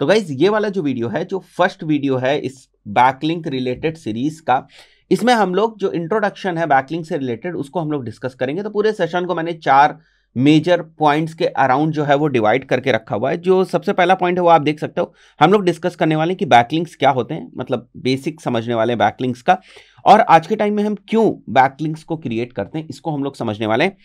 तो गाइज ये वाला जो वीडियो है जो फर्स्ट वीडियो है इस बैकलिंक रिलेटेड सीरीज का इसमें हम लोग जो इंट्रोडक्शन है बैकलिंक से रिलेटेड उसको हम लोग डिस्कस करेंगे तो पूरे सेशन को मैंने चार मेजर पॉइंट्स के अराउंड जो है वो डिवाइड करके रखा हुआ है जो सबसे पहला पॉइंट है वो आप देख सकते हो हम लोग डिस्कस करने वाले हैं कि बैकलिंक्स क्या होते हैं मतलब बेसिक समझने वाले हैं बैकलिंक्स का और आज के टाइम में हम क्यों बैकलिंक्स को क्रिएट करते हैं इसको हम लोग समझने वाले हैं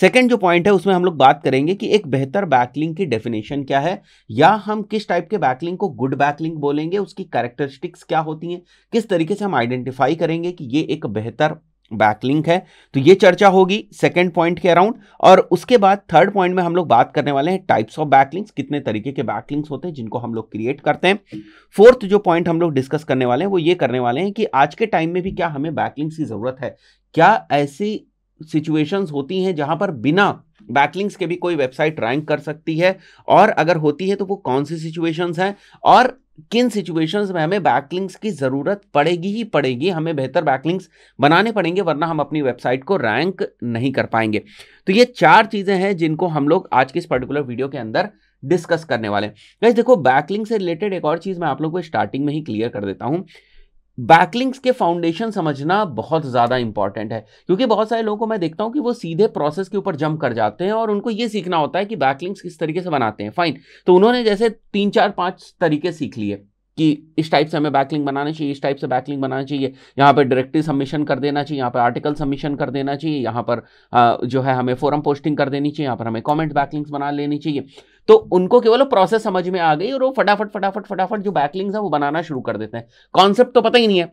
सेकेंड जो पॉइंट है उसमें हम लोग बात करेंगे कि एक बेहतर बैकलिंग की डेफिनेशन क्या है या हम किस टाइप के बैकलिंग को गुड बैकलिंग बोलेंगे उसकी कैरेक्टरिस्टिक्स क्या होती हैं किस तरीके से हम आइडेंटिफाई करेंगे कि ये एक बेहतर बैकलिंक है तो ये चर्चा होगी सेकेंड पॉइंट के अराउंड और उसके बाद थर्ड पॉइंट में हम लोग बात करने वाले हैं टाइप्स ऑफ बैकलिंक्स कितने तरीके के बैकलिंक्स होते हैं जिनको हम लोग क्रिएट करते हैं फोर्थ जो पॉइंट हम लोग डिस्कस करने वाले हैं वो ये करने वाले हैं कि आज के टाइम में भी क्या हमें बैकलिंक्स की ज़रूरत है क्या ऐसी सिचुएशंस होती हैं जहां पर बिना बैकलिंग्स के भी कोई वेबसाइट रैंक कर सकती है और अगर होती है तो वो कौन सी सिचुएशंस हैं और किन सिचुएशंस में हमें बैकलिंग्स की ज़रूरत पड़ेगी ही पड़ेगी हमें बेहतर बैकलिंग्स बनाने पड़ेंगे वरना हम अपनी वेबसाइट को रैंक नहीं कर पाएंगे तो ये चार चीज़ें हैं जिनको हम लोग आज के इस पर्टिकुलर वीडियो के अंदर डिस्कस करने वाले हैं देखो बैकलिंग से रिलेटेड एक और चीज़ मैं आप लोग को स्टार्टिंग में ही क्लियर कर देता हूँ बैकलिंक्स के फाउंडेशन समझना बहुत ज़्यादा इंपॉर्टेंट है क्योंकि बहुत सारे लोगों को मैं देखता हूँ कि वो सीधे प्रोसेस के ऊपर जंप कर जाते हैं और उनको ये सीखना होता है कि बैकलिंक्स किस तरीके से बनाते हैं फाइन तो उन्होंने जैसे तीन चार पाँच तरीके सीख लिए कि इस टाइप से हमें बैकलिंग बनाना चाहिए इस टाइप से बैकलिंग बनाना चाहिए यहाँ पर डायरेक्टिव सबमिशन कर देना चाहिए यहाँ पर आर्टिकल सबमिशन कर देना चाहिए यहाँ पर जो है हमें फोरम पोस्टिंग कर देनी चाहिए यहाँ पर हमें कॉमेंट बैकलिंग्स बना लेनी चाहिए तो उनको केवल वो प्रोसेस समझ में आ गई और वो फटाफट फटाफट फटाफट जो बैकलिंग्स है वो बनाना शुरू कर देते हैं कॉन्सेप्ट तो पता ही नहीं है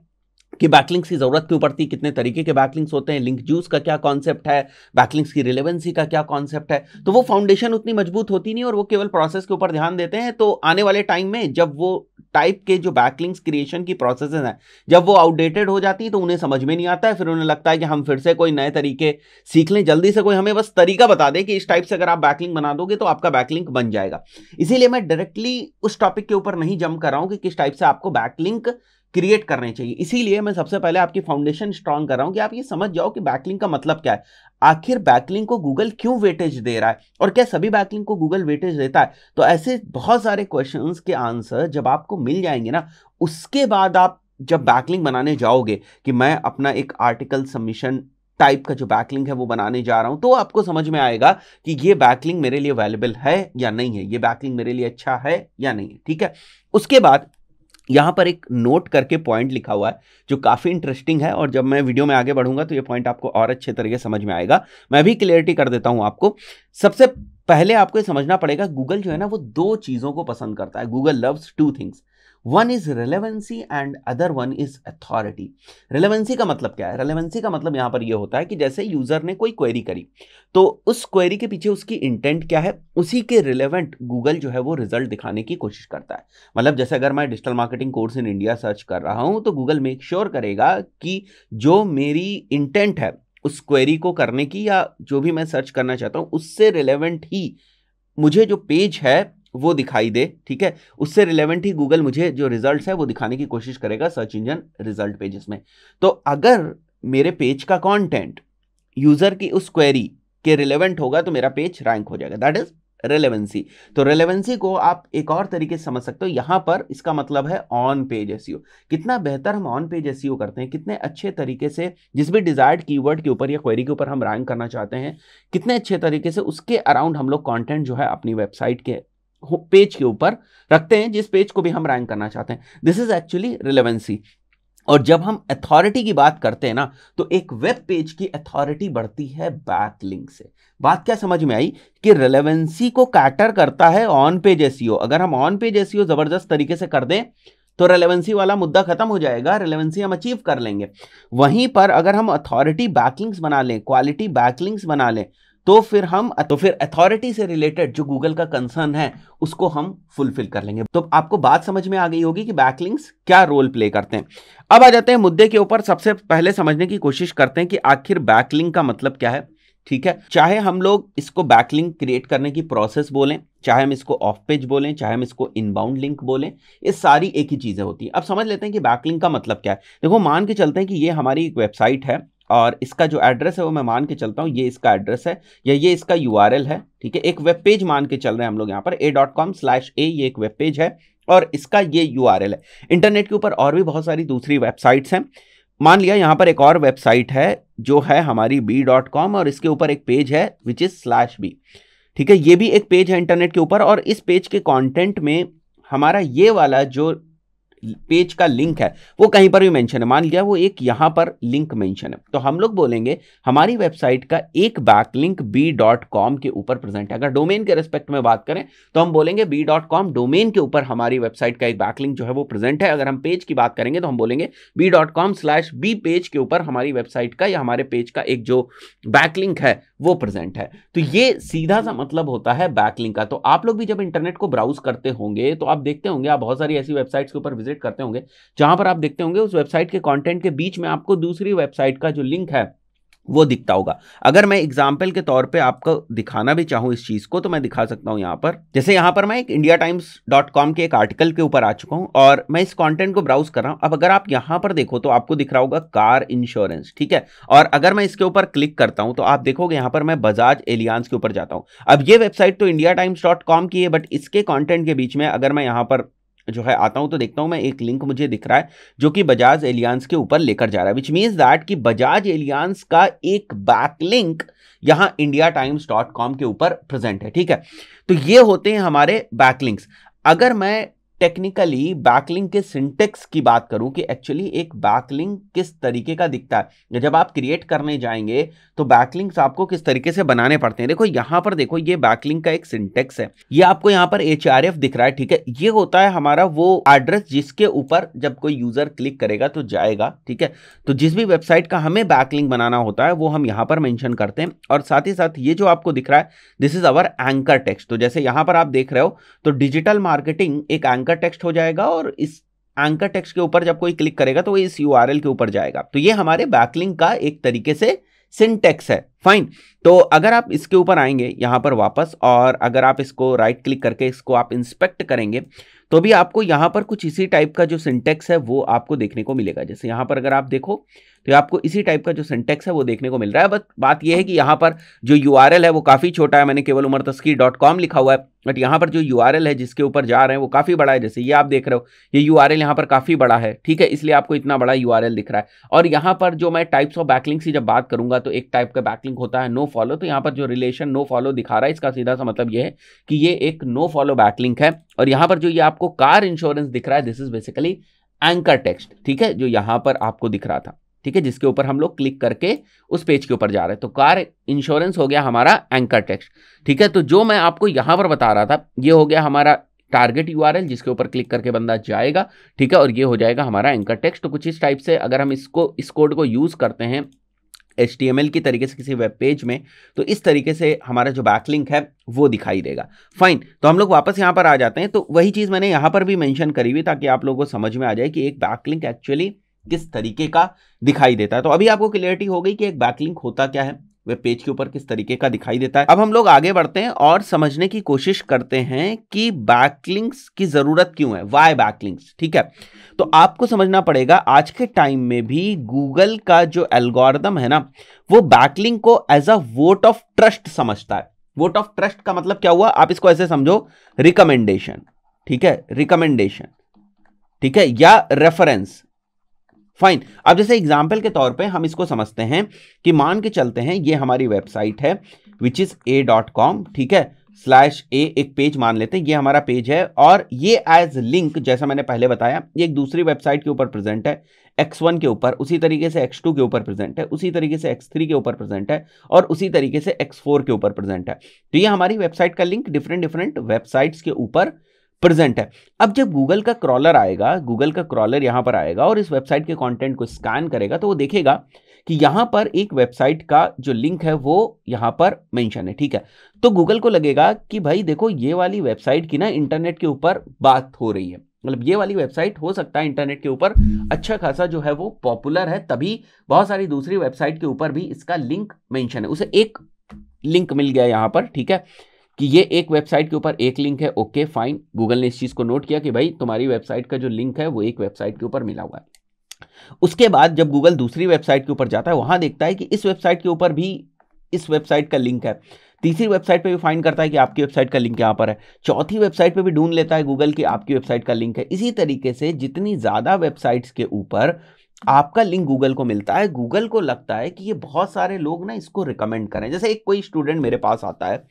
कि बैकलिंक्स की ज़रूरत क्यों पड़ती कितने तरीके के बैकलिंक्स होते हैं लिंक जूस का क्या कॉन्सेप्ट है बैकलिंक्स की रिलेवेंसी का क्या कॉन्सेप्ट है तो वो फाउंडेशन उतनी मजबूत होती नहीं और वो केवल प्रोसेस के ऊपर ध्यान देते हैं तो आने वाले टाइम में जब वो टाइप के जो बैकलिंक्स क्रिएशन की प्रोसेस हैं जब वो आउटडेटेड हो जाती है तो उन्हें समझ में नहीं आता है फिर उन्हें लगता है कि हम फिर से कोई नए तरीके सीख लें जल्दी से कोई हमें बस तरीका बता दें कि इस टाइप से अगर आप बैकलिंक बना दोगे तो आपका बैकलिंक बन जाएगा इसीलिए मैं डायरेक्टली उस टॉपिक के ऊपर नहीं जम कर रहा हूँ कि किस टाइप से आपको बैकलिंक क्रिएट करने चाहिए इसीलिए मैं सबसे पहले आपकी फाउंडेशन स्ट्रांग कर रहा हूँ कि आप ये समझ जाओ कि बैकलिंग का मतलब क्या है आखिर बैकलिंग को गूगल क्यों वेटेज दे रहा है और क्या सभी बैकलिंग को गूगल वेटेज देता है तो ऐसे बहुत सारे क्वेश्चंस के आंसर जब आपको मिल जाएंगे ना उसके बाद आप जब बैकलिंग बनाने जाओगे कि मैं अपना एक आर्टिकल सबमिशन टाइप का जो बैकलिंग है वो बनाने जा रहा हूँ तो आपको समझ में आएगा कि ये बैकलिंग मेरे लिए अवेलेबल है या नहीं है ये बैकलिंग मेरे लिए अच्छा है या नहीं है ठीक है उसके बाद यहाँ पर एक नोट करके पॉइंट लिखा हुआ है जो काफ़ी इंटरेस्टिंग है और जब मैं वीडियो में आगे बढ़ूंगा तो ये पॉइंट आपको और अच्छे तरीके समझ में आएगा मैं भी क्लियरिटी कर देता हूँ आपको सबसे पहले आपको ये समझना पड़ेगा गूगल जो है ना वो दो चीज़ों को पसंद करता है Google loves two things one is relevancy and other one is authority relevancy का मतलब क्या है रेलेवेंसी का मतलब यहां पर यह होता है कि जैसे यूजर ने कोई क्वेरी करी तो उस क्वेरी के पीछे उसकी इंटेंट क्या है उसी के रिलेवेंट गूगल जो है वो रिजल्ट दिखाने की कोशिश करता है मतलब जैसे अगर मैं digital marketing course in India search कर रहा हूं तो गूगल मेक श्योर करेगा कि जो मेरी इंटेंट है उस क्वेरी को करने की या जो भी मैं सर्च करना चाहता हूँ उससे रिलेवेंट ही मुझे जो पेज है वो दिखाई दे ठीक है उससे रिलेवेंट ही गूगल मुझे जो रिजल्ट है वो दिखाने की कोशिश करेगा सर्च इंजन रिजल्ट पेजेस में तो अगर मेरे पेज का कॉन्टेंट यूजर की उस क्वेरी के रिलेवेंट होगा तो मेरा पेज रैंक हो जाएगा दैट इज रेलेवेंसी तो रेलेवेंसी को आप एक और तरीके से समझ सकते हो यहां पर इसका मतलब है ऑन पेज एस कितना बेहतर हम ऑन पेज एस करते हैं कितने अच्छे तरीके से जिस भी डिजायर्ड कीवर्ड के ऊपर या क्वेरी के ऊपर हम रैंक करना चाहते हैं कितने अच्छे तरीके से उसके अराउंड हम लोग कॉन्टेंट जो है अपनी वेबसाइट के पेज के ऊपर रखते हैं जिस पेज को भी हम रैंक करना चाहते हैं दिस इज एक्चुअली रिलेवेंसी और जब हम अथॉरिटी की बात करते हैं ना तो एक वेब पेज की अथॉरिटी बढ़ती है बैक लिंक से बात क्या समझ में आई कि रिलेवेंसी को कैटर करता है ऑन पेज एस अगर हम ऑन पेज एस e ज़बरदस्त तरीके से कर दें तो रेलेवेंसी वाला मुद्दा खत्म हो जाएगा रेलेवेंसी हम अचीव कर लेंगे वहीं पर अगर हम अथॉरिटी बैकलिंग्स बना लें क्वालिटी बैकलिंग्स बना लें तो फिर हम तो फिर अथॉरिटी से रिलेटेड जो गूगल का कंसर्न है उसको हम फुलफिल कर लेंगे तो आपको बात समझ में आ गई होगी कि बैकलिंग्स क्या रोल प्ले करते हैं अब आ जाते हैं मुद्दे के ऊपर सबसे पहले समझने की कोशिश करते हैं कि आखिर बैकलिंग का मतलब क्या है ठीक है चाहे हम लोग इसको बैकलिंग क्रिएट करने की प्रोसेस बोलें चाहे हम इसको ऑफ पेज बोलें चाहे हम इसको इनबाउंड लिंक बोलें ये सारी एक ही चीज़ें होती हैं अब समझ लेते हैं कि बैकलिंग का मतलब क्या है देखो मान के चलते हैं कि ये हमारी एक वेबसाइट है और इसका जो एड्रेस है वो मैं मान के चलता हूँ ये इसका एड्रेस है या ये इसका यू है ठीक है एक वेब पेज मान के चल रहे हैं हम लोग यहाँ पर A dot com slash A ये एक वेब पेज है और इसका ये यू है इंटरनेट के ऊपर और भी बहुत सारी दूसरी वेबसाइट्स हैं मान लिया यहाँ पर एक और वेबसाइट है जो है हमारी बी डॉट कॉम और इसके ऊपर एक पेज है विच इज़ स्लैश बी ठीक है ये भी एक पेज है इंटरनेट के ऊपर और इस पेज के कॉन्टेंट में हमारा ये वाला जो पेज का लिंक है वो कहीं पर भी मेंशन है मान लिया वो एक यहाँ पर लिंक मेंशन है तो हम लोग बोलेंगे हमारी वेबसाइट का एक backlink B dot com के ऊपर प्रेजेंट है अगर डोमेन के रिस्पेक्ट में बात करें तो हम बोलेंगे बी डॉट कॉम डोमेन के ऊपर हमारी वेबसाइट का एक बैक लिंक जो है वो प्रेजेंट है अगर हम पेज की बात करेंगे तो हम बोलेंगे B dot com slash B page के ऊपर हमारी वेबसाइट का या हमारे पेज का एक जो बैक लिंक है वो प्रेजेंट है तो ये सीधा सा मतलब होता है बैकलिंक का तो आप लोग भी जब इंटरनेट को ब्राउज करते होंगे तो आप देखते होंगे आप बहुत सारी ऐसी वेबसाइट्स के ऊपर विजिट करते होंगे जहां पर आप देखते होंगे उस वेबसाइट के कॉन्टेंट के बीच में आपको दूसरी वेबसाइट का जो लिंक है वो दिखता होगा अगर मैं एग्जाम्पल के तौर पे आपको दिखाना भी चाहूँ इस चीज़ को तो मैं दिखा सकता हूँ यहाँ पर जैसे यहाँ पर मैं एक इंडिया टाइम्स डॉट कॉम के एक आर्टिकल के ऊपर आ चुका हूँ और मैं इस कंटेंट को ब्राउज कर रहा हूँ अब अगर आप यहाँ पर देखो तो आपको दिख रहा होगा कार इंश्योरेंस ठीक है और अगर मैं इसके ऊपर क्लिक करता हूँ तो आप देखोगे यहाँ पर मैं बजाज एलियांस के ऊपर जाता हूँ अब ये वेबसाइट तो इंडिया टाइम्स डॉट कॉम की है बट इसके कॉन्टेंट के बीच में अगर मैं यहाँ पर जो है आता हूँ तो देखता हूँ मैं एक लिंक मुझे दिख रहा है जो कि बजाज एलियांस के ऊपर लेकर जा रहा है विच मीन्स दैट कि बजाज एलियांस का एक बैकलिंक यहाँ इंडिया टाइम्स डॉट कॉम के ऊपर प्रेजेंट है ठीक है तो ये होते हैं हमारे बैकलिंक्स अगर मैं टेक्निकली बैकलिंग के सिंटेक्स की बात करूं कि एक्चुअली एक बैकलिंग किस तरीके का दिखता है जब आप क्रिएट करने जाएंगे तो बैकलिंग्स आपको किस तरीके से बनाने पड़ते हैं देखो यहाँ पर देखो ये बैकलिंग का एक सिंटेक्स है ये आपको यहाँ पर एच दिख रहा है ठीक है ये होता है हमारा वो एड्रेस जिसके ऊपर जब कोई यूजर क्लिक करेगा तो जाएगा ठीक है तो जिस भी वेबसाइट का हमें बैकलिंग बनाना होता है वो हम यहाँ पर मैंशन करते हैं और साथ ही साथ ये जो आपको दिख रहा है this is our anchor text तो जैसे यहाँ पर आप देख रहे हो तो डिजिटल मार्केटिंग एक एंकर एंकर टेक्स्ट हो जाएगा और इस एंकर टेक्स्ट के ऊपर जब कोई क्लिक करेगा तो वो इस यू के ऊपर जाएगा तो ये हमारे बैकलिंग का एक तरीके से सिंटेक्स है फाइन तो अगर आप इसके ऊपर आएंगे यहाँ पर वापस और अगर आप इसको राइट right क्लिक करके इसको आप इंस्पेक्ट करेंगे तो भी आपको यहाँ पर कुछ इसी टाइप का जो सिंटेक्स है वो आपको देखने को मिलेगा जैसे यहाँ पर अगर आप देखो तो आपको इसी टाइप का जो सिंटेक्स है वो देखने को मिल रहा है बट बात यह है कि यहाँ पर जो यू है वो काफ़ी छोटा है मैंने केवल उमर तस्की लिखा हुआ है बट यहाँ पर जो यू है जिसके ऊपर जा रहे हैं वो काफ़ी बड़ा है जैसे ये आप देख रहे हो ये यू आर यहाँ पर काफ़ी बड़ा है ठीक है इसलिए आपको इतना बड़ा यू दिख रहा है और यहाँ पर जो मैं टाइप्स ऑफ बैकलिंग की जब बात करूँगा तो एक टाइप का बैकलिंक होता है नो फॉलो तो यहाँ पर जो रिलेशन नो फॉलो दिखा रहा है इसका सीधा सा मतलब ये है कि ये एक नो फॉलो बैकलिंक है और यहाँ पर जो ये आपको कार इंश्योरेंस दिख रहा है this is basically anchor text ठीक है जो यहाँ पर आपको दिख रहा था ठीक है जिसके ऊपर हम लोग क्लिक करके उस पेज के ऊपर जा रहे हैं तो कार इंश्योरेंस हो गया हमारा एंकर टेक्स्ट ठीक है तो जो मैं आपको यहाँ पर बता रहा था ये हो गया हमारा टारगेट यूआरएल जिसके ऊपर क्लिक करके बंदा जाएगा ठीक है और ये हो जाएगा हमारा एंकर टेक्स्ट तो कुछ इस टाइप से अगर हम इसको इस कोड को यूज़ करते हैं एच की तरीके से किसी वेब पेज में तो इस तरीके से हमारा जो बैकलिंक है वो दिखाई देगा फाइन तो हम लोग वापस यहाँ पर आ जाते हैं तो वही चीज़ मैंने यहाँ पर भी मैंशन करी हुई ताकि आप लोगों को समझ में आ जाए कि एक बैकलिंक एक्चुअली किस तरीके का दिखाई देता है तो अभी आपको क्लियरिटी हो गई कि एक बैकलिंक होता क्या है वेब पेज के ऊपर किस तरीके का दिखाई देता है अब हम लोग आगे बढ़ते हैं और समझने की कोशिश करते हैं कि बैकलिंक्स की ज़रूरत क्यों है वाई बैकलिंक्स ठीक है तो आपको समझना पड़ेगा आज के टाइम में भी गूगल का जो एल्गोरिदम है ना वो बैकलिंक को as a vote of trust समझता है वोट ऑफ ट्रस्ट का मतलब क्या हुआ आप इसको ऐसे समझो रिकमेंडेशन ठीक है रिकमेंडेशन ठीक है या रेफरेंस फाइन अब जैसे एग्जाम्पल के तौर पे हम इसको समझते हैं कि मान के चलते हैं ये हमारी वेबसाइट है which is A dot com ठीक है स्लैश ए एक पेज मान लेते हैं ये हमारा पेज है और ये एज लिंक जैसा मैंने पहले बताया ये एक दूसरी वेबसाइट के ऊपर प्रेजेंट है एक्स वन के ऊपर उसी तरीके से एक्स टू के ऊपर प्रेजेंट है उसी तरीके से एक्स थ्री के ऊपर प्रेजेंट है और उसी तरीके से एक्स फोर के ऊपर प्रेजेंट है तो ये हमारी वेबसाइट का लिंक डिफरेंट डिफरेंट वेबसाइट्स के ऊपर प्रेजेंट है अब जब गूगल का क्रॉलर आएगा गूगल का क्रॉलर यहाँ पर आएगा और इस वेबसाइट के कंटेंट को स्कैन करेगा तो वो देखेगा कि यहाँ पर एक वेबसाइट का जो लिंक है वो यहाँ पर मेंशन है ठीक है तो गूगल को लगेगा कि भाई देखो ये वाली वेबसाइट की ना इंटरनेट के ऊपर बात हो रही है मतलब ये वाली वेबसाइट हो सकता है इंटरनेट के ऊपर अच्छा खासा जो है वो पॉपुलर है तभी बहुत सारी दूसरी वेबसाइट के ऊपर भी इसका लिंक मेंशन है उसे एक लिंक मिल गया यहाँ पर ठीक है कि ये एक वेबसाइट के ऊपर एक लिंक है ओके फाइन गूगल ने इस चीज़ को नोट किया कि भाई तुम्हारी वेबसाइट का जो लिंक है वो एक वेबसाइट के ऊपर मिला हुआ है उसके बाद जब गूगल दूसरी वेबसाइट के ऊपर जाता है वहाँ देखता है कि इस वेबसाइट के ऊपर भी इस वेबसाइट का लिंक है तीसरी वेबसाइट पे भी फाइंड करता है कि आपकी वेबसाइट का लिंक यहाँ पर है चौथी वेबसाइट पे भी ढूंढ लेता है गूगल की आपकी वेबसाइट का लिंक है इसी तरीके से जितनी ज़्यादा वेबसाइट्स के ऊपर आपका लिंक गूगल को मिलता है गूगल को लगता है कि ये बहुत सारे लोग ना इसको रिकमेंड करें जैसे एक कोई स्टूडेंट मेरे पास आता है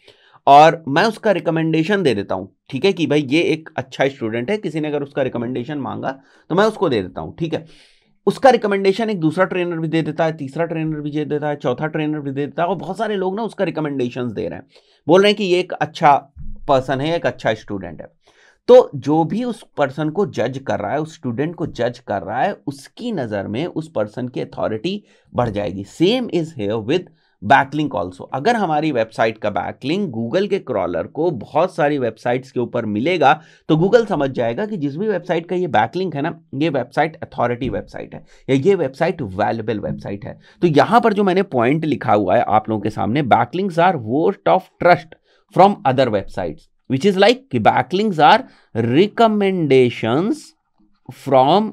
और मैं उसका रिकमेंडेशन दे देता हूँ ठीक है कि भाई ये एक अच्छा स्टूडेंट है किसी ने अगर उसका रिकमेंडेशन मांगा तो मैं उसको दे देता हूँ ठीक है उसका रिकमेंडेशन एक दूसरा ट्रेनर भी दे देता है तीसरा ट्रेनर भी दे देता है चौथा ट्रेनर भी दे देता है और बहुत सारे लोग ना उसका रिकमेंडेशन दे रहे हैं बोल रहे हैं कि ये एक अच्छा पर्सन है एक अच्छा स्टूडेंट है तो जो भी उस पर्सन को जज कर रहा है उस स्टूडेंट को जज कर रहा है उसकी नज़र में उस पर्सन की अथॉरिटी बढ़ जाएगी same is here with backlink also अगर हमारी वेबसाइट का बैकलिंक गूगल के क्रॉलर को बहुत सारी वेबसाइट्स के ऊपर मिलेगा तो गूगल समझ जाएगा कि जिस भी वेबसाइट का ये बैकलिंक है ना ये वेबसाइट अथॉरिटी वेबसाइट है या ये वेबसाइट वैल्यूबल वेबसाइट है तो यहाँ पर जो मैंने पॉइंट लिखा हुआ है आप लोगों के सामने बैकलिंग्स आर वोस्ट of trust from other websites which is like कि backlinks are recommendations from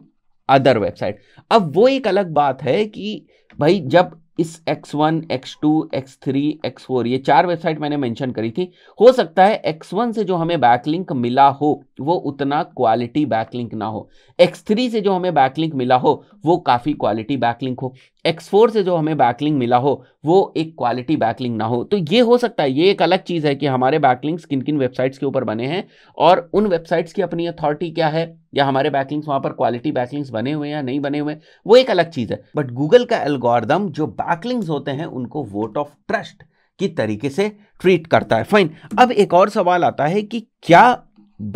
other website अब वो एक अलग बात है कि भाई जब इस X1, X2, X3, X4 ये चार वेबसाइट मैंने मेंशन करी थी हो सकता है X1 से जो हमें बैकलिंक मिला हो वो उतना क्वालिटी बैकलिंक ना हो X3 से जो हमें बैकलिंक मिला हो वो काफ़ी क्वालिटी बैकलिंक हो X4 से जो हमें बैकलिंग मिला हो वो एक क्वालिटी बैकलिंग ना हो तो ये हो सकता है ये एक अलग चीज़ है कि हमारे बैकलिंग्स किन किन वेबसाइट्स के ऊपर बने हैं और उन वेबसाइट्स की अपनी अथॉरिटी क्या है या हमारे बैकलिंग्स वहाँ पर क्वालिटी बैकलिंग्स बने हुए हैं या नहीं बने हुए वो एक अलग चीज़ है बट गूगल का एल्गोरदम जो बैकलिंग्स होते हैं उनको वोट ऑफ ट्रस्ट की तरीके से ट्रीट करता है फाइन अब एक और सवाल आता है कि क्या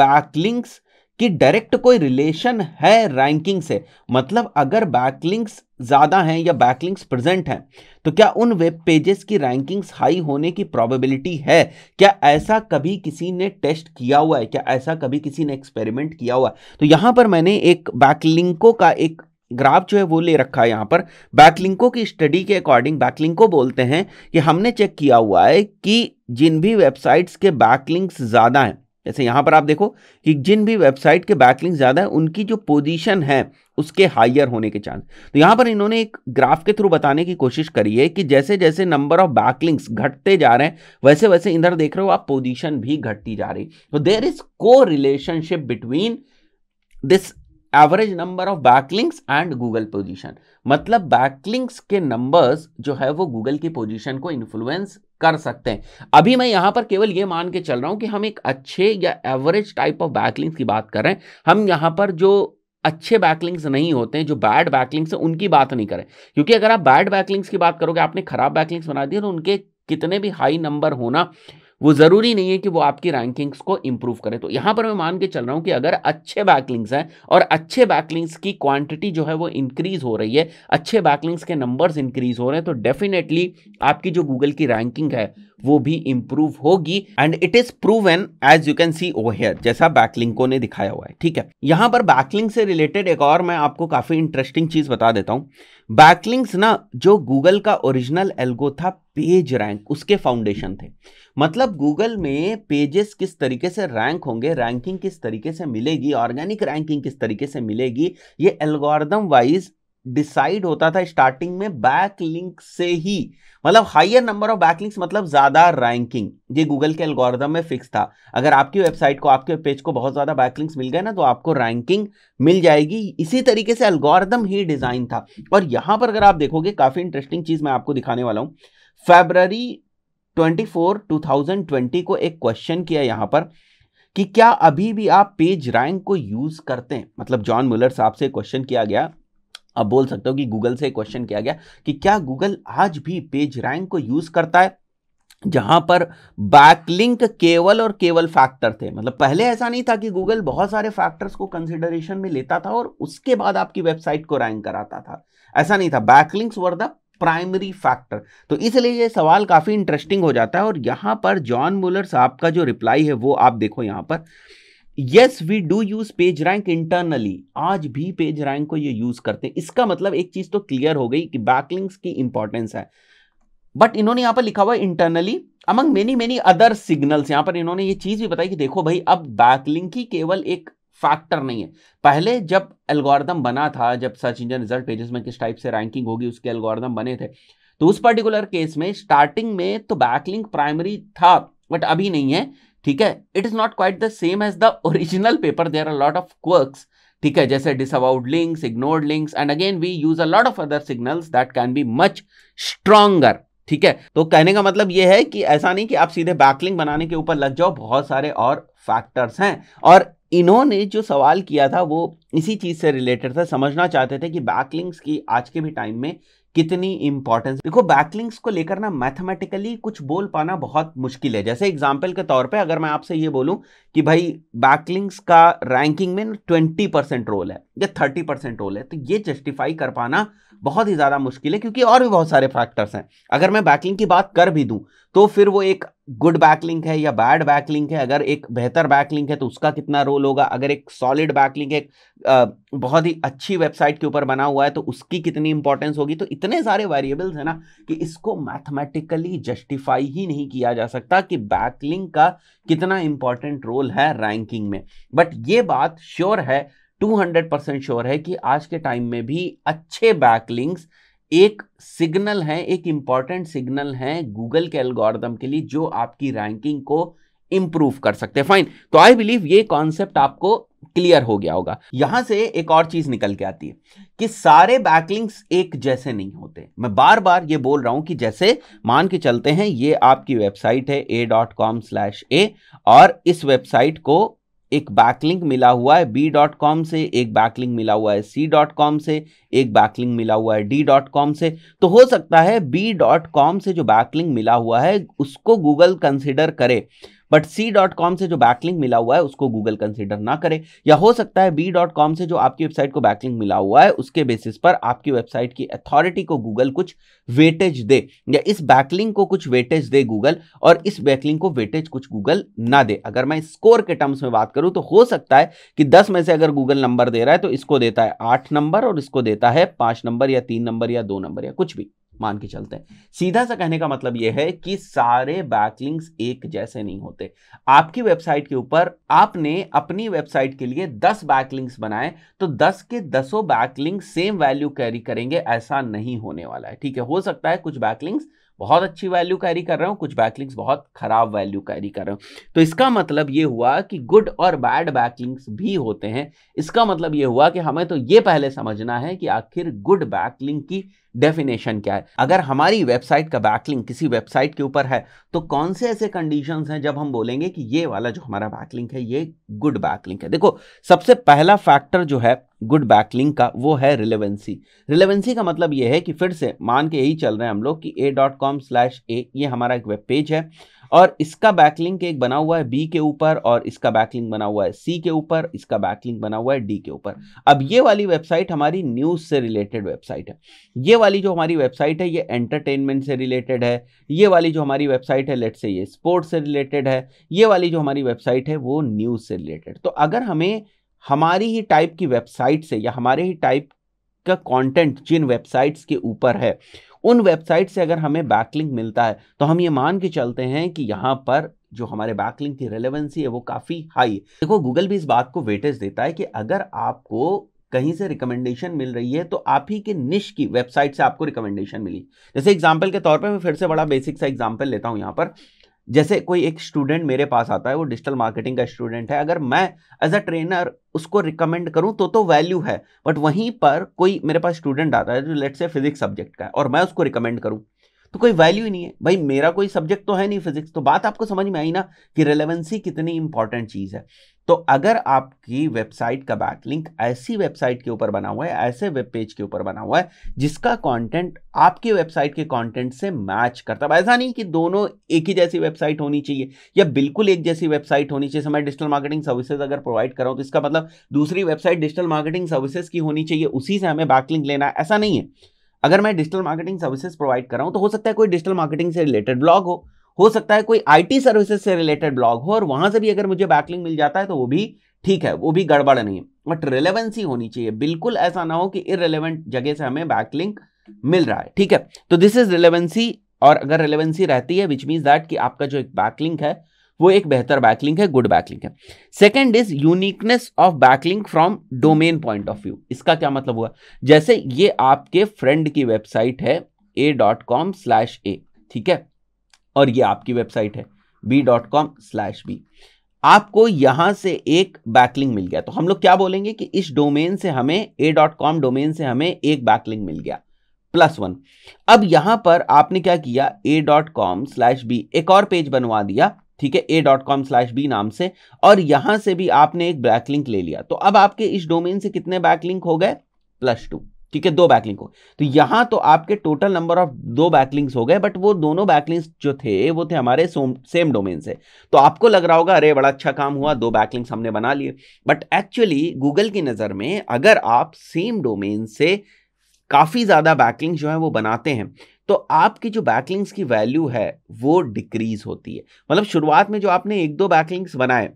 बैकलिंग्स की डायरेक्ट कोई रिलेशन है रैंकिंग से मतलब अगर बैकलिंग्स ज़्यादा हैं या बैकलिंक्स प्रेजेंट हैं तो क्या उन वेब पेजेस की रैंकिंग्स हाई होने की प्रोबेबिलिटी है क्या ऐसा कभी किसी ने टेस्ट किया हुआ है क्या ऐसा कभी किसी ने एक्सपेरिमेंट किया हुआ है तो यहाँ पर मैंने एक बैकलिंको का एक ग्राफ जो है वो ले रखा है यहाँ पर बैकलिंको की स्टडी के अकॉर्डिंग बैकलिंको बोलते हैं कि हमने चेक किया हुआ है कि जिन भी वेबसाइट्स के बैकलिंक्स ज़्यादा हैं जैसे यहाँ पर आप देखो कि जिन भी वेबसाइट के बैकलिंग ज़्यादा है उनकी जो पोजीशन है उसके हाइयर होने के चांस तो यहाँ पर इन्होंने एक ग्राफ के थ्रू बताने की कोशिश करी है कि जैसे जैसे नंबर ऑफ बैकलिंग्स घटते जा रहे हैं वैसे वैसे इधर देख रहे हो आप पोजीशन भी घटती जा रही तो देर इज को relationship between this average number of backlinks and Google position मतलब बैकलिंग्स के नंबर्स जो है वो गूगल की पोजिशन को इन्फ्लुएंस कर सकते हैं अभी मैं यहां पर केवल यह मान के चल रहा हूं कि हम एक अच्छे या एवरेज टाइप ऑफ बैकलिंग्स की बात कर रहे हैं हम यहाँ पर जो अच्छे बैकलिंग्स नहीं होते हैं जो बैड बैकलिंग्स हैं उनकी बात नहीं करें क्योंकि अगर आप बैड बैकलिंग्स की बात करोगे आपने खराब बैकलिंग्स बना दिए तो उनके कितने भी हाई नंबर होना वो ज़रूरी नहीं है कि वो आपकी रैंकिंग्स को इम्प्रूव करे तो यहाँ पर मैं मान के चल रहा हूँ कि अगर अच्छे बैकलिंग्स हैं और अच्छे बैकलिंग्स की क्वांटिटी जो है वो इंक्रीज़ हो रही है अच्छे बैकलिंग्स के नंबर्स इंक्रीज़ हो रहे हैं तो डेफिनेटली आपकी जो गूगल की रैंकिंग है वो भी इंप्रूव होगी and it is proven as you can see over here जैसा बैकलिंको ने दिखाया हुआ है ठीक है यहाँ पर बैकलिंग से रिलेटेड एक और मैं आपको काफ़ी इंटरेस्टिंग चीज़ बता देता हूँ बैकलिंग्स ना जो गूगल का ओरिजिनल एल्गो था पेज रैंक उसके फाउंडेशन थे मतलब गूगल में पेजेस किस तरीके से रैंक होंगे रैंकिंग किस तरीके से मिलेगी ऑर्गेनिक रैंकिंग किस तरीके से मिलेगी ये एल्गोरिदम वाइज डिसाइड होता था स्टार्टिंग में बैक लिंक से ही मतलब higher number of backlinks मतलब ज़्यादा रैंकिंग ये गूगल के एल्गोरिदम में फिक्स था अगर आपकी वेबसाइट को आपके पेज को बहुत ज़्यादा बैक लिंक्स मिल गए ना तो आपको रैंकिंग मिल जाएगी इसी तरीके से एल्गोरिदम ही डिज़ाइन था और यहां पर अगर आप देखोगे काफ़ी इंटरेस्टिंग चीज़ मैं आपको दिखाने वाला हूँ फेबररी ट्वेंटी 2020 को एक क्वेश्चन किया यहां पर कि क्या अभी भी आप पेज रैंक को यूज़ करते हैं मतलब जॉन मुलर साहब से क्वेश्चन किया गया आप बोल सकते हो कि गूगल से क्वेश्चन किया गया कि क्या गूगल आज भी पेज रैंक को यूज करता है जहां पर बैकलिंक केवल और केवल फैक्टर थे मतलब पहले ऐसा नहीं था कि गूगल बहुत सारे फैक्टर्स को कंसिडरेशन में लेता था और उसके बाद आपकी वेबसाइट को रैंक कराता था ऐसा नहीं था backlinks were the primary factor तो इसलिए ये सवाल काफ़ी इंटरेस्टिंग हो जाता है और यहां पर जॉन मुलर साहब का जो रिप्लाई है वो आप देखो यहां पर yes we do use page rank internally आज भी पेज रैंक को ये यूज करते हैं इसका मतलब एक चीज तो क्लियर हो गई कि बैकलिंग्स की इंपॉर्टेंस है बट इन्होंने यहां पर लिखा हुआ internally among many many other signals यहां पर इन्होंने ये चीज भी बताई कि देखो भाई अब बैकलिंग की केवल एक फैक्टर नहीं है पहले जब एल्गोरिदम बना था जब सर्च इंजन रिजल्ट पेजेस में किस टाइप से रैंकिंग होगी उसके एल्गोरिदम बने थे तो उस पर्टिकुलर केस में स्टार्टिंग में तो बैकलिंग प्राइमरी था बट अभी नहीं है ठीक है it is not quite the same as the original paper there are lot of quirks ठीक है जैसे disavowed links ignored links and again we use a lot of other signals that can be much stronger ठीक है तो कहने का मतलब यह है कि ऐसा नहीं कि आप सीधे बैकलिंग बनाने के ऊपर लग जाओ बहुत सारे और फैक्टर्स हैं और इन्होंने जो सवाल किया था वो इसी चीज़ से रिलेटेड था समझना चाहते थे कि बैकलिंग्स की आज के भी टाइम में कितनी इंपॉर्टेंस देखो बैकलिंग्स को लेकर ना मैथमेटिकली कुछ बोल पाना बहुत मुश्किल है जैसे एग्जाम्पल के तौर पे अगर मैं आपसे ये बोलूं कि भाई बैकलिंग्स का रैंकिंग में ट्वेंटी परसेंट रोल है या थर्टी परसेंट रोल है तो ये जस्टिफाई कर पाना बहुत ही ज़्यादा मुश्किल है क्योंकि और भी बहुत सारे फैक्टर्स हैं अगर मैं बैकलिंग की बात कर भी दूं तो फिर वो एक गुड बैकलिंग है या बैड बैकलिंग है अगर एक बेहतर बैकलिंग है तो उसका कितना रोल होगा अगर एक सॉलिड बैकलिंग एक बहुत ही अच्छी वेबसाइट के ऊपर बना हुआ है तो उसकी कितनी इंपॉर्टेंस होगी तो इतने सारे वेरिएबल्स हैं ना कि इसको मैथमेटिकली जस्टिफाई ही नहीं किया जा सकता कि बैकलिंग का कितना इंपॉर्टेंट रोल है रैंकिंग में बट ये बात श्योर है 200 परसेंट श्योर है कि आज के टाइम में भी अच्छे बैकलिंक्स एक सिग्नल है एक इंपॉर्टेंट सिग्नल है गूगल के एल्गोरिदम के लिए जो आपकी रैंकिंग को इंप्रूव कर सकते हैं फाइन तो आई बिलीव ये कॉन्सेप्ट आपको क्लियर हो गया होगा यहां से एक और चीज निकल के आती है कि सारे बैकलिंग्स एक जैसे नहीं होते मैं बार बार ये बोल रहा हूं कि जैसे मान के चलते हैं ये आपकी वेबसाइट है A dot com slash A और इस वेबसाइट को एक बैकलिंक मिला हुआ है बी डॉट कॉम से एक बैकलिंक मिला हुआ है सी डॉट कॉम से एक बैकलिंक मिला हुआ है डी डॉट कॉम से तो हो सकता है बी डॉट कॉम से जो बैकलिंक मिला हुआ है उसको गूगल कंसिडर करे बट सी डॉट कॉम से जो बैकलिंग मिला हुआ है उसको गूगल कंसिडर ना करे या हो सकता है बी डॉट कॉम से जो आपकी वेबसाइट को बैकलिंग मिला हुआ है उसके बेसिस पर आपकी वेबसाइट की अथॉरिटी को गूगल कुछ वेटेज दे या इस बैकलिंग को कुछ वेटेज दे गूगल और इस बैकलिंग को वेटेज कुछ गूगल ना दे अगर मैं स्कोर के टर्म्स में बात करूं तो हो सकता है कि दस में से अगर गूगल नंबर दे रहा है तो इसको देता है आठ नंबर और इसको देता है पांच नंबर या तीन नंबर या दो नंबर या कुछ भी मान के चलते हैं सीधा सा कहने का मतलब यह है कि सारे बैकलिंग्स एक जैसे नहीं होते आपकी वेबसाइट के ऊपर आपने अपनी वेबसाइट के लिए 10 बैकलिंग्स बनाए तो 10 के दसों बैकलिंग सेम वैल्यू कैरी करेंगे ऐसा नहीं होने वाला है ठीक है हो सकता है कुछ बैकलिंग्स बहुत अच्छी वैल्यू कैरी कर रहे हो कुछ बैकलिंग्स बहुत खराब वैल्यू कैरी कर रहे हो तो इसका मतलब ये हुआ कि गुड और बैड बैकलिंग्स भी होते हैं इसका मतलब ये हुआ कि हमें तो ये पहले समझना है कि आखिर गुड बैकलिंग की डेफिनेशन क्या है अगर हमारी वेबसाइट का बैकलिंग किसी वेबसाइट के ऊपर है तो कौन से ऐसे कंडीशंस हैं जब हम बोलेंगे कि ये वाला जो हमारा बैकलिंक है ये गुड बैकलिंक है देखो सबसे पहला फैक्टर जो है गुड बैकलिंक का वो है रिलेवेंसी रिलेवेंसी का मतलब ये है कि फिर से मान के यही चल रहे हैं हम लोग कि A dot com slash A ये हमारा एक वेब पेज है और इसका बैकलिंक एक बना हुआ है बी के ऊपर और इसका बैकलिंक बना हुआ है सी के ऊपर इसका बैकलिंक बना हुआ है डी के ऊपर अब ये वाली वेबसाइट हमारी न्यूज़ से रिलेटेड वेबसाइट है ये वाली जो हमारी वेबसाइट है ये एंटरटेनमेंट से रिलेटेड है ये वाली जो हमारी वेबसाइट है लेट से ये स्पोर्ट्स से रिलेटेड है ये वाली जो हमारी वेबसाइट है वो न्यूज़ से रिलेटेड तो अगर हमें हमारी ही टाइप की वेबसाइट से या हमारे ही टाइप का कंटेंट जिन वेबसाइट्स के ऊपर है उन वेबसाइट से अगर हमें बैकलिंक मिलता है तो हम ये मान के चलते हैं कि यहाँ पर जो हमारे बैकलिंक की रेलेवेंसी है वो काफ़ी हाई देखो गूगल भी इस बात को वेटेज देता है कि अगर आपको कहीं से रिकमेंडेशन मिल रही है तो आप ही के निश की वेबसाइट से आपको रिकमेंडेशन मिली जैसे एग्जाम्पल के तौर पर मैं फिर से बड़ा बेसिक सा एग्जाम्पल लेता हूँ यहाँ पर जैसे कोई एक स्टूडेंट मेरे पास आता है वो डिजिटल मार्केटिंग का स्टूडेंट है अगर मैं एज अ ट्रेनर उसको रिकमेंड करूं तो तो वैल्यू है बट वहीं पर कोई मेरे पास स्टूडेंट आता है जो लेट से फिजिक्स सब्जेक्ट का है और मैं उसको रिकमेंड करूं तो कोई वैल्यू ही नहीं है भाई मेरा कोई सब्जेक्ट तो है नहीं फिजिक्स तो बात आपको समझ में आई ना कि रेलेवेंसी कितनी इंपॉर्टेंट चीज़ है तो अगर आपकी वेबसाइट का बैकलिंक ऐसी वेबसाइट के ऊपर बना हुआ है ऐसे वेब पेज के ऊपर बना हुआ है जिसका कंटेंट आपकी वेबसाइट के कंटेंट से मैच करता है ऐसा नहीं कि दोनों एक ही जैसी वेबसाइट होनी चाहिए या बिल्कुल एक जैसी वेबसाइट होनी चाहिए मैं डिजिटल मार्केटिंग सर्विसेज अगर प्रोवाइड कराऊँ तो इसका मतलब दूसरी वेबसाइट डिजिटल मार्केटिंग सर्विसेज की होनी चाहिए उसी से हमें बैकलिंक लेना है ऐसा नहीं है अगर मैं डिजिटल मार्केटिंग सर्विसेज प्रोवाइड कराऊँ तो हो सकता है कोई डिजिटल मार्केटिंग से रिलेटेड ब्लॉग हो हो सकता है कोई आईटी सर्विसेज से रिलेटेड ब्लॉग हो और वहां से भी अगर मुझे बैकलिंग मिल जाता है तो वो भी ठीक है वो भी गड़बड़ नहीं है बट रिलेवेंसी होनी चाहिए बिल्कुल ऐसा ना हो कि इरेलीवेंट जगह से हमें बैकलिंक मिल रहा है ठीक है तो दिस इज रिलेवेंसी और अगर रिलेवेंसी रहती है विच मीन्स दैट कि आपका जो एक बैकलिंक है वो एक बेहतर बैकलिंक है गुड बैकलिंक है second is uniqueness of backlink from domain point of view इसका क्या मतलब हुआ जैसे ये आपके फ्रेंड की वेबसाइट है A dot com slash A ठीक है और ये आपकी वेबसाइट है B dot com slash B आपको यहां से एक बैकलिंग मिल गया तो हम लोग क्या बोलेंगे कि इस डोमेन से हमें ए डॉट कॉम डोमेन से हमें एक बैकलिंग मिल गया प्लस वन अब यहां पर आपने क्या किया A dot com slash B एक और पेज बनवा दिया ठीक है A dot com slash B नाम से और यहां से भी आपने एक बैकलिंक ले लिया तो अब आपके इस डोमेन से कितने बैकलिंक हो गए प्लस टू ठीक है दो बैकलिंग को तो यहां तो आपके टोटल नंबर ऑफ दो बैकलिंग्स हो गए बट वो दोनों बैकलिंग्स जो थे वो थे हमारे सेम डोमेन से तो आपको लग रहा होगा अरे बड़ा अच्छा काम हुआ दो बैकलिंग्स हमने बना लिए बट एक्चुअली गूगल की नज़र में अगर आप सेम डोमेन से काफ़ी ज़्यादा बैकलिंग जो है वो बनाते हैं तो आपकी जो बैकलिंग्स की वैल्यू है वो डिक्रीज़ होती है मतलब शुरुआत में जो आपने एक दो बैकलिंग्स बनाए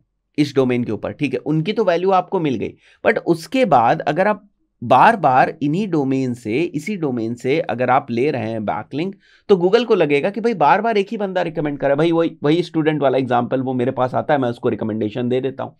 इस डोमेन के ऊपर ठीक है उनकी तो वैल्यू आपको मिल गई बट उसके बाद अगर आप बार बार इन्हीं डोमेन से इसी डोमेन से अगर आप ले रहे हैं बैकलिंक तो गूगल को लगेगा कि भाई बार बार एक ही बंदा रिकमेंड करे भाई वही वही स्टूडेंट वाला एग्जाम्पल वो मेरे पास आता है मैं उसको रिकमेंडेशन दे देता हूँ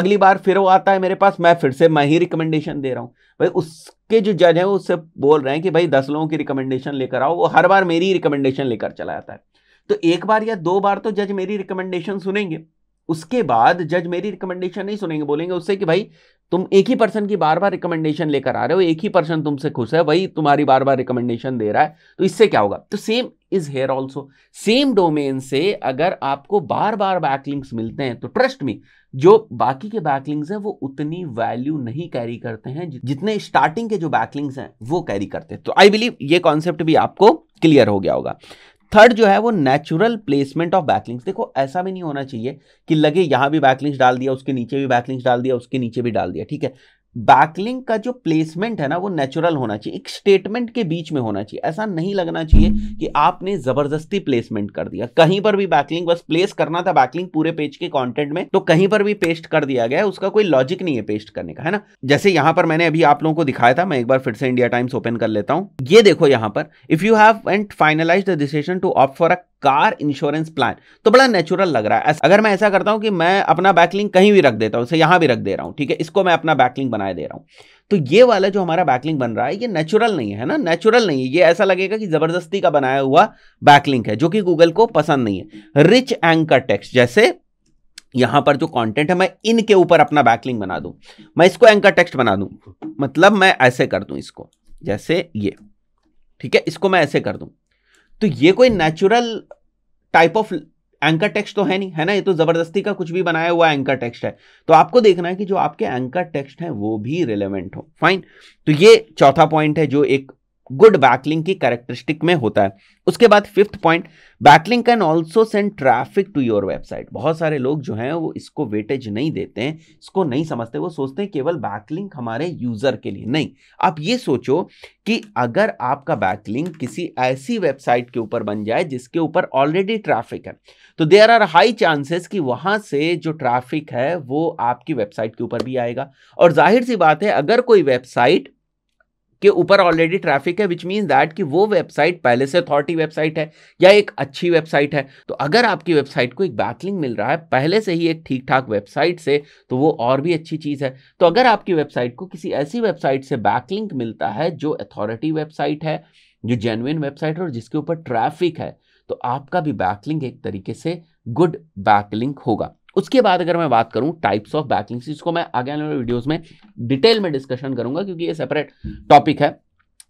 अगली बार फिर वो आता है मेरे पास मैं फिर से मैं ही रिकमेंडेशन दे रहा हूँ भाई उसके जो जज हैं वो उससे बोल रहे हैं कि भाई दस लोगों की रिकमेंडेशन लेकर आओ वो हर बार मेरी रिकमेंडेशन लेकर चला जाता है तो एक बार या दो बार तो जज मेरी रिकमेंडेशन सुनेंगे उसके बाद जज मेरी रिकमेंडेशन नहीं सुनेंगे बोलेंगे उससे कि भाई तुम एक ही पर्सन की बार बार रिकमेंडेशन लेकर आ रहे हो एक ही पर्सन तुमसे खुश है वही तुम्हारी बार बार रिकमेंडेशन दे रहा है तो इससे क्या होगा तो same is here also same domain से अगर आपको बार बार बैकलिंग्स मिलते हैं तो ट्रस्ट में जो बाकी के बैकलिंग्स हैं वो उतनी वैल्यू नहीं कैरी करते हैं जितने स्टार्टिंग के जो बैकलिंग्स हैं वो कैरी करते हैं तो आई बिलीव ये कॉन्सेप्ट भी आपको क्लियर हो गया होगा थर्ड जो है वो नेचुरल प्लेसमेंट ऑफ बैकलिंग्स देखो ऐसा भी नहीं होना चाहिए कि लगे यहाँ भी बैकलिंग्स डाल दिया उसके नीचे भी बैकलिंग्स डाल दिया उसके नीचे भी डाल दिया ठीक है बैकलिंक का जो प्लेसमेंट है ना वो नेचुरल होना चाहिए एक स्टेटमेंट के बीच में होना चाहिए ऐसा नहीं लगना चाहिए कि आपने जबरदस्ती प्लेसमेंट कर दिया कहीं पर भी बैकलिंग बस प्लेस करना था बैकलिंग पूरे पेज के कंटेंट में तो कहीं पर भी पेस्ट कर दिया गया उसका कोई लॉजिक नहीं है पेस्ट करने का है ना जैसे यहां पर मैंने अभी आप लोगों को दिखाया था मैं एक बार फिर से इंडिया टाइम्स ओपन कर लेता हूं ये देखो यहां पर if you have and finalize the decision to opt for a car insurance plan तो बड़ा नेचुरल लग रहा है अगर मैं ऐसा करता हूं कि मैं अपना बैकलिंग कहीं भी रख देता हूँ यहां भी रख दे रहा हूँ ठीक है इसको मैं अपना बैकलिंग बना बनाए दे रहा हूँ तो ये वाला जो हमारा बैकलिंग बन रहा है ये नेचुरल नहीं है ना नेचुरल नहीं है ये ऐसा लगेगा कि ज़बरदस्ती का बनाया हुआ बैकलिंक है जो कि गूगल को पसंद नहीं है रिच एंकर टेक्स्ट जैसे यहां पर जो कंटेंट है मैं इनके ऊपर अपना बैकलिंग बना दूँ मैं इसको एंकर टेक्स्ट बना दूँ मतलब मैं ऐसे कर दूँ इसको जैसे ये ठीक है इसको मैं ऐसे कर दूँ तो ये कोई natural type of anchor text तो है नहीं है ना ये तो ज़बरदस्ती का कुछ भी बनाया हुआ एंकर टेक्स्ट है तो आपको देखना है कि जो आपके एंकर टेक्स्ट हैं वो भी रिलेवेंट हो फाइन तो ये चौथा पॉइंट है जो एक गुड बैकलिंग की कैरेक्टरिस्टिक में होता है उसके बाद fifth point backlink can also send traffic to your website बहुत सारे लोग जो हैं वो इसको वेटेज नहीं देते हैं इसको नहीं समझते वो सोचते हैं केवल बैकलिंग हमारे यूज़र के लिए नहीं आप ये सोचो कि अगर आपका बैकलिंग किसी ऐसी वेबसाइट के ऊपर बन जाए जिसके ऊपर ऑलरेडी ट्रैफिक है तो देयर आर हाई चांसेस कि वहां से जो ट्रैफिक है वो आपकी वेबसाइट के ऊपर भी आएगा और जाहिर सी बात है अगर कोई वेबसाइट के ऊपर ऑलरेडी ट्रैफिक है विच मीन दैट कि वो वेबसाइट पहले से अथॉरिटी वेबसाइट है या एक अच्छी वेबसाइट है तो अगर आपकी वेबसाइट को एक बैकलिंग मिल रहा है पहले से ही एक ठीक ठाक वेबसाइट से तो वो और भी अच्छी चीज़ है तो अगर आपकी वेबसाइट को किसी ऐसी वेबसाइट से बैकलिंक मिलता है जो अथॉरिटी वेबसाइट है जो जेनुइन वेबसाइट है और जिसके ऊपर ट्रैफिक है तो आपका भी बैकलिंक एक तरीके से गुड बैकलिंक होगा उसके बाद अगर मैं बात करूं टाइप्स ऑफ बैकलिंग्स इसको मैं आगे आने वाले वीडियोस में डिटेल में डिस्कशन करूंगा क्योंकि ये सेपरेट टॉपिक है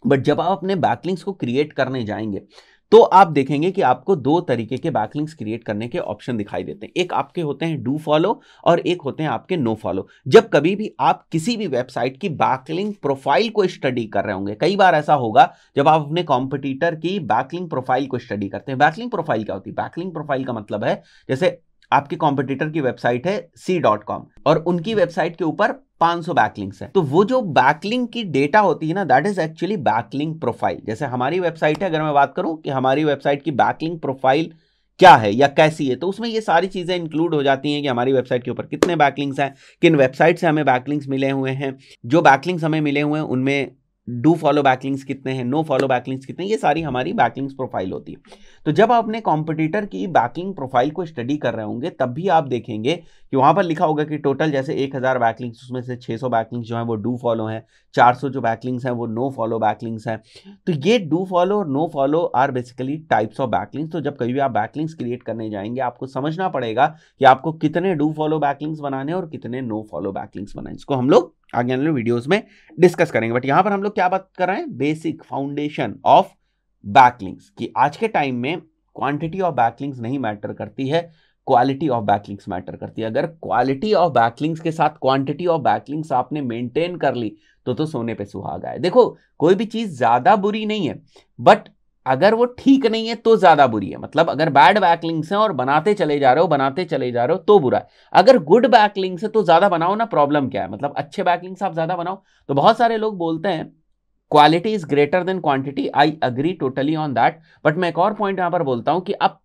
बट जब आप अपने बैकलिंग्स को क्रिएट करने जाएंगे तो आप देखेंगे कि आपको दो तरीके के बैकलिंग्स क्रिएट करने के ऑप्शन दिखाई देते हैं एक आपके होते हैं डू फॉलो और एक होते हैं आपके नो फॉलो जब कभी भी आप किसी भी वेबसाइट की बैकलिंग प्रोफाइल को स्टडी कर रहे होंगे कई बार ऐसा होगा जब आप अपने कॉम्पिटिटर की बैकलिंग प्रोफाइल को स्टडी करते हैं बैकलिंग प्रोफाइल क्या होती है बैकलिंग प्रोफाइल का मतलब है जैसे आपके कॉम्पिटिटर की वेबसाइट है सी डॉट कॉम और उनकी वेबसाइट के ऊपर 500 बैकलिंग्स है तो वो जो बैकलिंग की डेटा होती है ना that is actually backlink profile जैसे हमारी वेबसाइट है अगर मैं बात करूं कि हमारी वेबसाइट की बैकलिंग प्रोफाइल क्या है या कैसी है तो उसमें ये सारी चीज़ें इंक्लूड हो जाती हैं कि हमारी वेबसाइट के ऊपर कितने बैकलिंग्स हैं किन वेबसाइट से हमें बैकलिंग्स मिले हुए हैं जो बैकलिंग्स हमें मिले हुए हैं उनमें डू फॉलो बैकलिंग्स कितने हैं नो फॉलो बैकलिंग्स कितने ये सारी हमारी बैकलिंग्स प्रोफाइल होती है तो जब आप अपने कॉम्पिटिटर की बैकलिंग प्रोफाइल को स्टडी कर रहे होंगे तब भी आप देखेंगे कि वहाँ पर लिखा होगा कि टोटल जैसे 1000 बैकलिंग्स उसमें से 600 बैकलिंग्स जो हैं वो डू फॉलो हैं सौ जो बैकलिंग्स हैं वो नो फॉलो बैकलिंग्स हैं तो ये डू फॉलो और no follow are basically types of backlinks तो जब कभी भी आप बैकलिंग्स क्रिएट करने जाएंगे आपको समझना पड़ेगा कि आपको कितने डू फॉलो बैकलिंग्स बनाने और कितने नो फॉलो बैकलिंग्स बनाने इसको हम लोग आगे आने वीडियोस में डिस्कस करेंगे बट यहां पर हम लोग क्या बात कर रहे हैं बेसिक फाउंडेशन ऑफ बैकलिंग्स की आज के टाइम में क्वांटिटी ऑफ बैकलिंग्स नहीं मैटर करती है क्वालिटी ऑफ बैकलिंग्स मैटर करती है अगर क्वालिटी ऑफ बैकलिंग्स के साथ क्वांटिटी ऑफ बैकलिंग्स आपने मेंटेन कर ली तो तो सोने पे सुहागा है देखो कोई भी चीज़ ज़्यादा बुरी नहीं है बट अगर वो ठीक नहीं है तो ज़्यादा बुरी है मतलब अगर बैड बैकलिंग्स हैं और बनाते चले जा रहे हो बनाते चले जा रहे हो तो बुरा है अगर गुड बैकलिंग्स है तो ज़्यादा बनाओ ना प्रॉब्लम क्या है मतलब अच्छे बैकलिंग्स आप ज़्यादा बनाओ तो बहुत सारे लोग बोलते हैं quality is greater than quantity I agree totally on that but मैं एक और पॉइंट यहां पर बोलता हूं कि आप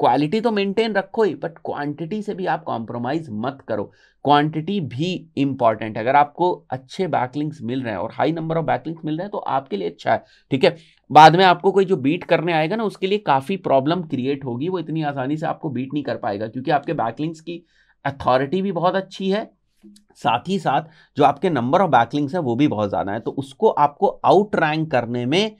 क्वालिटी तो मेंटेन रखो ही बट क्वांटिटी से भी आप कॉम्प्रोमाइज़ मत करो क्वांटिटी भी इंपॉर्टेंट है अगर आपको अच्छे बैकलिंग्स मिल रहे हैं और हाई नंबर ऑफ बैकलिंग्स मिल रहे हैं तो आपके लिए अच्छा है ठीक है बाद में आपको कोई जो बीट करने आएगा ना उसके लिए काफ़ी प्रॉब्लम क्रिएट होगी वो इतनी आसानी से आपको बीट नहीं कर पाएगा क्योंकि आपके बैकलिंग्स की अथॉरिटी भी बहुत अच्छी है साथ ही साथ जो आपके नंबर ऑफ बैकलिंग्स हैं वो भी बहुत ज़्यादा है तो उसको आपको आउट रैंक करने में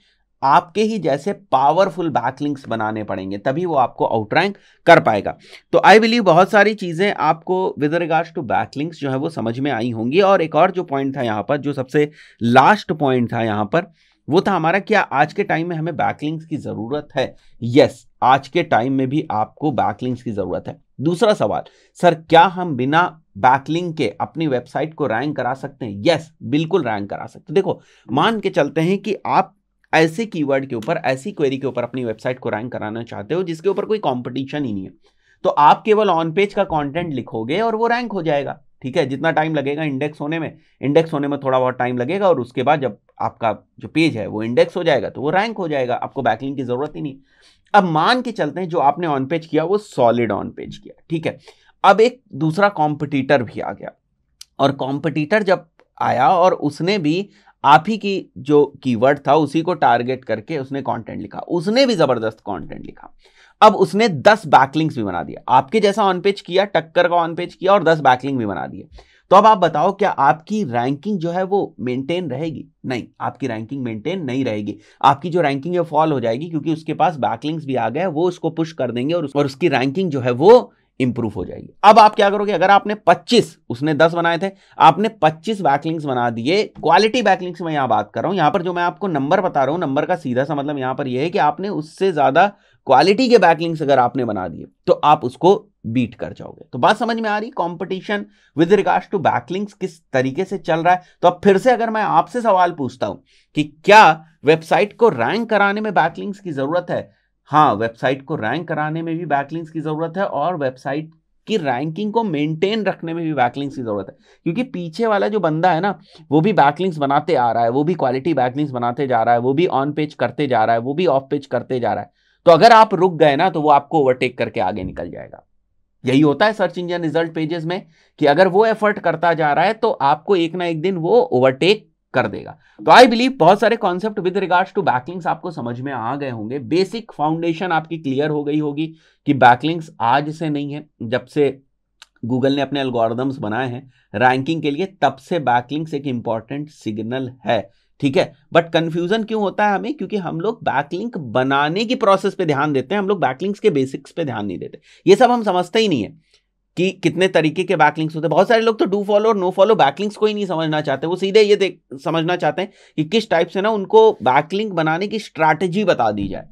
आपके ही जैसे पावरफुल बैकलिंक्स बनाने पड़ेंगे तभी वो आपको आउट रैंक कर पाएगा तो आई बिलीव बहुत सारी चीज़ें आपको विद रिगार्ड्स टू बैकलिंक्स जो है वो समझ में आई होंगी और एक और जो पॉइंट था यहाँ पर जो सबसे लास्ट पॉइंट था यहाँ पर वो था हमारा क्या आज के टाइम में हमें बैकलिंग्स की ज़रूरत है यस आज के टाइम में भी आपको बैकलिंग्स की ज़रूरत है दूसरा सवाल सर क्या हम बिना बैकलिंग के अपनी वेबसाइट को रैंक करा सकते हैं यस बिल्कुल रैंक करा सकते तो देखो मान के चलते हैं कि आप ऐसे कीवर्ड के ऊपर ऐसी क्वेरी के ऊपर अपनी वेबसाइट को रैंक कराना चाहते हो जिसके ऊपर कोई कॉम्पिटिशन ही नहीं है तो आप केवल ऑन पेज का कॉन्टेंट लिखोगे और वो रैंक हो जाएगा ठीक है जितना टाइम लगेगा इंडेक्स होने में इंडेक्स होने में थोड़ा बहुत टाइम लगेगा और उसके बाद जब आपका जो पेज है वो इंडेक्स हो जाएगा तो वो रैंक हो जाएगा आपको बैकलिंग की ज़रूरत ही नहीं अब मान के चलते हैं जो आपने ऑन पेज किया वो सॉलिड ऑन पेज किया ठीक है अब एक दूसरा कॉम्पिटिटर भी आ गया और कॉम्पिटिटर जब आया और उसने भी आप ही की जो कीवर्ड था उसी को टारगेट करके उसने कंटेंट लिखा उसने भी ज़बरदस्त कंटेंट लिखा अब उसने दस बैकलिंग्स भी बना दिया आपके जैसा ऑन पेज किया टक्कर का ऑन पेज किया और दस बैकलिंग भी बना दिए तो अब आप बताओ क्या आपकी रैंकिंग जो है वो मेंटेन रहेगी नहीं आपकी रैंकिंग मेंटेन नहीं रहेगी आपकी जो रैंकिंग है फॉल हो जाएगी क्योंकि उसके पास बैकलिंग्स भी आ गए वो उसको पुश कर देंगे और, उस, और उसकी रैंकिंग जो है वो इंप्रूव हो जाएगी अब आप क्या करोगे अगर आपने 25 उसने 10 बनाए थे आपने 25 बैकलिंग्स बना दिए क्वालिटी बैकलिंग्स मैं यहां बात कर रहा हूं यहां पर जो मैं आपको नंबर बता रहा हूं नंबर का सीधा सा मतलब यहां पर यह है कि आपने उससे ज्यादा क्वालिटी के बैकलिंग्स अगर आपने बना दिए तो आप उसको बीट कर जाओगे तो बात समझ में आ रही competition with regard to backlinks किस तरीके से चल रहा है तो अब फिर से अगर मैं आपसे सवाल पूछता हूं कि क्या वेबसाइट को रैंक कराने में बैकलिंग्स की जरूरत है हाँ वेबसाइट को रैंक कराने में भी बैकलिंग्स की जरूरत है और वेबसाइट की रैंकिंग को मेंटेन रखने में भी बैकलिंग्स की ज़रूरत है क्योंकि पीछे वाला जो बंदा है ना वो भी बैकलिंग्स बनाते आ रहा है वो भी क्वालिटी बैकलिंग्स बनाते जा रहा है वो भी ऑन पेज करते जा रहा है वो भी ऑफ पेज करते जा रहा है तो अगर आप रुक गए ना तो वो आपको ओवरटेक करके आगे निकल जाएगा यही होता है सर्च इंजन रिजल्ट पेजेस में कि अगर वो एफर्ट करता जा रहा है तो आपको एक ना एक दिन वो ओवरटेक कर देगा तो आई बिलीव बहुत सारे concept with regards to backlinks आपको समझ में आ गए होंगे बेसिक फाउंडेशन आपकी क्लियर हो गई होगी कि बैकलिंग्स आज से नहीं है जब से गूगल ने अपने एल्गोरिदम्स बनाए हैं रैंकिंग के लिए तब से बैकलिंग्स एक इंपॉर्टेंट सिग्नल है ठीक है बट कंफ्यूजन क्यों होता है हमें क्योंकि हम लोग बैकलिंक बनाने की प्रोसेस पे ध्यान देते हैं हम लोग बैकलिंक्स के बेसिक्स पे ध्यान नहीं देते ये सब हम समझते ही नहीं है कि कितने तरीके के बैकलिंक्स होते हैं बहुत सारे लोग तो डू फॉलो और नो फॉलो बैकलिंक्स को ही नहीं समझना चाहते वो सीधे ये देख समझना चाहते हैं कि किस टाइप से ना उनको बैकलिंक बनाने की स्ट्रैटेजी बता दी जाए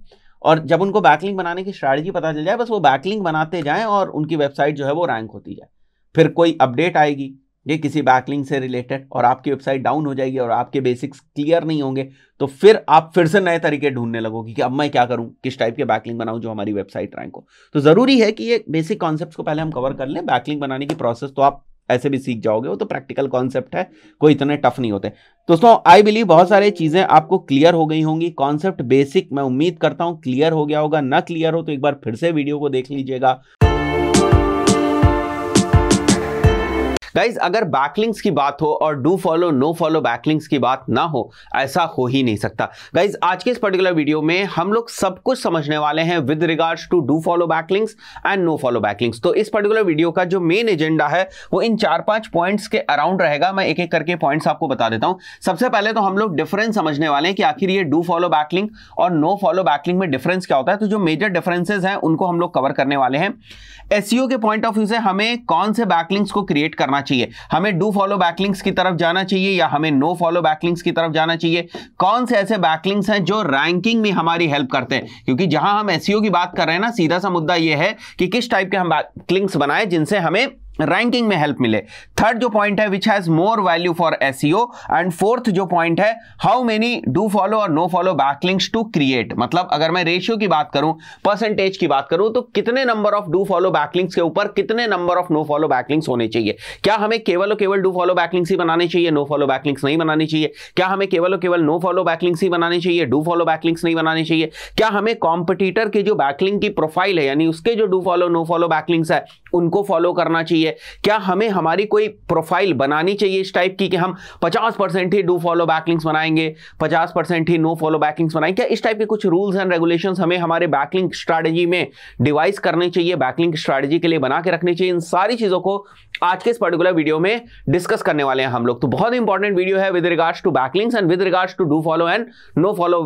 और जब उनको बैकलिंक बनाने की स्ट्रैटेजी पता चल जाए बस वो बैकलिंक बनाते जाएं और उनकी वेबसाइट जो है वो रैंक होती जाए फिर कोई अपडेट आएगी ये किसी बैकलिंग से रिलेटेड और आपकी वेबसाइट डाउन हो जाएगी और आपके बेसिक्स क्लियर नहीं होंगे तो फिर आप फिर से नए तरीके ढूंढने लगोगे कि अब मैं क्या करूं किस टाइप के बैकलिंग बनाऊं जो हमारी वेबसाइट रैंक हो तो ज़रूरी है कि ये बेसिक कॉन्सेप्ट को पहले हम कवर कर लें बैकलिंग बनाने की प्रोसेस तो आप ऐसे भी सीख जाओगे वो तो प्रैक्टिकल कॉन्सेप्ट है कोई इतने टफ नहीं होते दोस्तों आई बिलीव बहुत सारी चीज़ें आपको क्लियर हो गई होंगी कॉन्सेप्ट बेसिक मैं उम्मीद करता हूं क्लियर हो गया होगा ना क्लियर हो तो एक बार फिर से वीडियो को देख लीजिएगा गाइज अगर बैकलिंग्स की बात हो और do follow no follow backlinks की बात ना हो ऐसा हो ही नहीं सकता गाइज आज के इस पर्टिकुलर वीडियो में हम लोग सब कुछ समझने वाले हैं with regards to do follow backlinks and no follow backlinks तो इस पर्टिकुलर वीडियो का जो मेन एजेंडा है वो इन चार पांच पॉइंट्स के अराउंड रहेगा मैं एक एक करके पॉइंट्स आपको बता देता हूँ सबसे पहले तो हम लोग डिफरेंस समझने वाले हैं कि आखिर ये डू फॉलो बैकलिंग और नो फॉलो बैकलिंग में डिफरेंस क्या होता है तो जो मेजर डिफरेंसेज हैं उनको हम लोग कवर करने वाले हैं एसईओ e के पॉइंट ऑफ व्यू से हमें कौन से बैकलिंग्स को क्रिएट करना चाहिए हमें डू फॉलो बैकलिंग्स की तरफ जाना चाहिए या हमें नो फॉलो बैकलिंग्स की तरफ जाना चाहिए कौन से ऐसे बैकलिंग्स हैं जो रैंकिंग में हमारी हेल्प करते हैं क्योंकि जहां हम एसईओ e की बात कर रहे हैं ना सीधा सा मुद्दा यह है कि किस टाइप के हम बैकलिंग्स बनाए जिनसे हमें रैंकिंग में हेल्प मिले थर्ड जो पॉइंट है which has more value for us and fourth जो पॉइंट है हाउ मेनी डू फॉलो और no follow backlinks to create मतलब अगर मैं रेशियो की बात करूं परसेंटेज की बात करूं तो कितने number of do follow backlinks के ऊपर कितने number of no follow backlinks होने चाहिए क्या हमें केवल और केवल डू फॉलो बैकलिंग्स ही बनाने चाहिए नो फॉलो बैकलिंग्स नहीं बनानी चाहिए क्या हमें केवल और केवल नो फॉलो बैकलिंग्स ही बनानी चाहिए डू फॉलो बैकलिंग्स नहीं बनानी चाहिए क्या हमें कॉम्पिटिटर के जो बैकलिंग की प्रोफाइल है यानी उसके जो do follow no follow backlinks है उनको फॉलो करना चाहिए है क्या हमें हमारी कोई प्रोफाइल बनानी चाहिए इस टाइप की कि हम 50 परसेंट ही डू फॉलो बैकलिंग्स बनाएंगे 50 परसेंट ही नो फॉलो बैकलिंग्स बनाएंगे क्या इस टाइप के कुछ रूल्स एंड रेगुलेशन हमें हमारे बैकलिंग स्ट्रैटेजी में डिवाइस करने चाहिए बैकलिंग स्ट्रैटेजी के लिए बना के रखनी चाहिए इन सारी चीज़ों को आज के इस पर्टिकुलर वीडियो में डिस्कस करने वाले हैं हम लोग तो बहुत इंपॉर्टेंट वीडियो है with regards to backlinks and with regards to do follow and no follow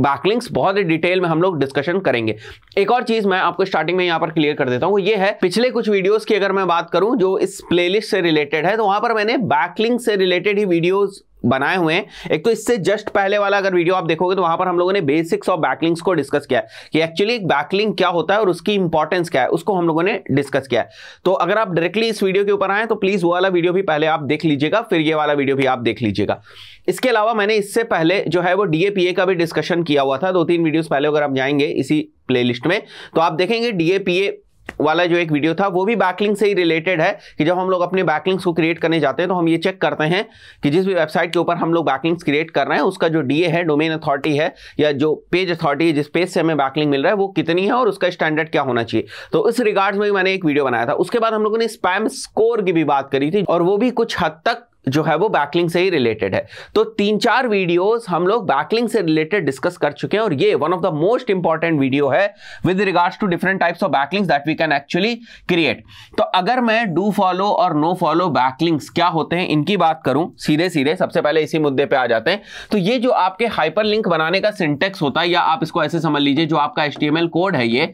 backlinks बहुत ही डिटेल में हम लोग डिस्कशन करेंगे एक और चीज मैं आपको स्टार्टिंग में यहाँ पर क्लियर कर देता हूँ ये है पिछले कुछ वीडियोस की अगर मैं बात करूँ जो इस प्लेलिस्ट से रिलेटेड है तो वहां पर मैंने बैकलिंग से रिलेटेड ही वीडियोज बनाए हुए हैं एक तो इससे जस्ट पहले वाला अगर वीडियो आप देखोगे तो वहां पर हम लोगों ने बेसिक्स ऑफ बैकलिंग्स को डिस्कस किया है कि एक्चुअली एक बैकलिंग क्या होता है और उसकी इंपॉर्टेंस क्या है उसको हम लोगों ने डिस्कस किया है तो अगर आप डायरेक्टली इस वीडियो के ऊपर आए तो प्लीज वो वाला वीडियो भी पहले आप देख लीजिएगा फिर ये वाला वीडियो भी आप देख लीजिएगा इसके अलावा मैंने इससे पहले जो है वो डीएपीए का भी डिस्कशन किया हुआ था दो तीन वीडियो पहले अगर आप जाएंगे इसी प्लेलिस्ट में तो आप देखेंगे डीएपीए वाला जो एक वीडियो था वो भी बैकलिंग से ही रिलेटेड है कि जब हम लोग अपने बैकलिंग्स को क्रिएट करने जाते हैं तो हम ये चेक करते हैं कि जिस भी वेबसाइट के ऊपर हम लोग बैकलिंग्स क्रिएट कर रहे हैं उसका जो डीए है डोमेन अथॉरिटी है या जो पेज अथॉरिटी है जिस पेज से हमें बैकलिंग मिल रहा है वो कितनी है और उसका स्टैंडर्ड क्या होना चाहिए तो इस रिगार्ड्स में भी मैंने एक वीडियो बनाया था उसके बाद हम लोगों ने स्पैम स्कोर की भी बात करी थी और वो भी कुछ हद तक जो है वो बैकलिंग से ही रिलेटेड है तो तीन चार वीडियोस हम लोग बैकलिंग से रिलेटेड डिस्कस कर चुके हैं और ये one of the most important video है with regards to different types of backlinks that we can actually create तो अगर मैं डू फॉलो और नो फॉलो बैकलिंग्स क्या होते हैं इनकी बात करूं सीधे सीधे सबसे पहले इसी मुद्दे पर आ जाते हैं तो ये जो आपके हाइपर बनाने का सिंटेक्स होता है या आप इसको ऐसे समझ लीजिए जो आपका एच कोड है ये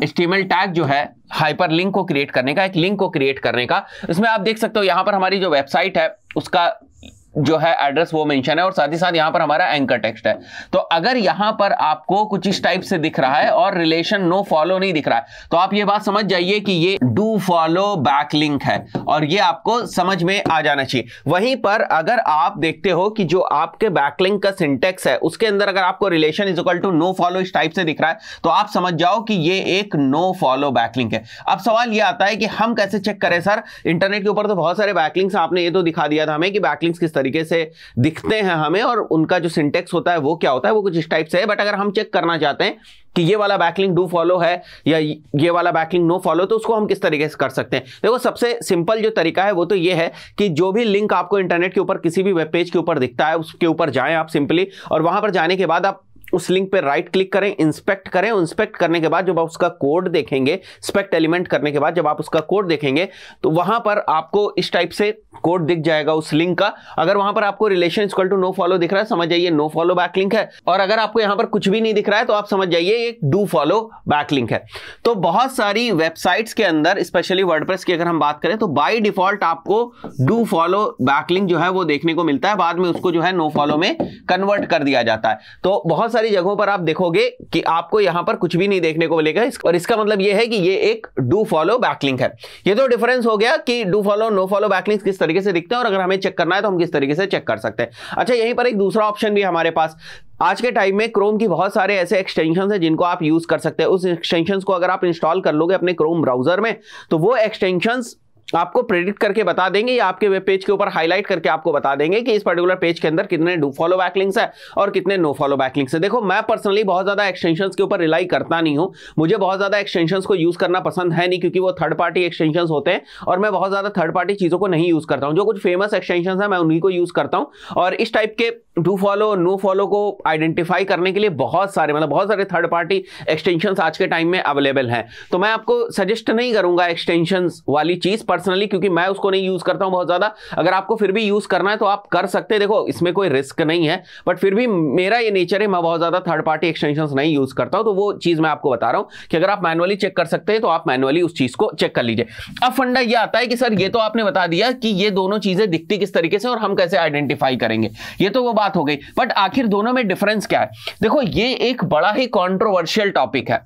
HTML टैग जो है हाइपर लिंक को क्रिएट करने का एक लिंक को क्रिएट करने का इसमें आप देख सकते हो यहां पर हमारी जो वेबसाइट है उसका जो है एड्रेस वो मेंशन है और साथ ही साथ यहां पर हमारा एंकर टेक्स्ट है तो अगर यहां पर आपको कुछ इस टाइप से दिख रहा है और रिलेशन नो फॉलो नहीं दिख रहा है तो आप ये बात समझ जाइए कि ये डू फॉलो बैक लिंक है और ये आपको समझ में आ जाना चाहिए वहीं पर अगर आप देखते हो कि जो आपके बैकलिंक का सिंटेक्स है उसके अंदर अगर आपको relation is equal to no follow इस टाइप से दिख रहा है तो आप समझ जाओ कि ये एक नो फॉलो बैकलिंक है अब सवाल यह आता है कि हम कैसे चेक करें सर इंटरनेट के ऊपर तो बहुत सारे बैकलिंग्स आपने ये तो दिखा दिया था हमें कि बैकलिंग्स किस तरीके से दिखते हैं हमें और उनका जो सिंटेक्स होता है वो क्या होता है वो कुछ इस टाइप से है बट अगर हम चेक करना चाहते हैं कि ये वाला बैकलिंग डू फॉलो है या ये वाला बैकलिंग नो फॉलो तो उसको हम किस तरीके से कर सकते हैं देखो सबसे सिंपल जो तरीका है वो तो ये है कि जो भी लिंक आपको इंटरनेट के ऊपर किसी भी वेब पेज के ऊपर दिखता है उसके ऊपर जाएं आप सिंपली और वहां पर जाने के बाद आप उस लिंक पे राइट क्लिक करें इंस्पेक्ट करें इंस्पेक्ट करने के बाद जब आप उसका कोड देखेंगे स्पेक्ट एलिमेंट करने के बाद जब आप उसका कोड देखेंगे तो वहां पर आपको इस टाइप से कोड दिख जाएगा उस लिंक का अगर वहां पर आपको relation equal to no follow दिख रहा है समझ जाइए नो फॉलो बैक लिंक है और अगर आपको यहां पर कुछ भी नहीं दिख रहा है तो आप समझ जाइए ये डू फॉलो बैक लिंक है तो बहुत सारी वेबसाइट्स के अंदर स्पेशली वर्डप्रेस की अगर हम बात करें तो बाई डिफॉल्ट आपको डू फॉलो बैकलिंक जो है वो देखने को मिलता है बाद में उसको जो है नो फॉलो में कन्वर्ट कर दिया जाता है तो बहुत सारी जगहों पर आप देखोगे कि आपको यहां पर कुछ भी नहीं देखने को मिलेगा और इसका मतलब यह है कि ये एक डू फॉलो बैकलिंक है ये तो डिफरेंस हो गया कि do follow no follow backlink किस तरीके से दिखते हैं और अगर हमें चेक करना है तो हम किस तरीके से चेक कर सकते हैं अच्छा यहीं पर एक दूसरा ऑप्शन भी हमारे पास आज के टाइम में क्रोम की बहुत सारे ऐसे एक्सटेंशन हैं जिनको आप यूज़ कर सकते हैं उस एक्सटेंशन को अगर आप इंस्टॉल कर लोगे अपने क्रोम ब्राउजर में तो वो एक्सटेंशन आपको प्रेडिक्ट करके बता देंगे या आपके वेब पेज के ऊपर हाईलाइट करके आपको बता देंगे कि इस पर्टिकुलर पेज के अंदर कितने डू फॉलो बैक लिंक्स है और कितने नो फॉलो बैक लिंक्स है देखो मैं पर्सनली बहुत ज़्यादा एक्सटेंशन के ऊपर रिलाई करता नहीं हूँ मुझे बहुत ज़्यादा एक्सटेंशन को यूज़ करना पसंद है नहीं क्योंकि वो थर्ड पार्टी एक्सटेंशन होते हैं और मैं बहुत ज़्यादा थर्ड पार्टी चीज़ों को नहीं यूज़ करता हूँ जो कुछ फेमस एक्सटेंशन है मैं उन्हीं को यूज़ करता हूँ और इस टाइप के डू फॉलो नो फॉलो को आइडेंटिफाई करने के लिए बहुत सारे मतलब बहुत सारे थर्ड पार्टी एक्सटेंशंस आज के टाइम में अवेलेबल हैं तो मैं आपको सजेस्ट नहीं करूंगा एक्सटेंशंस वाली चीज़ पर्सनली क्योंकि मैं उसको नहीं यूज़ करता हूं बहुत ज़्यादा अगर आपको फिर भी यूज़ करना है तो आप कर सकते देखो इसमें कोई रिस्क नहीं है बट फिर भी मेरा ये नेचर है मैं बहुत ज़्यादा थर्ड पार्टी एक्सटेंशन नहीं यूज़ करता हूँ तो वो चीज़ मैं आपको बता रहा हूँ कि अगर आप मैनुअली चेक कर सकते हैं तो आप मैनुअली उस चीज़ को चेक कर लीजिए अब फंडा यह आता है कि सर ये तो आपने बता दिया कि ये दोनों चीज़ें दिखती किस तरीके से और हम कैसे आइडेंटिफाई करेंगे ये तो वो बात हो गई बट आखिर दोनों में डिफरेंस क्या है देखो ये एक बड़ा ही कॉन्ट्रोवर्शियल टॉपिक है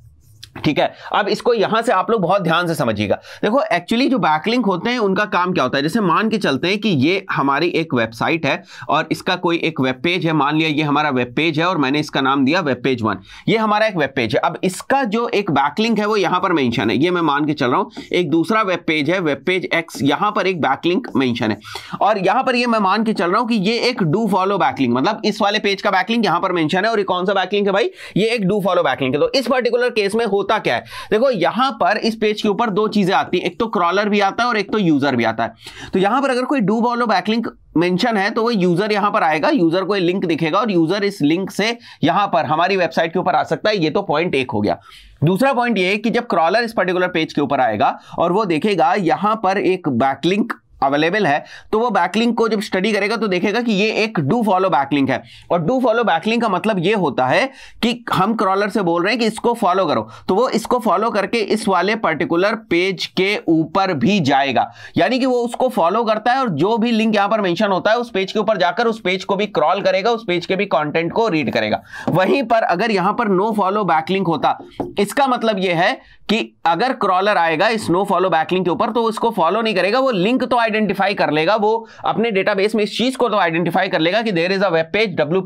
ठीक है अब इसको यहां से आप लोग बहुत ध्यान से समझिएगा देखो एक्चुअली जो बैकलिंक होते हैं उनका काम क्या होता है जैसे मान के चलते हैं कि ये हमारी एक वेबसाइट है और इसका कोई एक वेब पेज है मान लिया ये हमारा वेब पेज है और मैंने इसका नाम दिया वेब पेज वन ये हमारा एक वेब पेज है अब इसका जो एक बैकलिंक है वो यहां पर मैंशन है ये मैं मान के चल रहा हूं एक दूसरा वेब पेज है वेब पेज एक्स यहां पर एक बैकलिंक मैंशन है और यहां पर यह मैं मान के चल रहा हूं कि ये एक डू फॉलो बैकलिंक मतलब इस वाले पेज का बैकलिंक यहां पर मैंशन है और कौन सा बैकलिंक है भाई ये एक डू फॉलो बैकलिंक है तो इस पर्टिकुलर केस में होता होता क्या है देखो यहां पर इस पेज के ऊपर दो चीजें आती है एक तो क्रॉलर भी आता है और एक तो यूजर भी आता है तो यहां पर अगर कोई डू बॉलो बैकलिंक मेंशन है तो वो यूजर यहां पर आएगा यूजर को लिंक दिखेगा और यूजर इस लिंक से यहां पर हमारी वेबसाइट के ऊपर आ सकता है ये तो पॉइंट एक हो गया दूसरा पॉइंट ये है कि जब क्रॉलर इस पर्टिकुलर पेज के ऊपर आएगा और वो देखेगा यहां पर एक बैकलिंक अवेलेबल है तो वो बैकलिंक को जब स्टडी करेगा तो देखेगा कि ये एक डू फॉलो बैकलिंक है और डू फॉलो बैकलिंक का मतलब ये होता है कि हम क्रॉलर से बोल रहे हैं कि इसको फॉलो करो तो वो इसको फॉलो करके इस वाले पर्टिकुलर पेज के ऊपर भी जाएगा यानी कि वो उसको फॉलो करता है और जो भी लिंक यहां पर मैंशन होता है उस पेज के ऊपर जाकर उस पेज को भी क्रॉल करेगा उस पेज के भी कॉन्टेंट को रीड करेगा वहीं पर अगर यहां पर नो फॉलो बैकलिंक होता इसका मतलब यह है कि अगर क्रॉलर आएगा इस नो फॉलो बैकलिंक के ऊपर तो उसको फॉलो नहीं करेगा वो लिंक तो आइडेंटिफाई कर लेगा वो अपने डेटाबेस में इस चीज को तो आइडेंटिफाई कर लेगा कि there is a web page W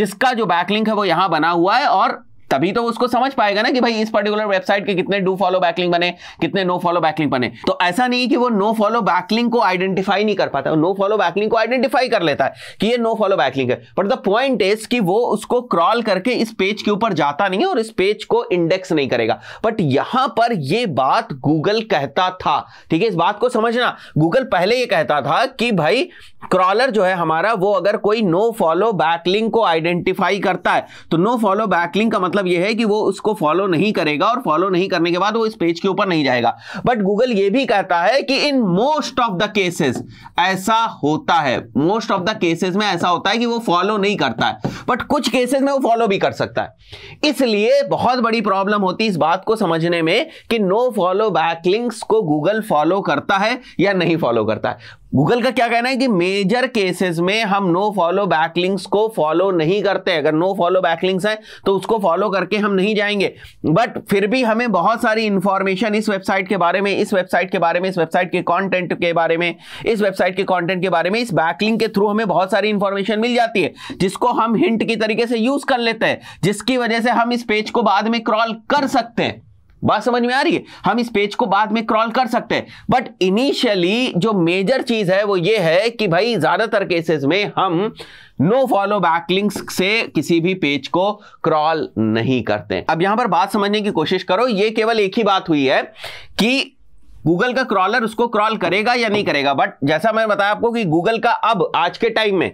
जिसका जो बैकलिंक है वो यहां बना हुआ है और तभी तो उसको समझ पाएगा ना कि भाई इस पर्टिकुलर वेबसाइट के कितने डू फॉलो बैकलिंग बने कितने नो फॉलो बैकलिंग बने तो ऐसा नहीं कि वो नो फॉलो बैकलिंग को आइडेंटिफाई नहीं कर पाता नो फॉलो बैकलिंग को आइडेंटिफाई कर लेता है कि ये नो फॉलो बैकलिंग है बट द पॉइंट इज कि वो उसको क्रॉल करके इस पेज के ऊपर जाता नहीं है और इस पेज को इंडेक्स नहीं करेगा बट यहां पर यह बात गूगल कहता था ठीक है इस बात को समझना गूगल पहले ये कहता था कि भाई क्रॉलर जो है हमारा वो अगर कोई नो फॉलो बैकलिंग को आइडेंटिफाई करता है तो नो फॉलो बैकलिंग का मतलब मतलब यह है कि वो उसको फॉलो नहीं करेगा और फॉलो नहीं करने के बाद वो इस पेज के ऊपर नहीं जाएगा बट गूगल ये भी कहता है कि in most of the cases ऐसा होता है मोस्ट ऑफ द केसेस में ऐसा होता है कि वो फॉलो नहीं करता है बट कुछ केसेस में वो फॉलो भी कर सकता है इसलिए बहुत बड़ी प्रॉब्लम होती है इस बात को समझने में कि नो फॉलो बैकलिंग्स को गूगल फॉलो करता है या नहीं फॉलो करता है गूगल का क्या कहना है कि मेजर केसेस में हम नो फॉलो बैकलिंग्स को फॉलो नहीं करते अगर नो फॉलो बैकलिंग्स हैं तो उसको फॉलो करके हम नहीं जाएंगे बट फिर भी हमें बहुत सारी इंफॉर्मेशन इस वेबसाइट के बारे में इस वेबसाइट के बारे में इस वेबसाइट के कॉन्टेंट के बारे में इस वेबसाइट के कॉन्टेंट के बारे में इस बैकलिंग के थ्रू हमें बहुत सारी इंफॉर्मेशन मिल जाती है जिसको हम हिंट की तरीके से यूज कर लेते हैं जिसकी वजह से हम इस पेज को बाद में क्रॉल कर सकते हैं बात समझ में आ रही है हम इस पेज को बाद में क्रॉल कर सकते हैं बट इनिशियली जो मेजर चीज है वो ये है कि भाई ज्यादातर केसेस में हम नो फॉलो बैक लिंक्स से किसी भी पेज को क्रॉल नहीं करते अब यहां पर बात समझने की कोशिश करो ये केवल एक ही बात हुई है कि गूगल का क्रॉलर उसको क्रॉल करेगा या नहीं करेगा बट जैसा मैंने बताया आपको कि गूगल का अब आज के टाइम में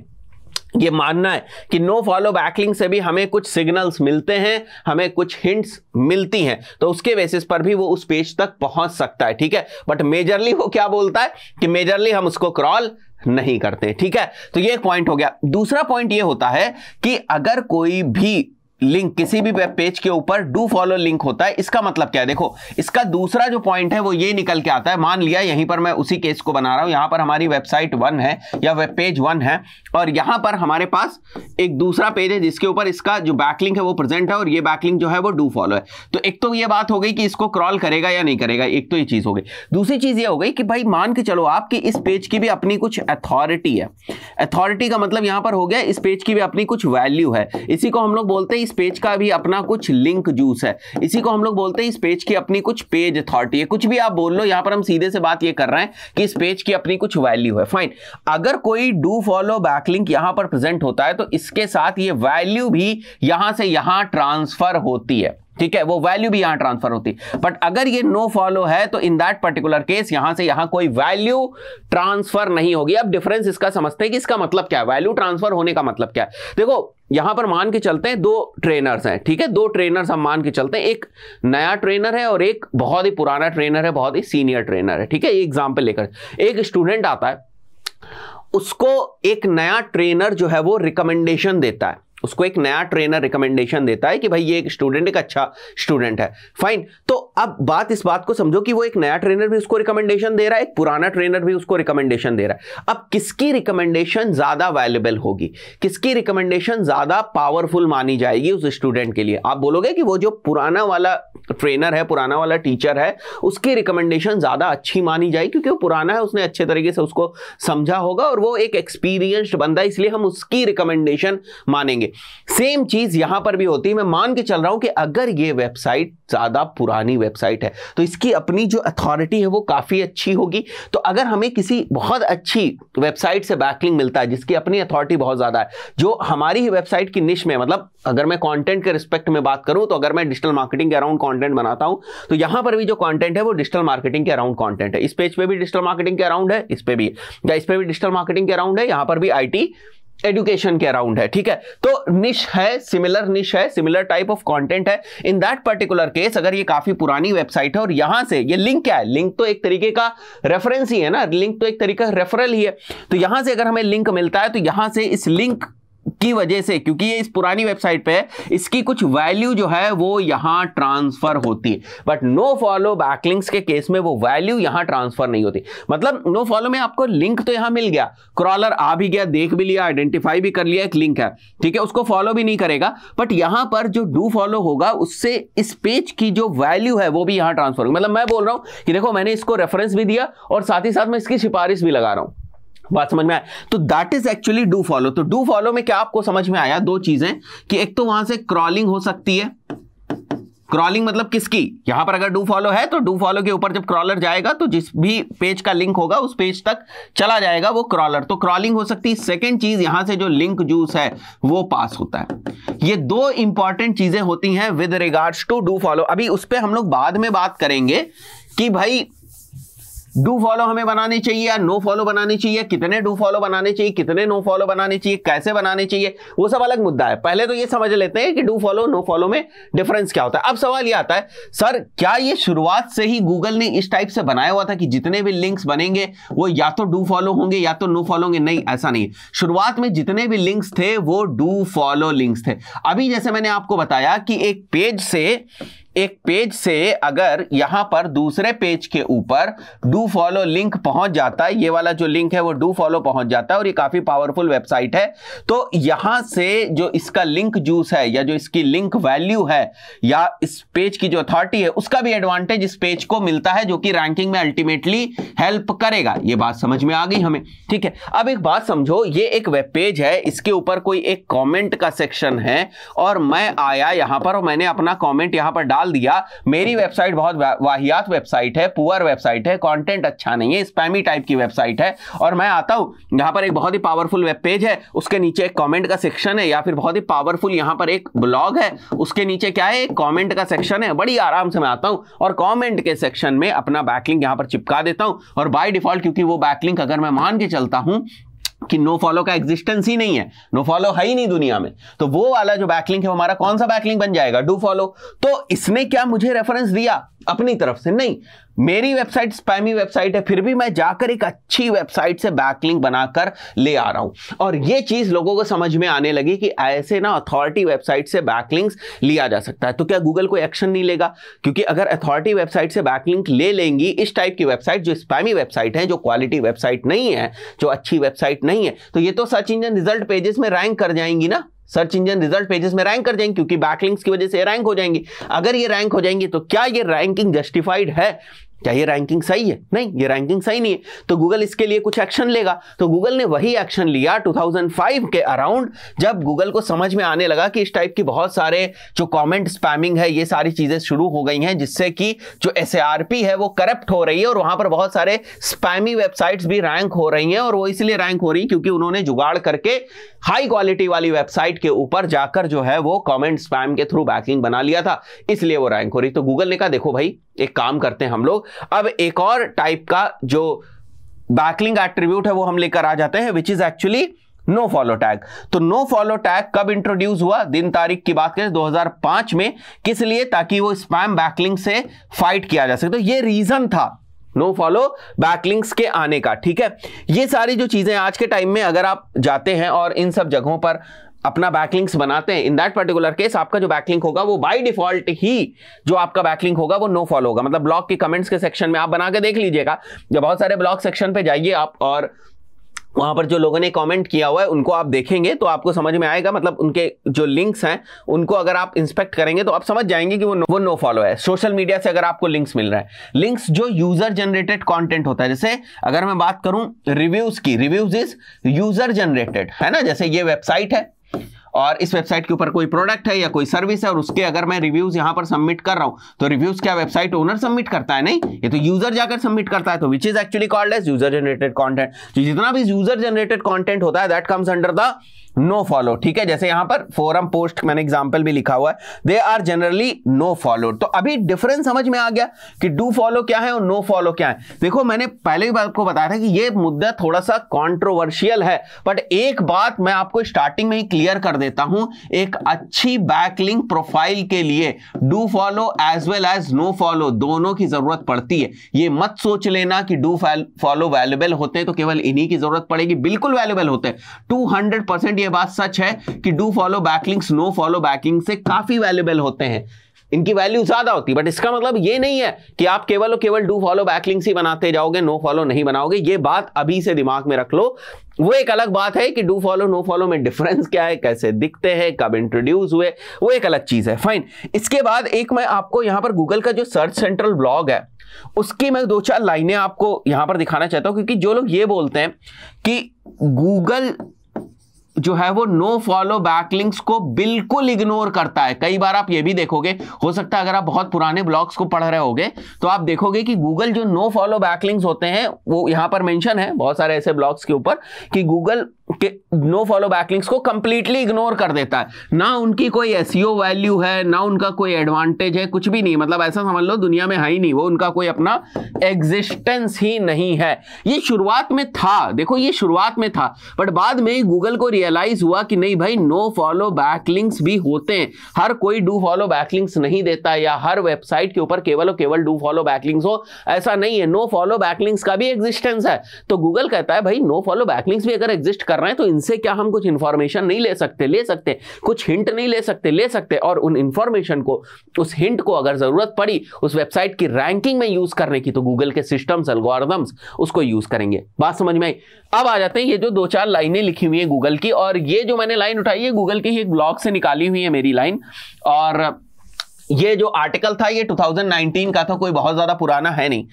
ये मानना है कि नो फॉलो बैकलिंग से भी हमें कुछ सिग्नल्स मिलते हैं हमें कुछ हिंट्स मिलती हैं तो उसके बेसिस पर भी वो उस पेज तक पहुंच सकता है ठीक है बट मेजरली वो क्या बोलता है कि मेजरली हम उसको क्रॉल नहीं करते ठीक है तो ये एक पॉइंट हो गया दूसरा पॉइंट ये होता है कि अगर कोई भी लिंक किसी भी वेब पेज के ऊपर डू फॉलो लिंक होता है इसका मतलब क्या है देखो इसका दूसरा जो पॉइंट है वो ये निकल के आता है मान लिया यहीं पर मैं उसी केस को बना रहा हूं यहां पर हमारी वेबसाइट वन है या वेब पेज वन है और यहां पर हमारे पास एक दूसरा पेज है जिसके ऊपर इसका जो बैकलिंक है वो प्रेजेंट है और ये बैकलिंक जो है वो डू फॉलो है तो एक तो ये बात हो गई कि इसको क्रॉल करेगा या नहीं करेगा एक तो ये चीज हो गई दूसरी चीज ये हो गई कि भाई मान के चलो आपकी इस पेज की भी अपनी कुछ अथॉरिटी है अथॉरिटी का मतलब यहां पर हो गया इस पेज की भी अपनी कुछ वैल्यू है इसी को हम लोग बोलते हैं इस पेज का भी अपना कुछ लिंक जूस है इसी को हम लोग बोलते हैं इस पेज की अपनी कुछ पेज अथॉरिटी है कुछ भी आप बोल लो यहां पर हम सीधे से बात ये कर रहे हैं कि इस पेज की अपनी कुछ वैल्यू है फाइन अगर कोई डू फॉलो बैकलिंक यहां पर प्रेजेंट होता है तो इसके साथ ये वैल्यू भी यहां से यहां ट्रांसफर होती है ठीक है वो वैल्यू भी यहां ट्रांसफर होती बट अगर ये नो फॉलो है तो इन दैट पर्टिकुलर केस यहां से यहां कोई वैल्यू ट्रांसफर नहीं होगी अब डिफरेंस इसका समझते हैं कि इसका मतलब क्या है वैल्यू ट्रांसफर होने का मतलब क्या है देखो यहां पर मान के चलते हैं दो ट्रेनर्स हैं ठीक है दो ट्रेनर्स हम मान के चलते हैं एक नया ट्रेनर है और एक बहुत ही पुराना ट्रेनर है बहुत ही सीनियर ट्रेनर है ठीक है एग्जाम्पल लेकर एक स्टूडेंट आता है उसको एक नया ट्रेनर जो है वो रिकमेंडेशन देता है उसको एक नया ट्रेनर रिकमेंडेशन देता है कि भाई ये एक स्टूडेंट एक अच्छा स्टूडेंट है फाइन तो अब बात इस बात को समझो कि वो एक नया ट्रेनर भी उसको रिकमेंडेशन दे रहा है एक पुराना ट्रेनर भी उसको रिकमेंडेशन दे रहा है अब किसकी रिकमेंडेशन ज्यादा वैल्यूबल होगी किसकी रिकमेंडेशन ज्यादा पावरफुल मानी जाएगी उस स्टूडेंट के लिए आप बोलोगे कि वो जो पुराना वाला ट्रेनर है पुराना वाला टीचर है उसकी रिकमेंडेशन ज़्यादा अच्छी मानी जाए क्योंकि वो पुराना है उसने अच्छे तरीके से उसको समझा होगा और वो एक एक्सपीरियंस्ड बंदा है इसलिए हम उसकी रिकमेंडेशन मानेंगे सेम चीज़ यहाँ पर भी होती है मैं मान के चल रहा हूँ कि अगर ये वेबसाइट ज़्यादा पुरानी वेबसाइट है तो इसकी अपनी जो अथॉरिटी है वो काफ़ी अच्छी होगी तो अगर हमें किसी बहुत अच्छी वेबसाइट से बैकलिंग मिलता है जिसकी अपनी अथॉरिटी बहुत ज़्यादा है जो हमारी ही वेबसाइट की निश में मतलब अगर मैं कॉन्टेंट के रिस्पेक्ट में बात करूँ तो अगर मैं डिजिटल मार्केटिंग के अराउंड कंटेंट बनाता हूं तो यहां पर भी जो कंटेंट है वो डिजिटल मार्केटिंग के अराउंड कंटेंट है इस पेज पे भी डिजिटल मार्केटिंग के अराउंड है इस पे भी या इस पे भी डिजिटल मार्केटिंग के अराउंड है यहां पर भी आईटी एजुकेशन के अराउंड है ठीक है तो निश है सिमिलर निश है सिमिलर टाइप ऑफ कंटेंट है इन दैट पर्टिकुलर केस अगर ये काफी पुरानी वेबसाइट है और यहां से ये लिंक क्या है लिंक तो एक तरीके का रेफरेंस ही है ना लिंक तो एक तरीके का रेफरल ही है तो यहां से अगर हमें लिंक मिलता है तो यहां से इस लिंक की वजह से क्योंकि ये इस पुरानी वेबसाइट पे इसकी कुछ वैल्यू जो है वो यहाँ ट्रांसफर होती है बट नो फॉलो बैकलिंक्स के केस में वो वैल्यू यहाँ ट्रांसफर नहीं होती मतलब नो फॉलो में आपको लिंक तो यहाँ मिल गया क्रॉलर आ भी गया देख भी लिया आइडेंटिफाई भी कर लिया एक लिंक है ठीक है उसको फॉलो भी नहीं करेगा बट यहाँ पर जो डू फॉलो होगा उससे इस पेज की जो वैल्यू है वो भी यहाँ ट्रांसफर होगी मतलब मैं बोल रहा हूँ कि देखो मैंने इसको रेफरेंस भी दिया और साथ ही साथ मैं इसकी सिफारिश भी लगा रहा हूँ बात समझ में आया तो that is actually do follow तो डू फॉलो में क्या आपको समझ में आया दो चीजें कि एक तो वहां से क्रॉलिंग हो सकती है क्रॉलिंग मतलब किसकी यहां पर अगर डू फॉलो है तो डू फॉलो के ऊपर जब क्रॉलर जाएगा तो जिस भी पेज का लिंक होगा उस पेज तक चला जाएगा वो क्रॉलर तो क्रॉलिंग हो सकती है सेकेंड चीज यहां से जो लिंक जूस है वो पास होता है ये दो इंपॉर्टेंट चीजें होती हैं with regards to do follow अभी उस पर हम लोग बाद में बात करेंगे कि भाई डू फॉलो हमें बनाने चाहिए या नो फॉलो बनाने चाहिए कितने डू फॉलो बनाने चाहिए कितने नो फॉलो बनाने चाहिए कैसे बनाने चाहिए वो सब अलग मुद्दा है पहले तो ये समझ लेते हैं कि डू फॉलो नो फॉलो में डिफरेंस क्या होता है अब सवाल ये आता है सर क्या ये शुरुआत से ही गूगल ने इस टाइप से बनाया हुआ था कि जितने भी लिंक्स बनेंगे वो या तो डू फॉलो होंगे या तो नो फॉलो होंगे नहीं ऐसा नहीं शुरुआत में जितने भी लिंक्स थे वो डू फॉलो लिंक्स थे अभी जैसे मैंने आपको बताया कि एक पेज से एक पेज से अगर यहां पर दूसरे पेज के ऊपर डू फॉलो लिंक पहुंच जाता है ये वाला जो लिंक है वो डू फॉलो पहुंच जाता है और ये काफी पावरफुल वेबसाइट है तो यहां से जो इसका लिंक जूस है या जो इसकी लिंक वैल्यू है या इस पेज की जो अथॉरिटी है उसका भी एडवांटेज इस पेज को मिलता है जो कि रैंकिंग में अल्टीमेटली हेल्प करेगा ये बात समझ में आ गई हमें ठीक है अब एक बात समझो ये एक वेब पेज है इसके ऊपर कोई एक कॉमेंट का सेक्शन है और मैं आया यहां पर और मैंने अपना कॉमेंट यहां पर डाल डाल दिया मेरी वेबसाइट बहुत वाहियात वेबसाइट है पुअर वेबसाइट है कॉन्टेंट अच्छा नहीं है स्पैमी टाइप की वेबसाइट है और मैं आता हूँ यहाँ पर एक बहुत ही पावरफुल वेब पेज है उसके नीचे एक कॉमेंट का सेक्शन है या फिर बहुत ही पावरफुल यहाँ पर एक ब्लॉग है उसके नीचे क्या है कॉमेंट का सेक्शन है बड़ी आराम से मैं आता हूँ और कॉमेंट के सेक्शन में अपना बैकलिंग यहाँ पर चिपका देता हूँ और बाई डिफॉल्ट क्योंकि वो बैकलिंक अगर मैं मान के चलता हूँ कि नो फॉलो का एग्जिस्टेंस ही नहीं है नो फॉलो है ही नहीं दुनिया में तो वो वाला जो बैकलिंक है हमारा कौन सा बैकलिंक बन जाएगा डू फॉलो तो इसने क्या मुझे रेफरेंस दिया अपनी तरफ से नहीं मेरी वेबसाइट स्पैमी वेबसाइट है फिर भी मैं जाकर एक अच्छी वेबसाइट से बैकलिंक बनाकर ले आ रहा हूं और ये चीज लोगों को समझ में आने लगी कि ऐसे ना अथॉरिटी वेबसाइट से बैकलिंक लिया जा सकता है तो क्या गूगल कोई एक्शन नहीं लेगा क्योंकि अगर अथॉरिटी वेबसाइट से बैकलिंक ले लेंगी इस टाइप की वेबसाइट जो स्पैमी वेबसाइट है जो क्वालिटी वेबसाइट नहीं है जो अच्छी वेबसाइट नहीं है तो ये तो सर्च इंजन रिजल्ट पेजेस में रैंक कर जाएंगी ना सर्च इंजन रिजल्ट पेजेस में रैंक कर जाएंगे क्योंकि बैकलिंक्स की वजह से रैंक हो जाएंगे अगर ये रैंक हो जाएंगे तो क्या ये रैंकिंग जस्टिफाइड है क्या ये रैंकिंग सही है नहीं ये रैंकिंग सही नहीं है तो गूगल इसके लिए कुछ एक्शन लेगा तो गूगल ने वही एक्शन लिया 2005 के अराउंड जब गूगल को समझ में आने लगा कि इस टाइप की बहुत सारे जो कमेंट स्पैमिंग है ये सारी चीज़ें शुरू हो गई हैं जिससे कि जो एस है वो करप्ट हो रही है और वहाँ पर बहुत सारे स्पैमी वेबसाइट्स भी रैंक हो रही हैं और वो इसलिए रैंक हो रही है क्योंकि उन्होंने जुगाड़ करके हाई क्वालिटी वाली वेबसाइट के ऊपर जाकर जो है वो कॉमेंट स्पैम के थ्रू बैकिंग बना लिया था इसलिए वो रैंक हो रही तो गूगल ने कहा देखो भाई एक काम करते हैं हम लोग अब एक और टाइप का जो बैकलिंग एट्रीब्यूट है वो हम लेकर आ जाते हैं which is actually no follow tag तो नो फॉलो टैग कब इंट्रोड्यूस हुआ दिन तारीख की बात करें 2005 में किस लिए ताकि वो स्पैम बैकलिंग से फाइट किया जा सके तो ये रीजन था नो फॉलो बैकलिंग्स के आने का ठीक है ये सारी जो चीजें आज के टाइम में अगर आप जाते हैं और इन सब जगहों पर अपना बैकलिंक्स बनाते हैं इन दैट पर्टिकुलर केस आपका जो बैकलिंक होगा वो बाय डिफॉल्ट ही जो आपका बैकलिंक होगा वो नो फॉलो होगा मतलब ब्लॉग के कमेंट्स के सेक्शन में आप बना के देख लीजिएगा जब बहुत सारे ब्लॉग सेक्शन पे जाइए आप और वहाँ पर जो लोगों ने कमेंट किया हुआ है उनको आप देखेंगे तो आपको समझ में आएगा मतलब उनके जो लिंक्स हैं उनको अगर आप इंस्पेक्ट करेंगे तो आप समझ जाएंगे कि वो नो, वो नो फॉलो है सोशल मीडिया से अगर आपको लिंक्स मिल रहा है लिंक्स जो यूजर जनरेटेड कंटेंट होता है जैसे अगर मैं बात करूँ रिव्यूज़ की रिव्यूज़ इज यूजर जनरेटेड है ना जैसे ये वेबसाइट है और इस वेबसाइट के ऊपर कोई प्रोडक्ट है या कोई सर्विस है और उसके अगर मैं रिव्यूज यहां पर सबमिट कर रहा हूं तो रिव्यूज क्या वेबसाइट ओनर सबमिट करता है नहीं ये तो यूजर जाकर सबमिट करता है तो which is actually called as user generated content जितना भी यूजर जनरेटेड कॉन्टेंट होता है that comes under the no follow ठीक है जैसे यहां पर फोरम पोस्ट मैंने एग्जाम्पल भी लिखा हुआ है they are generally no follow तो अभी डिफरेंस समझ में आ गया कि डू फॉलो क्या है और नो no फॉलो क्या है देखो मैंने पहले भी आपको बताया था कि ये मुद्दा थोड़ा सा कॉन्ट्रोवर्शियल है बट एक बात मैं आपको स्टार्टिंग में ही क्लियर कर देता हूं एक अच्छी बैकलिंग प्रोफाइल के लिए do follow as well as no follow दोनों की जरूरत पड़ती है ये मत सोच लेना कि डू फॉलो वैल्यूबल होते हैं तो केवल इन्हीं की जरूरत पड़ेगी बिल्कुल वैल्यूबल होते हैं टू हंड्रेड ये बात सच है कि do follow backlinks no follow backlink से काफी वैल्यूबल होते हैं इनकी वैल्यू ज्यादा होती है बट इसका मतलब ये नहीं है कि आप केवल और केवल डू फॉलो बैकलिंग्स ही बनाते जाओगे नो फॉलो नहीं बनाओगे ये बात अभी से दिमाग में रख लो वो एक अलग बात है कि डू फॉलो नो फॉलो में डिफरेंस क्या है कैसे दिखते हैं कब इंट्रोड्यूस हुए वो एक अलग चीज है फाइन इसके बाद एक मैं आपको यहां पर गूगल का जो सर्च सेंट्रल ब्लॉग है उसकी मैं दो चार लाइनें आपको यहां पर दिखाना चाहता हूं क्योंकि जो लोग ये बोलते हैं कि गूगल जो है वो नो फॉलो लिंक्स को बिल्कुल इग्नोर करता है कई बार आप ये भी देखोगे हो सकता है अगर आप बहुत पुराने ब्लॉग्स को पढ़ रहे होगे तो आप देखोगे कि गूगल जो नो फॉलो लिंक्स होते हैं वो यहाँ पर मेंशन है बहुत सारे ऐसे ब्लॉग्स के ऊपर कि गूगल के नो फॉलो बैकलिंग्स को कंप्लीटली इग्नोर कर देता है ना उनकी कोई एस वैल्यू e है ना उनका कोई एडवांटेज है कुछ भी नहीं मतलब ऐसा समझ लो दुनिया में है ही नहीं वो उनका कोई अपना एग्जिस्टेंस ही नहीं है ये शुरुआत में था देखो ये शुरुआत में था बट बाद में गूगल को रियलाइज हुआ कि नहीं भाई नो फॉलो बैकलिंग्स भी होते हैं हर कोई डू फॉलो बैकलिंग्स नहीं देता या हर वेबसाइट के ऊपर केवल और केवल डू फॉलो बैकलिंग्स हो ऐसा नहीं है नो फॉलो बैकलिंग्स का भी एग्जिस्टेंस है तो गूगल कहता है भाई नो फॉलो बैकलिंग्स भी अगर एग्जिस्ट कर कर रहे हैं तो इनसे क्या हम कुछ इंफॉर्मेशन नहीं ले सकते ले सकते कुछ हिंट नहीं ले सकते ले सकते और उन इंफॉर्मेशन को उस हिंट को अगर ज़रूरत पड़ी उस वेबसाइट की रैंकिंग में यूज़ करने की तो गूगल के सिस्टम्स एल्गोरिदम्स उसको यूज़ करेंगे बात समझ में अब आ जाते हैं ये जो दो चार लाइनें लिखी हुई है गूगल की और ये जो मैंने लाइन उठाई है गूगल के ही एक ब्लॉग से निकाली हुई है मेरी लाइन और ये जो आर्टिकल था ये 2019 का था कोई बहुत ज़्यादा पुराना है नहीं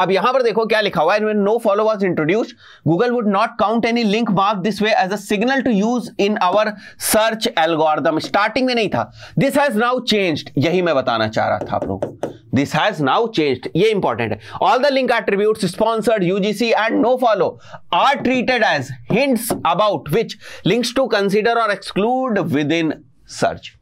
अब यहां पर देखो क्या लिखा हुआ है no follow was introduce Google would not count any link mark this way as a signal to use in our search algorithm starting में नहीं था दिस हैज नाउ चेंज्ड यही मैं बताना चाह रहा था आप लोग दिस हैज नाउ चेंज्ड ये इंपॉर्टेंट है all the link attribute sponsored UGC and no follow are treated as hints about which links to consider और एक्सक्लूड विद इन सर्च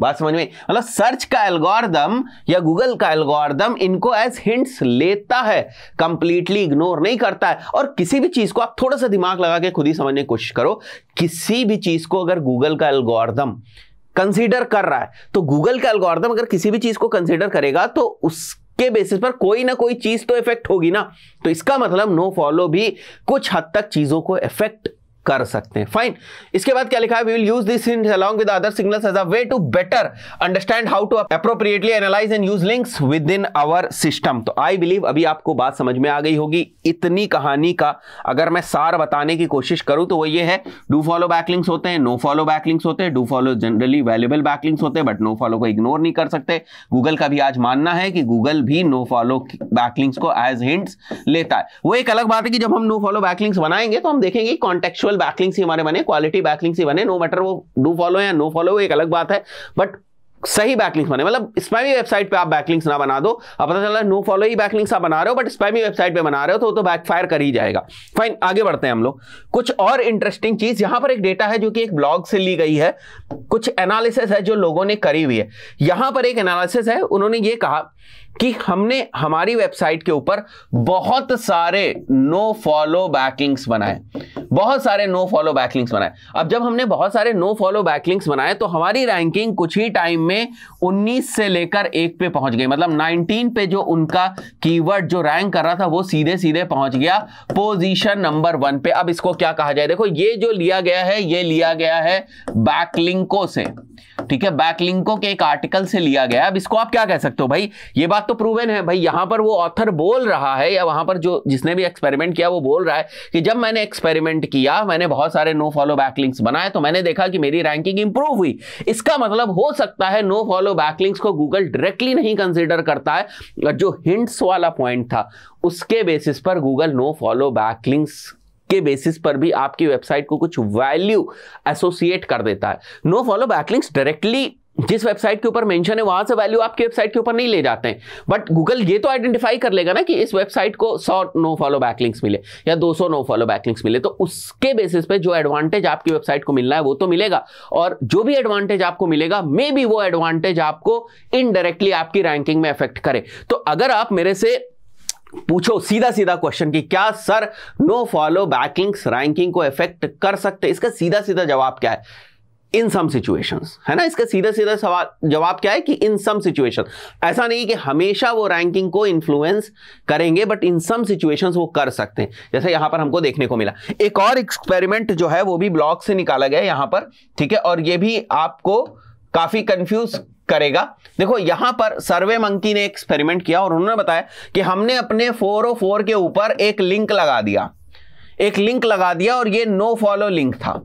बात समझ में मतलब सर्च का एल्गोरिदम या गूगल का एल्गोरिदम इनको एज हिंट्स लेता है कंप्लीटली इग्नोर नहीं करता है और किसी भी चीज को आप थोड़ा सा दिमाग लगा के खुद ही समझने की कोशिश करो किसी भी चीज को अगर गूगल का एल्गोरिदम कंसीडर कर रहा है तो गूगल का एल्गोरिदम अगर किसी भी चीज को कंसीडर करेगा तो उस के बेसिस पर कोई ना कोई चीज तो इफेक्ट होगी ना तो इसका मतलब नो फॉलो भी कुछ हद तक चीजों को इफेक्ट कर सकते हैं फाइन इसके बाद क्या लिखा है we will use this hint along with other signals as a way to better understand how to appropriately analyse and use links within our system तो आई बिलीव अभी आपको बात समझ में आ गई होगी इतनी कहानी का अगर मैं सार बताने की कोशिश करूं तो वो ये है डू फॉलो बैक लिंक्स होते हैं नो फॉलो बैक लिंक्स होते हैं do follow generally valuable backlinks होते हैं बट नो फॉलो को इग्नोर नहीं कर सकते गूगल का भी आज मानना है कि गूगल भी नो फॉलो बैक लिंक्स को एज हिंट्स लेता है वो एक अलग बात है कि जब हम नो फॉलो बैक लिंक्स बनाएंगे तो हम देखेंगे कॉन्टेक्चुअल एक्चुअल बैकलिंग्स ही हमारे बने क्वालिटी बैकलिंग्स ही बने नो मैटर वो डू फॉलो या नो फॉलो एक अलग बात है बट सही बैकलिंग्स बने मतलब स्पैमी वेबसाइट पे आप बैकलिंग्स ना बना दो अब पता चला नो फॉलो ही बैकलिंग्स आप बना रहे हो बट स्पैमी वेबसाइट पे बना रहे हो तो वो तो बैकफायर कर ही जाएगा फाइन आगे बढ़ते हैं हम लोग कुछ और इंटरेस्टिंग चीज यहां पर एक डेटा है जो कि एक ब्लॉग से ली गई है कुछ एनालिसिस है जो लोगों ने करी हुई है यहां पर एक एनालिसिस है उन्होंने ये कहा कि हमने हमारी वेबसाइट के ऊपर बहुत सारे नो फॉलो बैकलिंक्स बनाए बहुत सारे नो फॉलो बैकलिंक्स बनाए अब जब हमने बहुत सारे नो फॉलो बैकलिंक्स बनाए तो हमारी रैंकिंग कुछ ही टाइम में 19 से लेकर एक पे पहुंच गई मतलब 19 पे जो उनका कीवर्ड जो रैंक कर रहा था वो सीधे सीधे पहुंच गया पोजिशन नंबर वन पे अब इसको क्या कहा जाए देखो ये जो लिया गया है ये लिया गया है बैकलिंकों से ठीक है बैकलिंको के एक आर्टिकल से लिया गया अब इसको आप क्या कह सकते हो भाई ये बात तो प्रूवन है भाई यहां पर वो ऑथर बोल रहा है या वहां पर जो जिसने भी एक्सपेरिमेंट किया वो बोल रहा है कि जब मैंने एक्सपेरिमेंट किया मैंने बहुत सारे नो फॉलो बैकलिंग्स बनाए तो मैंने देखा कि मेरी रैंकिंग इंप्रूव हुई इसका मतलब हो सकता है नो फॉलो बैकलिंग्स को गूगल डायरेक्टली नहीं कंसिडर करता है जो हिंट्स वाला पॉइंट था उसके बेसिस पर गूगल नो फॉलो बैकलिंग्स के बेसिस पर भी आपकी वेबसाइट को कुछ वैल्यू एसोसिएट कर देता है नो फॉलो बैकलिंक्स डायरेक्टली जिस वेबसाइट के ऊपर मेंशन है वहां से वैल्यू आपकी वेबसाइट के ऊपर नहीं ले जाते हैं बट गूगल ये तो आइडेंटिफाई कर लेगा ना कि इस वेबसाइट को 100 नो फॉलो बैकलिंक्स मिले या 200 नो फॉलो बैकलिंक्स मिले तो उसके बेसिस पे जो एडवांटेज आपकी वेबसाइट को मिलना है वो तो मिलेगा और जो भी एडवांटेज आपको मिलेगा मे बी वो एडवांटेज आपको इनडायरेक्टली आपकी रैंकिंग में अफेक्ट करे तो अगर आप मेरे से पूछो सीधा सीधा क्वेश्चन की क्या sir no follow backlinks ranking को इफेक्ट कर सकते इसका सीधा सीधा जवाब क्या है इन सम सिचुएशंस है ना इसका सीधा सीधा सवाल जवाब क्या है कि इन सम सिचुएशन ऐसा नहीं कि हमेशा वो रैंकिंग को इन्फ्लुएंस करेंगे बट इन सम सिचुएशंस वो कर सकते हैं जैसे यहां पर हमको देखने को मिला एक और एक्सपेरिमेंट जो है वो भी ब्लॉक से निकाला गया यहां पर ठीक है और ये भी आपको काफी कंफ्यूज करेगा देखो यहां पर सर्वे मंकी ने एक्सपेरिमेंट किया और उन्होंने बताया कि हमने अपने 404 के ऊपर एक लिंक लगा दिया एक लिंक लगा दिया और ये नो फॉलो लिंक था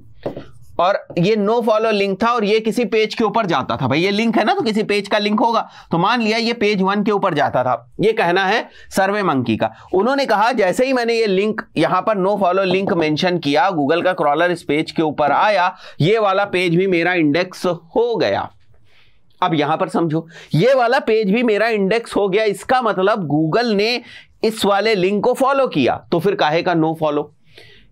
और ये नो फॉलो लिंक था और ये किसी पेज के ऊपर जाता था भाई ये लिंक है ना तो किसी पेज का लिंक होगा तो मान लिया ये पेज वन के ऊपर जाता था ये कहना है सर्वे मंकी का उन्होंने कहा जैसे ही मैंने ये लिंक यहां पर नो फॉलो लिंक मेंशन किया गूगल का क्रॉलर इस पेज के ऊपर आया ये वाला पेज भी मेरा इंडेक्स हो गया अब यहां पर समझो ये वाला पेज भी मेरा इंडेक्स हो गया इसका मतलब गूगल ने इस वाले लिंक को फॉलो किया तो फिर काहे का नो फॉलो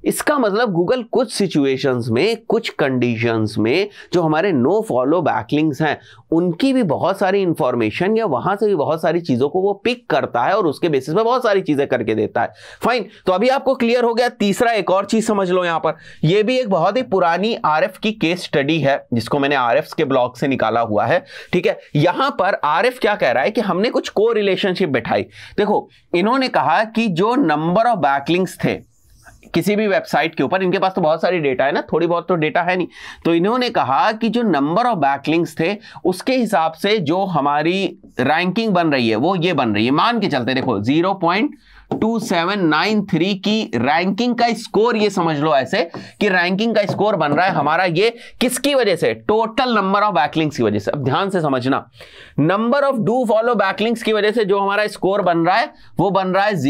इसका मतलब गूगल कुछ सिचुएशंस में कुछ कंडीशंस में जो हमारे नो फॉलो बैकलिंग्स हैं उनकी भी बहुत सारी इंफॉर्मेशन या वहां से भी बहुत सारी चीज़ों को वो पिक करता है और उसके बेसिस पर बहुत सारी चीज़ें करके देता है फाइन तो अभी आपको क्लियर हो गया तीसरा एक और चीज़ समझ लो यहाँ पर यह भी एक बहुत ही पुरानी आर की केस स्टडी है जिसको मैंने आर के ब्लॉग से निकाला हुआ है ठीक है यहाँ पर आर क्या कह रहा है कि हमने कुछ को रिलेशनशिप बैठाई देखो इन्होंने कहा कि जो नंबर ऑफ बैकलिंग्स थे किसी भी वेबसाइट के ऊपर इनके पास तो बहुत सारी डेटा है ना थोड़ी बहुत तो डेटा है नहीं तो इन्होंने कहा कि जो नंबर ऑफ बैकलिंग्स थे उसके हिसाब से जो हमारी रैंकिंग बन रही है वो ये बन रही है मान के चलते देखो जीरो पॉइंट 2793 की रैंकिंग का स्कोर ये समझ लो ऐसे कि रैंकिंग का स्कोर बन रहा है हमारा ये किसकी वजह से टोटल नंबर ऑफ बैकलिंग्स की वजह से अब ध्यान से समझना number of do follow backlinks की वजह से जो हमारा स्कोर बन रहा है वो बन रहा है 0.2576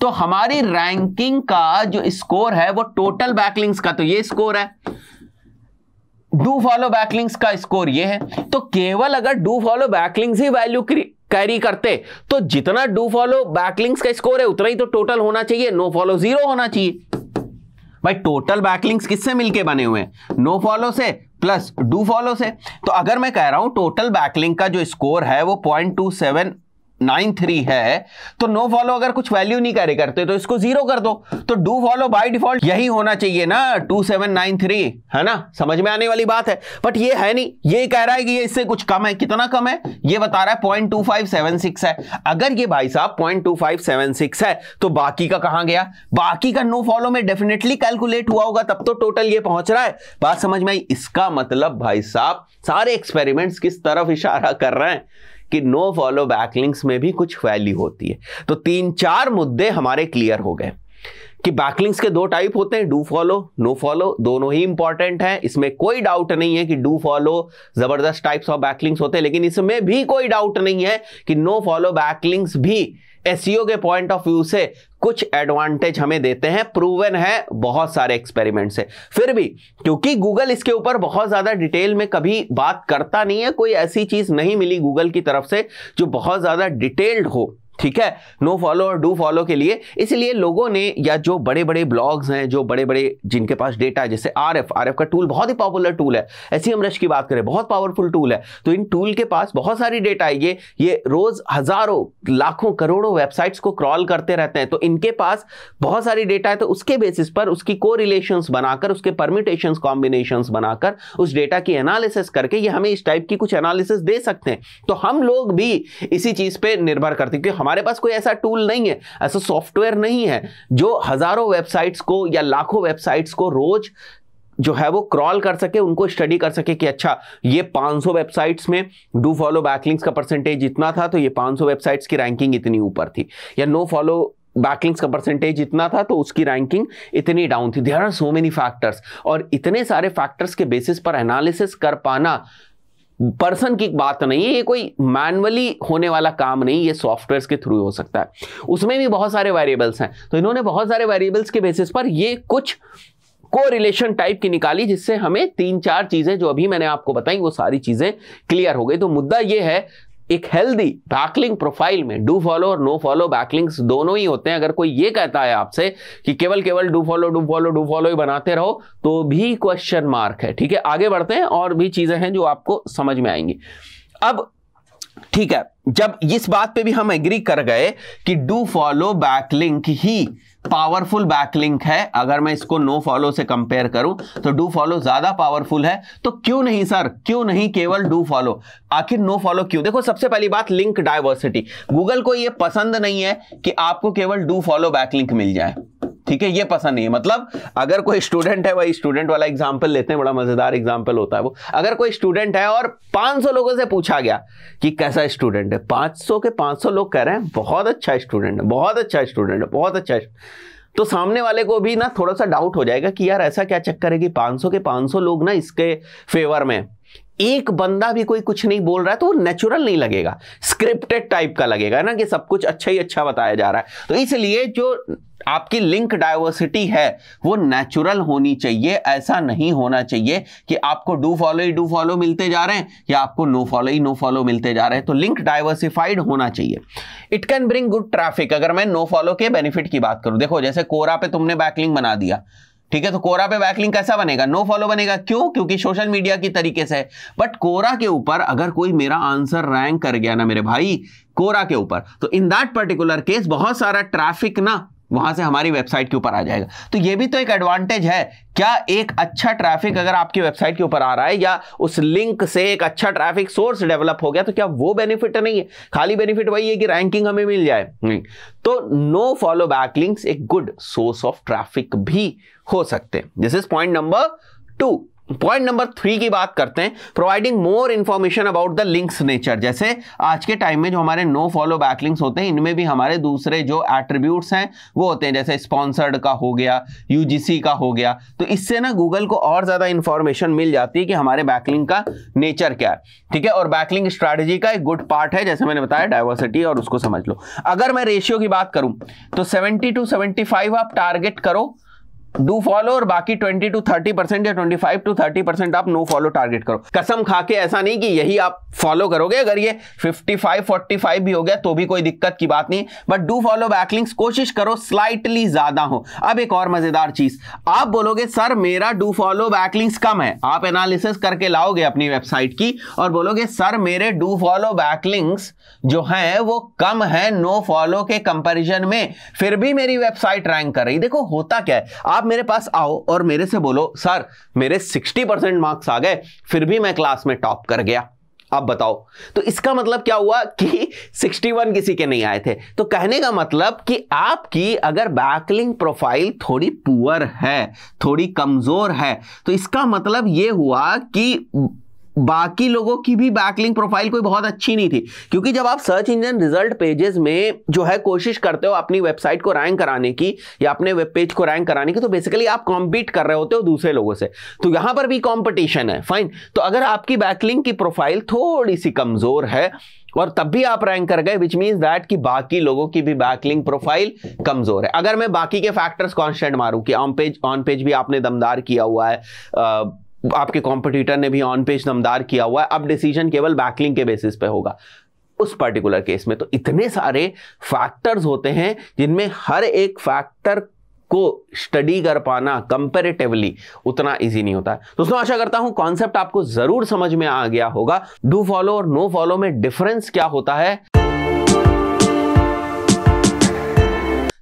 तो हमारी रैंकिंग का जो स्कोर है वो टोटल बैकलिंग्स का तो ये स्कोर है डू फॉलो बैकलिंग्स का स्कोर ये है तो केवल अगर डू फॉलो बैकलिंग्स ही वैल्यू क्रिएट कैरी करते तो जितना डू फॉलो बैकलिंग्स का स्कोर है उतना ही तो टोटल होना चाहिए नो फॉलो जीरो होना चाहिए भाई टोटल बैकलिंग्स किससे मिलके बने हुए हैं नो फॉलो से प्लस डू फॉलो से तो अगर मैं कह रहा हूं टोटल बैकलिंग का जो स्कोर है वो point two seven nine three है तो नो फॉलो अगर कुछ वैल्यू नहीं कैरी करते तो इसको जीरो कर दो तो डू फॉलो बाय डिफॉल्ट यही होना चाहिए ना टू सेवन नाइन थ्री है ना समझ में आने वाली बात है बट ये है नहीं ये कह रहा है कि ये इससे कुछ कम है कितना कम है ये बता रहा है point two five seven six है अगर ये भाई साहब point two five seven six है तो बाकी का कहां गया बाकी का नो फॉलो में डेफिनेटली कैलकुलेट हुआ होगा तब तो टोटल ये पहुंच रहा है बात समझ में आई इसका मतलब भाई साहब सारे एक्सपेरिमेंट किस तरफ इशारा कर रहे हैं कि नो फॉलो बैक लिंक्स में भी कुछ वैल्यू होती है तो तीन चार मुद्दे हमारे क्लियर हो गए कि बैकलिंग्स के दो टाइप होते हैं डू फॉलो नो फॉलो दोनों ही इंपॉर्टेंट हैं इसमें कोई डाउट नहीं है कि डू फॉलो जबरदस्त टाइप्स ऑफ बैकलिंग्स होते हैं लेकिन इसमें भी कोई डाउट नहीं है कि नो फॉलो बैकलिंग्स भी एसईओ e के पॉइंट ऑफ व्यू से कुछ एडवांटेज हमें देते हैं प्रूवन है बहुत सारे एक्सपेरिमेंट से फिर भी क्योंकि गूगल इसके ऊपर बहुत ज़्यादा डिटेल में कभी बात करता नहीं है कोई ऐसी चीज़ नहीं मिली गूगल की तरफ से जो बहुत ज़्यादा डिटेल्ड हो ठीक है नो फॉलो और डू फॉलो के लिए इसलिए लोगों ने या जो बड़े बड़े ब्लॉग्स हैं जो बड़े बड़े जिनके पास डेटा है जैसे आर एफ आर एफ का टूल बहुत ही पॉपुलर टूल है ऐसी हम रश की बात करें बहुत पावरफुल टूल है तो इन टूल के पास बहुत सारी डेटा है ये ये रोज हजारों लाखों करोड़ों वेबसाइट्स को क्रॉल करते रहते हैं तो इनके पास बहुत सारी डेटा है तो उसके बेसिस पर उसकी को बनाकर उसके परमिटेशन कॉम्बिनेशन बनाकर उस डेटा की एनालिसिस करके ये हमें इस टाइप की कुछ एनालिसिस दे सकते हैं तो हम लोग भी इसी चीज पर निर्भर करते हैं क्योंकि हमारे पास कोई ऐसा टूल नहीं है ऐसा सॉफ्टवेयर नहीं है जो हज़ारों वेबसाइट्स को या लाखों वेबसाइट्स को रोज़ जो है वो क्रॉल कर सके उनको स्टडी कर सके कि अच्छा ये 500 वेबसाइट्स में डू फॉलो बैकलिंग्स का परसेंटेज इतना था तो ये 500 वेबसाइट्स की रैंकिंग इतनी ऊपर थी या नो फॉलो बैकलिंग्स का परसेंटेज इतना था तो उसकी रैंकिंग इतनी डाउन थी there are so many factors और इतने सारे फैक्टर्स के बेसिस पर एनालिसिस कर पाना पर्सन की बात तो नहीं है ये कोई मैनुअली होने वाला काम नहीं ये सॉफ्टवेयर के थ्रू हो सकता है उसमें भी बहुत सारे वेरिएबल्स हैं तो इन्होंने बहुत सारे वेरिएबल्स के बेसिस पर ये कुछ को रिलेशन टाइप की निकाली जिससे हमें तीन चार चीजें जो अभी मैंने आपको बताई वो सारी चीजें क्लियर हो गई तो मुद्दा ये है एक हेल्दी बैकलिंग प्रोफाइल में डू फॉलो और नो फॉलो बैकलिंग्स दोनों ही होते हैं अगर कोई ये कहता है आपसे कि केवल केवल do follow do follow do follow ही बनाते रहो तो भी क्वेश्चन मार्क है ठीक है आगे बढ़ते हैं और भी चीजें हैं जो आपको समझ में आएंगी अब ठीक है जब इस बात पे भी हम एग्री कर गए कि डू फॉलो बैकलिंक ही पावरफुल बैकलिंक है अगर मैं इसको नो फॉलो से कंपेयर करूं तो डू फॉलो ज्यादा पावरफुल है तो क्यों नहीं सर क्यों नहीं केवल डू फॉलो आखिर नो फॉलो क्यों देखो सबसे पहली बात लिंक डायवर्सिटी गूगल को यह पसंद नहीं है कि आपको केवल डू फॉलो बैकलिंक मिल जाए ठीक है ये पसंद नहीं है मतलब अगर कोई स्टूडेंट है वही स्टूडेंट वाला एग्जाम्पल लेते हैं बड़ा मजेदार एग्जाम्पल होता है वो अगर कोई स्टूडेंट है और 500 लोगों से पूछा गया कि कैसा स्टूडेंट है 500 के 500 लोग कह रहे हैं बहुत अच्छा स्टूडेंट है बहुत अच्छा स्टूडेंट है बहुत अच्छा तो सामने वाले को भी ना थोड़ा सा डाउट हो जाएगा कि यार ऐसा क्या चक्कर है कि 500 के 500 लोग ना इसके फेवर में एक बंदा भी कोई कुछ नहीं बोल रहा है तो वो नेचुरल नहीं लगेगा स्क्रिप्टेड टाइप का लगेगा ना कि सब कुछ अच्छा ही अच्छा बताया जा रहा है तो इसलिए जो आपकी लिंक डाइवर्सिटी है वो नेचुरल होनी चाहिए ऐसा नहीं होना चाहिए कि आपको डू फॉलो ही डू फॉलो मिलते जा रहे हैं या आपको नो फॉलो ही नो फॉलो मिलते जा रहे हैं तो लिंक डाइवर्सिफाइड होना चाहिए it can bring good traffic अगर मैं नो फॉलो के बेनिफिट की बात करूं देखो जैसे कोरा पे तुमने बैकलिंग बना दिया ठीक है तो कोरा पे बैकलिंक कैसा बनेगा नो फॉलो बनेगा क्यों क्योंकि सोशल मीडिया की तरीके से बट कोरा के ऊपर अगर कोई मेरा आंसर रैंक कर गया ना मेरे भाई कोरा के ऊपर तो इन दैट पर्टिकुलर केस बहुत सारा ट्रैफिक ना वहां से हमारी वेबसाइट के ऊपर आ जाएगा तो ये भी तो एक एडवांटेज है क्या एक अच्छा ट्रैफिक अगर आपकी वेबसाइट के ऊपर आ रहा है या उस लिंक से एक अच्छा ट्रैफिक सोर्स डेवलप हो गया तो क्या वो बेनिफिट नहीं है खाली बेनिफिट वही है कि रैंकिंग हमें मिल जाए नहीं तो नो फॉलो बैक लिंक्स एक गुड सोर्स ऑफ ट्रैफिक भी हो सकते हैं this is point number two point number three की बात करते हैं providing more information about the links nature जैसे आज के टाइम में जो हमारे नो फॉलो बैक लिंक्स होते हैं इनमें भी हमारे दूसरे जो एट्रीब्यूट्स हैं वो होते हैं जैसे स्पॉन्सर्ड का हो गया यूजीसी का हो गया तो इससे ना गूगल को और ज़्यादा इन्फॉर्मेशन मिल जाती है कि हमारे बैकलिंग का नेचर क्या है ठीक है और बैकलिंग स्ट्रैटेजी का एक गुड पार्ट है जैसे मैंने बताया डाइवर्सिटी और उसको समझ लो अगर मैं रेशियो की बात करूँ तो सेवेंटी टू सेवेंटी आप टारगेट करो डू फॉलो और बाकी 20 टू 30 परसेंट या 25 टू 30 परसेंट आप नो फॉलो टारगेट करो कसम खा के ऐसा नहीं कि यही आप फॉलो करोगे अगर ये 55 45 भी हो गया तो भी कोई दिक्कत की बात नहीं बट डू फॉलो बैकलिंग्स कोशिश करो स्लाइटली ज्यादा हो अब एक और मजेदार चीज आप बोलोगे सर मेरा डू फॉलो बैकलिंग्स कम है आप एनालिसिस करके लाओगे अपनी वेबसाइट की और बोलोगे सर मेरे डू फॉलो बैकलिंग्स जो है वो कम है नो फॉलो के कंपेरिजन में फिर भी मेरी वेबसाइट रैंक कर रही देखो होता क्या है आप आप मेरे पास आओ और मेरे से बोलो सर मेरे 60 परसेंट मार्क्स आ गए फिर भी मैं क्लास में टॉप कर गया आप बताओ तो इसका मतलब क्या हुआ कि 61 किसी के नहीं आए थे तो कहने का मतलब कि आपकी अगर बैकलिंग प्रोफाइल थोड़ी पुअर है थोड़ी कमजोर है तो इसका मतलब यह हुआ कि बाकी लोगों की भी बैकलिंग प्रोफाइल कोई बहुत अच्छी नहीं थी क्योंकि जब आप सर्च इंजन रिजल्ट पेजेस में जो है कोशिश करते हो अपनी वेबसाइट को रैंक कराने की या अपने वेब पेज को रैंक कराने की तो बेसिकली आप कॉम्पीट कर रहे होते हो दूसरे लोगों से तो यहां पर भी कॉम्पिटिशन है फाइन तो अगर आपकी बैकलिंग की प्रोफाइल थोड़ी सी कमजोर है और तब भी आप रैंक कर गए विच मीन्स दैट कि बाकी लोगों की भी बैकलिंग प्रोफाइल कमजोर है अगर मैं बाकी के फैक्टर्स कॉन्स्टेंट मारूं कि ऑन पेज ऑन पेज भी आपने दमदार किया हुआ है आपके कॉम्पिटिटर ने भी ऑन पेज दमदार किया हुआ है अब डिसीजन केवल बैकलिंग के बेसिस पे होगा उस पर्टिकुलर केस में तो इतने सारे फैक्टर्स होते हैं जिनमें हर एक फैक्टर को स्टडी कर पाना कंपेरेटिवली उतना इजी नहीं होता है दोस्तों आशा करता हूं कॉन्सेप्ट आपको जरूर समझ में आ गया होगा डू फॉलो और नो फॉलो में डिफरेंस क्या होता है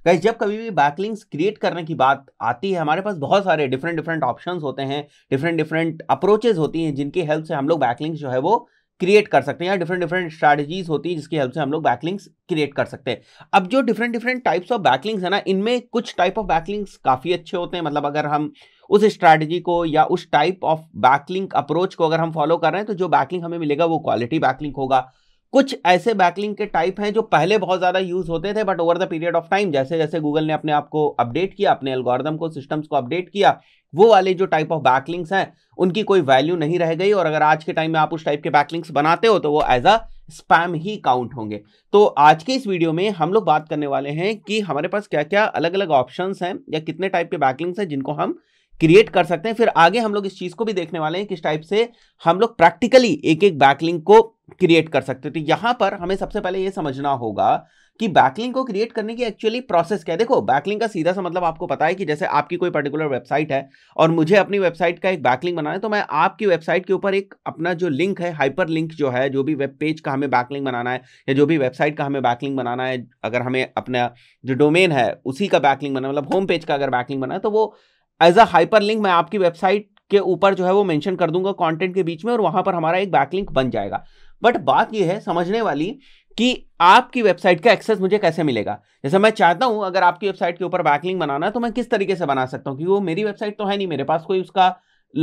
गाइस जब कभी भी बैकलिंग्स क्रिएट करने की बात आती है हमारे पास बहुत सारे डिफरेंट डिफरेंट ऑप्शन होते हैं डिफरेंट डिफरेंट अप्रोचेज होती हैं जिनकी हेल्प से हम लोग बैकलिंग्स जो है वो क्रिएट कर सकते हैं या डिफरेंट डिफरेंट स्ट्रैटेजीज होती है जिसकी हेल्प से हम लोग बैकलिंग्स क्रिएट कर सकते हैं अब जो different different types of backlinks है ना इनमें कुछ टाइप ऑफ बैकलिंग्स काफ़ी अच्छे होते हैं मतलब अगर हम उस स्ट्रैटेजी को या उस टाइप ऑफ बैकलिंग अप्रोच को अगर हम फॉलो कर रहे हैं तो जो बैकलिंग हमें मिलेगा वो क्वालिटी बैकलिंग होगा कुछ ऐसे बैकलिंग के टाइप हैं जो पहले बहुत ज़्यादा यूज़ होते थे but over the period of time जैसे जैसे गूगल ने अपने आप को अपडेट किया अपने एल्गोरिदम को सिस्टम्स को अपडेट किया वो वाले जो टाइप ऑफ बैकलिंग्स हैं उनकी कोई वैल्यू नहीं रह गई और अगर आज के टाइम में आप उस टाइप के बैकलिंग्स बनाते हो तो वो एज अ स्पैम ही काउंट होंगे तो आज के इस वीडियो में हम लोग बात करने वाले हैं कि हमारे पास क्या क्या अलग अलग ऑप्शन हैं या कितने टाइप के बैकलिंग्स हैं जिनको हम क्रिएट कर सकते हैं फिर आगे हम लोग इस चीज़ को भी देखने वाले हैं किस टाइप से हम लोग प्रैक्टिकली एक एक बैकलिंग को क्रिएट कर सकते हो तो यहां पर हमें सबसे पहले यह समझना होगा कि बैकलिंग को क्रिएट करने की एक्चुअली प्रोसेस क्या है देखो बैकलिंग का सीधा सा मतलब आपको पता है कि जैसे आपकी कोई पर्टिकुलर वेबसाइट है और मुझे अपनी वेबसाइट का एक बैकलिंग बनाना है तो मैं आपकी वेबसाइट के ऊपर एक अपना जो लिंक है हाइपर लिंक जो है जो भी वेब पेज का हमें बैकलिंग बनाना है या जो भी वेबसाइट का हमें बैकलिंग बनाना है अगर हमें अपना जो डोमेन है उसी का बैकलिंग बनाना मतलब होम पेज का अगर बैकलिंग बनाना है तो वो एज अ हाइपर लिंक मैं आपकी वेबसाइट के ऊपर जो है वो मेंशन कर दूंगा कंटेंट के बीच में और वहां पर हमारा एक बैकलिंक बन जाएगा बट बात यह है समझने वाली कि आपकी वेबसाइट का एक्सेस मुझे कैसे मिलेगा जैसे मैं चाहता हूं अगर आपकी वेबसाइट के ऊपर बैकलिंग बनाना है तो मैं किस तरीके से बना सकता हूं कि वो मेरी वेबसाइट तो है नहीं मेरे पास कोई उसका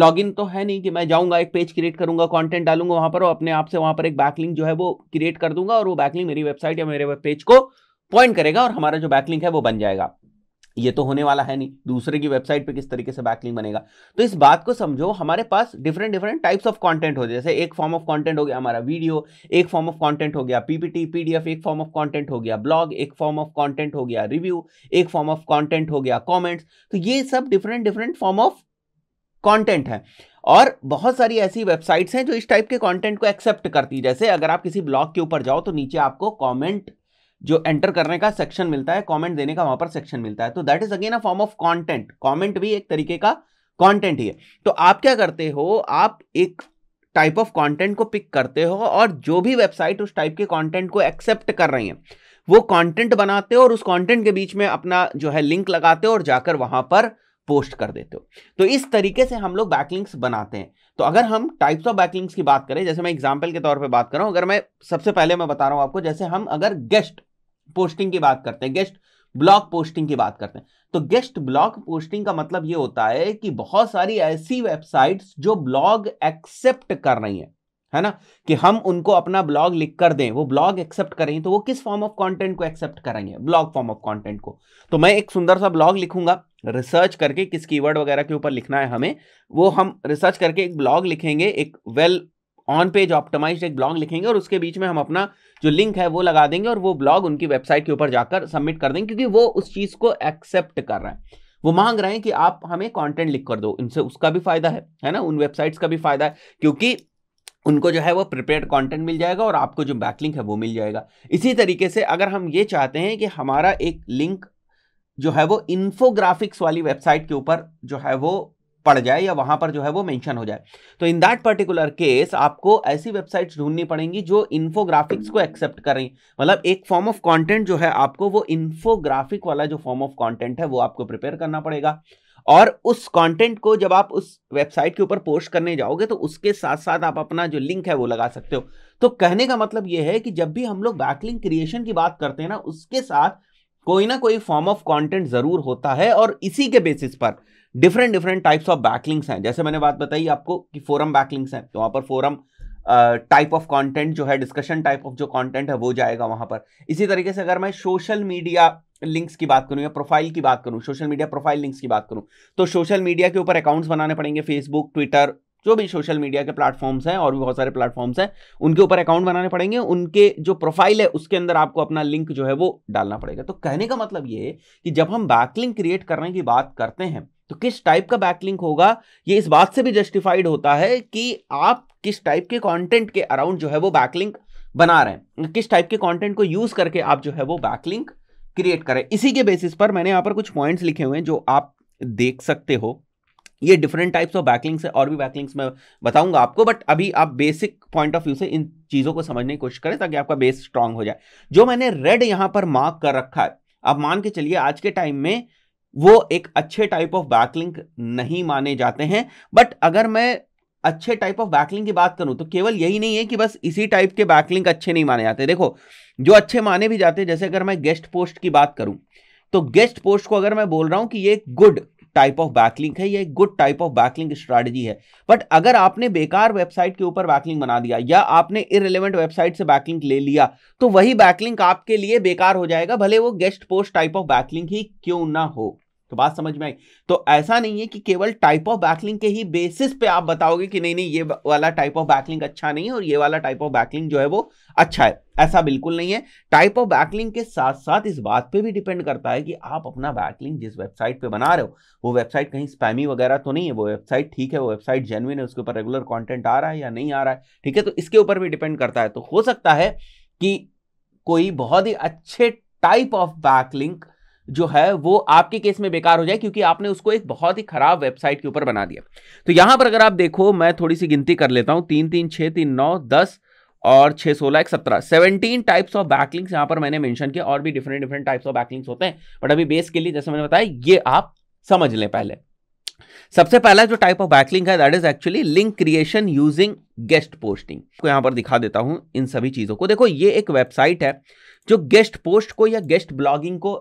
लॉगिन तो है नहीं कि मैं जाऊंगा एक पेज क्रिएट करूंगा कंटेंट डालूंगा वहां पर और अपने आप से वहां पर एक बैकलिंग जो है वो क्रिएट कर दूंगा और वो बैकलिंग मेरी वेबसाइट या मेरे वेब पेज को पॉइंट करेगा और हमारा जो बैकलिंग है वो बन जाएगा ये तो होने वाला है नहीं दूसरे की वेबसाइट पे किस तरीके से बैकलिंग बनेगा तो इस बात को समझो हमारे पास different different types of content हो जैसे एक फॉर्म ऑफ कंटेंट हो गया हमारा वीडियो एक फॉर्म ऑफ कंटेंट हो गया पीपीटी पीडीएफ एक फॉर्म ऑफ कंटेंट हो गया ब्लॉग एक फॉर्म ऑफ कॉन्टेंट हो गया रिव्यू एक फॉर्म ऑफ कॉन्टेंट हो गया कॉमेंट्स तो ये सब different different form of content है और बहुत सारी ऐसी वेबसाइट्स हैं जो इस टाइप के कंटेंट को एक्सेप्ट करती है जैसे अगर आप किसी ब्लॉग के ऊपर जाओ तो नीचे आपको कमेंट जो एंटर करने का सेक्शन मिलता है कमेंट देने का वहां पर सेक्शन मिलता है तो that is again a form of content comment भी एक तरीके का कंटेंट ही है तो आप क्या करते हो आप एक टाइप ऑफ कंटेंट को पिक करते हो और जो भी वेबसाइट उस टाइप के कंटेंट को एक्सेप्ट कर रही है वो कंटेंट बनाते हो और उस कंटेंट के बीच में अपना जो है लिंक लगाते हो और जाकर वहां पर पोस्ट कर देते हो तो इस तरीके से हम लोग बैकलिंक्स बनाते हैं तो अगर हम टाइप्स ऑफ बैकलिंक्स की बात करें जैसे मैं एग्जाम्पल के तौर पर बात कर रहा हूं अगर मैं सबसे पहले मैं बता रहा हूं आपको जैसे हम अगर गेस्ट पोस्टिंग की बात करते हैं गेस्ट ब्लॉक पोस्टिंग की बात करते हैं तो गेस्ट ब्लॉक पोस्टिंग का मतलब ये होता है कि बहुत सारी ऐसी वेबसाइट्स जो ब्लॉग एक्सेप्ट कर रही हैं है ना कि हम उनको अपना ब्लॉग लिख कर दें वो ब्लॉग एक्सेप्ट करेंगे तो वो किस फॉर्म ऑफ कंटेंट को एक्सेप्ट करेंगे ब्लॉग फॉर्म ऑफ कंटेंट को तो मैं एक सुंदर सा ब्लॉग लिखूंगा रिसर्च करके किस कीवर्ड वगैरह के ऊपर लिखना है हमें वो हम रिसर्च करके एक ब्लॉग लिखेंगे एक well well on page optimise एक ब्लॉग लिखेंगे और उसके बीच में हम अपना जो लिंक है वो लगा देंगे और वो ब्लॉग उनकी वेबसाइट के ऊपर जाकर सबमिट कर देंगे क्योंकि वो उस चीज़ को एक्सेप्ट कर रहे हैं वो मांग रहे हैं कि आप हमें कंटेंट लिख कर दो इनसे उसका भी फायदा है है ना उन वेबसाइट्स का भी फायदा है क्योंकि उनको जो है वो प्रिपेयर्ड कंटेंट मिल जाएगा और आपको जो बैकलिंक है वो मिल जाएगा इसी तरीके से अगर हम ये चाहते हैं कि हमारा एक लिंक जो है वो इन्फोग्राफिक्स वाली वेबसाइट के ऊपर जो है वो पड़ जाए या वहां पर जो है वो मेंशन हो जाए तो इन दैट पर्टिकुलर केस आपको ऐसी वेबसाइट्स ढूंढनी पड़ेंगी जो इन्फोग्राफिक्स को एक्सेप्ट करें मतलब एक फॉर्म ऑफ कंटेंट जो है आपको वो इन्फोग्राफिक वाला जो फॉर्म ऑफ कंटेंट है वो आपको प्रिपेयर करना पड़ेगा और उस कंटेंट को जब आप उस वेबसाइट के ऊपर पोस्ट करने जाओगे तो उसके साथ साथ आप अपना जो लिंक है वो लगा सकते हो तो कहने का मतलब ये है कि जब भी हम लोग बैकलिंग क्रिएशन की बात करते हैं ना उसके साथ कोई ना कोई फॉर्म ऑफ कंटेंट जरूर होता है और इसी के बेसिस पर different different types of backlinks हैं जैसे मैंने बात बताई आपको कि फोरम बैकलिंग्स हैं तो वहाँ पर फोरम टाइप ऑफ कंटेंट जो है डिस्कशन टाइप ऑफ जो कंटेंट है वो जाएगा वहाँ पर इसी तरीके से अगर मैं सोशल मीडिया लिंक्स की बात करूँ या प्रोफाइल की बात करूँ सोशल मीडिया प्रोफाइल लिंक्स की बात करूँ तो सोशल मीडिया के ऊपर अकाउंट्स बनाने पड़ेंगे फेसबुक ट्विटर जो भी सोशल मीडिया के प्लेटफॉर्म्स हैं और भी बहुत सारे प्लेटफॉर्म्स हैं उनके ऊपर अकाउंट बनाने पड़ेंगे उनके जो प्रोफाइल है उसके अंदर आपको अपना लिंक जो है वो डालना पड़ेगा तो कहने का मतलब ये कि जब हम बैकलिंक क्रिएट करने की बात करते हैं तो किस टाइप का बैकलिंक होगा ये इस बात से भी जस्टिफाइड होता है कि आप किस टाइप के कंटेंट के अराउंड जो है वो बैकलिंक बना रहे हैं किस टाइप के कंटेंट को यूज करके आप जो है वो बैकलिंक क्रिएट करें इसी के बेसिस पर मैंने यहाँ पर कुछ पॉइंट्स लिखे हुए हैं जो आप देख सकते हो ये डिफरेंट टाइप्स ऑफ बैकलिंग्स है और भी बैकलिंग्स मैं बताऊंगा आपको बट अभी आप बेसिक पॉइंट ऑफ व्यू से इन चीज़ों को समझने की कोशिश करें ताकि आपका बेस स्ट्रांग हो जाए जो मैंने रेड यहाँ पर मार्क कर रखा है आप मान के चलिए आज के टाइम में वो एक अच्छे टाइप ऑफ बैकलिंक नहीं माने जाते हैं बट अगर मैं अच्छे टाइप ऑफ बैकलिंग की बात करूं तो केवल यही नहीं है कि बस इसी टाइप के बैकलिंग अच्छे नहीं माने जाते देखो जो अच्छे माने भी जाते हैं जैसे अगर मैं गेस्ट पोस्ट की बात करूं तो गेस्ट पोस्ट को अगर मैं बोल रहा हूं कि ये गुड टाइप ऑफ बैकलिंग है ये good type of backlink strategy है बट अगर आपने बेकार वेबसाइट के ऊपर बैकलिंग बना दिया या आपने इरेलीवेंट वेबसाइट से बैकलिंग ले लिया तो वही बैकलिंग आपके लिए बेकार हो जाएगा भले वो guest post type of backlink ही क्यों ना हो तो बात समझ में आई तो ऐसा नहीं है कि केवल टाइप ऑफ बैकलिंग के ही बेसिस पे आप बताओगे कि नहीं नहीं ये वाला टाइप ऑफ बैकलिंग अच्छा नहीं है और ये वाला टाइप ऑफ बैकलिंग जो है वो अच्छा है ऐसा बिल्कुल नहीं है टाइप ऑफ बैकलिंग के साथ साथ इस बात पे भी डिपेंड करता है कि आप अपना बैकलिंग जिस वेबसाइट पे बना रहे हो वो वेबसाइट कहीं स्पैमी वगैरह तो नहीं है वो वेबसाइट ठीक है वो वेबसाइट जेनविन है उसके ऊपर रेगुलर कॉन्टेंट आ रहा है या नहीं आ रहा है ठीक है तो इसके ऊपर भी डिपेंड करता है तो हो सकता है कि कोई बहुत ही अच्छे टाइप ऑफ बैकलिंक जो है वो आपके केस में बेकार हो जाए क्योंकि आपने उसको एक बहुत ही खराब वेबसाइट के ऊपर बना दिया तो यहां पर अगर आप देखो मैं थोड़ी सी गिनती कर लेता हूं तीन तीन छह तीन नौ दस और छह सोलह एक सत्रह सेवनटीन टाइप्स ऑफ बैकलिंग्स यहां पर मैंने मेंशन किया और भी different different types of backlinks होते हैं बट अभी बेस के लिए जैसे मैंने बताया ये आप समझ लें पहले सबसे पहला जो टाइप ऑफ बैकलिंग है that is actually link creation using guest posting को यहां पर दिखा देता हूं इन सभी चीज़ों को देखो ये एक वेबसाइट है जो गेस्ट पोस्ट को या गेस्ट ब्लॉगिंग को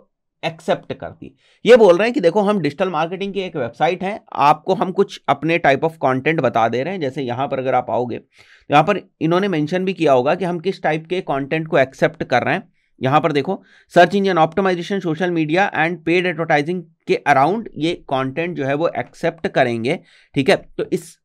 एक्सेप्ट करती ये बोल रहे हैं कि देखो हम डिजिटल मार्केटिंग की एक वेबसाइट है आपको हम कुछ अपने टाइप ऑफ कंटेंट बता दे रहे हैं जैसे यहाँ पर अगर आप आओगे तो यहाँ पर इन्होंने मेंशन भी किया होगा कि हम किस टाइप के कंटेंट को एक्सेप्ट कर रहे हैं यहाँ पर देखो search engine optimization social media and paid advertising के अराउंड ये कॉन्टेंट जो है वो एक्सेप्ट करेंगे ठीक है तो इस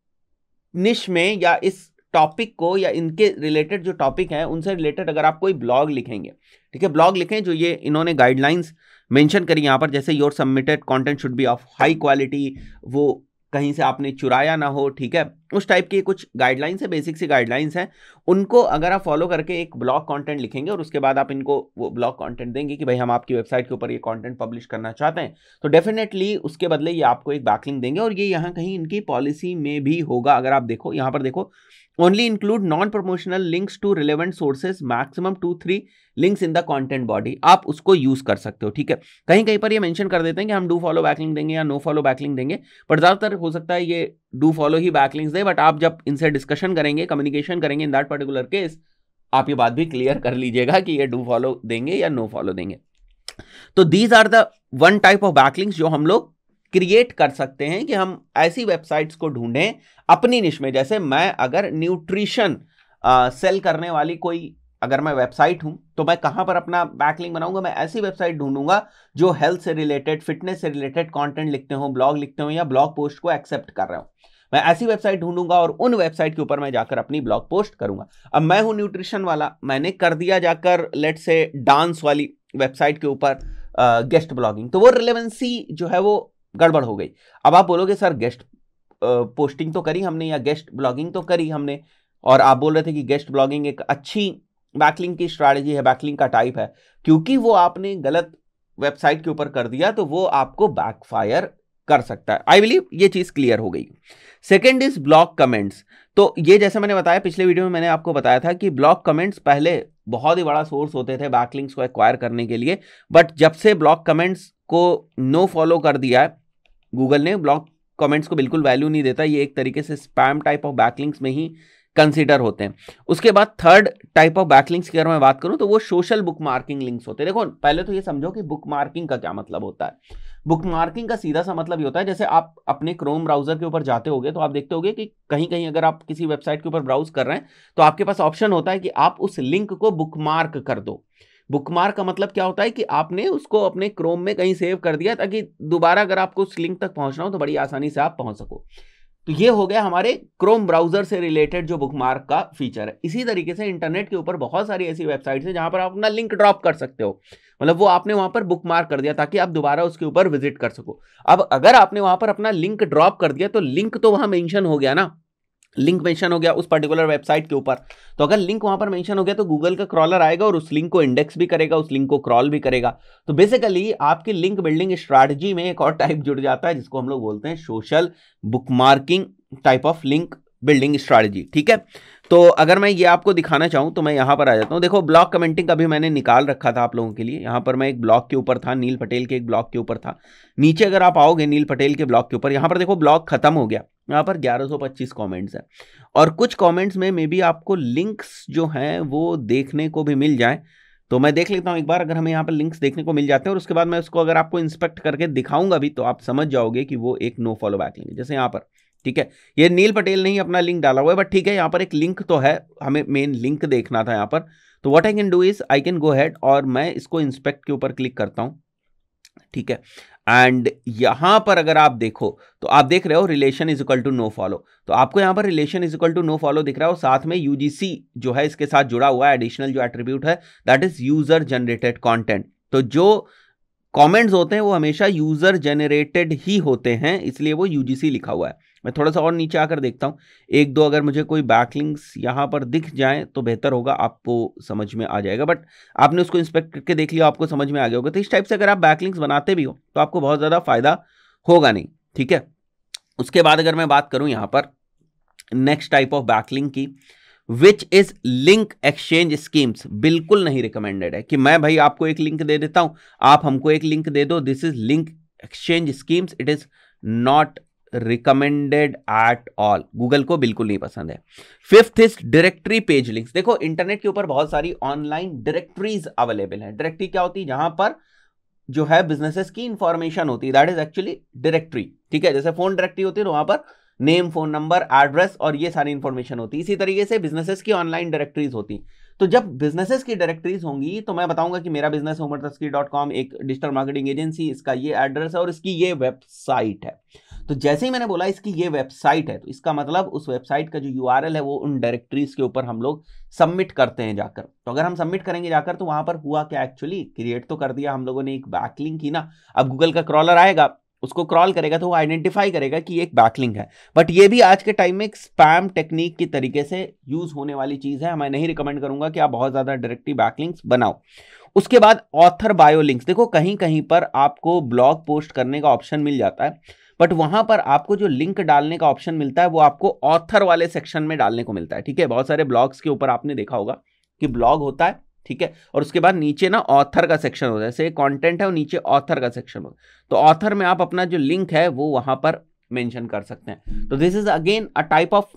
निश में या इस टॉपिक को या इनके रिलेटेड जो टॉपिक हैं उनसे रिलेटेड अगर आप कोई ब्लॉग लिखेंगे ठीक है ब्लॉग लिखें जो ये इन्होंने गाइडलाइंस मेंशन करी यहाँ पर जैसे your submitted content should be of high quality वो कहीं से आपने चुराया ना हो ठीक है उस टाइप की कुछ गाइडलाइंस है बेसिक सी गाइडलाइंस हैं उनको अगर आप फॉलो करके एक ब्लॉग कंटेंट लिखेंगे और उसके बाद आप इनको वो ब्लॉग कंटेंट देंगे कि भाई हम आपकी वेबसाइट के ऊपर ये कंटेंट पब्लिश करना चाहते हैं तो डेफिनेटली उसके बदले ये आपको एक बैकलिंग देंगे और ये यहाँ कहीं इनकी पॉलिसी में भी होगा अगर आप देखो यहाँ पर देखो only include non-promotional links to relevant sources maximum two three links in the content body आप उसको यूज कर सकते हो ठीक है कहीं कहीं पर ये mention कर देते हैं कि हम डू फॉलो बैकलिंग देंगे या नो फॉलो बैकलिंग देंगे बट ज़्यादातर हो सकता है ये डू फॉलो ही बैकलिंग्स दे बट आप जब इनसे डिस्कशन करेंगे कम्युनिकेशन करेंगे इन दैट पर्टिकुलर केस आप ये बात भी क्लियर कर लीजिएगा कि ये डू फॉलो देंगे या नो फॉलो देंगे तो these are the one type of backlinks जो हम लोग क्रिएट कर सकते हैं कि हम ऐसी वेबसाइट्स को ढूंढें अपनी निश में जैसे मैं अगर न्यूट्रिशन सेल करने वाली कोई अगर मैं वेबसाइट हूं तो मैं कहां पर अपना बैकलिंग बनाऊंगा मैं ऐसी वेबसाइट ढूंढूंगा जो हेल्थ से रिलेटेड फिटनेस से रिलेटेड कंटेंट लिखते हो ब्लॉग लिखते हो या ब्लॉग पोस्ट को एक्सेप्ट कर रहे हो मैं ऐसी वेबसाइट ढूंढूंगा और उन वेबसाइट के ऊपर मैं जाकर अपनी ब्लॉग पोस्ट करूंगा अब मैं हूं न्यूट्रिशन वाला मैंने कर दिया जाकर लेट से डांस वाली वेबसाइट के ऊपर गेस्ट ब्लॉगिंग तो वो रिलेवेंसी जो है वो गड़बड़ हो गई अब आप बोलोगे सर गेस्ट पोस्टिंग तो करी हमने या गेस्ट ब्लॉगिंग तो करी हमने और आप बोल रहे थे कि गेस्ट ब्लॉगिंग एक अच्छी बैकलिंग की स्ट्रैटेजी है बैकलिंग का टाइप है क्योंकि वो आपने गलत वेबसाइट के ऊपर कर दिया तो वो आपको बैकफायर कर सकता है आई बिलीव ये चीज़ क्लियर हो गई सेकेंड इज ब्लॉक कमेंट्स तो ये जैसे मैंने बताया पिछले वीडियो में मैंने आपको बताया था कि ब्लॉक कमेंट्स पहले बहुत ही बड़ा सोर्स होते थे बैकलिंग्स को एक्वायर करने के लिए बट जब से ब्लॉक कमेंट्स को नो फॉलो कर दिया है गूगल ने ब्लॉक कमेंट्स को बिल्कुल वैल्यू नहीं देता ये एक तरीके से स्पैम टाइप ऑफ बैकलिंक्स में ही कंसिडर होते हैं उसके बाद थर्ड टाइप ऑफ बैकलिंक्स की अगर मैं बात करूं तो वो सोशल बुक मार्किंग लिंक्स होते हैं देखो पहले तो ये समझो कि बुक मार्किंग का क्या मतलब होता है बुक मार्किंग का सीधा सा मतलब ये होता है जैसे आप अपने क्रोम ब्राउजर के ऊपर जाते होगे तो आप देखते होगे कि कहीं कहीं अगर आप किसी वेबसाइट के ऊपर ब्राउज कर रहे हैं तो आपके पास ऑप्शन होता है कि आप उस लिंक को बुक मार्क कर दो बुकमार्क का मतलब क्या होता है कि आपने उसको अपने क्रोम में कहीं सेव कर दिया ताकि दोबारा अगर आपको उस लिंक तक पहुंचना हो तो बड़ी आसानी से आप पहुंच सको तो ये हो गया हमारे क्रोम ब्राउजर से रिलेटेड जो बुकमार्क का फीचर है इसी तरीके से इंटरनेट के ऊपर बहुत सारी ऐसी वेबसाइट्स हैं जहां पर आप अपना लिंक ड्रॉप कर सकते हो मतलब वो आपने वहां पर बुकमार्क कर दिया ताकि आप दोबारा उसके ऊपर विजिट कर सको अब अगर आपने वहां पर अपना लिंक ड्रॉप कर दिया तो लिंक तो वहां मेंशन हो गया ना लिंक मेंशन हो गया उस पर्टिकुलर वेबसाइट के ऊपर तो अगर लिंक वहां पर मेंशन हो गया तो गूगल का क्रॉलर आएगा और उस लिंक को इंडेक्स भी करेगा उस लिंक को क्रॉल भी करेगा तो बेसिकली आपकी लिंक बिल्डिंग स्ट्रैटेजी में एक और टाइप जुड़ जाता है जिसको हम लोग बोलते हैं social bookmarking type of link building strategy ठीक है तो अगर मैं ये आपको दिखाना चाहूँ तो मैं यहाँ पर आ जाता हूँ देखो ब्लॉक कमेंटिंग का भी मैंने निकाल रखा था आप लोगों के लिए यहाँ पर मैं एक ब्लॉग के ऊपर था नील पटेल के एक ब्लॉक के ऊपर था नीचे अगर आप आओगे नील पटेल के ब्लॉक के ऊपर यहाँ पर देखो ब्लॉग खत्म हो गया यहाँ पर 1125 कमेंट्स है और कुछ कमेंट्स में मे बी आपको लिंक्स जो हैं वो देखने को भी मिल जाए तो मैं देख लेता हूँ एक बार अगर हमें यहाँ पर लिंक्स देखने को मिल जाते हैं और उसके बाद मैं उसको अगर आपको इंस्पेक्ट करके दिखाऊंगा भी तो आप समझ जाओगे कि वो एक नो फॉलो बैक लेंगे जैसे यहाँ पर ठीक है ये नील पटेल ने ही अपना लिंक डाला हुआ है बट ठीक है यहाँ पर एक लिंक तो है हमें मेन लिंक देखना था यहाँ पर तो what I can do is I can go head और मैं इसको इंस्पेक्ट के ऊपर क्लिक करता हूँ ठीक है एंड यहाँ पर अगर आप देखो तो आप देख रहे हो relation is equal to no follow तो आपको यहाँ पर relation is equal to no follow दिख रहा हो साथ में यूजीसी जो है इसके साथ जुड़ा हुआ है एडिशनल जो एट्रीब्यूट है that is user generated content तो जो कमेंट्स होते हैं वो हमेशा यूजर जनरेटेड ही होते हैं इसलिए वो यूजीसी लिखा हुआ है मैं थोड़ा सा और नीचे आकर देखता हूँ एक दो अगर मुझे कोई बैकलिंग्स यहाँ पर दिख जाएँ तो बेहतर होगा आपको समझ में आ जाएगा बट आपने उसको इंस्पेक्ट करके देख लिया आपको समझ में आ गया होगा तो इस टाइप से अगर आप बैकलिंग्स बनाते भी हो तो आपको बहुत ज़्यादा फ़ायदा होगा नहीं ठीक है उसके बाद अगर मैं बात करूँ यहाँ पर नेक्स्ट टाइप ऑफ बैकलिंग की which is link exchange schemes बिल्कुल नहीं रिकमेंडेड है कि मैं भाई आपको एक लिंक दे देता हूँ आप हमको एक लिंक दे दो this is link exchange schemes it is not recommended at all Google को बिल्कुल नहीं पसंद है fifth is directory page links देखो इंटरनेट के ऊपर बहुत सारी ऑनलाइन डायरेक्टरीज अवेलेबल है डायरेक्टरी क्या होती है जहां पर जो है बिजनेसेस की इंफॉर्मेशन होती है दैट इज एक्चुअली डायरेक्टरी ठीक है जैसे फोन डायरेक्टरी होती है तो वहां पर नेम फोन नंबर एड्रेस और ये सारी इंफॉर्मेशन होती है इसी तरीके से बिजनेसेस की ऑनलाइन डायरेक्टरीज होती तो जब बिजनेसेस की डायरेक्टरीज होंगी तो मैं बताऊंगा कि मेरा बिजनेस होमर तस्की डॉट कॉम एक डिजिटल मार्केटिंग एजेंसी इसका ये एड्रेस है और इसकी ये वेबसाइट है तो जैसे ही मैंने बोला इसकी ये वेबसाइट है तो इसका मतलब उस वेबसाइट का जो यू है वो उन डायरेक्टरीज के ऊपर हम लोग सबमिट करते हैं जाकर तो अगर हम सबमिट करेंगे जाकर तो वहां पर हुआ क्या एक्चुअली क्रिएट तो कर दिया हम लोगों ने एक बैकलिंग की ना अब गूगल का क्रॉलर आएगा उसको क्रॉल करेगा तो वो आइडेंटिफाई करेगा कि एक बैकलिंग है बट ये भी आज के टाइम में एक स्पैम टेक्निक की तरीके से यूज होने वाली चीज़ है मैं नहीं रिकमेंड करूंगा कि आप बहुत ज़्यादा डायरेक्टली बैकलिंक्स बनाओ उसके बाद ऑथर बायोलिंक्स देखो कहीं कहीं पर आपको ब्लॉग पोस्ट करने का ऑप्शन मिल जाता है बट वहां पर आपको जो लिंक डालने का ऑप्शन मिलता है वो आपको ऑथर वाले सेक्शन में डालने को मिलता है ठीक है बहुत सारे ब्लॉग्स के ऊपर आपने देखा होगा कि ब्लॉग होता है ठीक है और उसके बाद नीचे ना ऑथर का सेक्शन होता है जैसे कंटेंट है और नीचे ऑथर का सेक्शन होता है तो ऑथर में आप अपना जो लिंक है वो वहां पर मेंशन कर सकते हैं तो this is again a type of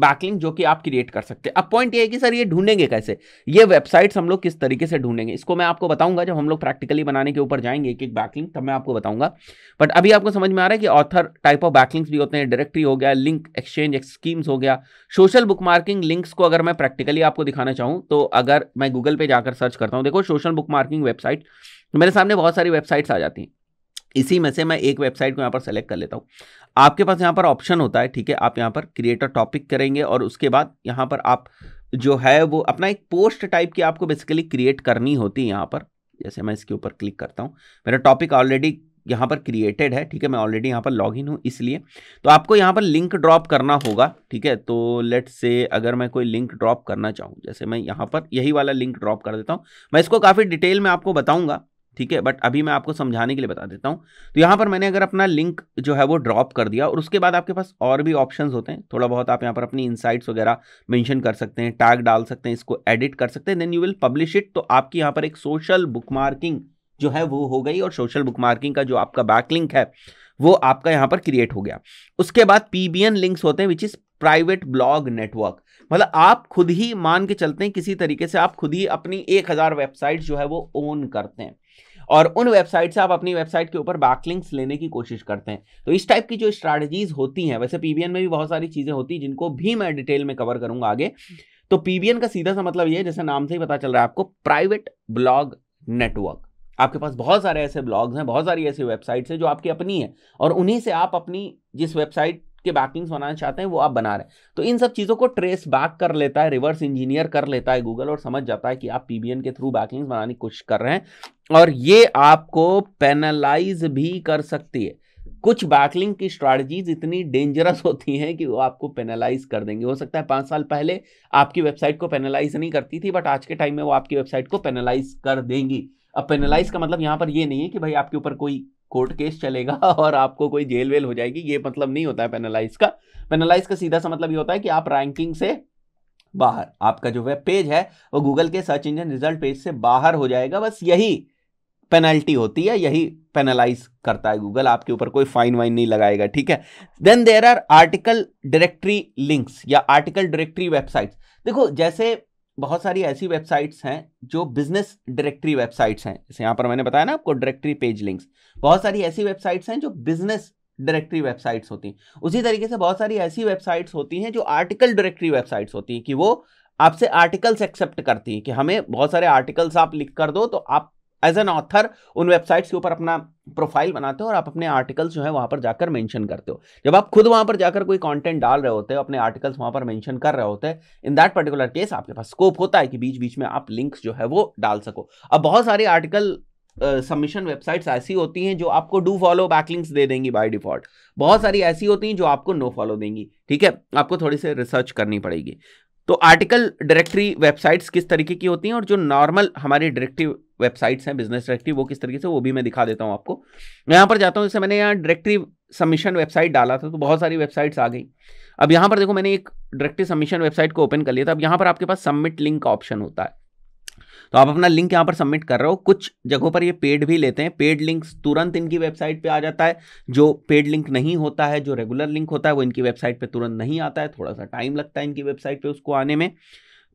backlink जो कि आप क्रिएट कर सकते हैं अब पॉइंट ये है कि सर ये ढूंढेंगे कैसे ये वेबसाइट्स हम लोग किस तरीके से ढूंढेंगे इसको मैं आपको बताऊंगा जब हम लोग प्रैक्टिकली बनाने के ऊपर जाएंगे एक एक बैकलिंग तब मैं आपको बताऊंगा बट अभी आपको समझ में आ रहा है कि ऑथर टाइप ऑफ बैकलिंग्स भी होते हैं डायरेक्टरी हो गया लिंक एक्सचेंज स्कीम्स हो गया सोशल बुक मार्किंग लिंक्स को अगर मैं प्रैक्टिकली आपको दिखाना चाहूँ तो अगर मैं गूगल पर जाकर सर्च करता हूँ देखो सोशल बुक मार्किंग वेबसाइट मेरे सामने बहुत सारी वेबसाइट्स आ जाती हैं इसी में से मैं एक वेबसाइट को यहाँ पर सेलेक्ट कर लेता हूँ आपके पास यहाँ पर ऑप्शन होता है ठीक है आप यहाँ पर क्रिएटर टॉपिक करेंगे और उसके बाद यहाँ पर आप जो है वो अपना एक पोस्ट टाइप की आपको बेसिकली क्रिएट करनी होती है यहाँ पर जैसे मैं इसके ऊपर क्लिक करता हूँ मेरा टॉपिक ऑलरेडी यहाँ पर क्रिएटेड है ठीक है मैं ऑलरेडी यहाँ पर लॉग इन हूँ इसलिए तो आपको यहाँ पर लिंक ड्रॉप करना होगा ठीक है तो लेट से अगर मैं कोई लिंक ड्रॉप करना चाहूँ जैसे मैं यहाँ पर यही वाला लिंक ड्रॉप कर देता हूँ मैं इसको काफ़ी डिटेल में आपको बताऊँगा ठीक है बट अभी मैं आपको समझाने के लिए बता देता हूँ तो यहाँ पर मैंने अगर अपना लिंक जो है वो ड्रॉप कर दिया और उसके बाद आपके पास और भी ऑप्शंस होते हैं थोड़ा बहुत आप यहाँ पर अपनी इनसाइट्स वगैरह मेंशन कर सकते हैं टैग डाल सकते हैं इसको एडिट कर सकते हैं then you will publish it तो आपकी यहाँ पर एक सोशल बुकमार्किंग जो है वो हो गई और सोशल मार्किंग का जो आपका बैक लिंक है वो आपका यहाँ पर क्रिएट हो गया उसके बाद पीबीएन लिंक्स होते हैं which is private blog network मतलब आप खुद ही मान के चलते हैं किसी तरीके से आप खुद ही अपनी एक हज़ार वेबसाइट जो है वो ओन करते हैं और उन वेबसाइट से आप अपनी वेबसाइट के ऊपर बैकलिंक्स लेने की कोशिश करते हैं तो इस टाइप की जो स्ट्रैटेजीज होती हैं वैसे पीबीएन में भी बहुत सारी चीज़ें होती हैं जिनको भी मैं डिटेल में कवर करूंगा आगे तो पीबीएन का सीधा सा मतलब ये जैसे नाम से ही पता चल रहा है आपको प्राइवेट ब्लॉग नेटवर्क आपके पास बहुत सारे ऐसे ब्लॉग्स हैं बहुत सारी ऐसी वेबसाइट्स हैं जो आपकी अपनी है और उन्हीं से आप अपनी जिस वेबसाइट आपके बैकिंग्स बनाना चाहते हैं वो आप बना रहे हैं तो इन सब चीज़ों को ट्रेस बैक कर लेता है रिवर्स इंजीनियर कर लेता है गूगल और समझ जाता है कि आप पी के थ्रू बैकलिंग्स बनाने की कोशिश कर रहे हैं और ये आपको पेनालाइज भी कर सकती है कुछ बैकलिंग की स्ट्रैटेजीज इतनी डेंजरस होती हैं कि वो आपको पेनालाइज कर देंगे हो सकता है पाँच साल पहले आपकी वेबसाइट को पेनालाइज नहीं करती थी बट आज के टाइम में वो आपकी वेबसाइट को पेनालाइज कर देंगी अब पेनालाइज का मतलब यहाँ पर ये नहीं है कि भाई आपके ऊपर कोई कोर्ट केस चलेगा और आपको कोई जेल वेल हो जाएगी ये मतलब नहीं होता है पेनालाइज का पेनालाइज का सीधा सा मतलब ये होता है कि आप रैंकिंग से बाहर आपका जो वेब पेज है वो गूगल के सर्च इंजन रिजल्ट पेज से बाहर हो जाएगा बस यही पेनल्टी होती है यही पेनालाइज करता है गूगल आपके ऊपर कोई फाइन वाइन नहीं लगाएगा ठीक है then there are article directory links या आर्टिकल डायरेक्टरी वेबसाइट्स देखो जैसे बहुत सारी ऐसी वेबसाइट्स हैं जो बिजनेस डायरेक्टरी वेबसाइट्स हैं जैसे यहाँ पर मैंने बताया ना आपको डायरेक्टरी पेज लिंक्स बहुत सारी ऐसी वेबसाइट्स हैं जो बिजनेस डायरेक्टरी वेबसाइट्स होती हैं उसी तरीके से बहुत सारी ऐसी वेबसाइट्स होती हैं जो आर्टिकल डायरेक्टरी वेबसाइट्स होती हैं कि वो आपसे आर्टिकल्स एक्सेप्ट करती हैं कि हमें बहुत सारे आर्टिकल्स आप लिख कर दो तो आप एज एन ऑथर उन वेबसाइट्स के ऊपर अपना प्रोफाइल बनाते हो और आप अपने आर्टिकल्स जो है वहाँ पर जाकर मेंशन करते हो जब आप खुद वहाँ पर जाकर कोई कंटेंट डाल रहे होते हो अपने आर्टिकल्स वहाँ पर मेंशन कर रहे होते हैं इन दैट पर्टिकुलर केस आपके पास स्कोप होता है कि बीच बीच में आप लिंक्स जो है वो डाल सको अब बहुत सारे आर्टिकल सबमिशन वेबसाइट्स ऐसी होती हैं जो आपको डू फॉलो बैकलिंग्स दे देंगी बाय डिफॉल्ट बहुत सारी ऐसी होती हैं जो आपको नो फॉलो देंगी ठीक है आपको थोड़ी सी रिसर्च करनी पड़ेगी तो आर्टिकल डायरेक्टरी वेबसाइट्स किस तरीके की होती हैं और जो नॉर्मल हमारी डायरेक्टरी वेबसाइट्स हैं बिजनेस डायरेक्टरी वो किस तरीके से वो भी मैं दिखा देता हूँ आपको मैं यहाँ पर जाता हूँ जैसे मैंने यहाँ डायरेक्टरी सबमिशन वेबसाइट डाला था तो बहुत सारी वेबसाइट्स आ गई अब यहाँ पर देखो मैंने एक डायरेक्टरी सबमिशन वेबसाइट को ओपन कर लिया था अब यहाँ पर आपके पास सबमिट लिंक का ऑप्शन होता है तो आप अपना लिंक यहाँ पर सबमिट कर रहे हो कुछ जगहों पर ये पेड भी लेते हैं पेड लिंक तुरंत इनकी वेबसाइट पर आ जाता है जो पेड लिंक नहीं होता है जो रेगुलर लिंक होता है वो इनकी वेबसाइट पर तुरंत नहीं आता है थोड़ा सा टाइम लगता है इनकी वेबसाइट पर उसको आने में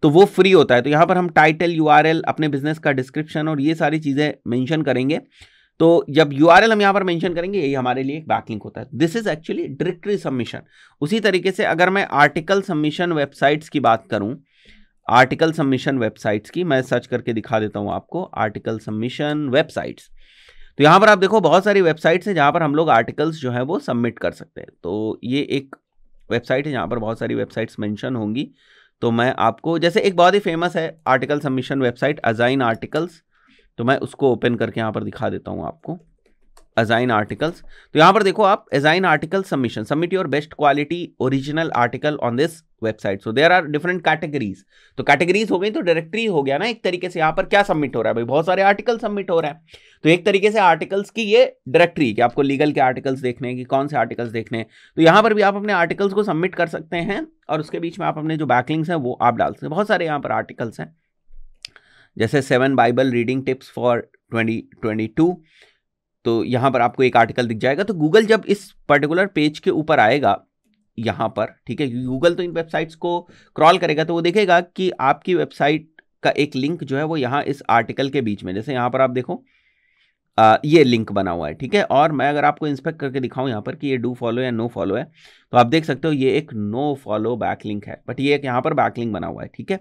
तो वो फ्री होता है तो यहाँ पर हम टाइटल यू अपने बिजनेस का डिस्क्रिप्शन और ये सारी चीज़ें मैंशन करेंगे तो जब यू हम यहाँ पर मैंशन करेंगे यही हमारे लिए एक बैकलिंक होता है this is actually directory submission उसी तरीके से अगर मैं आर्टिकल सबमिशन वेबसाइट्स की बात करूँ आर्टिकल सबमिशन वेबसाइट्स की मैं सर्च करके दिखा देता हूँ आपको आर्टिकल सबमिशन वेबसाइट्स तो यहाँ पर आप देखो बहुत सारी वेबसाइट्स हैं जहाँ पर हम लोग आर्टिकल्स जो है वो सबमिट कर सकते हैं तो ये एक वेबसाइट है जहाँ पर बहुत सारी वेबसाइट्स मेंशन होंगी तो मैं आपको जैसे एक बहुत ही फेमस है article submission website ezine articles तो मैं उसको ओपन करके यहाँ पर दिखा देता हूँ आपको अजाइन आर्टिकल्स तो यहाँ पर देखो आप ezine article submission submit your best quality original article on this website so there are different categories तो कैटेगरीज हो गई तो डायरेक्टरी हो गया ना एक तरीके से यहां पर क्या सबमिट हो रहा है भाई बहुत सारे आर्टिकल सबमिट हो रहे हैं तो एक तरीके से आर्टिकल्स की ये डायरेक्टरी कि आपको लीगल के आर्टिकल्स देखने हैं कि कौन से आर्टिकल्स देखने हैं तो यहाँ पर भी आप अपने आर्टिकल्स को सबमिट कर सकते हैं और उसके बीच में आप अपने जो बैकलिंग्स हैं वो आप डाल सकते हैं बहुत सारे यहाँ पर आर्टिकल्स हैं जैसे seven Bible reading tips for twenty twenty two तो यहाँ पर आपको एक आर्टिकल दिख जाएगा तो गूगल जब इस पर्टिकुलर पेज के ऊपर आएगा यहाँ पर ठीक है गूगल तो इन वेबसाइट्स को क्रॉल करेगा तो वो देखेगा कि आपकी वेबसाइट का एक लिंक जो है वो यहाँ इस आर्टिकल के बीच में जैसे यहाँ पर आप देखो ये लिंक बना हुआ है ठीक है और मैं अगर आपको इंस्पेक्ट करके दिखाऊं यहाँ पर कि ये डू फॉलो या नो फॉलो है तो आप देख सकते हो ये एक नो फॉलो बैक लिंक है बट ये एक यहाँ पर बैक लिंक बना हुआ है ठीक है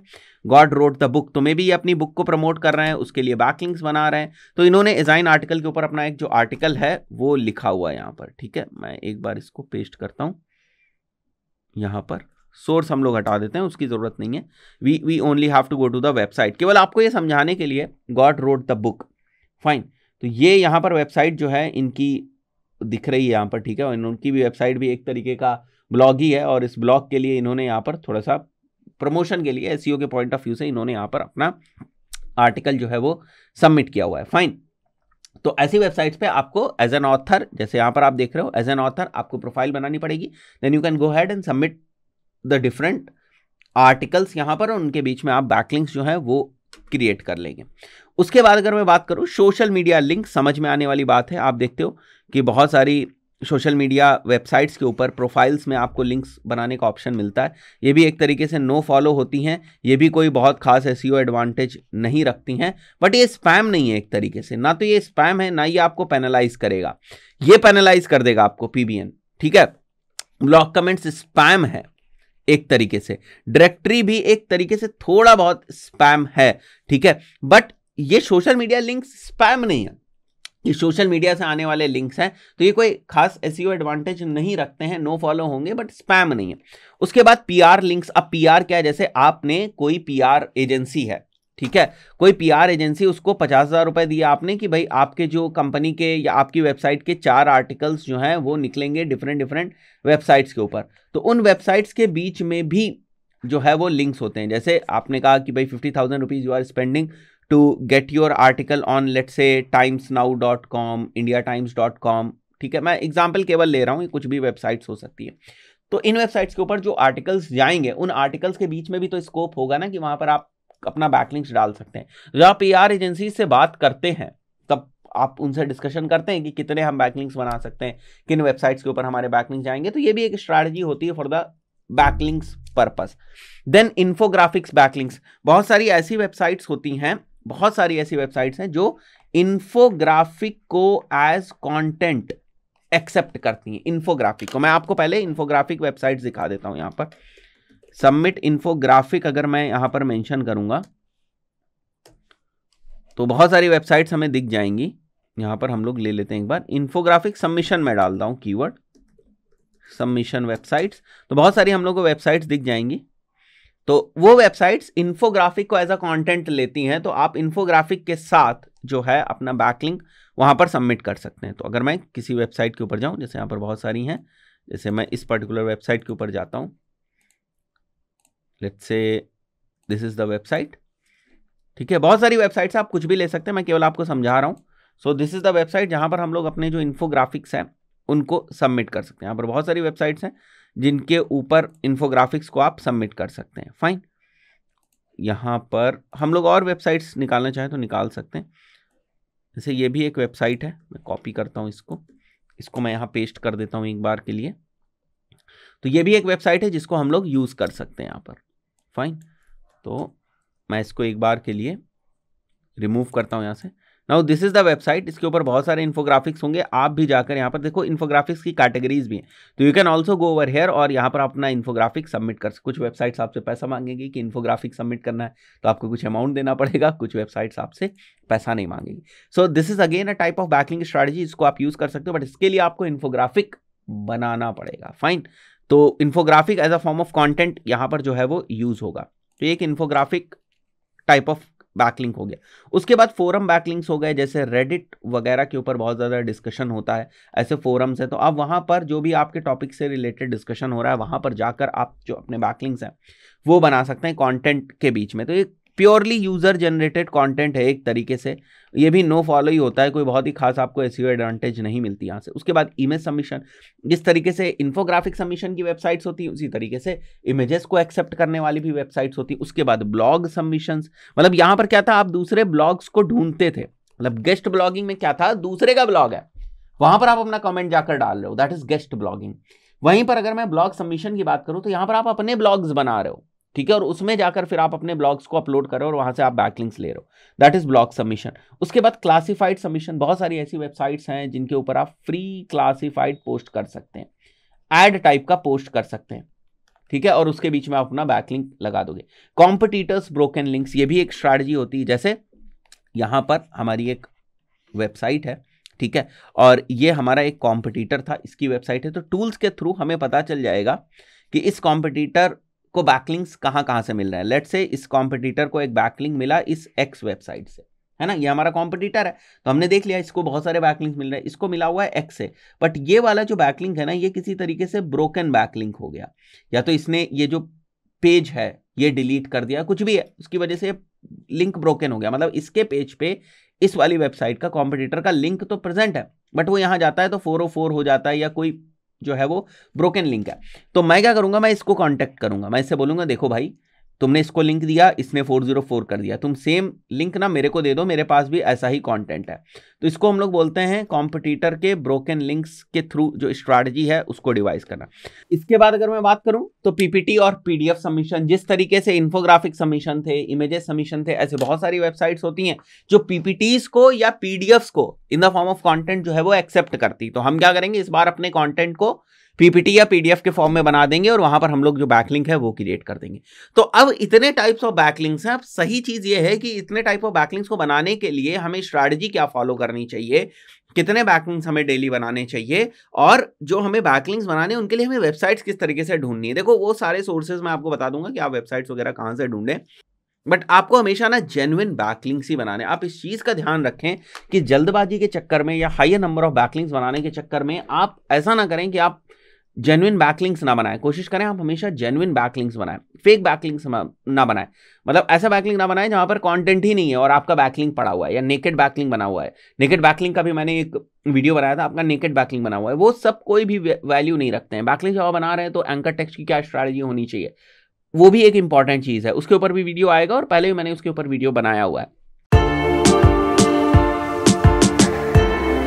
गॉड रोड द बुक तो मे भी ये अपनी बुक को प्रमोट कर रहे हैं उसके लिए बैक लिंक्स बना रहे हैं तो इन्होंने एजाइन आर्टिकल के ऊपर अपना एक जो आर्टिकल है वो लिखा हुआ है यहाँ पर ठीक है मैं एक बार इसको पेस्ट करता हूँ यहाँ पर सोर्स हम लोग हटा देते हैं उसकी ज़रूरत नहीं है we we only have to go to the website केवल आपको ये समझाने के लिए god road the book fine तो ये यहाँ पर वेबसाइट जो है इनकी दिख रही है यहाँ पर ठीक है और उनकी भी वेबसाइट भी एक तरीके का ब्लॉग ही है और इस ब्लॉग के लिए इन्होंने यहाँ पर थोड़ा सा प्रमोशन के लिए एस e के पॉइंट ऑफ व्यू से इन्होंने यहाँ पर अपना आर्टिकल जो है वो सबमिट किया हुआ है फाइन तो ऐसी वेबसाइट्स पे आपको एज एन ऑथर जैसे यहाँ पर आप देख रहे हो एज एन ऑथर आपको प्रोफाइल बनानी पड़ेगी then you can go had and submit the different articles यहाँ पर और उनके बीच में आप बैकलिंग्स जो है वो क्रिएट कर लेंगे उसके बाद अगर मैं बात करूँ सोशल मीडिया लिंक समझ में आने वाली बात है आप देखते हो कि बहुत सारी सोशल मीडिया वेबसाइट्स के ऊपर प्रोफाइल्स में आपको लिंक्स बनाने का ऑप्शन मिलता है ये भी एक तरीके से नो फॉलो होती हैं ये भी कोई बहुत खास ऐसी एडवांटेज e नहीं रखती हैं बट ये स्पैम नहीं है एक तरीके से ना तो ये स्पैम है ना ये आपको पेनालाइज करेगा ये पेनालाइज कर देगा आपको पी ठीक है ब्लॉक कमेंट्स स्पैम है एक तरीके से डायरेक्टरी भी एक तरीके से थोड़ा बहुत स्पैम है ठीक है बट ये सोशल मीडिया लिंक स्पैम नहीं है ये सोशल मीडिया से आने वाले लिंक्स हैं तो ये कोई खास एस एडवांटेज e नहीं रखते हैं नो फॉलो होंगे बट स्पैम नहीं है उसके बाद पीआर लिंक्स अब पीआर क्या है जैसे आपने कोई पीआर एजेंसी है ठीक है कोई पीआर एजेंसी उसको पचास हज़ार रुपये दिया आपने कि भाई आपके जो कंपनी के या आपकी वेबसाइट के चार आर्टिकल्स जो हैं वो निकलेंगे डिफरेंट डिफरेंट वेबसाइट्स के ऊपर तो उन वेबसाइट्स के बीच में भी जो है वो लिंक्स होते हैं जैसे आपने कहा कि भाई fifty thousand rupees you are spending to get your article on let's say timesnow.com indiatimes.com ठीक है मैं एग्जाम्पल केवल ले रहा हूँ कुछ भी वेबसाइट्स हो सकती है तो इन वेबसाइट्स के ऊपर जो आर्टिकल्स जाएंगे उन आर्टिकल्स के बीच में भी तो स्कोप होगा ना कि वहाँ पर आप अपना बैकलिंक्स डाल सकते हैं जब आप पी एजेंसी से बात करते हैं तब आप उनसे डिस्कशन करते हैं कि कितने हम बैकलिंक्स बना सकते हैं किन वेबसाइट्स के ऊपर हमारे बैकलिंक्स जाएंगे तो ये भी एक स्ट्रैटेजी होती है for the backlinks purpose then infographics backlinks बहुत सारी ऐसी वेबसाइट्स होती हैं बहुत सारी ऐसी वेबसाइट्स हैं जो इन्फोग्राफिक को एज कंटेंट एक्सेप्ट करती हैं इन्फोग्राफिक को मैं आपको पहले इन्फोग्राफिक वेबसाइट्स दिखा देता हूं यहां पर सबमिट इन्फोग्राफिक अगर मैं यहां पर मेंशन करूंगा तो बहुत सारी वेबसाइट्स हमें दिख जाएंगी यहां पर हम लोग ले लेते हैं एक बार इन्फोग्राफिक सबमिशन में डालता हूं कीवर्ड सबमिशन वेबसाइट्स तो बहुत सारी हम लोग को वेबसाइट्स दिख जाएंगी तो वो वेबसाइट्स इन्फोग्राफिक को एज अ कंटेंट लेती हैं तो आप इन्फोग्राफिक के साथ जो है अपना बैकलिंक वहाँ पर सबमिट कर सकते हैं तो अगर मैं किसी वेबसाइट के ऊपर जाऊँ जैसे यहाँ पर बहुत सारी हैं जैसे मैं इस पर्टिकुलर वेबसाइट के ऊपर जाता हूँ let's say this is the website ठीक है बहुत सारी वेबसाइट्स आप कुछ भी ले सकते हैं मैं केवल आपको समझा रहा हूँ so this is the website जहाँ पर हम लोग अपने जो इन्फोग्राफिक्स हैं उनको सबमिट कर सकते हैं यहाँ पर बहुत सारी वेबसाइट्स हैं जिनके ऊपर इन्फोग्राफिक्स को आप सबमिट कर सकते हैं फाइन यहाँ पर हम लोग और वेबसाइट्स निकालना चाहें तो निकाल सकते हैं जैसे ये भी एक वेबसाइट है मैं कॉपी करता हूँ इसको इसको मैं यहाँ पेस्ट कर देता हूँ एक बार के लिए तो ये भी एक वेबसाइट है जिसको हम लोग यूज़ कर सकते हैं यहाँ पर फाइन तो मैं इसको एक बार के लिए रिमूव करता हूँ यहाँ से now this is the website इसके ऊपर बहुत सारे इन्फोग्राफिक्स होंगे आप भी जाकर यहाँ पर देखो इन्फोग्राफिक्स की कैटेगरीज भी हैं तो you can also go over here और यहाँ पर अपना इन्फोग्राफिक सबमिट कर कुछ वेबसाइट्स आपसे पैसा मांगेंगी कि इन्फोग्राफिक सबमिट करना है तो आपको कुछ अमाउंट देना पड़ेगा कुछ वेबसाइट्स आपसे पैसा नहीं मांगेगी so this is again a type of backlink strategy इसको आप यूज़ कर सकते हो बट इसके लिए आपको इन्फोग्राफिक बनाना पड़ेगा फाइन तो infographic as a form of content यहाँ पर जो है वो यूज़ होगा तो एक इन्फोग्राफिक टाइप ऑफ बैकलिंक हो गया उसके बाद फोरम बैकलिंक्स हो गए जैसे रेडिट वगैरह के ऊपर बहुत ज़्यादा डिस्कशन होता है ऐसे फोरम्स हैं तो आप वहाँ पर जो भी आपके टॉपिक से रिलेटेड डिस्कशन हो रहा है वहाँ पर जाकर आप जो अपने बैकलिंक्स हैं वो बना सकते हैं कॉन्टेंट के बीच में तो ये प्योरली यूज़र जनरेटेड कॉन्टेंट है एक तरीके से ये भी नो फॉलो ही होता है कोई बहुत ही खास आपको एस एडवांटेज e नहीं मिलती यहाँ से उसके बाद इमेज सबमिशन जिस तरीके से इन्फोग्राफिक सबमिशन की वेबसाइट्स होती हैं उसी तरीके से इमेजेस को एक्सेप्ट करने वाली भी वेबसाइट्स होती उसके बाद ब्लॉग सबमिशन मतलब यहाँ पर क्या था आप दूसरे ब्लॉग्स को ढूंढते थे मतलब गेस्ट ब्लॉगिंग में क्या था दूसरे का ब्लॉग है वहाँ पर आप अपना कमेंट जाकर डाल रहे हो दैट इज़ गेस्ट ब्लॉगिंग वहीं पर अगर मैं ब्लॉग सबमिशन की बात करूँ तो यहाँ पर आप अपने ब्लॉग्स बना रहे हो ठीक है और उसमें जाकर फिर आप अपने ब्लॉग्स को अपलोड करो और वहां से आप बैकलिंक्स ले रहे हो दैट इज़ ब्लॉग सबमिशन उसके बाद क्लासिफाइड सबमिशन बहुत सारी ऐसी वेबसाइट्स हैं जिनके ऊपर आप फ्री क्लासिफाइड पोस्ट कर सकते हैं एड टाइप का पोस्ट कर सकते हैं ठीक है और उसके बीच में आप अपना बैकलिंक लगा दोगे कॉम्पिटिटर्स ब्रोकन लिंक्स ये भी एक स्ट्रैटी होती है जैसे यहां पर हमारी एक वेबसाइट है ठीक है और ये हमारा एक कॉम्पिटिटर था इसकी वेबसाइट है तो टूल्स के थ्रू हमें पता चल जाएगा कि इस कॉम्पिटिटर को बैकलिंग्स कहाँ कहाँ से मिल रहे हैं लेट से इस कॉम्पिटिटर को एक बैकलिंग मिला इस एक्स वेबसाइट से है ना ये हमारा कॉम्पिटिटर है तो हमने देख लिया इसको बहुत सारे बैकलिंक मिल रहे हैं इसको मिला हुआ है एक्स से बट ये वाला जो बैकलिंक है ना ये किसी तरीके से ब्रोकन बैकलिंक हो गया या तो इसने ये जो पेज है ये डिलीट कर दिया कुछ भी है उसकी वजह से लिंक ब्रोकन हो गया मतलब इसके पेज पे इस वाली वेबसाइट का कॉम्पिटिटर का लिंक तो प्रेजेंट है बट वो यहाँ जाता है तो फोर oh हो जाता है या कोई जो है वो ब्रोकन लिंक है तो मैं क्या करूंगा मैं इसको कॉन्टैक्ट करूंगा मैं इससे बोलूँगा देखो भाई तुमने इसको लिंक दिया इसने 404 कर दिया तुम सेम लिंक ना मेरे को दे दो मेरे पास भी ऐसा ही कंटेंट है तो इसको हम लोग बोलते हैं कॉम्पिटिटर के ब्रोकन लिंक्स के थ्रू जो स्ट्रैटेजी है उसको डिवाइस करना इसके बाद अगर मैं बात करूं तो पीपीटी और पीडीएफ सबमिशन जिस तरीके से इन्फोग्राफिक सबमिशन थे इमेजेस सबमिशन थे ऐसे बहुत सारी वेबसाइट्स होती हैं जो पीपीटीज को या पीडीएफ को in the form of content जो है वो एक्सेप्ट करती तो हम क्या करेंगे इस बार अपने कॉन्टेंट को पीपीटी या पीडीएफ के फॉर्म में बना देंगे और वहां पर हम लोग जो बैकलिंक है वो क्रिएट कर देंगे तो अब इतने टाइप्स ऑफ बैकलिंक्स हैं अब सही चीज़ ये है कि इतने टाइप ऑफ बैकलिंक्स को बनाने के लिए हमें स्ट्रैटेजी क्या फॉलो करनी चाहिए कितने बैकलिंग्स हमें डेली बनाने चाहिए और जो हमें बैकलिंग्स बनाने उनके लिए हमें वेबसाइट्स किस तरीके से ढूंढनी है देखो वो सारे सोर्सेज मैं आपको बता दूंगा कि आप वेबसाइट्स वगैरह कहाँ से ढूंढें बट आपको हमेशा ना जेनुइन बैकलिंग्स ही बनाने आप इस चीज़ का ध्यान रखें कि जल्दबाजी के चक्कर में या हाइयर नंबर ऑफ बैकलिंग्स बनाने के चक्कर में आप ऐसा ना करें कि आप जेनुइन बैकलिंग्स ना बनाएं कोशिश करें आप हमेशा जेनुइन बैकलिंग्स बनाएं फेक बैकलिंग्स ना बनाएं मतलब ऐसा बैकलिंग ना बनाएं जहां पर कंटेंट ही नहीं है और आपका बैकलिंग पड़ा हुआ है या नेकेड बैकलिंग बना हुआ है नेकेड बैकलिंग का भी मैंने एक वीडियो बनाया था आपका नेकेड बैकलिंग बना हुआ है वो सब कोई भी वैल्यू नहीं रखते हैं बैकलिंग जब बना रहे हैं तो एंकर टेक्स की क्या स्ट्रैटेजी होनी चाहिए वो भी एक इंपॉर्टेंट चीज़ है उसके ऊपर भी वीडियो आएगा और पहले भी मैंने उसके ऊपर वीडियो बनाया हुआ है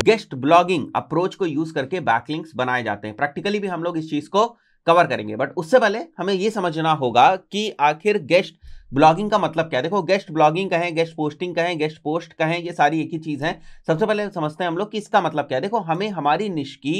गेस्ट ब्लॉगिंग अप्रोच को यूज करके बैकलिंक्स बनाए जाते हैं प्रैक्टिकली भी हम लोग इस चीज को कवर करेंगे बट उससे पहले हमें यह समझना होगा कि आखिर गेस्ट ब्लॉगिंग का मतलब क्या है देखो गेस्ट ब्लॉगिंग कहें गेस्ट पोस्टिंग कहें गेस्ट पोस्ट कहें ये सारी एक ही चीज है सबसे पहले समझते हैं हम लोग कि इसका मतलब क्या है देखो हमें हमारी निश की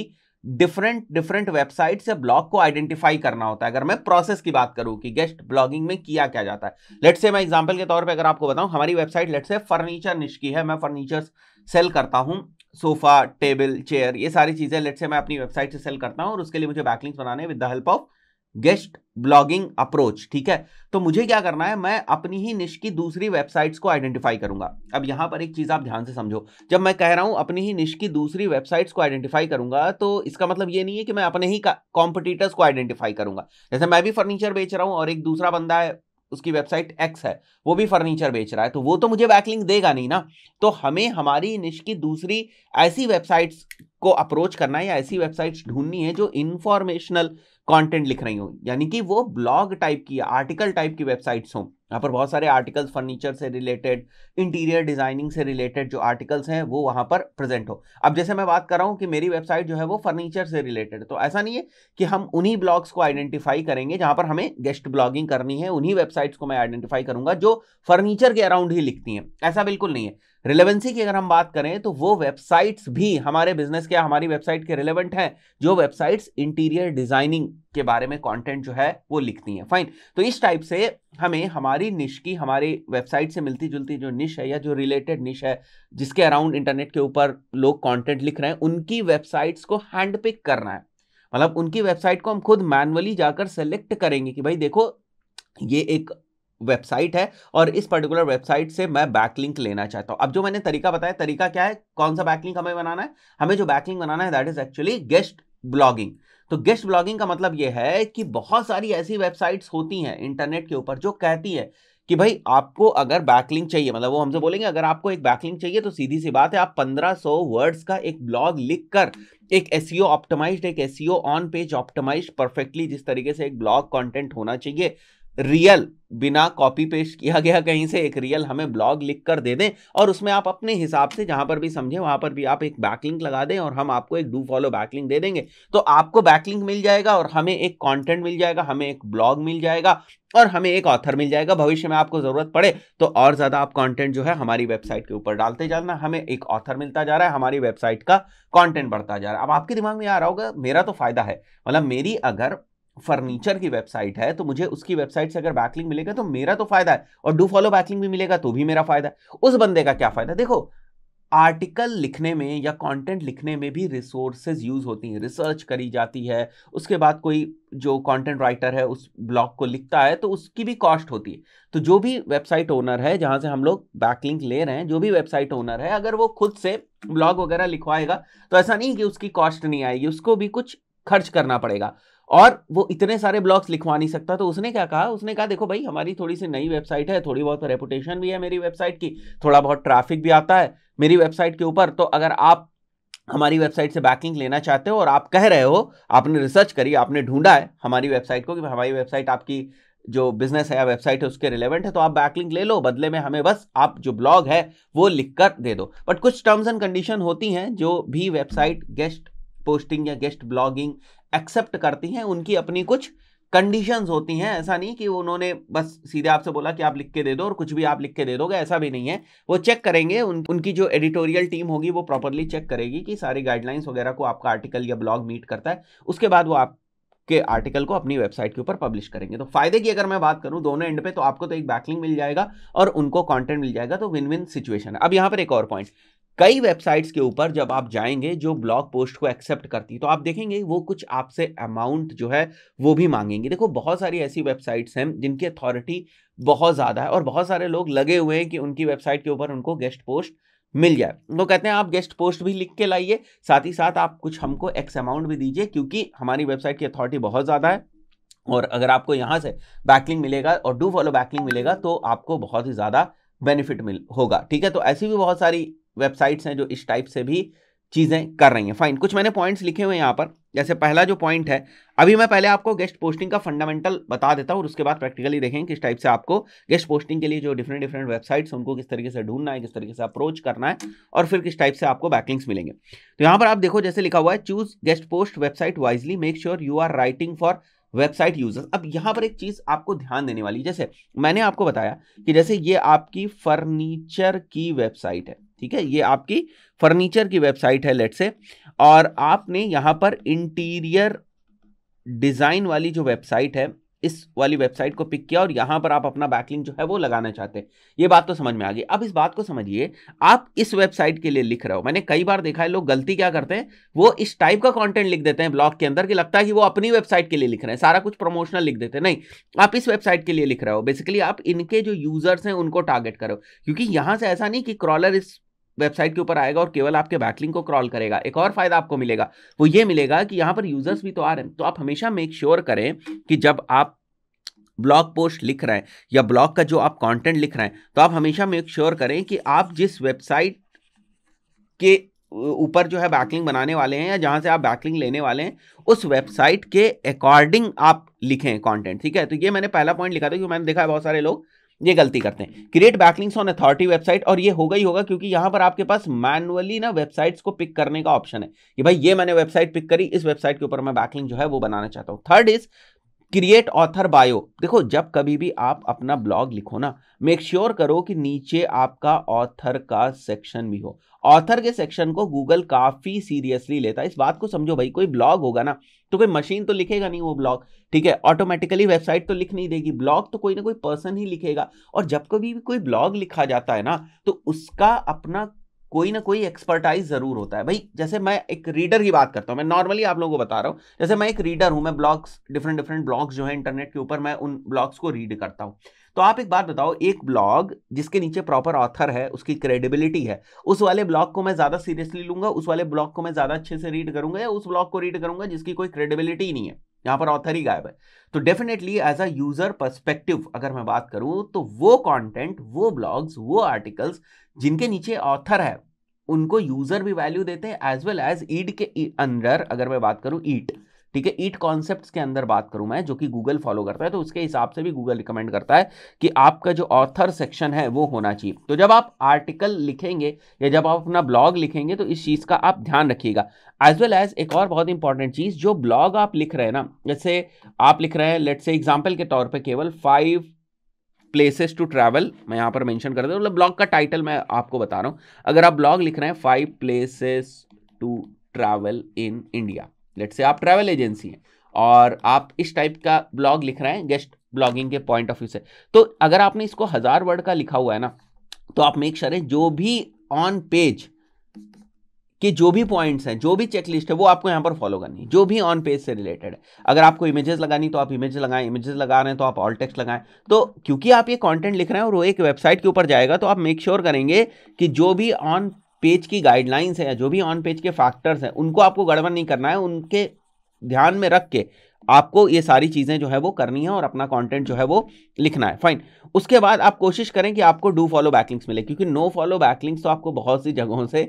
डिफरेंट डिफरेंट वेबसाइट से ब्लॉग को आइडेंटिफाई करना होता है अगर मैं प्रोसेस की बात करूं कि गेस्ट ब्लॉगिंग में किया क्या जाता है लेट से मैं एग्जांपल के तौर पे अगर आपको बताऊं हमारी वेबसाइट लेट से फर्नीचर निश की है मैं फर्नीचर सेल करता हूं सोफ़ा टेबल चेयर ये सारी चीज़ें लेट से मैं अपनी वेबसाइट से सेल करता हूँ और उसके लिए मुझे बैकलिंग्स बनाने with the help of guest blogging approach ठीक है तो मुझे क्या करना है मैं अपनी ही निश की दूसरी वेबसाइट्स को आइडेंटिफाई करूंगा अब यहां पर एक चीज आप ध्यान से समझो जब मैं कह रहा हूं अपनी ही निश की दूसरी वेबसाइट्स को आइडेंटिफाई करूंगा तो इसका मतलब ये नहीं है कि मैं अपने ही कॉम्पिटिटर्स को आइडेंटिफाई करूंगा जैसे मैं भी फर्नीचर बेच रहा हूं और एक दूसरा बंदा है उसकी वेबसाइट एक्स है वो भी फर्नीचर बेच रहा है तो वो तो मुझे बैकलिंक देगा नहीं ना तो हमें हमारी निश की दूसरी ऐसी वेबसाइट्स को अप्रोच करना है या ऐसी वेबसाइट्स ढूंढनी है जो इंफॉर्मेशनल कंटेंट लिख रही हो यानी कि वो ब्लॉग टाइप की आर्टिकल टाइप की वेबसाइट्स हों यहाँ पर बहुत सारे आर्टिकल्स फर्नीचर से रिलेटेड इंटीरियर डिजाइनिंग से रिलेटेड जो आर्टिकल्स हैं वो वहाँ पर प्रेजेंट हो अब जैसे मैं बात कर रहा हूँ कि मेरी वेबसाइट जो है वो फर्नीचर से रिलेटेड तो ऐसा नहीं है कि हम उन्हीं ब्लॉग्स को आइडेंटिफाई करेंगे जहाँ पर हमें गेस्ट ब्लॉगिंग करनी है उन्हीं वेबसाइट्स को मैं आइडेंटिफाई करूंगा जो फर्नीचर के अराउंड ही लिखती हैं ऐसा बिल्कुल नहीं है रिलेवेंसी की अगर हम बात करें तो वो वेबसाइट्स भी हमारे बिजनेस के हमारी वेबसाइट के रिलेवेंट हैं जो वेबसाइट्स इंटीरियर डिजाइनिंग के बारे में कंटेंट जो है वो लिखती हैं फाइन तो इस टाइप से हमें हमारी निश की हमारे वेबसाइट से मिलती जुलती जो निश है या जो रिलेटेड निश है जिसके अराउंड इंटरनेट के ऊपर लोग कंटेंट लिख रहे हैं उनकी वेबसाइट्स को हैंड पिक करना है मतलब उनकी वेबसाइट को हम खुद मैनुअली जाकर सेलेक्ट करेंगे कि भाई देखो ये एक वेबसाइट है और इस पर्टिकुलर वेबसाइट से मैं बैकलिंक लेना चाहता हूँ अब जो मैंने तरीका बताया तरीका क्या है कौन सा बैकलिंक हमें बनाना है हमें जो बैकलिंक बनाना है that is actually guest blogging तो गेस्ट ब्लॉगिंग का मतलब यह है कि बहुत सारी ऐसी वेबसाइट्स होती हैं इंटरनेट के ऊपर जो कहती है कि भाई आपको अगर बैकलिंग चाहिए मतलब वो हमसे बोलेंगे अगर आपको एक बैकलिंग चाहिए तो सीधी सी बात है आप 1500 वर्ड्स का एक ब्लॉग लिख कर एक एस ऑप्टिमाइज्ड e एक S on page optimized perfectly जिस तरीके से एक ब्लॉग कंटेंट होना चाहिए रियल बिना कॉपी पेश किया गया कहीं से एक रियल हमें ब्लॉग लिख कर दे दें और उसमें आप अपने हिसाब से जहां पर भी समझें वहां पर भी आप एक बैकलिंक लगा दें और हम आपको एक डू फॉलो बैकलिंक दे देंगे तो आपको बैकलिंक मिल जाएगा और हमें एक कंटेंट मिल जाएगा हमें एक ब्लॉग मिल जाएगा और हमें एक ऑथर मिल जाएगा भविष्य में आपको ज़रूरत पड़े तो और ज़्यादा आप कॉन्टेंट जो है हमारी वेबसाइट के ऊपर डालते जाना हमें एक ऑथर मिलता जा रहा है हमारी वेबसाइट का कॉन्टेंट बढ़ता जा रहा है अब आपके दिमाग में आ रहा होगा मेरा तो फ़ायदा है मतलब मेरी अगर फर्नीचर की वेबसाइट है तो मुझे उसकी वेबसाइट से अगर बैकलिंग मिलेगा तो मेरा तो फायदा है और डू फॉलो बैकलिंग भी मिलेगा तो भी मेरा फायदा है उस बंदे का क्या फायदा देखो आर्टिकल लिखने में या कंटेंट लिखने में भी रिसोर्सेज यूज़ होती हैं रिसर्च करी जाती है उसके बाद कोई जो कंटेंट राइटर है उस ब्लॉग को लिखता है तो उसकी भी कॉस्ट होती है तो जो भी वेबसाइट ओनर है जहां से हम लोग बैकलिंक ले रहे हैं जो भी वेबसाइट ओनर है अगर वो खुद से ब्लॉग वगैरह लिखवाएगा तो ऐसा नहीं कि उसकी कॉस्ट नहीं आएगी उसको भी कुछ खर्च करना पड़ेगा और वो इतने सारे ब्लॉग्स लिखवा नहीं सकता तो उसने क्या कहा उसने कहा देखो भाई हमारी थोड़ी सी नई वेबसाइट है थोड़ी बहुत रेपुटेशन भी है मेरी वेबसाइट की थोड़ा बहुत ट्रैफिक भी आता है मेरी वेबसाइट के ऊपर तो अगर आप हमारी वेबसाइट से बैकिंग लेना चाहते हो और आप कह रहे हो आपने रिसर्च करी आपने ढूंढा है हमारी वेबसाइट को कि हमारी वेबसाइट आपकी जो बिजनेस है या वेबसाइट है उसके रिलेवेंट है तो आप बैकलिंक ले लो बदले में हमें बस आप जो ब्लॉग है वो लिख कर दे दो बट कुछ टर्म्स एंड कंडीशन होती हैं जो भी वेबसाइट गेस्ट पोस्टिंग या गेस्ट ब्लॉगिंग एक्सेप्ट करती हैं उनकी अपनी कुछ कंडीशंस होती हैं ऐसा नहीं कि उन्होंने बस सीधे आपसे बोला कि आप लिख के दे दो और कुछ भी आप लिख के दे दोगे ऐसा भी नहीं है वो चेक करेंगे उन, उनकी जो एडिटोरियल टीम होगी वो प्रॉपरली चेक करेगी कि सारी गाइडलाइंस वगैरह को आपका आर्टिकल या ब्लॉग मीट करता है उसके बाद वो आप के आर्टिकल को अपनी वेबसाइट के ऊपर पब्लिश करेंगे तो फायदे की अगर मैं बात करूं दोनों एंड पे तो आपको तो एक बैकलिंग मिल जाएगा और उनको कंटेंट मिल जाएगा तो विन विन सिचुएशन है अब यहाँ पर एक और पॉइंट कई वेबसाइट्स के ऊपर जब आप जाएंगे जो ब्लॉग पोस्ट को एक्सेप्ट करती है तो आप देखेंगे वो कुछ आपसे अमाउंट जो है वो भी मांगेंगे देखो बहुत सारी ऐसी वेबसाइट्स हैं जिनकी अथॉरिटी बहुत ज़्यादा है और बहुत सारे लोग लगे हुए हैं कि उनकी वेबसाइट के ऊपर उनको गेस्ट पोस्ट मिल जाए तो कहते हैं आप गेस्ट पोस्ट भी लिख के लाइए साथ ही साथ आप कुछ हमको एक्स अमाउंट भी दीजिए क्योंकि हमारी वेबसाइट की अथॉरिटी बहुत ज़्यादा है और अगर आपको यहाँ से बैकलिंग मिलेगा और डू फॉलो बैकलिंग मिलेगा तो आपको बहुत ही ज़्यादा बेनिफिट मिल होगा ठीक है तो ऐसी भी बहुत सारी वेबसाइट्स हैं जो इस टाइप से भी चीज़ें कर रही हैं फाइन कुछ मैंने पॉइंट्स लिखे हुए हैं यहाँ पर जैसे पहला जो पॉइंट है अभी मैं पहले आपको गेस्ट पोस्टिंग का फंडामेंटल बता देता हूँ और उसके बाद प्रैक्टिकली देखें किस टाइप से आपको गेस्ट पोस्टिंग के लिए जो डिफरेंट डिफरेंट वेबसाइट्स उनको किस तरीके से ढूंढना है किस तरीके से अप्रोच करना है और फिर किस टाइप से आपको बैकलिंग्स मिलेंगे तो यहाँ पर आप देखो जैसे लिखा हुआ है choose guest post website wisely make sure you are writing for website users अब यहाँ पर एक चीज़ आपको ध्यान देने वाली जैसे मैंने आपको बताया कि जैसे ये आपकी फर्नीचर की वेबसाइट है ठीक है ये आपकी फर्नीचर की वेबसाइट है लेट से और आपने यहाँ पर इंटीरियर डिज़ाइन वाली जो वेबसाइट है इस वाली वेबसाइट को पिक किया और यहाँ पर आप अपना बैकलिंक जो है वो लगाना चाहते हैं ये बात तो समझ में आ गई अब इस बात को समझिए आप इस वेबसाइट के लिए लिख रहे हो मैंने कई बार देखा है लोग गलती क्या करते हैं वो इस टाइप का कंटेंट लिख देते हैं ब्लॉग के अंदर कि लगता है कि वो अपनी वेबसाइट के लिए लिख रहे हैं सारा कुछ प्रमोशनल लिख देते हैं नहीं आप इस वेबसाइट के लिए लिख रहे हो बेसिकली आप इनके जो यूजर्स हैं उनको टारगेट करो क्योंकि यहाँ से ऐसा नहीं कि क्रॉलर इस वेबसाइट के ऊपर आएगा और केवल आपके बैकलिंग को क्रॉल करेगा एक और फायदा आपको मिलेगा वो ये मिलेगा कि यहाँ पर यूजर्स भी तो आ रहे हैं तो आप हमेशा मेक श्योर sure करें कि जब आप ब्लॉग पोस्ट लिख रहे हैं या ब्लॉग का जो आप कंटेंट लिख रहे हैं तो आप हमेशा मेक श्योर sure करें कि आप जिस वेबसाइट के ऊपर जो है बैकलिंग बनाने वाले हैं या जहाँ से आप बैकलिंग लेने वाले हैं उस वेबसाइट के अकॉर्डिंग आप लिखें कंटेंट ठीक है तो ये मैंने पहला पॉइंट लिखा था क्योंकि मैंने देखा है बहुत सारे लोग ये गलती करते हैं create backlinks on authority website और ये होगा ही होगा क्योंकि यहां पर आपके पास मैनुअली ना वेबसाइट्स को पिक करने का ऑप्शन है कि भाई ये मैंने वेबसाइट पिक करी इस वेबसाइट के ऊपर मैं बैकलिंग जो है वो बनाना चाहता हूँ third is create author bio देखो जब कभी भी आप अपना ब्लॉग लिखो ना मेक श्योर sure करो कि नीचे आपका ऑथर का सेक्शन भी हो ऑथर के सेक्शन को गूगल काफ़ी सीरियसली लेता है इस बात को समझो भाई कोई ब्लॉग होगा ना तो कोई मशीन तो लिखेगा नहीं वो ब्लॉग ठीक है ऑटोमेटिकली वेबसाइट तो लिख नहीं देगी ब्लॉग तो कोई ना कोई पर्सन ही लिखेगा और जब कभी भी कोई ब्लॉग लिखा जाता है ना तो उसका अपना कोई ना कोई एक्सपर्टाइज जरूर होता है भाई जैसे मैं एक रीडर की बात करता हूँ मैं नॉर्मली आप लोगों को बता रहा हूँ जैसे मैं एक रीडर हूँ मैं ब्लॉग्स डिफरेंट डिफरेंट ब्लॉग्स जो है इंटरनेट के ऊपर मैं उन ब्लॉग्स को रीड करता हूँ तो आप एक बात बताओ एक ब्लॉग जिसके नीचे प्रॉपर ऑथर है उसकी क्रेडिबिलिटी है उस वाले ब्लॉग को मैं ज़्यादा सीरियसली लूंगा उस वाले ब्लॉग को मैं ज़्यादा अच्छे से रीड करूंगा या उस ब्लॉग को रीड करूंगा जिसकी कोई क्रेडिबिलिटी नहीं है यहाँ पर ऑथर ही गायब है तो definitely as a user perspective अगर मैं बात करूं तो वो कॉन्टेंट वो ब्लॉग्स वो आर्टिकल्स जिनके नीचे ऑथर है उनको यूजर भी वैल्यू देते हैं एज वेल एज ईट के अंदर अगर मैं बात करूं ईट ठीक है ईट कॉन्सेप्ट के अंदर बात करूं मैं जो कि गूगल फॉलो करता है तो उसके हिसाब से भी गूगल रिकमेंड करता है कि आपका जो ऑथर सेक्शन है वो होना चाहिए तो जब आप आर्टिकल लिखेंगे या जब आप अपना ब्लॉग लिखेंगे तो इस चीज़ का आप ध्यान रखिएगा एज वेल एज एक और बहुत इंपॉर्टेंट चीज़ जो ब्लॉग आप लिख रहे हैं ना जैसे आप लिख रहे हैं लेट से एग्जाम्पल के तौर पर केवल फाइव प्लेसेस टू ट्रैवल मैं यहाँ पर मैंशन कर हूँ मतलब ब्लॉग का टाइटल मैं आपको बता रहा हूँ अगर आप ब्लॉग लिख रहे हैं five places to travel in India let say आप ट्रैवल एजेंसी हैं और आप इस टाइप का ब्लॉग लिख रहे हैं गेस्ट ब्लॉगिंग के पॉइंट ऑफ व्यू से तो अगर आपने इसको हज़ार वर्ड का लिखा हुआ है ना तो आप मेक श्योर है जो भी ऑन पेज कि जो भी पॉइंट्स हैं जो भी चेकलिस्ट है वो आपको यहाँ पर फॉलो करनी है जो भी ऑन पेज से रिलेटेड है अगर आपको इमेजेस लगानी तो आप इमेज लगाएं इमेजेस लगा रहे हैं तो आप ऑल टेक्स्ट लगाएं तो क्योंकि आप ये कंटेंट लिख रहे हैं और वो एक वेबसाइट के ऊपर जाएगा तो आप मेक श्योर sure करेंगे कि जो भी ऑन पेज की गाइडलाइंस है या जो भी ऑन पेज के फैक्टर्स हैं उनको आपको गड़बड़ नहीं करना है उनके ध्यान में रख के आपको ये सारी चीज़ें जो है वो करनी है और अपना कंटेंट जो है वो लिखना है फाइन उसके बाद आप कोशिश करें कि आपको डू फॉलो बैकलिंक्स मिले क्योंकि नो फॉलो बैकलिंक्स तो आपको बहुत सी जगहों से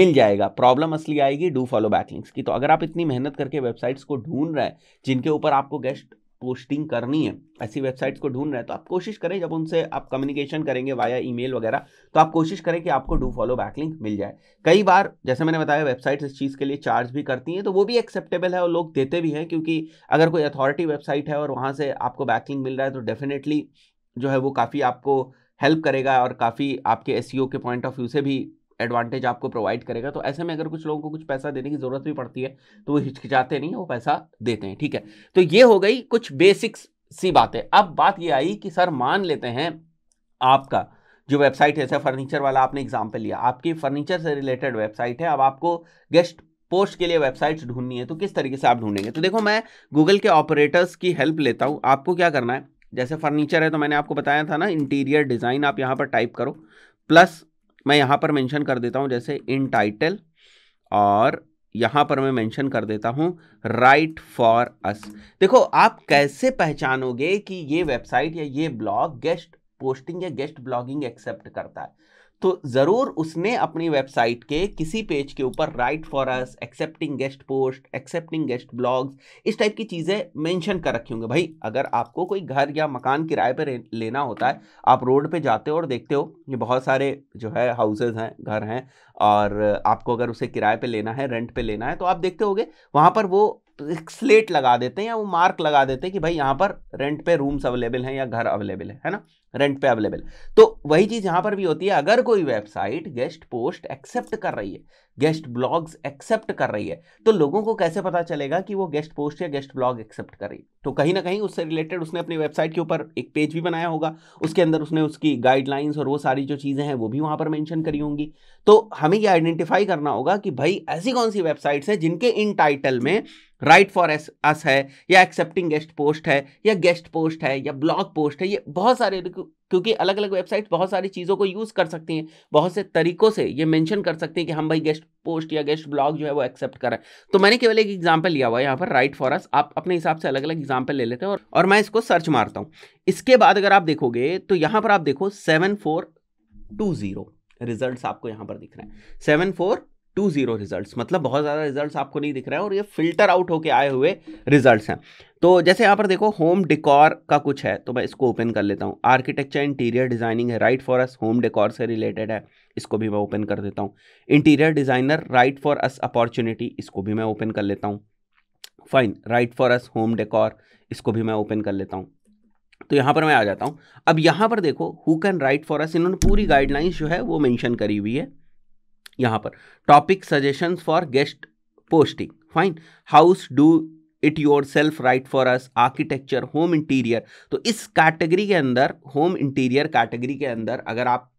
मिल जाएगा प्रॉब्लम असली आएगी डू फॉलो बैकलिंक्स की तो अगर आप इतनी मेहनत करके वेबसाइट्स को ढूंढ रहे हैं जिनके ऊपर आपको गेस्ट पोस्टिंग करनी है ऐसी वेबसाइट्स को ढूंढ रहे हैं तो आप कोशिश करें जब उनसे आप कम्युनिकेशन करेंगे वाया ईमेल वगैरह तो आप कोशिश करें कि आपको डू फॉलो बैकलिंक मिल जाए कई बार जैसे मैंने बताया वेबसाइट्स इस चीज़ के लिए चार्ज भी करती हैं तो वो भी एक्सेप्टेबल है और लोग देते भी हैं क्योंकि अगर कोई अथॉरिटी वेबसाइट है और वहाँ से आपको बैकलिंक मिल रहा है तो डेफिनेटली जो है वो काफ़ी आपको हेल्प करेगा और काफ़ी आपके एस e के पॉइंट ऑफ व्यू से भी एडवांटेज आपको प्रोवाइड करेगा तो ऐसे में अगर कुछ लोगों को कुछ पैसा देने की ज़रूरत भी पड़ती है तो वो हिचकिचाते नहीं वो पैसा देते हैं ठीक है तो ये हो गई कुछ बेसिक्स सी बात है अब बात ये आई कि सर मान लेते हैं आपका जो वेबसाइट है सर फर्नीचर वाला आपने एग्जाम्पल लिया आपकी फर्नीचर से रिलेटेड वेबसाइट है अब आपको गेस्ट पोस्ट के लिए वेबसाइट्स ढूंढनी है तो किस तरीके से आप ढूंढेंगे तो देखो मैं गूगल के ऑपरेटर्स की हेल्प लेता हूँ आपको क्या करना है जैसे फर्नीचर है तो मैंने आपको बताया था ना इंटीरियर डिज़ाइन आप यहाँ पर टाइप करो प्लस मैं यहाँ पर मेंशन कर देता हूँ जैसे इन टाइटल और यहाँ पर मैं मेंशन कर देता हूँ राइट फॉर अस देखो आप कैसे पहचानोगे कि ये वेबसाइट या ये ब्लॉग गेस्ट पोस्टिंग या गेस्ट ब्लॉगिंग एक्सेप्ट करता है तो ज़रूर उसने अपनी वेबसाइट के किसी पेज के ऊपर write for us accepting guest post accepting guest blogs इस टाइप की चीज़ें मेंशन कर रखी होंगे भाई अगर आपको कोई घर या मकान किराए पर लेना होता है आप रोड पे जाते हो और देखते हो ये बहुत सारे जो है हाउसेज हैं घर हैं और आपको अगर उसे किराए पर लेना है रेंट पर लेना है तो आप देखते होगे वहाँ पर वो एक स्लेट लगा देते हैं या वो मार्क लगा देते हैं कि भाई यहाँ पर रेंट पे रूम्स अवेलेबल हैं या घर अवेलेबल है है ना रेंट पे अवेलेबल तो वही चीज़ यहाँ पर भी होती है अगर कोई वेबसाइट गेस्ट पोस्ट एक्सेप्ट कर रही है गेस्ट ब्लॉग्स एक्सेप्ट कर रही है तो लोगों को कैसे पता चलेगा कि वो गेस्ट पोस्ट या गेस्ट ब्लॉग एक्सेप्ट कर रही है तो कहीं ना कहीं उससे रिलेटेड उसने अपनी वेबसाइट के ऊपर एक पेज भी बनाया होगा उसके अंदर उसने उसकी गाइडलाइंस और वो सारी जो चीज़ें हैं वो भी वहाँ पर मैंशन करी होंगी तो हमें ये आइडेंटिफाई करना होगा कि भाई ऐसी कौन सी वेबसाइट्स हैं जिनके इन टाइटल में राइट फॉर एस अस है या एक्सेप्टिंग गेस्ट पोस्ट है या गेस्ट पोस्ट है या ब्लॉग पोस्ट है ये बहुत सारे क्योंकि अलग अलग वेबसाइट बहुत सारी चीज़ों को यूज़ कर सकती हैं बहुत से तरीकों से ये मेंशन कर सकते हैं कि हम भाई गेस्ट पोस्ट या गेस्ट ब्लॉग जो है वो एक्सेप्ट करें तो मैंने केवल एक एग्जाम्पल लिया हुआ है यहाँ पर राइट फॉर अस आप अपने हिसाब से अलग अलग एग्जाम्पल ले लेते हैं और, और मैं इसको सर्च मारता हूँ इसके बाद अगर आप देखोगे तो यहाँ पर आप देखो seven four two zero result आपको यहाँ पर दिख रहे हैं seven four two zero result मतलब बहुत ज़्यादा रिजल्ट आपको नहीं दिख रहे हैं और ये फिल्टर आउट होके आए हुए रिजल्ट हैं तो जैसे यहाँ पर देखो होम डिकॉर का कुछ है तो मैं इसको ओपन कर लेता हूँ आर्किटेक्चर इंटीरियर डिजाइनिंग है write for us home decor से रिलेटेड है इसको भी मैं ओपन कर देता हूँ interior designer write for us opportunity इसको भी मैं ओपन कर लेता हूँ fine write for us home decor इसको भी मैं ओपन कर लेता हूँ तो यहाँ पर मैं आ जाता हूँ अब यहाँ पर देखो who can write for us इन्होंने पूरी गाइडलाइंस जो है वो मैंशन करी हुई है यहाँ पर topic suggestions for guest posting fine house do it yourself write for us architecture home interior तो इस कैटेगरी के अंदर होम इंटीरियर कैटेगरी के अंदर अगर आप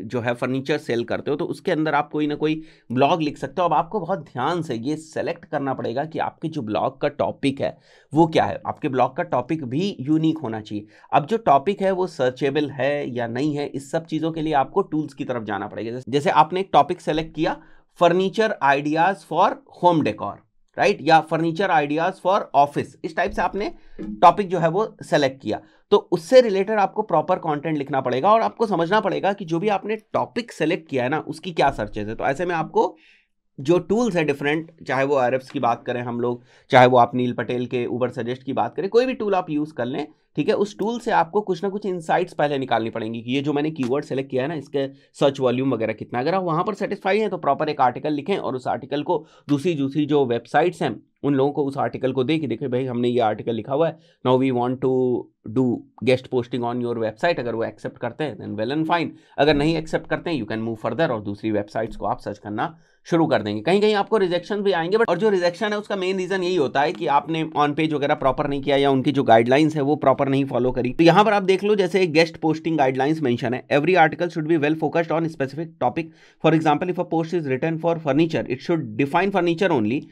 जो है फर्नीचर सेल करते हो तो उसके अंदर आप कोई ना कोई ब्लॉग लिख सकते हो अब आपको बहुत ध्यान से ये सेलेक्ट करना पड़ेगा कि आपके जो ब्लॉग का टॉपिक है वो क्या है आपके ब्लॉग का टॉपिक भी यूनिक होना चाहिए अब जो टॉपिक है वो सर्चेबल है या नहीं है इस सब चीज़ों के लिए आपको टूल्स की तरफ जाना पड़ेगा जैसे आपने एक टॉपिक सेलेक्ट किया furniture ideas for home decor right या फर्नीचर आइडियाज़ फॉर ऑफिस इस टाइप से आपने टॉपिक जो है वो सेलेक्ट किया तो उससे रिलेटेड आपको प्रॉपर कंटेंट लिखना पड़ेगा और आपको समझना पड़ेगा कि जो भी आपने टॉपिक सेलेक्ट किया है ना उसकी क्या सर्चेज है तो ऐसे में आपको जो टूल्स हैं डिफरेंट चाहे वो अरब्स की बात करें हम लोग चाहे वो आप नील पटेल के ऊबर सजेस्ट की बात करें कोई भी टूल आप यूज़ कर लें ठीक है उस टूल से आपको कुछ ना कुछ इनसाइट्स पहले निकालनी पड़ेंगी कि ये जो मैंने कीवर्ड सेलेक्ट किया है ना इसके सर्च वॉल्यूम वगैरह कितना अगर आप वहाँ पर सेटिस्फाई हैं तो प्रॉपर एक आर्टिकल लिखें और उस आर्टिकल को दूसरी दूसरी जो वेबसाइट्स हैं उन लोगों को उस आर्टिकल को दे कि देखिए भाई हमने ये आर्टिकल लिखा हुआ है now we want to do guest posting on your website अगर वो एक्सेप्ट करते हैं देन वेल एंड फाइन अगर नहीं एक्सेप्ट करते हैं यू कैन मूव फर्दर और दूसरी वेबसाइट्स को आप सर्च करना शुरू कर देंगे कहीं कहीं आपको रिजेक्शन भी आएंगे बट और जो रिजेक्शन है उसका मेन रीजन यही होता है कि आपने ऑन पेज वगैरह प्रॉपर नहीं किया या उनकी जो गाइडलाइंस है वो प्रॉपर नहीं फॉलो करी तो यहाँ पर आप देख लो जैसे गेस्ट पोस्टिंग गाइडलाइंस मेंशन है every article should be well focused on specific topic for example if a post is written for furniture it should define furniture only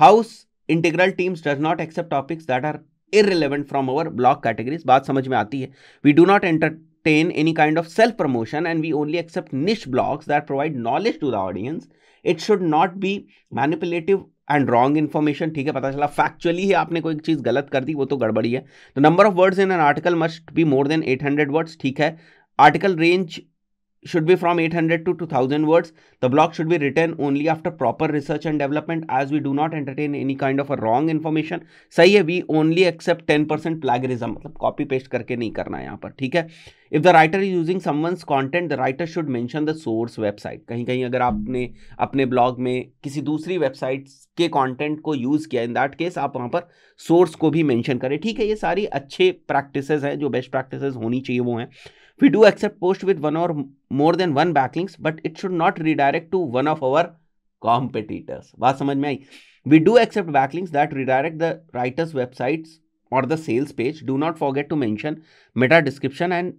house integral teams does not accept topics that are irrelevant from our blog categories बात समझ में आती है we do not entertain any kind of self promotion and we only accept niche blogs that provide knowledge to the audience it should not be manipulative and wrong information ठीक है पता चला factually ही आपने कोई चीज़ गलत कर दी वो तो गड़बड़ी है तो number of words in an article must be more than eight hundred words ठीक है article range should be from 800 to 2000 words. The blog should be written only after proper research and development as we do not entertain any kind of a wrong information. सही है we only accept 10% percent plagiarism मतलब copy paste करके नहीं करना है यहाँ पर ठीक है if the writer is using someone's content the writer should mention the source website कहीं कहीं अगर आपने अपने ब्लॉग में किसी दूसरी वेबसाइट के कॉन्टेंट को यूज़ किया इन दैट केस आप वहाँ पर सोर्स को भी मैंशन करें ठीक है ये सारी अच्छे प्रैक्टिस हैं जो बेस्ट प्रैक्टिस होनी चाहिए वो हैं We do accept post with one or more than one backlinks, but it should not redirect to one of our competitors. We do accept backlinks that redirect the writer's websites or the sales page. Do not forget to mention meta description and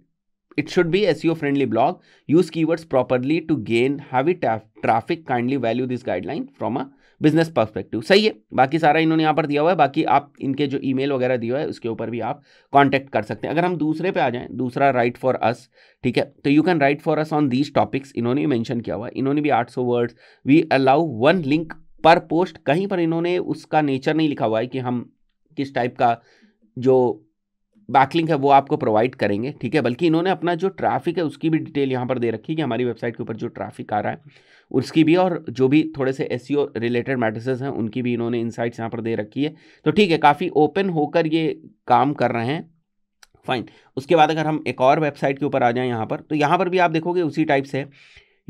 it should be SEO friendly blog. Use keywords properly to gain heavy traffic. Kindly value this guideline from a business perspective सही है बाकी सारा इन्होंने यहाँ पर दिया हुआ है बाकी आप इनके जो ईमेल वगैरह दिया हुआ है उसके ऊपर भी आप कॉन्टैक्ट कर सकते हैं अगर हम दूसरे पे आ जाएं दूसरा राइट फॉर अस ठीक है तो you can write for us on these topics इन्होंने भी मैंशन किया हुआ है इन्होंने भी आठ words we allow one link per post कहीं पर इन्होंने उसका नेचर नहीं लिखा हुआ है कि हम किस टाइप का जो बैकलिंक है वो आपको प्रोवाइड करेंगे ठीक है बल्कि इन्होंने अपना जो ट्रैफिक है उसकी भी डिटेल यहाँ पर दे रखी है कि हमारी वेबसाइट के ऊपर जो ट्रैफिक आ रहा है उसकी भी और जो भी थोड़े से एस रिलेटेड मैटर्सेस हैं उनकी भी इन्होंने इनसाइट्स यहाँ पर दे रखी है तो ठीक है काफ़ी ओपन होकर ये काम कर रहे हैं फाइन उसके बाद अगर हम एक और वेबसाइट के ऊपर आ जाएँ यहाँ पर तो यहाँ पर भी आप देखोगे उसी टाइप से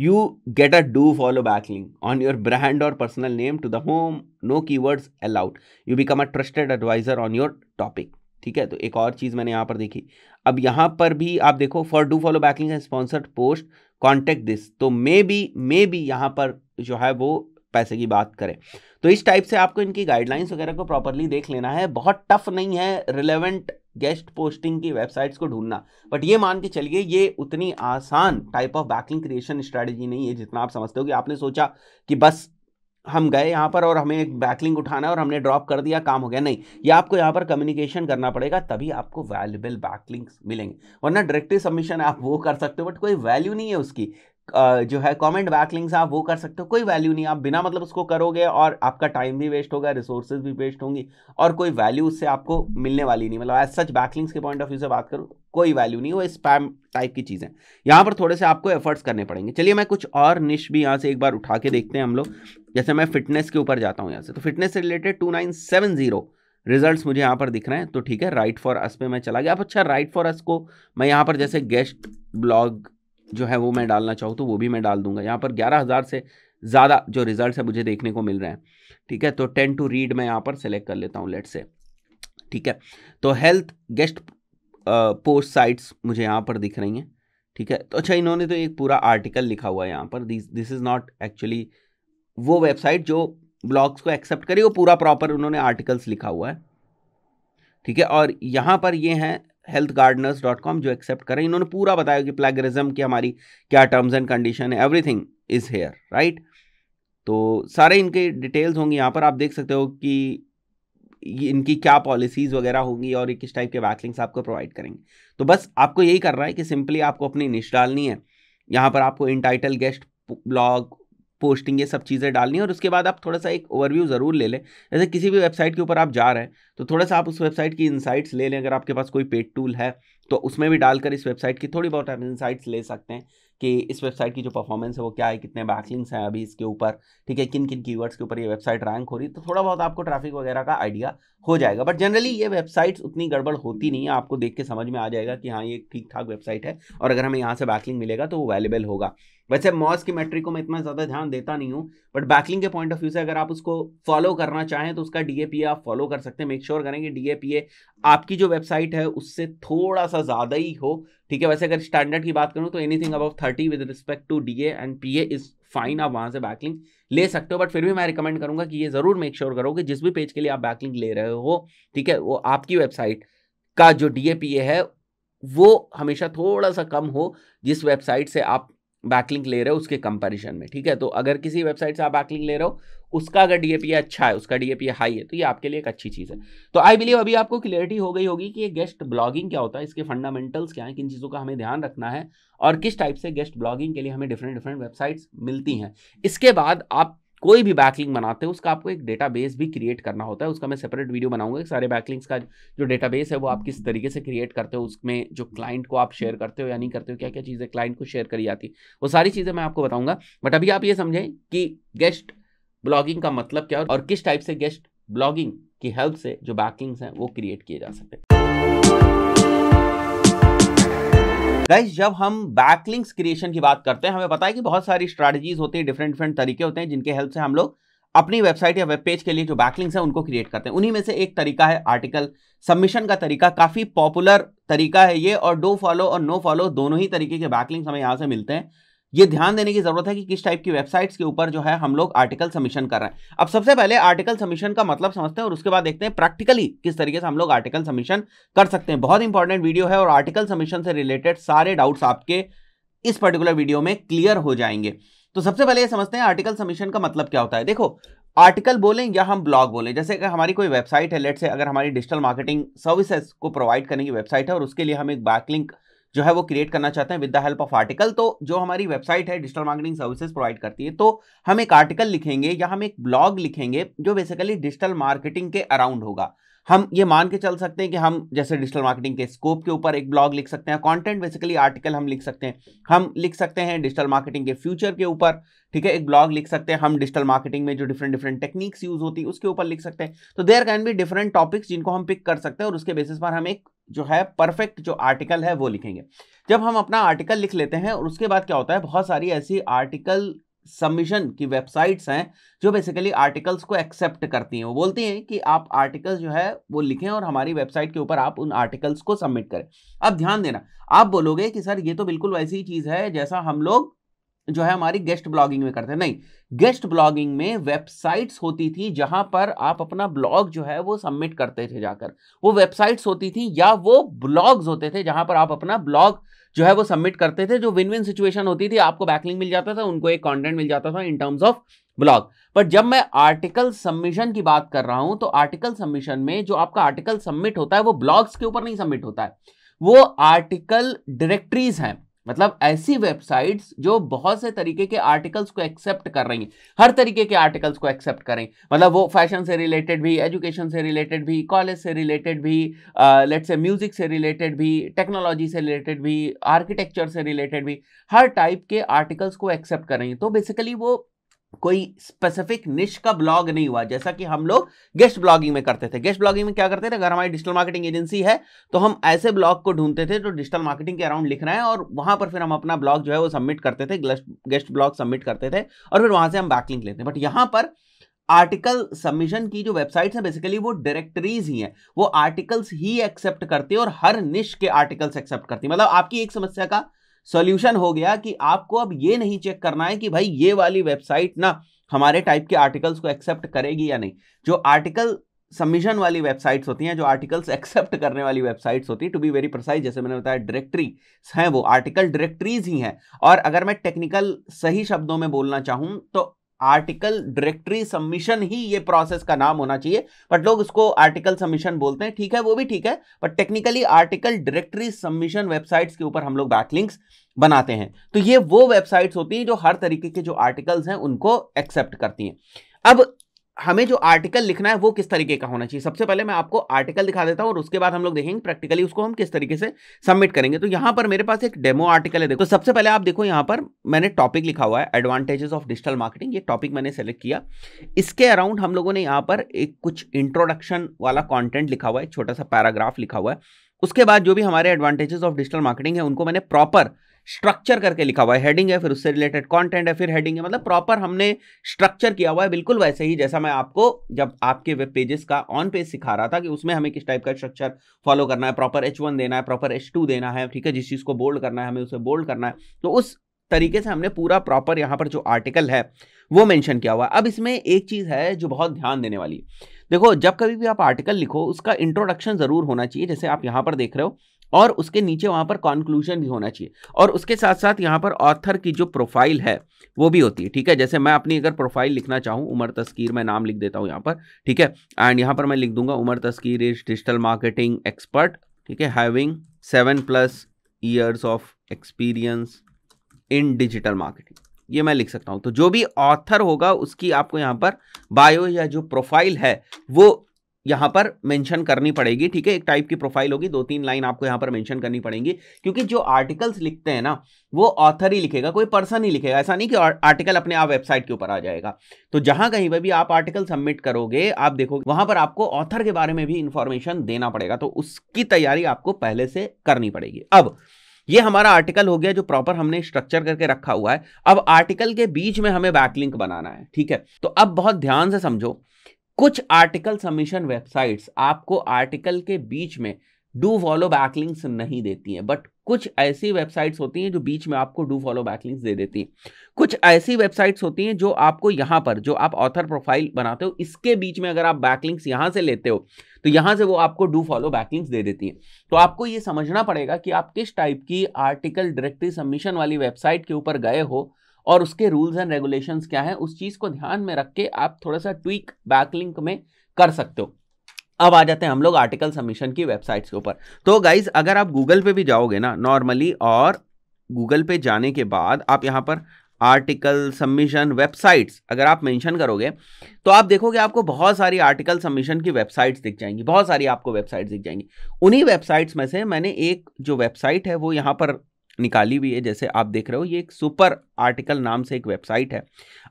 you get a do follow backlink on your brand और personal name to the home no keywords allowed you become a trusted advisor on your topic ठीक है तो एक और चीज़ मैंने यहाँ पर देखी अब यहाँ पर भी आप देखो for do follow backlink sponsored post contact this तो मे बी मे बी यहाँ पर जो है वो पैसे की बात करें तो इस टाइप से आपको इनकी गाइडलाइंस वगैरह को प्रॉपरली देख लेना है बहुत टफ नहीं है रिलेवेंट गेस्ट पोस्टिंग की वेबसाइट्स को ढूंढना बट ये मान के चलिए ये उतनी आसान type of backlink creation strategy नहीं है जितना आप समझते हो कि आपने सोचा कि बस हम गए यहाँ पर और हमें एक बैकलिंग उठाना है और हमने ड्रॉप कर दिया काम हो गया नहीं ये आपको यहाँ पर कम्युनिकेशन करना पड़ेगा तभी आपको वैल्यूबल बैकलिंक्स मिलेंगे वरना डायरेक्टली सबमिशन आप वो कर सकते हो बट कोई वैल्यू नहीं है उसकी जो है कमेंट बैकलिंग्स आप वो कर सकते हो कोई वैल्यू नहीं आप बिना मतलब उसको करोगे और आपका टाइम भी वेस्ट होगा रिसोर्सेज भी वेस्ट होंगी और कोई वैल्यू उससे आपको मिलने वाली नहीं मतलब एज सच बैकलिंग्स के पॉइंट ऑफ व्यू से बात करूँ कोई वैल्यू नहीं वो स्पैम टाइप की चीज़ें यहाँ पर थोड़े से आपको एफर्ट्स करने पड़ेंगे चलिए मैं कुछ और निश भी यहाँ से एक बार उठा के देखते हैं हम लोग जैसे मैं फिटनेस के ऊपर जाता हूँ यहाँ से तो फिटनेस से related two nine seven zero results मुझे यहाँ पर दिख रहे हैं तो ठीक है राइट फॉर अस पे मैं चला गया अब अच्छा राइट फॉर अस को मैं यहाँ पर जैसे गेस्ट ब्लॉग जो है वो मैं डालना चाहूँ तो वो भी मैं डाल दूंगा यहाँ पर ग्यारह हज़ार से ज़्यादा जो रिज़ल्ट है मुझे देखने को मिल रहे हैं ठीक है तो टेन टू रीड मैं यहाँ पर सेलेक्ट कर लेता हूँ लेट से ठीक है तो हेल्थ गेस्ट पोस्ट साइट्स मुझे यहाँ पर दिख रही हैं ठीक है तो अच्छा इन्होंने तो एक पूरा आर्टिकल लिखा हुआ है यहाँ पर this this is not actually वो वेबसाइट जो ब्लॉग्स को एक्सेप्ट करी वो पूरा प्रॉपर उन्होंने आर्टिकल्स लिखा हुआ है ठीक है और यहाँ पर ये हैं हेल्थ गार्डनर्स डॉट कॉम जो एक्सेप्ट करें इन्होंने पूरा बताया कि प्लेगरिज्म की हमारी क्या टर्म्स एंड कंडीशन है एवरीथिंग इज़ हेयर राइट तो सारे इनके डिटेल्स होंगी यहाँ पर आप देख सकते हो कि इनकी क्या पॉलिसीज़ वगैरह होंगी और किस टाइप के वैकलिंग्स आपको प्रोवाइड करेंगे तो बस आपको यही करना है कि सिंपली आपको अपनी निश डालनी है यहाँ पर आपको in title guest blog posting ये सब चीज़ें डालनी है और उसके बाद आप थोड़ा सा एक ओवरव्यू ज़रूर ले लें जैसे किसी भी वेबसाइट के ऊपर आप जा रहे हैं तो थोड़ा सा आप उस वेबसाइट की इनसाइट्स ले लें अगर आपके पास कोई पेड टूल है तो उसमें भी डालकर इस वेबसाइट की थोड़ी बहुत आप इंसाइट्स ले सकते हैं कि इस वेबसाइट की जो परफॉर्मेंस है वो क्या है कितने बैकलिंग्स हैं अभी इसके ऊपर ठीक है किन किन कीवर्ड्स के ऊपर ये वेबसाइट रैंक हो रही है तो थोड़ा बहुत आपको ट्रैफिक वगैरह का आइडिया हो जाएगा बट जनरली ये वेबसाइट्स उतनी गड़बड़ होती नहीं है आपको देख के समझ में आ जाएगा कि हाँ ये ठीक ठाक वेबसाइट है और अगर हमें यहाँ से बैकलिंग मिलेगा तो वो अवेलेबल होगा वैसे मॉस की मेट्रिक को मैं इतना ज़्यादा ध्यान देता नहीं हूँ बट बैकलिंग के पॉइंट ऑफ व्यू से अगर आप उसको फॉलो करना चाहें तो उसका डी आप फॉलो कर सकते हैं मेक श्योर sure करें कि डी आपकी जो वेबसाइट है उससे थोड़ा सा ज़्यादा ही हो ठीक है वैसे अगर स्टैंडर्ड की बात करूँ तो anything above thirty with respect to D and P is fine आप वहाँ से बैकलिंग ले सकते हो बट फिर भी मैं रिकमेंड करूँगा कि ये ज़रूर मेक श्योर करो कि जिस भी पेज के लिए आप बैकलिंग ले रहे हो ठीक है वो आपकी वेबसाइट का जो डी है वो हमेशा थोड़ा सा कम हो जिस वेबसाइट से आप बैकलिंक ले रहे हो उसके कंपैरिजन में ठीक है तो अगर किसी वेबसाइट से आप बैकलिंक ले रहे हो उसका अगर डीएपी अच्छा है उसका डीएपी हाई है तो ये आपके लिए एक अच्छी चीज़ है तो आई बिलीव अभी आपको क्लियरिटी हो गई होगी कि ये गेस्ट ब्लॉगिंग क्या होता है इसके फंडामेंटल्स क्या हैं किन चीज़ों का हमें ध्यान रखना है और किस टाइप से गेस्ट ब्लॉगिंग के लिए हमें डिफरेंट डिफरेंट वेबसाइट्स मिलती हैं इसके बाद आप कोई भी बैकलिंग बनाते हैं उसका आपको एक डेटाबेस भी क्रिएट करना होता है उसका मैं सेपरेट वीडियो बनाऊंगा सारे बैकलिंग्स का जो डेटाबेस है वो आप किस तरीके से क्रिएट करते हो उसमें जो क्लाइंट को आप शेयर करते हो या नहीं करते हो क्या क्या चीज़ें क्लाइंट को शेयर करी जाती वो सारी चीज़ें मैं आपको बताऊंगा बट अभी आप ये समझें कि गेस्ट ब्लॉगिंग का मतलब क्या और किस टाइप से गेस्ट ब्लॉगिंग की हेल्प से जो बैकलिंग्स हैं वो क्रिएट किए जा सकते हैं गाइस जब हम बैकलिंक्स क्रिएशन की बात करते हैं हमें पता है कि बहुत सारी स्ट्रैटेजीज होती है डिफरेंट डिफरेंट तरीके होते हैं जिनके हेल्प से हम लोग अपनी वेबसाइट या वेब पेज के लिए जो बैकलिंग्स हैं उनको क्रिएट करते हैं उन्हीं में से एक तरीका है आर्टिकल सबमिशन का तरीका काफ़ी पॉपुलर तरीका है ये और डो फॉलो और नो फॉलो दोनों ही तरीके के बैकलिंग्स हमें यहाँ से मिलते हैं ये ध्यान देने की जरूरत है कि किस टाइप की वेबसाइट्स के ऊपर जो है हम लोग आर्टिकल सबमिशन कर रहे हैं अब सबसे पहले आर्टिकल सबमिशन का मतलब समझते हैं और उसके बाद देखते हैं प्रैक्टिकली किस तरीके से हम लोग आर्टिकल सबमिशन कर सकते हैं बहुत इंपॉर्टेंट वीडियो है और आर्टिकल सबमिशन से रिलेटेड सारे डाउट्स आपके इस पर्टिकुलर वीडियो में क्लियर हो जाएंगे तो सबसे पहले ये समझते हैं आर्टिकल सबमिशन का मतलब क्या होता है देखो आर्टिकल बोलें या हम ब्लॉग बोलें जैसे कि हमारी कोई वेबसाइट है लेट से अगर हमारी डिजिटल मार्केटिंग सर्विसेज को प्रोवाइड करने की वेबसाइट है और उसके लिए हम एक बैकलिंक जो है वो क्रिएट करना चाहते हैं with the help of article तो जो हमारी वेबसाइट है डिजिटल मार्केटिंग सर्विसेज प्रोवाइड करती है तो हम एक आर्टिकल लिखेंगे या हम एक ब्लॉग लिखेंगे जो बेसिकली डिजिटल मार्केटिंग के अराउंड होगा हम ये मान के चल सकते हैं कि हम जैसे डिजिटल मार्केटिंग के स्कोप के ऊपर एक ब्लॉग लिख सकते हैं कंटेंट बेसिकली आर्टिकल हम लिख सकते हैं हम लिख सकते हैं डिजिटल मार्केटिंग के फ्यूचर के ऊपर ठीक है एक ब्लॉग लिख सकते हैं हम डिजिटल मार्केटिंग में जो डिफरेंट डिफरेंट टेक्निक्स यूज होती है उसके ऊपर लिख सकते हैं तो there can be different topics जिनको हम पिक कर सकते हैं और उसके बेसिस पर हम एक जो है परफेक्ट जो आर्टिकल है वो लिखेंगे जब हम अपना आर्टिकल लिख लेते हैं और उसके बाद क्या होता है बहुत सारी ऐसी आर्टिकल सबमिशन की वेबसाइट्स हैं जो बेसिकली आर्टिकल्स को एक्सेप्ट करती हैं वो बोलती हैं कि आप आर्टिकल्स जो है वो लिखें और हमारी वेबसाइट के ऊपर आप उन आर्टिकल्स को सबमिट करें अब ध्यान देना आप बोलोगे कि सर ये तो बिल्कुल वैसी ही चीज़ है जैसा हम लोग जो है हमारी गेस्ट ब्लॉगिंग में करते हैं नहीं गेस्ट ब्लॉगिंग में वेबसाइट्स होती थी जहां पर आप अपना ब्लॉग जो है वो सबमिट करते थे जाकर वो वेबसाइट्स होती थी या वो ब्लॉग्स होते थे जहां पर आप अपना ब्लॉग जो है वो सबमिट करते थे जो विन विन सिचुएशन होती थी आपको बैकलिंग मिल जाता था उनको एक कॉन्टेंट मिल जाता था इन टर्म्स ऑफ ब्लॉग पर जब मैं आर्टिकल सबमिशन की बात कर रहा हूं तो आर्टिकल सबमिशन में जो आपका आर्टिकल सबमिट होता है वो ब्लॉग्स के ऊपर नहीं सबमिट होता है वो आर्टिकल डायरेक्टरीज हैं मतलब ऐसी वेबसाइट्स जो बहुत से तरीके के आर्टिकल्स को एक्सेप्ट कर रही हैं हर तरीके के आर्टिकल्स को एक्सेप्ट कर रही हैं मतलब वो फैशन से रिलेटेड भी एजुकेशन से रिलेटेड भी कॉलेज से रिलेटेड भी लेट से म्यूज़िक से रिलेटेड भी टेक्नोलॉजी से रिलेटेड भी आर्किटेक्चर से रिलेटेड भी हर टाइप के आर्टिकल्स को एक्सेप्ट कर रही हैं तो बेसिकली वो कोई स्पेसिफिक निश का ब्लॉग नहीं हुआ जैसा कि हम लोग गेस्ट ब्लॉगिंग में करते थे गेस्ट ब्लॉगिंग में क्या करते थे अगर हमारी डिजिटल मार्केटिंग एजेंसी है तो हम ऐसे ब्लॉग को ढूंढते थे जो डिजिटल मार्केटिंग के अराउंड लिख रहे हैं और वहां पर फिर हम अपना ब्लॉग जो है वो सबमिट करते थे गेस्ट ब्लॉग सबमिट करते थे और फिर वहां से हम बैकलिंग लेते हैं बट यहां पर आर्टिकल सबमिशन की जो वेबसाइट्स हैं बेसिकली वो डायरेक्टरीज ही हैं वो आर्टिकल्स ही एक्सेप्ट करती है और हर निश के आर्टिकल्स एक्सेप्ट करती है मतलब आपकी एक समस्या का सॉल्यूशन हो गया कि आपको अब ये नहीं चेक करना है कि भाई ये वाली वेबसाइट ना हमारे टाइप के आर्टिकल्स को एक्सेप्ट करेगी या नहीं जो आर्टिकल सबमिशन वाली वेबसाइट्स होती हैं जो आर्टिकल्स एक्सेप्ट करने वाली वेबसाइट्स होती है टू बी वेरी प्रसाइज जैसे मैंने बताया डायरेक्टरी हैं वो आर्टिकल डायरेक्टरीज ही हैं और अगर मैं टेक्निकल सही शब्दों में बोलना चाहूँ तो आर्टिकल डायरेक्टरी सबमिशन ही ये प्रोसेस का नाम होना चाहिए बट लोग इसको आर्टिकल सबमिशन बोलते हैं ठीक है वो भी ठीक है but technically article directory submission websites के ऊपर हम लोग बैकलिंक्स बनाते हैं तो ये वो वेबसाइट्स होती हैं जो हर तरीके के जो आर्टिकल्स हैं उनको एक्सेप्ट करती हैं अब हमें जो आर्टिकल लिखना है वो किस तरीके का होना चाहिए सबसे पहले मैं आपको आर्टिकल दिखा देता हूँ और उसके बाद हम लोग देखेंगे प्रैक्टिकली उसको हम किस तरीके से सबमिट करेंगे तो यहाँ पर मेरे पास एक डेमो आर्टिकल है देखो तो सबसे पहले आप देखो यहाँ पर मैंने टॉपिक लिखा हुआ है एडवांटेजेस ऑफ डिजिटल मार्केटिंग ये टॉपिक मैंने सेलेक्ट किया इसके अराउंड हम लोगों ने यहाँ पर एक कुछ इंट्रोडक्शन वाला कॉन्टेंट लिखा हुआ है छोटा सा पैराग्राफ लिखा हुआ है उसके बाद जो भी हमारे एडवांटेजेस ऑफ डिजिटल मार्केटिंग है उनको मैंने प्रॉपर स्ट्रक्चर करके लिखा हुआ है हेडिंग है फिर उससे रिलेटेड कंटेंट है फिर हेडिंग है मतलब प्रॉपर हमने स्ट्रक्चर किया हुआ है बिल्कुल वैसे ही जैसा मैं आपको जब आपके वेब पेजेस का ऑन पेज सिखा रहा था कि उसमें हमें किस टाइप का स्ट्रक्चर फॉलो करना है प्रॉपर एच देना है प्रॉपर एच देना है ठीक है जिस चीज़ को बोल्ड करना है हमें उसे बोल्ड करना है तो उस तरीके से हमने पूरा प्रॉपर यहाँ पर जो आर्टिकल है वो मैंशन किया हुआ है अब इसमें एक चीज़ है जो बहुत ध्यान देने वाली है देखो जब कभी भी आप आर्टिकल लिखो उसका इंट्रोडक्शन ज़रूर होना चाहिए जैसे आप यहाँ पर देख रहे हो और उसके नीचे वहाँ पर कॉन्क्लूजन भी होना चाहिए और उसके साथ साथ यहाँ पर ऑथर की जो प्रोफाइल है वो भी होती है ठीक है जैसे मैं अपनी अगर प्रोफाइल लिखना चाहूँ उमर तस्कीर मैं नाम लिख देता हूँ यहाँ पर ठीक है एंड यहाँ पर मैं लिख दूंगा Umar Taskeer is digital marketing expert ठीक है having seven plus years of experience in digital marketing ये मैं लिख सकता हूँ तो जो भी ऑथर होगा उसकी आपको यहाँ पर बायो या जो प्रोफाइल है वो यहाँ पर मेंशन करनी पड़ेगी ठीक है एक टाइप की प्रोफाइल होगी दो तीन लाइन आपको यहाँ पर मेंशन करनी पड़ेगी क्योंकि जो आर्टिकल्स लिखते हैं ना वो ऑथर ही लिखेगा कोई पर्सन ही लिखेगा ऐसा नहीं कि आर्टिकल अपने आप वेबसाइट के ऊपर आ जाएगा तो जहाँ कहीं पर भी आप आर्टिकल सबमिट करोगे आप देखोगे वहाँ पर आपको ऑथर के बारे में भी इंफॉर्मेशन देना पड़ेगा तो उसकी तैयारी आपको पहले से करनी पड़ेगी अब ये हमारा आर्टिकल हो गया जो प्रॉपर हमने स्ट्रक्चर करके रखा हुआ है अब आर्टिकल के बीच में हमें बैकलिंक बनाना है ठीक है तो अब बहुत ध्यान से समझो कुछ आर्टिकल सबमिशन वेबसाइट्स आपको आर्टिकल के बीच में डू फॉलो बैकलिंग्स नहीं देती हैं बट कुछ ऐसी वेबसाइट्स होती हैं जो बीच में आपको डू फॉलो बैकलिंग्स दे देती हैं कुछ ऐसी वेबसाइट्स होती हैं जो आपको यहाँ पर जो आप ऑथर प्रोफाइल बनाते हो इसके बीच में अगर आप बैकलिंग्स यहाँ से लेते हो तो यहाँ से वो आपको डू फॉलो बैकलिंग्स दे देती हैं तो आपको ये समझना पड़ेगा कि आप किस टाइप की आर्टिकल डायरेक्टरी सबमिशन वाली वेबसाइट के ऊपर गए हो और उसके रूल्स एंड रेगुलेशंस क्या है उस चीज़ को ध्यान में रख के आप थोड़ा सा ट्वीक बैकलिंक में कर सकते हो अब आ जाते हैं हम लोग आर्टिकल सबमिशन की वेबसाइट्स के ऊपर तो गाइज अगर आप गूगल पे भी जाओगे ना नॉर्मली और गूगल पे जाने के बाद आप यहाँ पर आर्टिकल सबमिशन वेबसाइट्स अगर आप मेंशन करोगे तो आप देखोगे आपको बहुत सारी आर्टिकल सबमिशन की वेबसाइट्स दिख जाएंगी बहुत सारी आपको वेबसाइट्स दिख जाएंगी उन्हीं वेबसाइट्स में से मैंने एक जो वेबसाइट है वो यहाँ पर निकाली हुई है जैसे आप देख रहे हो ये एक सुपर आर्टिकल नाम से एक वेबसाइट है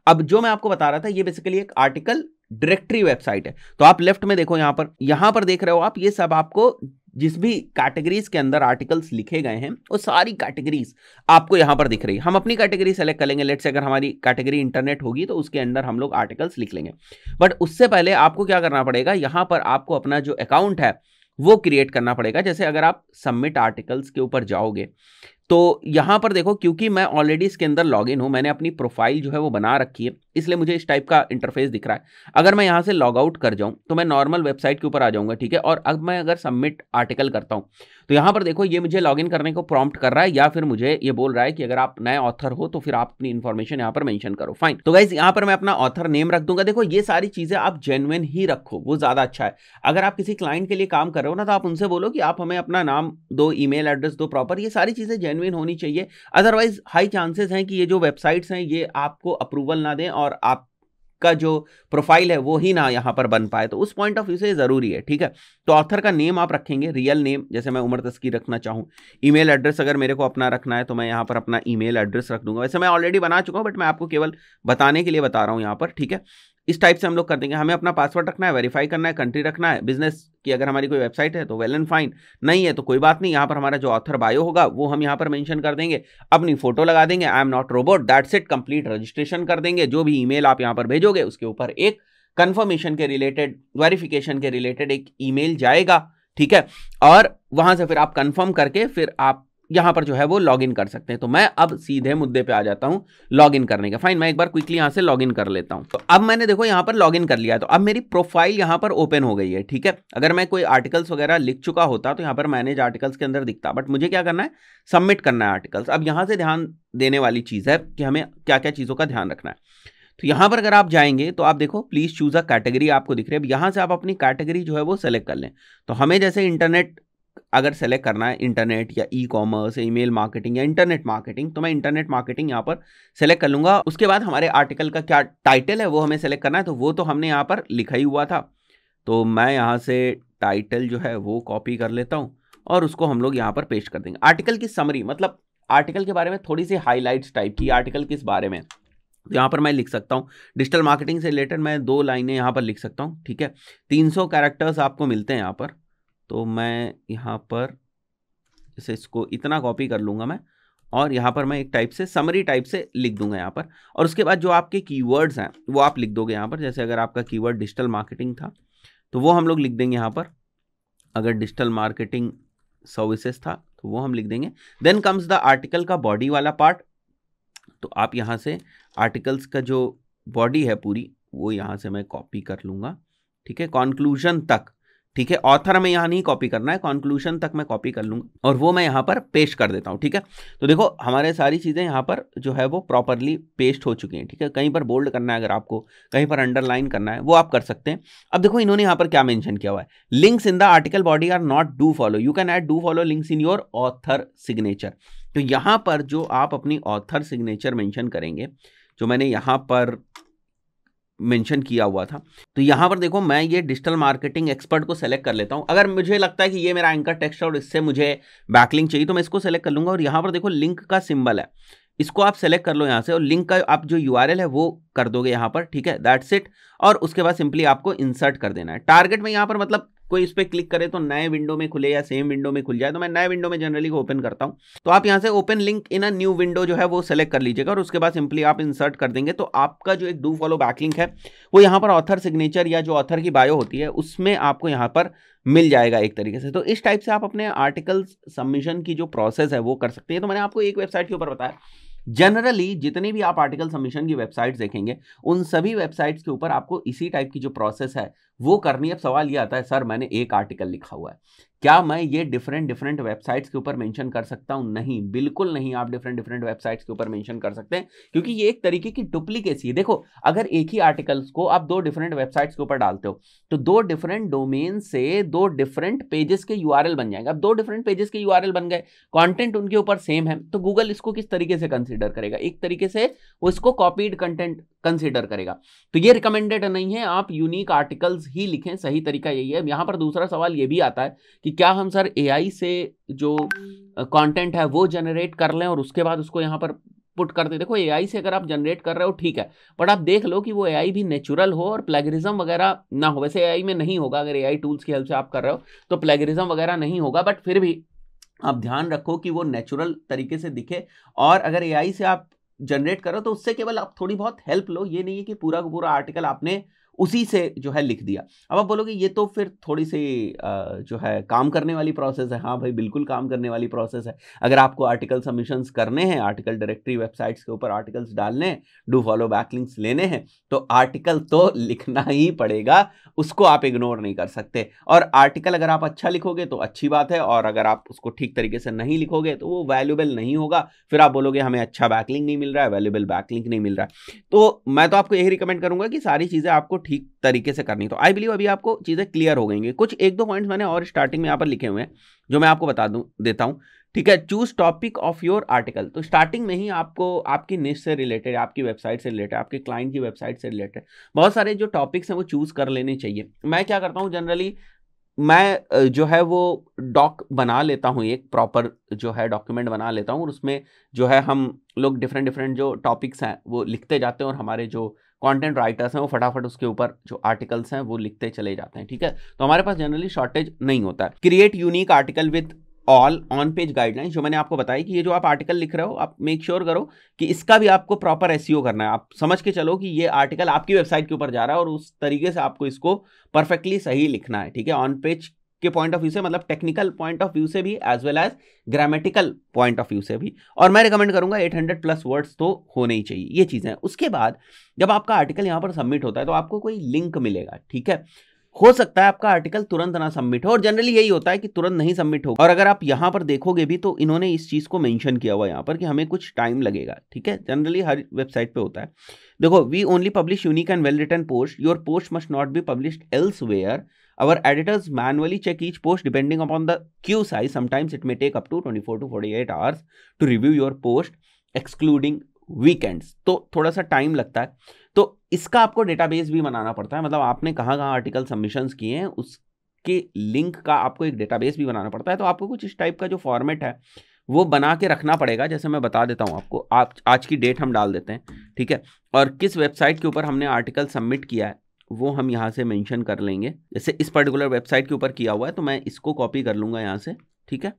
अब जो मैं आपको बता रहा था ये बेसिकली एक आर्टिकल डायरेक्टरी वेबसाइट है तो आप लेफ्ट में देखो यहाँ पर यहां पर देख रहे हो आप ये सब आपको जिस भी कैटेगरीज के अंदर आर्टिकल्स लिखे गए हैं वो सारी कैटेगरीज आपको यहां पर दिख रही है हम अपनी कैटेगरी सेलेक्ट करेंगे लेट्स से अगर हमारी कैटेगरी इंटरनेट होगी तो उसके अंदर हम लोग आर्टिकल्स लिख लेंगे बट उससे पहले आपको क्या करना पड़ेगा यहाँ पर आपको अपना जो अकाउंट है वो क्रिएट करना पड़ेगा जैसे अगर आप सबमिट आर्टिकल्स के ऊपर जाओगे तो यहाँ पर देखो क्योंकि मैं ऑलरेडी इसके अंदर लॉग इन हूँ मैंने अपनी प्रोफाइल जो है वो बना रखी है इसलिए मुझे इस टाइप का इंटरफेस दिख रहा है अगर मैं यहाँ से लॉग आउट कर जाऊँ तो मैं नॉर्मल वेबसाइट के ऊपर आ जाऊँगा ठीक है और अब मैं अगर सबमिट आर्टिकल करता हूँ तो यहाँ पर देखो ये मुझे लॉग करने को प्रॉम्प्ट कर रहा है या फिर मुझे ये बोल रहा है कि अगर आप नए ऑथर हो तो फिर आप अपनी इन्फॉर्मेशन यहाँ पर मेंशन करो फाइन तो गाइज यहाँ पर मैं अपना ऑथर नेम रख दूंगा देखो ये सारी चीजें आप जेनुअन ही रखो वो ज्यादा अच्छा है अगर आप किसी क्लाइंट के लिए काम कर रहे हो ना तो आप उनसे बोलो कि आप हमें अपना नाम दो ई एड्रेस दो प्रॉपर ये सारी चीजें जेनुइन होनी चाहिए अदरवाइज हाई चांसेस हैं कि ये जो वेबसाइट्स हैं ये आपको अप्रूवल ना दें और आप का जो प्रोफाइल है वो ही ना यहाँ पर बन पाए तो उस पॉइंट ऑफ व्यू से ज़रूरी है ठीक है तो ऑथर का नेम आप रखेंगे रियल नेम जैसे मैं उमर तस्की रखना चाहूँ ईमेल एड्रेस अगर मेरे को अपना रखना है तो मैं यहाँ पर अपना ईमेल एड्रेस रख दूंगा वैसे मैं ऑलरेडी बना चुका हूँ बट मैं आपको केवल बताने के लिए बता रहा हूँ यहाँ पर ठीक है इस टाइप से हम लोग कर देंगे हमें अपना पासवर्ड रखना है वेरीफाई करना है कंट्री रखना है बिजनेस की अगर हमारी कोई वेबसाइट है तो वेल एंड फाइन नहीं है तो कोई बात नहीं यहाँ पर हमारा जो ऑथर बायो होगा वो हम यहाँ पर मेंशन कर देंगे अपनी फोटो लगा देंगे I am not robot that's it complete registration कर देंगे जो भी ईमेल आप यहाँ पर भेजोगे उसके ऊपर एक कन्फर्मेशन के रिलेटेड वेरीफिकेशन के रिलेटेड एक ईमेल जाएगा ठीक है और वहां से फिर आप कंफर्म करके फिर आप यहाँ पर जो है वो लॉगिन कर सकते हैं तो मैं अब सीधे मुद्दे पे आ जाता हूँ लॉगिन करने का फाइन मैं एक बार क्विकली यहाँ से लॉगिन कर लेता हूँ तो अब मैंने देखो यहाँ पर लॉगिन कर लिया तो अब मेरी प्रोफाइल यहाँ पर ओपन हो गई है ठीक है अगर मैं कोई आर्टिकल्स वगैरह लिख चुका होता तो यहाँ पर मैनेज आर्टिकल्स के अंदर दिखता बट मुझे क्या करना है सबमिट करना है आर्टिकल्स अब यहाँ से ध्यान देने वाली चीज़ है कि हमें क्या क्या चीज़ों का ध्यान रखना है तो यहाँ पर अगर आप जाएंगे तो आप देखो प्लीज़ चूज़ अ कैटेगरी आपको दिख रही है अब यहाँ से आप अपनी कैटेगरी जो है वो सेलेक्ट कर लें तो हमें जैसे इंटरनेट अगर सेलेक्ट करना है इंटरनेट या e commerce email marketing या इंटरनेट मार्केटिंग तो मैं इंटरनेट मार्केटिंग यहाँ पर सेलेक्ट कर लूँगा उसके बाद हमारे आर्टिकल का क्या टाइटल है वो हमें सेलेक्ट करना है तो वो तो हमने यहाँ पर लिखा ही हुआ था तो मैं यहाँ से टाइटल जो है वो कॉपी कर लेता हूँ और उसको हम लोग यहाँ पर पेस्ट कर देंगे आर्टिकल की समरी मतलब आर्टिकल के बारे में थोड़ी सी हाईलाइट्स टाइप की आर्टिकल किस बारे में तो यहाँ पर मैं लिख सकता हूँ डिजिटल मार्केटिंग से रिलेटेड मैं दो लाइनें यहाँ पर लिख सकता हूँ ठीक है 300 कैरेक्टर्स आपको मिलते हैं यहाँ पर तो मैं यहाँ पर इसे इसको इतना कॉपी कर लूँगा मैं और यहाँ पर मैं एक टाइप से समरी टाइप से लिख दूंगा यहाँ पर और उसके बाद जो आपके कीवर्ड्स हैं वो आप लिख दोगे यहाँ पर जैसे अगर आपका कीवर्ड डिजिटल मार्केटिंग था तो वो हम लोग लिख देंगे यहाँ पर अगर डिजिटल मार्केटिंग सर्विसेज था तो वो हम लिख देंगे देन कम्स द आर्टिकल का बॉडी वाला पार्ट तो आप यहाँ से आर्टिकल्स का जो बॉडी है पूरी वो यहाँ से मैं कॉपी कर लूँगा ठीक है कॉन्क्लूजन तक ठीक है ऑथर हमें यहाँ नहीं कॉपी करना है कॉन्क्लूशन तक मैं कॉपी कर लूँगा और वो मैं यहाँ पर पेश कर देता हूँ ठीक है तो देखो हमारे सारी चीज़ें यहाँ पर जो है वो प्रॉपरली पेस्ट हो चुकी हैं ठीक है कहीं पर बोल्ड करना है अगर आपको कहीं पर अंडरलाइन करना है वो आप कर सकते हैं अब देखो इन्होंने यहाँ पर क्या मैंशन किया हुआ है links in the article body are not do follow you can add do follow links in your author signature तो यहाँ पर जो आप अपनी ऑथर सिग्नेचर मैंशन करेंगे जो मैंने यहाँ पर मेंशन किया हुआ था तो यहाँ पर देखो मैं ये डिजिटल मार्केटिंग एक्सपर्ट को सेलेक्ट कर लेता हूँ अगर मुझे लगता है कि ये मेरा एंकर टेक्स्ट है और इससे मुझे बैकलिंक चाहिए तो मैं इसको सेलेक्ट कर लूँगा और यहाँ पर देखो लिंक का सिंबल है इसको आप सेलेक्ट कर लो यहाँ से और लिंक का आप जो यू है वो कर दोगे यहाँ पर ठीक है दैट्स इट और उसके बाद सिंपली आपको इंसर्ट कर देना है टारगेट में यहाँ पर मतलब कोई इस पर क्लिक करे तो नए विंडो में खुले या सेम विंडो में खुल जाए तो मैं नए विंडो में जनरली को ओपन करता हूँ तो आप यहाँ से open link in a new window जो है वो सेलेक्ट कर लीजिएगा और उसके बाद सिंपली आप इंसर्ट कर देंगे तो आपका जो एक डू फॉलो लिंक है वो यहाँ पर ऑथर सिग्नेचर या जो ऑथर की बायो होती है उसमें आपको यहाँ पर मिल जाएगा एक तरीके से तो इस टाइप से आप अपने आर्टिकल्स सबमिशन की जो प्रोसेस है वो कर सकते हैं तो मैंने आपको एक वेबसाइट के ऊपर बताया जनरली जितनी भी आप आर्टिकल सबमिशन की वेबसाइट्स देखेंगे उन सभी वेबसाइट्स के ऊपर आपको इसी टाइप की जो प्रोसेस है वो करनी अब सवाल ये आता है सर मैंने एक आर्टिकल लिखा हुआ है क्या मैं ये डिफरेंट डिफरेंट वेबसाइट्स के ऊपर मेंशन कर सकता हूँ नहीं बिल्कुल नहीं आप डिफरेंट डिफरेंट वेबसाइट्स के ऊपर मेंशन कर सकते हैं क्योंकि ये एक तरीके की डुप्लीकेसी है देखो अगर एक ही आर्टिकल्स को आप दो डिफरेंट वेबसाइट्स के ऊपर डालते हो तो दो डिफरेंट डोमेन से दो डिफरेंट पेजेस के यू बन जाएंगे अब दो डिफरेंट पेजेस के यू बन गए कॉन्टेंट उनके ऊपर सेम है तो गूगल इसको किस तरीके से कंसिडर करेगा एक तरीके से वो इसको कॉपीड कंटेंट कंसिडर करेगा तो ये रिकमेंडेड नहीं है आप यूनिक आर्टिकल्स ही लिखें सही तरीका यही है यहाँ पर दूसरा सवाल ये भी आता है कि क्या हम सर एआई से जो कंटेंट है वो जनरेट कर लें और उसके बाद उसको यहाँ पर पुट कर दें देखो एआई से अगर आप जनरेट कर रहे हो ठीक है बट आप देख लो कि वो एआई भी नेचुरल हो और प्लेगरिज्म वगैरह ना हो वैसे एआई में नहीं होगा अगर एआई टूल्स की हेल्प से आप कर रहे हो तो प्लेगरिज्म वगैरह नहीं होगा बट फिर भी आप ध्यान रखो कि वो नेचुरल तरीके से दिखे और अगर एआई से आप जनरेट करो तो उससे केवल आप थोड़ी बहुत हेल्प लो ये नहीं है कि पूरा का पूरा आर्टिकल आपने उसी से जो है लिख दिया अब आप बोलोगे ये तो फिर थोड़ी सी जो है काम करने वाली प्रोसेस है हाँ भाई बिल्कुल काम करने वाली प्रोसेस है अगर आपको आर्टिकल सबमिशंस करने हैं आर्टिकल डायरेक्टरी वेबसाइट्स के ऊपर आर्टिकल्स डालने हैं डू फॉलो बैकलिंग्स लेने हैं तो आर्टिकल तो लिखना ही पड़ेगा उसको आप इग्नोर नहीं कर सकते और आर्टिकल अगर आप अच्छा लिखोगे तो अच्छी बात है और अगर आप उसको ठीक तरीके से नहीं लिखोगे तो वो वैल्यूबल नहीं होगा फिर आप बोलोगे हमें अच्छा बैकलिंग नहीं मिल रहा है वैल्यूबल बैकलिंग नहीं मिल रहा है तो मैं तो आपको यही रिकमेंड करूँगा कि सारी चीज़ें आपको ठीक तरीके से करनी तो आई बिलीव अभी आपको चीज़ें क्लियर हो गई हैं कुछ एक दो पॉइंट्स मैंने और स्टार्टिंग में यहाँ पर लिखे हुए हैं जो मैं आपको बता दूँ देता हूँ ठीक है choose topic of your article तो स्टार्टिंग में ही आपको आपकी निश से रिलेटेड आपकी वेबसाइट से रिलेटेड आपके क्लाइंट की वेबसाइट से रिलेटेड बहुत सारे जो टॉपिक्स हैं वो चूज़ कर लेने चाहिए मैं क्या करता हूँ जनरली मैं जो है वो डॉक बना लेता हूँ एक प्रॉपर जो है डॉक्यूमेंट बना लेता हूँ और उसमें जो है हम लोग डिफरेंट डिफरेंट जो टॉपिक्स हैं वो लिखते जाते हैं और हमारे जो कंटेंट राइटर्स हैं वो फटाफट उसके ऊपर जो आर्टिकल्स हैं वो लिखते चले जाते हैं ठीक है तो हमारे पास जनरली शॉर्टेज नहीं होता है create unique article with all on page guideline जो मैंने आपको बताया कि ये जो आप आर्टिकल लिख रहे हो आप मेक श्योर sure करो कि इसका भी आपको प्रॉपर एस e करना है आप समझ के चलो कि ये आर्टिकल आपकी वेबसाइट के ऊपर जा रहा है और उस तरीके से आपको इसको परफेक्टली सही लिखना है ठीक है ऑन पेज के पॉइंट ऑफ व्यू से मतलब टेक्निकल पॉइंट ऑफ व्यू से भी as well as grammatical point of view से भी और मैं रिकमेंड करूंगा 800 प्लस वर्ड्स तो होने ही चाहिए ये चीज़ें उसके बाद जब आपका आर्टिकल यहां पर सबमिट होता है तो आपको कोई लिंक मिलेगा ठीक है हो सकता है आपका आर्टिकल तुरंत ना सबमिट हो और जनरली यही होता है कि तुरंत नहीं सबमिट होगा और अगर आप यहाँ पर देखोगे भी तो इन्होंने इस चीज़ को मेंशन किया हुआ यहाँ पर कि हमें कुछ टाइम लगेगा ठीक है जनरली हर वेबसाइट पे होता है देखो we only publish unique and well written post your post must not be publish elsewhere Our editors manually check each post depending upon the queue size. Sometimes it may take up to 24 to 48 hours to review your post, excluding weekends तो थोड़ा सा time लगता है तो इसका आपको database भी बनाना पड़ता है मतलब आपने कहाँ कहाँ आर्टिकल सबमिशंस किए हैं उसके लिंक का आपको एक डेटाबेस भी बनाना पड़ता है तो आपको कुछ इस टाइप का जो फॉर्मेट है वो बना के रखना पड़ेगा जैसे मैं बता देता हूँ आपको आप आज की डेट हम डाल देते हैं ठीक है और किस वेबसाइट के ऊपर हमने आर्टिकल सबमिट किया है वो हम यहाँ से मेंशन कर लेंगे जैसे इस पर्टिकुलर वेबसाइट के ऊपर किया हुआ है तो मैं इसको कॉपी कर लूँगा यहाँ से ठीक है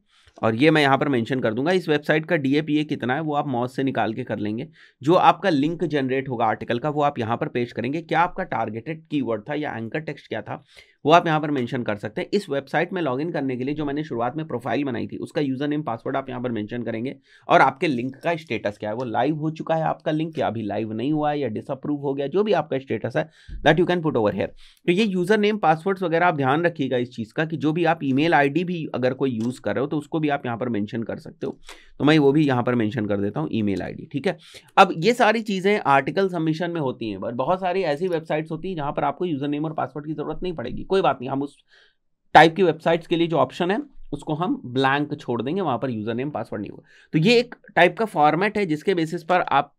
और ये मैं यहाँ पर मेंशन कर दूंगा इस वेबसाइट का डी कितना है वो आप मौज से निकाल के कर लेंगे जो आपका लिंक जनरेट होगा आर्टिकल का वो आप यहाँ पर पेश करेंगे क्या आपका टारगेटेड कीवर्ड था या एंकर टेक्स्ट क्या था वो आप यहाँ पर मेंशन कर सकते हैं इस वेबसाइट में लॉगिन करने के लिए जो मैंने शुरुआत में प्रोफाइल बनाई थी उसका यूज़र नेम पासवर्ड आप यहाँ पर मेंशन करेंगे और आपके लिंक का स्टेटस क्या है वो लाइव हो चुका है आपका लिंक या अभी लाइव नहीं हुआ है या डिसअप्रूव हो गया जो भी आपका स्टेटस है that you can put over here तो ये यूज़र नेम पासवर्ड्स वगैरह आप ध्यान रखिएगा इस चीज़ का कि जो भी आप ई मेल भी अगर कोई यूज़ कर रहे हो तो उसको भी आप यहाँ पर मैंशन कर सकते हो तो मैं वो भी यहाँ पर मैंशन कर देता हूँ ई मेल ठीक है अब ये सारी चीज़ें आर्टिकल सबमिशन में होती हैं बट बहुत सारी ऐसी वेबसाइट्स होती हैं जहाँ पर आपको यूज़र नेम और पासवर्ड की ज़रूरत नहीं पड़ेगी कोई बात नहीं हम उस टाइप की वेबसाइट्स के लिए जो ऑप्शन है उसको हम ब्लैंक छोड़ देंगे वहां पर यूज़र नेम पासवर्ड नहीं होगा तो ये एक टाइप का फॉर्मेट है जिसके बेसिस पर आप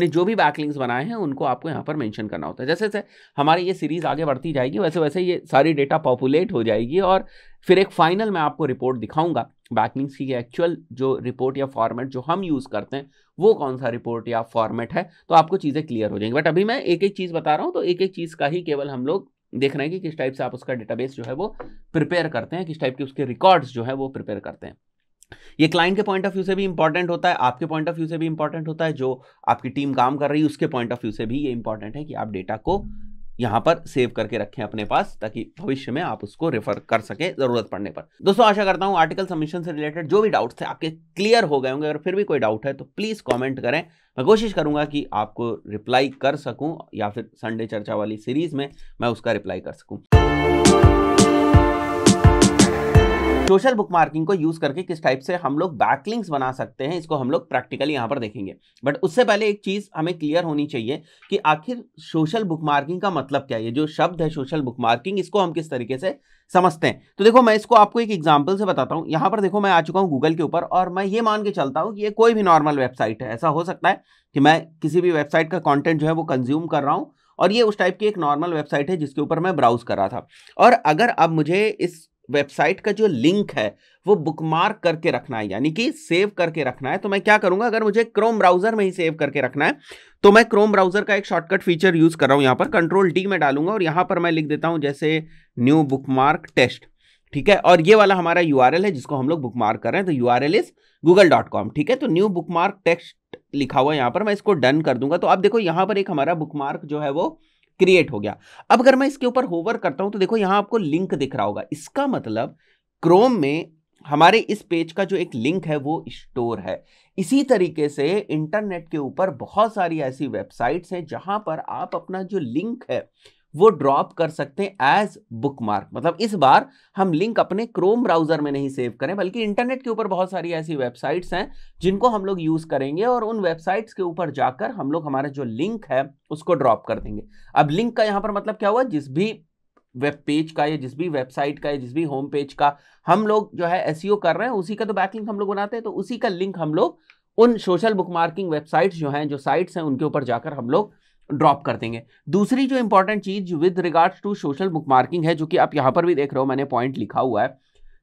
ने जो भी बैकलिंग्स बनाए हैं उनको आपको यहाँ पर मेंशन करना होता है जैसे जैसे हमारी ये सीरीज़ आगे बढ़ती जाएगी वैसे वैसे ये सारी डेटा पॉपुलेट हो जाएगी और फिर एक फाइनल मैं आपको रिपोर्ट दिखाऊंगा बैकलिंग्स की एक्चुअल जो रिपोर्ट या फॉर्मेट जो हम यूज़ करते हैं वो कौन सा रिपोर्ट या फॉर्मेट है तो आपको चीज़ें क्लियर हो जाएंगी बट अभी मैं एक एक चीज़ बता रहा हूँ तो एक एक चीज़ का ही केवल हम लोग देखना है कि किस टाइप से आप उसका डेटाबेस जो है वो प्रिपेयर करते हैं किस टाइप के उसके रिकॉर्ड्स जो है वो प्रिपेयर करते हैं ये क्लाइंट के पॉइंट ऑफ व्यू से भी इंपॉर्टेंट होता है आपके पॉइंट ऑफ व्यू से भी इंपॉर्टेंट होता है जो आपकी टीम काम कर रही है उसके पॉइंट ऑफ व्यू से भी ये इंपॉर्टेंट है कि आप डेटा को यहाँ पर सेव करके रखें अपने पास ताकि भविष्य में आप उसको रेफर कर सके जरूरत पड़ने पर दोस्तों आशा करता हूँ आर्टिकल सबमिशन से रिलेटेड जो भी डाउट्स थे आपके क्लियर हो गए होंगे अगर फिर भी कोई डाउट है तो प्लीज़ कॉमेंट करें मैं कोशिश करूंगा कि आपको रिप्लाई कर सकूं या फिर संडे चर्चा वाली सीरीज में मैं उसका रिप्लाई कर सकूँ सोशल बुक मार्किंग को यूज करके किस टाइप से हम लोग बैकलिंग्स बना सकते हैं इसको हम लोग प्रैक्टिकली यहाँ पर देखेंगे बट उससे पहले एक चीज हमें क्लियर होनी चाहिए कि आखिर सोशल बुक मार्किंग का मतलब क्या है जो शब्द है सोशल बुक मार्किंग इसको हम किस तरीके से समझते हैं तो देखो मैं इसको आपको एक एग्जाम्पल से बताता हूँ यहाँ पर देखो मैं आ चुका हूँ गूगल के ऊपर और मैं ये मान के चलता हूँ कि ये कोई भी नॉर्मल वेबसाइट है ऐसा हो सकता है कि मैं किसी भी वेबसाइट का कॉन्टेंट जो है वो कंज्यूम कर रहा हूँ और ये उस टाइप की एक नॉर्मल वेबसाइट है जिसके ऊपर मैं ब्राउज कर रहा था और अगर अब मुझे इस वेबसाइट का जो लिंक है वो बुकमार्क करके रखना है यानी कि सेव करके रखना है तो मैं क्या करूंगा अगर मुझे क्रोम ब्राउजर में ही सेव करके रखना है तो मैं क्रोम ब्राउजर का एक शॉर्टकट फीचर यूज कर रहा हूं यहां पर कंट्रोल डी में डालूंगा और यहां पर मैं लिख देता हूं जैसे न्यू बुकमार्क टेस्ट ठीक है और ये वाला हमारा यू है जिसको हम लोग बुकमार्क कर रहे हैं तो U R L is Google dot com ठीक है तो न्यू बुकमार्क टेक्स्ट लिखा हुआ है यहाँ पर मैं इसको डन कर दूंगा तो आप देखो यहाँ पर एक हमारा बुकमार्क जो है वो क्रिएट हो गया अब अगर मैं इसके ऊपर होवर करता हूं तो देखो यहां आपको लिंक दिख रहा होगा इसका मतलब क्रोम में हमारे इस पेज का जो एक लिंक है वो स्टोर है इसी तरीके से इंटरनेट के ऊपर बहुत सारी ऐसी वेबसाइट्स हैं जहां पर आप अपना जो लिंक है वो ड्रॉप कर सकते हैं एज बुक मार्क मतलब इस बार हम लिंक अपने क्रोम ब्राउजर में नहीं सेव करें बल्कि इंटरनेट के ऊपर बहुत सारी ऐसी वेबसाइट्स हैं जिनको हम लोग यूज़ करेंगे और उन वेबसाइट्स के ऊपर जाकर हम लोग हमारा जो लिंक है उसको ड्रॉप कर देंगे अब लिंक का यहां पर मतलब क्या हुआ जिस भी वेब पेज का या जिस भी वेबसाइट का या जिस भी होम पेज का हम लोग जो है एस e कर रहे हैं उसी का तो बैकलिंक हम लोग बनाते हैं तो उसी का लिंक हम लोग उन सोशल बुक मार्किंग वेबसाइट्स जो हैं जो साइट्स हैं उनके ऊपर जाकर हम लोग ड्रॉप कर देंगे दूसरी जो इंपॉर्टेंट चीज़ with regards to social book marking है जो कि आप यहां पर भी देख रहे हो मैंने पॉइंट लिखा हुआ है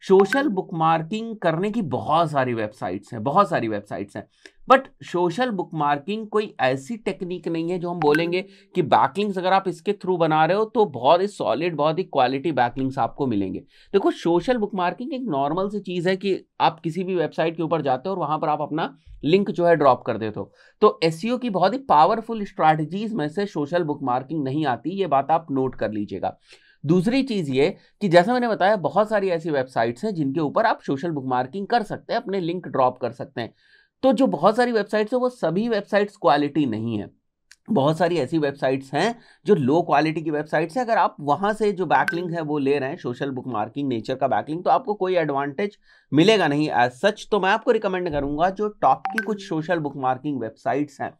सोशल बुकमार्किंग करने की बहुत सारी वेबसाइट्स हैं बहुत सारी वेबसाइट्स हैं बट सोशल बुकमार्किंग कोई ऐसी टेक्निक नहीं है जो हम बोलेंगे कि बैकलिंग्स अगर आप इसके थ्रू बना रहे हो तो बहुत ही सॉलिड बहुत ही क्वालिटी बैकलिंग्स आपको मिलेंगे देखो सोशल बुकमार्किंग एक नॉर्मल सी चीज़ है कि आप किसी भी वेबसाइट के ऊपर जाते हो और वहाँ पर आप अपना लिंक जो है ड्रॉप कर देते हो तो एस e की बहुत ही पावरफुल स्ट्रैटेजीज में से सोशल बुक नहीं आती ये बात आप नोट कर लीजिएगा दूसरी चीज़ ये कि जैसा मैंने बताया बहुत सारी ऐसी वेबसाइट्स हैं जिनके ऊपर आप सोशल बुक मार्किंग कर सकते हैं अपने लिंक ड्रॉप कर सकते हैं तो जो बहुत सारी वेबसाइट्स हैं वो सभी वेबसाइट्स क्वालिटी नहीं है बहुत सारी ऐसी वेबसाइट्स हैं जो लो क्वालिटी की वेबसाइट्स हैं अगर आप वहां से जो बैकलिंग है वो ले रहे हैं सोशल बुक मार्किंग नेचर का बैकलिंग तो आपको कोई एडवांटेज मिलेगा नहीं एज सच तो मैं आपको रिकमेंड करूंगा जो टॉप की कुछ सोशल बुक मार्किंग वेबसाइट्स हैं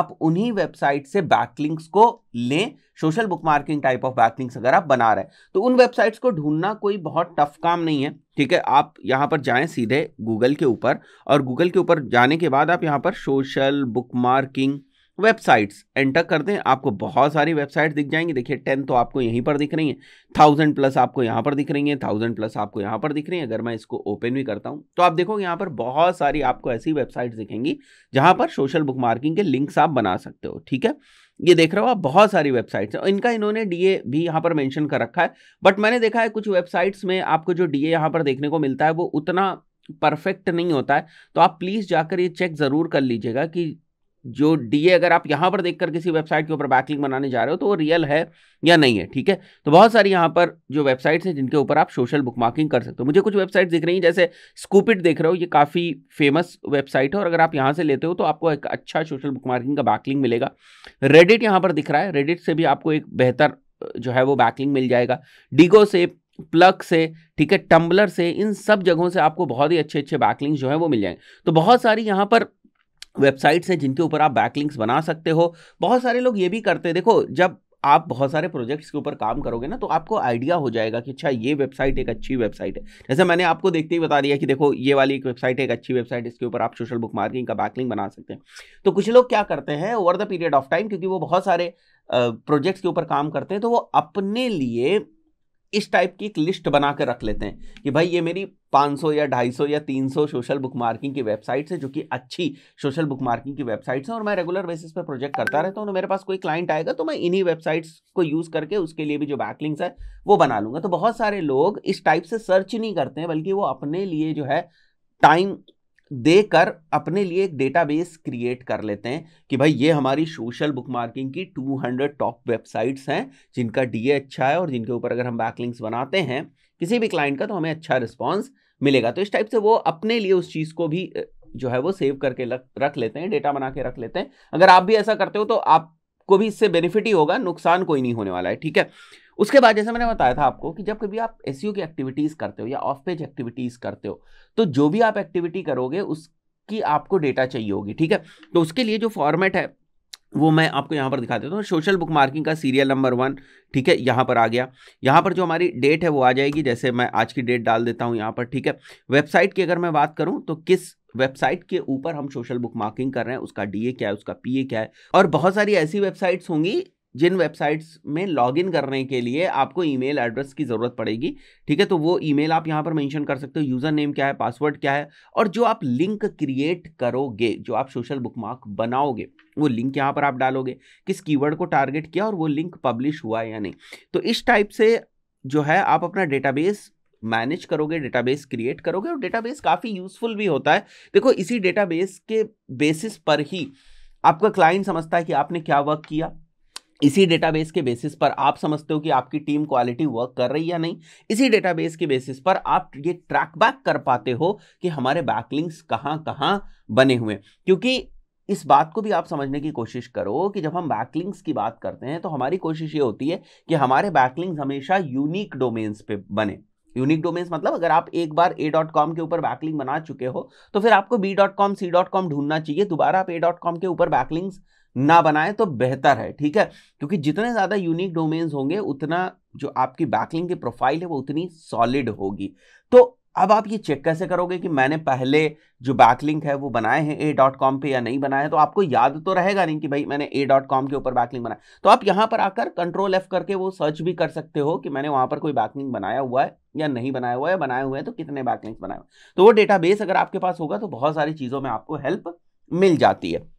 आप उन्हीं वेबसाइट से बैकलिंग्स को लें social book marking type of backlinks अगर आप बना रहे हैं तो उन वेबसाइट्स को ढूंढना कोई बहुत टफ काम नहीं है ठीक है आप यहाँ पर जाएं सीधे गूगल के ऊपर और गूगल के ऊपर जाने के बाद आप यहाँ पर social book marking websites enter कर दें आपको बहुत सारी वेबसाइट्स दिख जाएंगी देखिए टेन तो आपको यहीं पर दिख रही हैं थाउजेंड प्लस आपको यहाँ पर दिख रही हैं थाउजेंड प्लस आपको यहाँ पर दिख रही हैं अगर मैं इसको ओपन भी करता हूँ तो आप देखो यहाँ पर बहुत सारी आपको ऐसी वेबसाइट्स दिखेंगी जहाँ पर सोशल बुक मार्किंग के लिंक्स आप बना सकते हो ठीक है ये देख रहे हो आप बहुत सारी वेबसाइट्स हैं इनका इन्होंने डीए भी यहाँ पर मेंशन कर रखा है बट मैंने देखा है कुछ वेबसाइट्स में आपको जो डीए यहाँ पर देखने को मिलता है वो उतना परफेक्ट नहीं होता है तो आप प्लीज़ जाकर ये चेक ज़रूर कर लीजिएगा कि जो डी अगर आप यहाँ पर देखकर किसी वेबसाइट के ऊपर बैकलिंग बनाने जा रहे हो तो वो रियल है या नहीं है ठीक है तो बहुत सारी यहाँ पर जो वेबसाइट्स हैं जिनके ऊपर आप सोशल बुक मार्किंग कर सकते हो मुझे कुछ वेबसाइट दिख रही हैं जैसे स्कूपिट देख रहे हो ये काफ़ी फेमस वेबसाइट है और अगर आप यहाँ से लेते हो तो आपको एक अच्छा सोशल बुक मार्किंग का बैकलिंग मिलेगा रेडिट यहाँ पर दिख रहा है रेडिट से भी आपको एक बेहतर जो है वो बैकलिंग मिल जाएगा डिगो से प्लग से ठीक है टम्बलर से इन सब जगहों से आपको बहुत ही अच्छे अच्छे बैकलिंग जो है वो मिल जाएंगे तो बहुत सारी यहाँ पर वेबसाइट्स हैं जिनके ऊपर आप बैकलिंक्स बना सकते हो बहुत सारे लोग ये भी करते हैं देखो जब आप बहुत सारे प्रोजेक्ट्स के ऊपर काम करोगे ना तो आपको आइडिया हो जाएगा कि अच्छा ये वेबसाइट एक अच्छी वेबसाइट है जैसे मैंने आपको देखते ही बता दिया कि देखो ये वाली एक वेबसाइट है एक अच्छी वेबसाइट इसके ऊपर आप सोशल बुक मार्किंग का बैकलिंग बना सकते हैं तो कुछ लोग क्या करते हैं over the period of time क्योंकि वो बहुत सारे प्रोजेक्ट्स के ऊपर काम करते हैं तो वो अपने लिए इस टाइप की एक लिस्ट बना कर रख लेते हैं कि भाई ये मेरी 500 या 250 या 300 सोशल बुक मार्किंग की वेबसाइट्स है जो कि अच्छी सोशल बुक मार्किंग की वेबसाइट्स हैं और मैं रेगुलर बेसिस पर प्रोजेक्ट करता रहता हूँ तो मेरे पास कोई क्लाइंट आएगा तो मैं इन्हीं वेबसाइट्स को यूज़ करके उसके लिए भी जो बैकलिंग्स है वो बना लूँगा तो बहुत सारे लोग इस टाइप से सर्च नहीं करते हैं बल्कि वो अपने लिए जो है टाइम देकर अपने लिए एक डेटाबेस क्रिएट कर लेते हैं कि भाई ये हमारी सोशल बुक मार्किंग की 200 टॉप वेबसाइट्स हैं जिनका डीए अच्छा है और जिनके ऊपर अगर हम बैकलिंक्स बनाते हैं किसी भी क्लाइंट का तो हमें अच्छा रिस्पॉन्स मिलेगा तो इस टाइप से वो अपने लिए उस चीज़ को भी जो है वो सेव करके रख लेते हैं डेटा बना के रख लेते हैं अगर आप भी ऐसा करते हो तो आपको भी इससे बेनिफिट ही होगा नुकसान कोई नहीं होने वाला है ठीक है उसके बाद जैसे मैंने बताया था आपको कि जब कभी आप एस e की एक्टिविटीज़ करते हो या ऑफ पेज एक्टिविटीज़ करते हो तो जो भी आप एक्टिविटी करोगे उसकी आपको डेटा चाहिए होगी ठीक है तो उसके लिए जो फॉर्मेट है वो मैं आपको यहाँ पर दिखा देता हूँ सोशल बुक मार्किंग का सीरियल नंबर वन ठीक है यहाँ पर आ गया यहाँ पर जो हमारी डेट है वो आ जाएगी जैसे मैं आज की डेट डाल देता हूँ यहाँ पर ठीक है वेबसाइट की अगर मैं बात करूँ तो किस वेबसाइट के ऊपर हम सोशल बुक मार्किंग कर रहे हैं उसका डीए क्या है उसका पीए क्या है और बहुत सारी ऐसी वेबसाइट्स होंगी जिन वेबसाइट्स में लॉगिन करने के लिए आपको ईमेल एड्रेस की ज़रूरत पड़ेगी ठीक है तो वो ईमेल आप यहाँ पर मेंशन कर सकते हो यूज़र नेम क्या है पासवर्ड क्या है और जो आप लिंक क्रिएट करोगे जो आप सोशल बुकमार्क बनाओगे वो लिंक यहाँ पर आप डालोगे किस कीवर्ड को टारगेट किया और वो लिंक पब्लिश हुआ या नहीं तो इस टाइप से जो है आप अपना डेटाबेस मैनेज करोगे डेटाबेस क्रिएट करोगे और डेटाबेस काफ़ी यूज़फुल भी होता है देखो इसी डेटाबेस के बेसिस पर ही आपका क्लाइंट समझता है कि आपने क्या वर्क किया इसी डेटाबेस के बेसिस पर आप समझते हो कि आपकी टीम क्वालिटी वर्क कर रही या नहीं इसी डेटाबेस के बेसिस पर आप ये ट्रैक बैक कर पाते हो कि हमारे बैकलिंग्स कहाँ कहाँ बने हुए क्योंकि इस बात को भी आप समझने की कोशिश करो कि जब हम बैकलिंग्स की बात करते हैं तो हमारी कोशिश ये होती है कि हमारे बैकलिंग्स हमेशा यूनिक डोमेन्स पे बने यूनिक डोमेन्स मतलब अगर आप एक बार ए डॉट कॉम के ऊपर बैकलिंग बना चुके हो तो फिर आपको B dot com C dot com ढूंढना चाहिए दोबारा आप ए डॉट कॉम के ऊपर बैकलिंग्स ना बनाएं तो बेहतर है ठीक है क्योंकि जितने ज़्यादा यूनिक डोमेन्स होंगे उतना जो आपकी बैकलिंग की प्रोफाइल है वो उतनी सॉलिड होगी तो अब आप ये चेक कैसे करोगे कि मैंने पहले जो बैकलिंक है वो बनाए हैं ए डॉट कॉम पर या नहीं बनाए तो आपको याद तो रहेगा नहीं कि भाई मैंने ए डॉट कॉम के ऊपर बैकलिंक बनाया तो आप यहाँ पर आकर कंट्रोल एफ करके वो सर्च भी कर सकते हो कि मैंने वहाँ पर कोई बैकलिंक बनाया हुआ है या नहीं बनाया हुआ है बनाए हुए हैं तो कितने बैकलिंक्स बनाए हुए तो वो डेटाबेस अगर आपके पास होगा तो बहुत सारी चीज़ों में आपको हेल्प मिल जाती है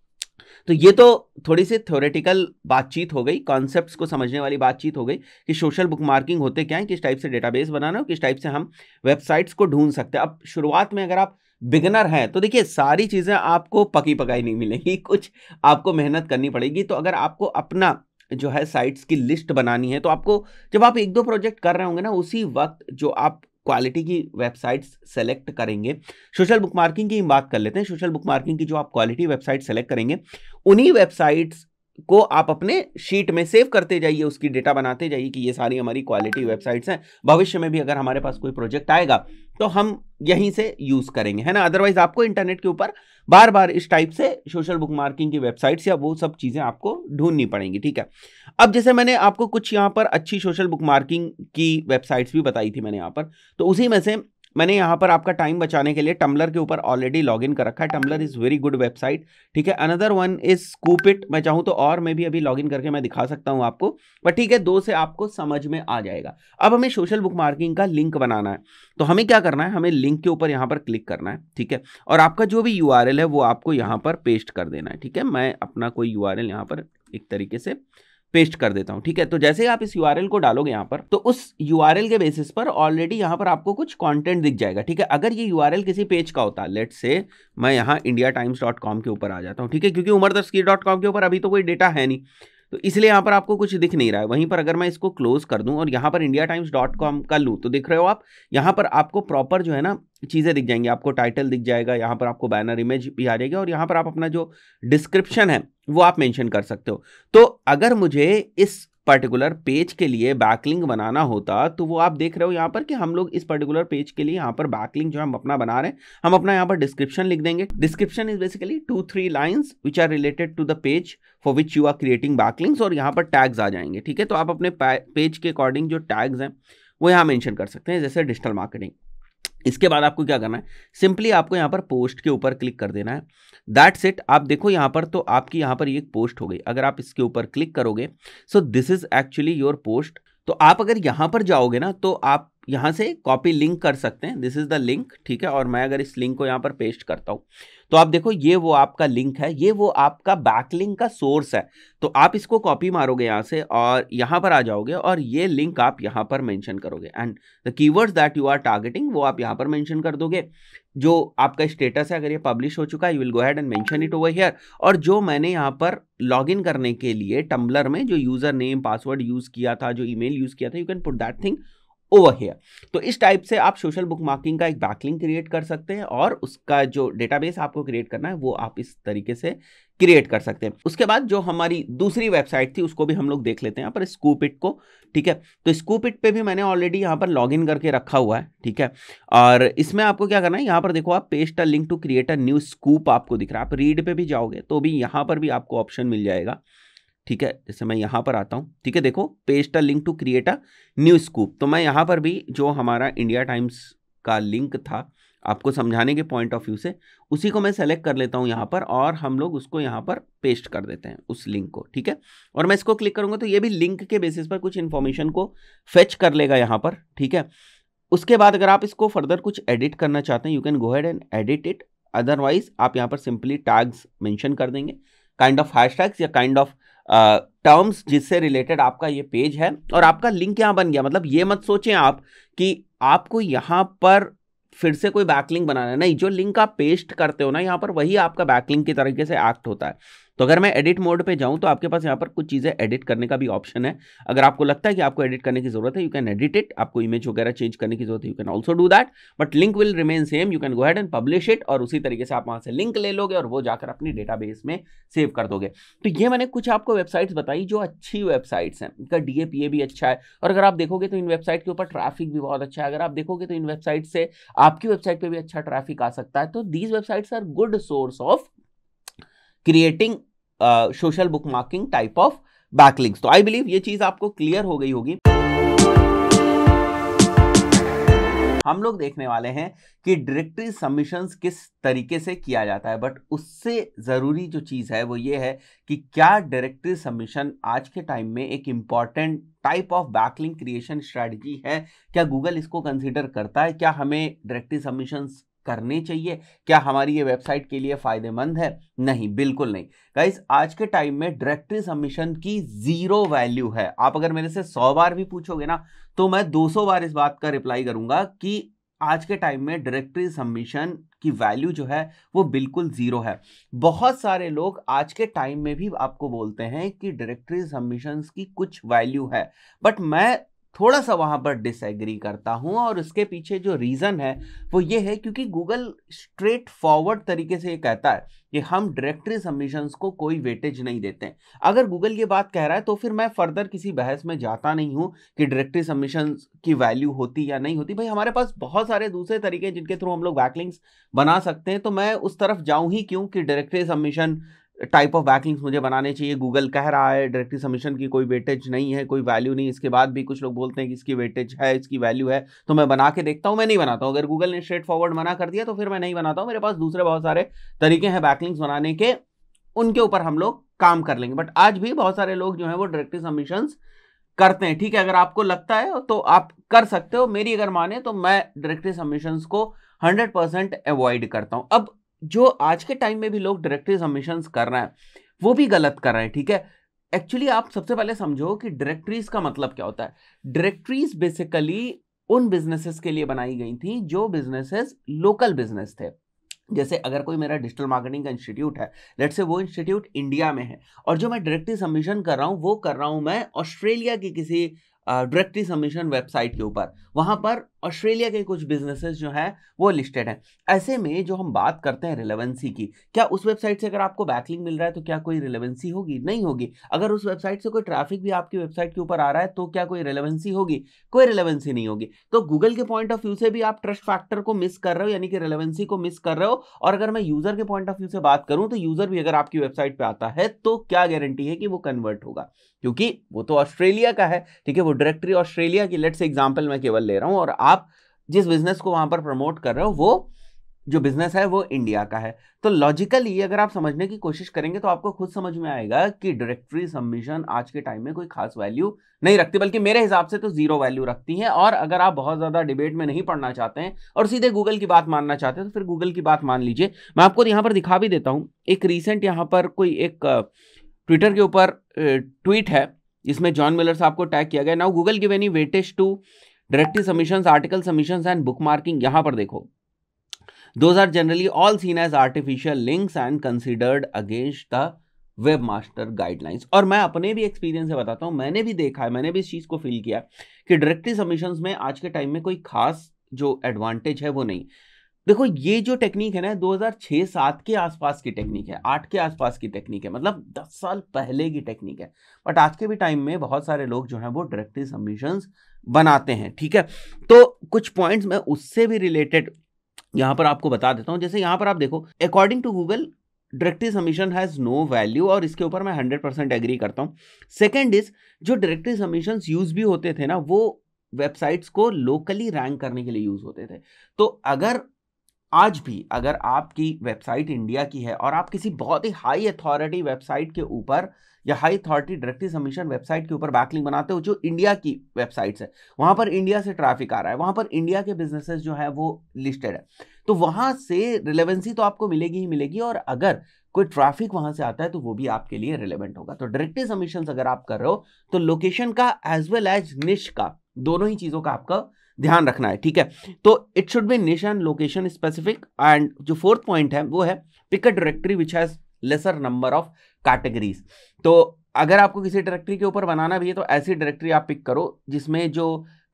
तो ये तो थोड़ी सी थ्योरेटिकल बातचीत हो गई कॉन्सेप्ट्स को समझने वाली बातचीत हो गई कि सोशल बुक मार्किंग होते क्या है किस टाइप से डेटाबेस बनाना और किस टाइप से हम वेबसाइट्स को ढूंढ सकते हैं अब शुरुआत में अगर आप बिगनर हैं तो देखिए सारी चीज़ें आपको पकी पकाई नहीं मिलेंगी कुछ आपको मेहनत करनी पड़ेगी तो अगर आपको अपना जो है साइट्स की लिस्ट बनानी है तो आपको जब आप एक दो प्रोजेक्ट कर रहे होंगे ना उसी वक्त जो आप क्वालिटी की वेबसाइट्स सेलेक्ट करेंगे सोशल बुक मार्किंग की बात कर लेते हैं सोशल बुक मार्किंग की जो आप क्वालिटी वेबसाइट सेलेक्ट करेंगे उन्हीं वेबसाइट्स को आप अपने शीट में सेव करते जाइए उसकी डेटा बनाते जाइए कि ये सारी हमारी क्वालिटी वेबसाइट्स हैं भविष्य में भी अगर हमारे पास कोई प्रोजेक्ट आएगा तो हम यहीं से यूज़ करेंगे है ना अदरवाइज आपको इंटरनेट के ऊपर बार बार इस टाइप से सोशल बुक मार्किंग की वेबसाइट्स या वो सब चीज़ें आपको ढूंढनी पड़ेंगी ठीक है अब जैसे मैंने आपको कुछ यहाँ पर अच्छी सोशल बुक मार्किंग की वेबसाइट्स भी बताई थी मैंने यहाँ पर तो उसी में से मैंने यहाँ पर आपका टाइम बचाने के लिए टम्बलर के ऊपर ऑलरेडी लॉग इन कर रखा है Tumblr is very good website ठीक है अनदर वन इज स्कूपिट मैं चाहूँ तो और मैं भी अभी लॉग इन करके मैं दिखा सकता हूँ आपको बट ठीक है दो से आपको समझ में आ जाएगा अब हमें सोशल बुक मार्किंग का लिंक बनाना है तो हमें क्या करना है हमें लिंक के ऊपर यहाँ पर क्लिक करना है ठीक है और आपका जो भी यू है वो आपको यहाँ पर पेस्ट कर देना है ठीक है मैं अपना कोई यू आर यहाँ पर एक तरीके से पेस्ट कर देता हूँ ठीक है तो जैसे आप इस यूआरएल को डालोगे यहाँ पर तो उस यूआरएल के बेसिस पर ऑलरेडी यहाँ पर आपको कुछ कंटेंट दिख जाएगा ठीक है अगर ये यूआरएल किसी पेज का होता लेट से मैं यहाँ इंडिया टाइम्स डॉट कॉम के ऊपर आ जाता हूँ ठीक है क्योंकि उमर तस्कीर डॉट कॉम के ऊपर अभी तो कोई डेटा है नहीं तो इसलिए यहाँ पर आपको कुछ दिख नहीं रहा है वहीं पर अगर मैं इसको क्लोज कर दूँ और यहाँ पर इंडिया टाइम्स डॉट कॉम का लूँ तो देख रहे हो आप यहाँ पर आपको प्रॉपर जो है ना चीज़ें दिख जाएंगी आपको टाइटल दिख जाएगा यहाँ पर आपको बैनर इमेज भी आ जाएगी और यहाँ पर आप अपना जो डिस्क्रिप्शन है वो आप मेंशन कर सकते हो तो अगर मुझे इस पर्टिकुलर पेज के लिए बैकलिंग बनाना होता तो वो आप देख रहे हो यहाँ पर कि हम लोग इस पर्टिकुलर पेज के लिए यहाँ पर बैकलिंग जो हम अपना बना रहे हैं हम अपना यहाँ पर डिस्क्रिप्शन लिख देंगे description is basically two three lines which are related to the page for which you are creating backlinks और यहाँ पर टैग्स आ जाएंगे ठीक है तो आप अपने पेज के अकॉर्डिंग जो टैग्स हैं वो यहाँ मैंशन कर सकते हैं जैसे डिजिटल मार्केटिंग इसके बाद आपको क्या करना है सिंपली आपको यहाँ पर पोस्ट के ऊपर क्लिक कर देना है दैट सेट आप देखो यहाँ पर तो आपकी यहाँ पर ये यह पोस्ट हो गई अगर आप इसके ऊपर क्लिक करोगे so this is actually your post तो आप अगर यहाँ पर जाओगे ना तो आप यहाँ से कॉपी लिंक कर सकते हैं दिस इज़ द लिंक ठीक है और मैं अगर इस लिंक को यहाँ पर पेस्ट करता हूँ तो आप देखो ये वो आपका लिंक है ये वो आपका बैकलिंक का सोर्स है तो आप इसको कॉपी मारोगे यहाँ से और यहाँ पर आ जाओगे और ये लिंक आप यहाँ पर मेंशन करोगे and the keywords that you are targeting वो आप यहाँ पर मेंशन कर दोगे जो आपका स्टेटस है अगर ये पब्लिश हो चुका है you will go had and mention it over here और जो मैंने यहाँ पर लॉगिन करने के लिए टम्बलर में जो यूज़र नेम पासवर्ड यूज़ किया था जो ईमेल यूज़ किया था you can put that thing over here तो इस टाइप से आप सोशल बुक मार्किंग का एक बैकलिंग क्रिएट कर सकते हैं और उसका जो डेटाबेस आपको क्रिएट करना है वो आप इस तरीके से क्रिएट कर सकते हैं उसके बाद जो हमारी दूसरी वेबसाइट थी उसको भी हम लोग देख लेते हैं यहाँ पर स्कूपिट को ठीक है तो स्कूपिट पे भी मैंने ऑलरेडी यहाँ पर लॉगिन करके रखा हुआ है ठीक है और इसमें आपको क्या करना है यहाँ पर देखो आप paste a link to create a new scoop आपको दिख रहा है आप रीड पे भी जाओगे तो भी यहाँ पर भी आपको ऑप्शन मिल जाएगा ठीक है जैसे मैं यहाँ पर आता हूँ ठीक है देखो paste a link to create a new scoop तो मैं यहाँ पर भी जो हमारा इंडिया टाइम्स का लिंक था आपको समझाने के पॉइंट ऑफ व्यू से उसी को मैं सेलेक्ट कर लेता हूँ यहाँ पर और हम लोग उसको यहाँ पर पेस्ट कर देते हैं उस लिंक को ठीक है और मैं इसको क्लिक करूँगा तो ये भी लिंक के बेसिस पर कुछ इन्फॉर्मेशन को फेच कर लेगा यहाँ पर ठीक है उसके बाद अगर आप इसको फर्दर कुछ एडिट करना चाहते हैं you can go had and edit it otherwise आप यहाँ पर सिंपली टैग्स मैंशन कर देंगे काइंड ऑफ हैश या काइंड ऑफ टर्म्स जिससे रिलेटेड आपका ये पेज है और आपका लिंक यहाँ बन गया मतलब ये मत सोचें आप कि आपको यहाँ पर फिर से कोई बैकलिंक बनाना है नहीं जो लिंक आप पेस्ट करते हो ना यहाँ पर वही आपका बैकलिंक की तरीके से एक्ट होता है तो अगर मैं एडिट मोड पे जाऊँ तो आपके पास यहाँ पर कुछ चीज़ें एडिट करने का भी ऑप्शन है अगर आपको लगता है कि आपको एडिट करने की जरूरत है यू कैन एडिट इट आपको इमेज वगैरह चेंज करने की जरूरत है you can also do that but link will remain same you can go had and publish it और उसी तरीके से आप वहाँ से लिंक ले लोगे और वो जाकर अपनी डेटाबेस में सेव कर दोगे तो ये मैंने कुछ आपको वेबसाइट्स बताई जो अच्छी वेबसाइट्स हैं इनका डी भी अच्छा है और अगर आप देखोगे तो इन वेबसाइट के ऊपर ट्रैफिक भी बहुत अच्छा है अगर आप देखोगे तो इन वेबसाइट से आपकी वेबसाइट पर भी अच्छा ट्रैफिक आ सकता है तो these websites are good source of creating social book marking type of backlinks तो आई बिलीव ये चीज आपको क्लियर हो गई होगी हम लोग देखने वाले हैं कि डायरेक्टरी सबमिशन किस तरीके से किया जाता है बट उससे ज़रूरी जो चीज़ है वो ये है कि क्या डायरेक्टरी सबमिशन आज के टाइम में एक important type of backlink creation strategy है क्या गूगल इसको कंसिडर करता है क्या हमें डायरेक्टरी सबमिशंस करने चाहिए क्या हमारी ये वेबसाइट के लिए फ़ायदेमंद है नहीं बिल्कुल नहीं गाइस आज के टाइम में डायरेक्टरी सबमिशन की ज़ीरो वैल्यू है आप अगर मेरे से सौ बार भी पूछोगे ना तो मैं दो सौ बार इस बात का रिप्लाई करूंगा कि आज के टाइम में डायरेक्टरी सबमिशन की वैल्यू जो है वो बिल्कुल ज़ीरो है बहुत सारे लोग आज के टाइम में भी आपको बोलते हैं कि डायरेक्टरी सबमिशन की कुछ वैल्यू है बट मैं थोड़ा सा वहाँ पर डिसएग्री करता हूँ और उसके पीछे जो रीज़न है वो ये है क्योंकि गूगल स्ट्रेट फॉरवर्ड तरीके से ये कहता है कि हम डायरेक्टरी सबमिशंस को कोई वेटेज नहीं देते हैं अगर गूगल ये बात कह रहा है तो फिर मैं फर्दर किसी बहस में जाता नहीं हूँ कि डायरेक्टरी सबमिशन की वैल्यू होती या नहीं होती भाई हमारे पास बहुत सारे दूसरे तरीके हैं जिनके थ्रू हम लोग बैकलिंग्स बना सकते हैं तो मैं उस तरफ जाऊँ ही क्यों कि directory submission type of backlinks मुझे बनाने चाहिए गूगल कह रहा है डायरेक्टली सबमिशन की कोई वेटेज नहीं है कोई वैल्यू नहीं इसके बाद भी कुछ लोग बोलते हैं कि इसकी वेटेज है इसकी वैल्यू है तो मैं बना के देखता हूँ मैं नहीं बनाता हूँ अगर गूगल ने स्ट्रेट फॉरवर्ड मना कर दिया तो फिर मैं नहीं बनाता हूँ मेरे पास दूसरे बहुत सारे तरीके हैं बैकलिंग्स बनाने के उनके ऊपर हम लोग काम कर लेंगे बट आज भी बहुत सारे लोग जो है वो डायरेक्टली सबमिशन करते हैं ठीक है अगर आपको लगता है तो आप कर सकते हो मेरी अगर माने तो मैं डायरेक्टली सबमिशन को हंड्रेड परसेंट अवॉइड करता हूँ अब जो आज के टाइम में भी लोग डायरेक्टरी सबमिशन कर रहे हैं वो भी गलत कर रहे हैं ठीक है एक्चुअली आप सबसे पहले समझो कि डायरेक्टरीज का मतलब क्या होता है डायरेक्टरीज बेसिकली उन बिजनेसेस के लिए बनाई गई थी जो बिजनेसेस लोकल बिजनेस थे जैसे अगर कोई मेरा डिजिटल मार्केटिंग का इंस्टीट्यूट है लेट्स से वो इंस्टीट्यूट इंडिया में है और जो मैं डायरेक्टली सबमिशन कर रहा हूँ वो कर रहा हूँ मैं ऑस्ट्रेलिया की किसी डायरेक्टली सबमिशन वेबसाइट के ऊपर वहाँ पर ऑस्ट्रेलिया के कुछ बिजनेसेस जो हैं वो लिस्टेड हैं ऐसे में जो हम बात करते हैं रिलेवेंसी की क्या उस वेबसाइट से अगर आपको बैकलिंग मिल रहा है तो क्या कोई रिलेवेंसी होगी नहीं होगी अगर उस वेबसाइट से कोई ट्रैफिक भी आपकी वेबसाइट के ऊपर आ रहा है तो क्या कोई रिलेवेंसी होगी कोई रिलेवेंसी नहीं होगी तो गूगल के पॉइंट ऑफ व्यू से भी आप ट्रस्ट फैक्टर को मिस कर रहे हो यानी कि रिलेवेंसी को मिस कर रहे हो और अगर मैं यूजर के पॉइंट ऑफ व्यू से बात करूँ तो यूजर भी अगर आपकी वेबसाइट पर आता है तो क्या गारंटी है कि वो कन्वर्ट होगा क्योंकि वो तो ऑस्ट्रेलिया का है ठीक है वो डायरेक्टरी ऑस्ट्रेलिया की लेट्स एग्जाम्पल मैं केवल ले रहा हूँ और आप जिस बिजनेस को वहाँ पर प्रमोट कर रहे हो वो जो बिजनेस है वो इंडिया का है तो लॉजिकली अगर आप समझने की कोशिश करेंगे तो आपको खुद समझ में आएगा कि डायरेक्टरी सबमिशन आज के टाइम में कोई खास वैल्यू नहीं रखती बल्कि मेरे हिसाब से तो जीरो वैल्यू रखती है और अगर आप बहुत ज़्यादा डिबेट में नहीं पढ़ना चाहते हैं और सीधे गूगल की बात मानना चाहते हैं तो फिर गूगल की बात मान लीजिए मैं आपको यहाँ पर दिखा भी देता हूँ एक रिसेंट यहाँ पर कोई एक ट्विटर के ऊपर ट्वीट है इसमें जॉन मिलर साहब को टैग किया गया now Google give any weightage to directive submission article submission and book marking यहां पर देखो those are generally all seen as artificial links and considered against the web master guidelines और मैं अपने भी एक्सपीरियंस से बताता हूँ मैंने भी देखा है मैंने भी इस चीज़ को फील किया कि डायरेक्टरी सबमिशंस में आज के टाइम में कोई खास जो एडवांटेज है वो नहीं देखो ये जो टेक्निक है ना 2006-7 के आसपास की टेक्निक है आठ के आसपास की टेक्निक है मतलब 10 साल पहले की टेक्निक है बट आज के भी टाइम में बहुत सारे लोग जो हैं वो डायरेक्टली सबमिशंस बनाते हैं ठीक है तो कुछ पॉइंट्स मैं उससे भी रिलेटेड यहाँ पर आपको बता देता हूँ जैसे यहाँ पर आप देखो according to Google directory submission has no value और इसके ऊपर मैं हंड्रेड परसेंट एग्री करता हूँ सेकेंड इज जो डायरेक्टरी सबमिशन यूज़ भी होते थे ना वो वेबसाइट्स को लोकली रैंक करने के लिए यूज़ होते थे तो अगर आज भी अगर आपकी वेबसाइट इंडिया की है और आप किसी बहुत ही हाई अथॉरिटी वेबसाइट के ऊपर या high authority directory submission website के ऊपर बैकलिंग बनाते हो जो इंडिया की वेबसाइट्स है वहाँ पर इंडिया से ट्रैफिक आ रहा है वहाँ पर इंडिया के बिजनेसेस जो है वो लिस्टेड है तो वहाँ से रिलेवेंसी तो आपको मिलेगी ही मिलेगी और अगर कोई ट्रैफिक वहाँ से आता है तो वो भी आपके लिए रिलेवेंट होगा तो डायरेक्टरी सबमिशन अगर आप कर रहे हो तो लोकेशन का एज वेल एज निश का दोनों ही चीज़ों का आपका ध्यान रखना है ठीक है तो it should be nation location specific and जो फोर्थ पॉइंट है वो है pick a directory which has lesser number of categories तो अगर आपको किसी डायरेक्टरी के ऊपर बनाना भी है तो ऐसी डायरेक्टरी आप पिक करो जिसमें जो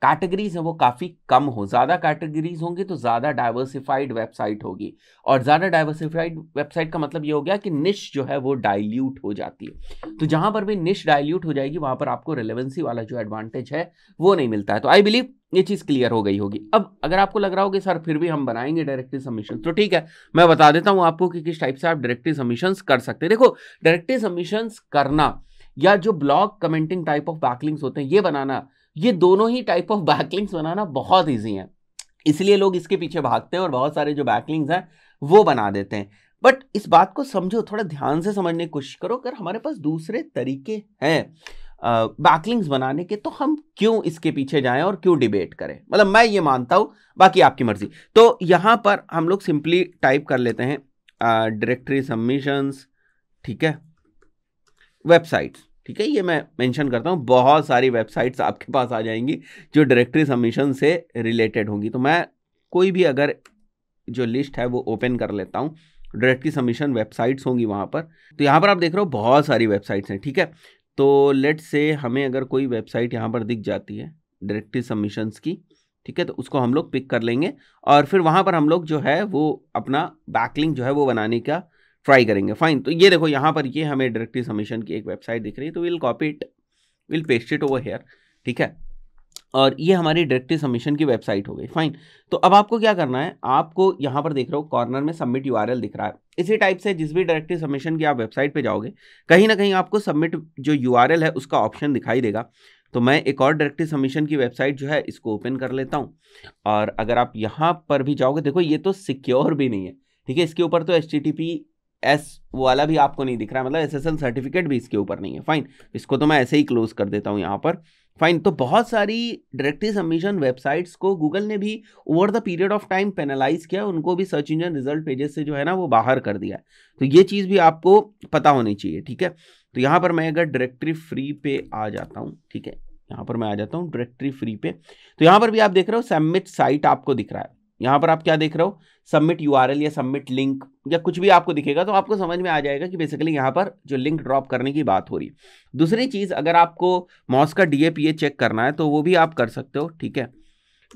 कैटेगरीज हैं वो काफ़ी कम हो ज़्यादा कैटेगरीज होंगी तो ज़्यादा डाइवर्सिफाइड वेबसाइट होगी और ज़्यादा डाइवर्सिफाइड वेबसाइट का मतलब ये हो गया कि निश जो है वो डाइल्यूट हो जाती है तो जहाँ पर भी निश डाइल्यूट हो जाएगी वहाँ पर आपको रिलेवेंसी वाला जो एडवांटेज है वो नहीं मिलता है तो आई बिलीव ये चीज़ क्लियर हो गई होगी अब अगर आपको लग रहा हो कि सर फिर भी हम बनाएंगे डायरेक्टिव सबमिशन तो ठीक है मैं बता देता हूँ आपको कि किस टाइप से आप डायरेक्टिव सबमिशन कर सकते हैं देखो डायरेक्टिव सबमिशन करना या जो blog commenting type of backlinks होते हैं ये बनाना ये दोनों ही टाइप ऑफ बैकलिंग्स बनाना बहुत ईजी है इसलिए लोग इसके पीछे भागते हैं और बहुत सारे जो बैकलिंग्स हैं वो बना देते हैं बट इस बात को समझो थोड़ा ध्यान से समझने की कोशिश करो अगर हमारे पास दूसरे तरीके हैं बैकलिंग्स बनाने के तो हम क्यों इसके पीछे जाएं और क्यों डिबेट करें मतलब मैं ये मानता हूँ बाकी आपकी मर्जी तो यहाँ पर हम लोग सिंपली टाइप कर लेते हैं डायरेक्टरी सबमिशंस ठीक है वेबसाइट्स ठीक है ये मैं मेंशन करता हूँ बहुत सारी वेबसाइट्स आपके पास आ जाएंगी जो डायरेक्टरी सबमिशन से रिलेटेड होंगी तो मैं कोई भी अगर जो लिस्ट है वो ओपन कर लेता हूँ डायरेक्टरी सबमिशन वेबसाइट्स होंगी वहाँ पर तो यहाँ पर आप देख रहे हो बहुत सारी वेबसाइट्स हैं ठीक है तो लेट से हमें अगर कोई वेबसाइट यहाँ पर दिख जाती है डायरेक्टरी सबमिशंस की ठीक है तो उसको हम लोग पिक कर लेंगे और फिर वहाँ पर हम लोग जो है वो अपना बैकलिंग जो है वो बनाने का ट्राई करेंगे फाइन तो ये देखो यहाँ पर ये हमें डायरेक्टरी सबमिशन की एक वेबसाइट दिख रही है तो will copy it will paste it over here ठीक है और ये हमारी डायरेक्टिव सबमिशन की वेबसाइट हो गई फाइन तो अब आपको क्या करना है आपको यहाँ पर देख रहे हो कॉर्नर में सबमिट यू दिख रहा है इसी टाइप से जिस भी डायरेक्टिव सबमिशन की आप वेबसाइट पे जाओगे कहीं ना कहीं आपको सबमिट जो यू है उसका ऑप्शन दिखाई देगा तो मैं एक और डायरेक्टिव सबमिशन की वेबसाइट जो है इसको ओपन कर लेता हूँ और अगर आप यहाँ पर भी जाओगे देखो ये तो सिक्योर भी नहीं है ठीक है इसके ऊपर तो एच टी एस वाला भी आपको नहीं दिख रहा है मतलब एस सर्टिफिकेट भी इसके ऊपर नहीं है फाइन इसको तो मैं ऐसे ही क्लोज कर देता हूँ यहाँ पर फाइन तो बहुत सारी डायरेक्टरी सबमिशन वेबसाइट्स को गूगल ने भी over the period of time penalize किया उनको भी सर्च इंजन रिजल्ट पेजेस से जो है ना वो बाहर कर दिया तो ये चीज़ भी आपको पता होनी चाहिए ठीक है तो यहाँ पर मैं अगर डायरेक्टरी फ्री पे आ जाता हूँ ठीक है यहाँ पर मैं आ जाता हूँ डायरेक्टरी फ्री पे तो यहाँ पर भी आप देख रहे हो सबमिट साइट आपको दिख रहा है यहाँ पर आप क्या देख रहे हो सबमिट यू या सबमिट लिंक या कुछ भी आपको दिखेगा तो आपको समझ में आ जाएगा कि बेसिकली यहाँ पर जो लिंक ड्रॉप करने की बात हो रही है दूसरी चीज़ अगर आपको मॉस का डी चेक करना है तो वो भी आप कर सकते हो ठीक है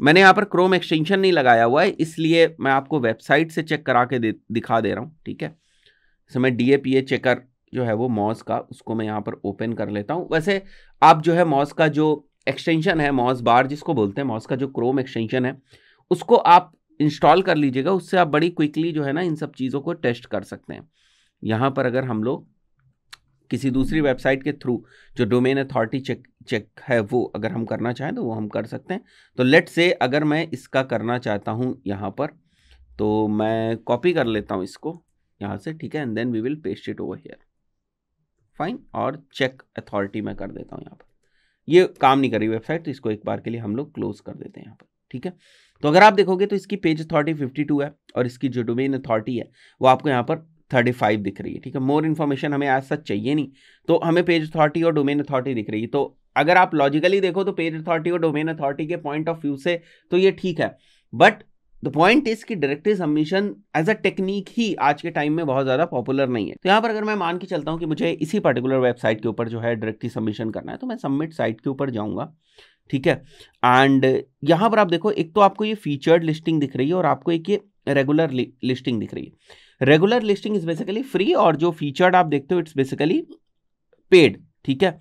मैंने यहाँ पर क्रोम एक्सटेंशन नहीं लगाया हुआ है इसलिए मैं आपको वेबसाइट से चेक करा के दिखा दे रहा हूँ ठीक है इस मैं डी चेकर जो है वो मॉस का उसको मैं यहाँ पर ओपन कर लेता हूँ वैसे आप जो है मॉस का जो एक्सटेंशन है मॉस बार जिसको बोलते हैं मॉस का जो क्रोम एक्सटेंशन है उसको आप इंस्टॉल कर लीजिएगा उससे आप बड़ी क्विकली जो है ना इन सब चीज़ों को टेस्ट कर सकते हैं यहाँ पर अगर हम लोग किसी दूसरी वेबसाइट के थ्रू जो डोमेन अथॉरिटी चेक चेक है वो अगर हम करना चाहें तो वो हम कर सकते हैं तो लेट से अगर मैं इसका करना चाहता हूँ यहाँ पर तो मैं कॉपी कर लेता हूँ इसको यहाँ से ठीक है and then we will paste it over here fine और चेक अथॉरिटी मैं कर देता हूँ यहाँ पर ये काम नहीं करी वेबसाइट तो इसको एक बार के लिए हम लोग क्लोज कर देते हैं यहाँ पर ठीक है तो अगर आप देखोगे तो इसकी पेज अथॉरिटी फिफ्टी है और इसकी जो डोमेन अथॉरिटी है वो आपको यहाँ पर 35 दिख रही है ठीक है मोर इन्फॉर्मेशन हमें आज सच चाहिए नहीं तो हमें पेज अथॉरिटी और डोमेन अथॉरिटी दिख रही है तो अगर आप लॉजिकली देखो तो पेज अथॉरिटी और डोमेन अथॉरिटी के पॉइंट ऑफ व्यू से तो ये ठीक है बट द पॉइंट इज की directive submission as a technique ही आज के टाइम में बहुत ज़्यादा पॉपुलर नहीं है तो यहाँ पर अगर मैं मान के चलता हूँ कि मुझे इसी पर्टिकुलर वेबसाइट के ऊपर जो है डायरेक्टिव सबमिशन करना है तो मैं सबमिट साइट के ऊपर जाऊँगा ठीक है एंड यहाँ पर आप देखो एक तो आपको ये फीचर्ड लिस्टिंग दिख रही है और आपको एक ये रेगुलर लिस्टिंग दिख रही है regular listing is basically free और जो फीचर्ड आप देखते हो इट्स बेसिकली पेड ठीक है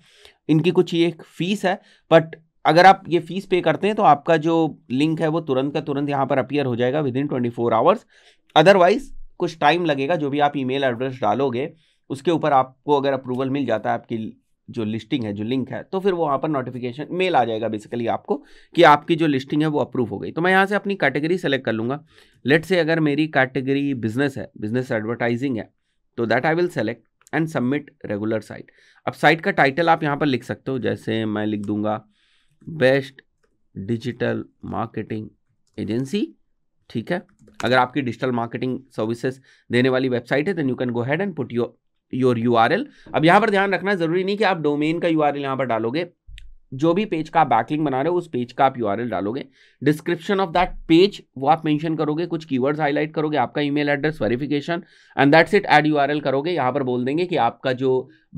इनकी कुछ ये एक फीस है बट अगर आप ये फीस पे करते हैं तो आपका जो लिंक है वो तुरंत का तुरंत यहाँ पर अपीयर हो जाएगा within twenty four hours otherwise कुछ टाइम लगेगा जो भी आप ईमेल एड्रेस डालोगे उसके ऊपर आपको अगर अप्रूवल मिल जाता है आपकी जो लिस्टिंग है जो लिंक है तो फिर वो वहाँ पर नोटिफिकेशन मेल आ जाएगा बेसिकली आपको कि आपकी जो लिस्टिंग है वो अप्रूव हो गई तो मैं यहाँ से अपनी कैटेगरी सेलेक्ट कर लूँगा लेट से अगर मेरी कैटेगरी बिजनेस है बिजनेस एडवर्टाइजिंग है तो that I will select and submit regular site अब साइट का टाइटल आप यहाँ पर लिख सकते हो जैसे मैं लिख दूँगा बेस्ट डिजिटल मार्केटिंग एजेंसी ठीक है अगर आपकी डिजिटल मार्केटिंग सर्विसेज देने वाली वेबसाइट है then you can go had and put your your you अब यहाँ पर ध्यान रखना जरूरी नहीं कि आप डोमेन का यू आर यहां पर डालोगे जो भी पेज का आप बैकलिंग बना रहे हो उस पेज का आप एल डालोगे डिस्क्रिप्शन ऑफ दैट पेज वो आप मेंशन करोगे कुछ कीवर्ड्स हाईलाइट करोगे आपका email address verification and that's it एड एल करोगे यहाँ पर बोल देंगे कि आपका जो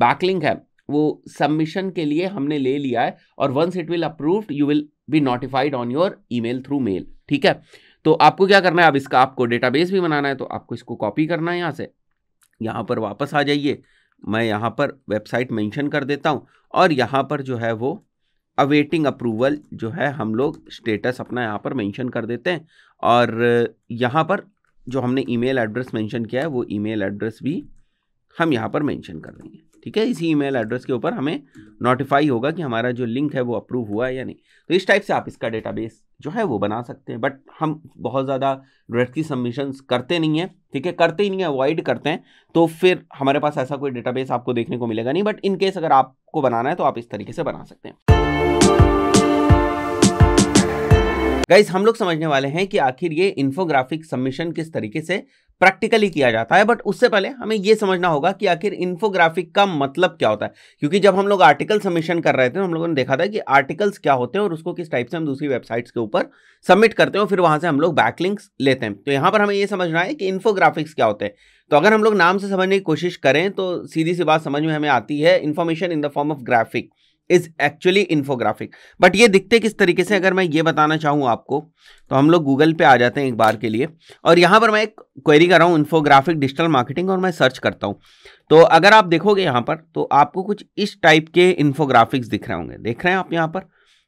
बैकलिंग है वो सबमिशन के लिए हमने ले लिया है और once it will approved you will be notified on your mail through mail ठीक है तो आपको क्या करना है अब इसका आपको डेटाबेस भी बनाना है तो आपको इसको कॉपी करना है यहाँ से यहाँ पर वापस आ जाइए मैं यहाँ पर वेबसाइट मेंशन कर देता हूँ और यहाँ पर जो है वो अवेटिंग अप्रूवल जो है हम लोग स्टेटस अपना यहाँ पर मेंशन कर देते हैं और यहाँ पर जो हमने ईमेल एड्रेस मेंशन किया है वो ईमेल एड्रेस भी हम यहाँ पर मेंशन कर देंगे ठीक है इसी ईमेल एड्रेस के ऊपर हमें नोटिफाई होगा कि हमारा जो लिंक है वो अप्रूव हुआ है या नहीं तो इस टाइप से आप इसका डेटाबेस जो है वो बना सकते हैं बट हम बहुत ज़्यादा डायरेक्टली सबमिशन करते नहीं हैं ठीक है करते ही नहीं है अवॉइड करते हैं तो फिर हमारे पास ऐसा कोई डेटाबेस आपको देखने को मिलेगा नहीं बट इनकेस अगर आपको बनाना है तो आप इस तरीके से बना सकते हैं गाइज हम लोग समझने वाले हैं कि आखिर ये इन्फोग्राफिक सबमिशन किस तरीके से प्रैक्टिकली किया जाता है बट उससे पहले हमें यह समझना होगा कि आखिर इन्फोग्राफिक का मतलब क्या होता है क्योंकि जब हम लोग आर्टिकल सबमिशन कर रहे थे हम लोगों ने देखा था कि आर्टिकल्स क्या होते हैं और उसको किस टाइप से हम दूसरी वेबसाइट्स के ऊपर सबमिट करते हैं और फिर वहां से हम लोग बैकलिंक्स लेते हैं तो यहाँ पर हमें यह समझना है कि इन्फोग्राफिक्स क्या होते हैं तो अगर हम लोग नाम से समझने की कोशिश करें तो सीधी सी बात समझ में हमें आती है information in the form of graphic is actually infographic but ये दिखते किस तरीके से अगर मैं ये बताना चाहूँ आपको तो हम लोग गूगल पे आ जाते हैं एक बार के लिए और यहाँ पर मैं एक क्वेरी कर रहा हूँ इन्फोग्राफिक डिजिटल मार्केटिंग और मैं सर्च करता हूँ तो अगर आप देखोगे यहाँ पर तो आपको कुछ इस टाइप के इन्फोग्राफिक्स दिख रहे होंगे देख रहे हैं आप यहाँ पर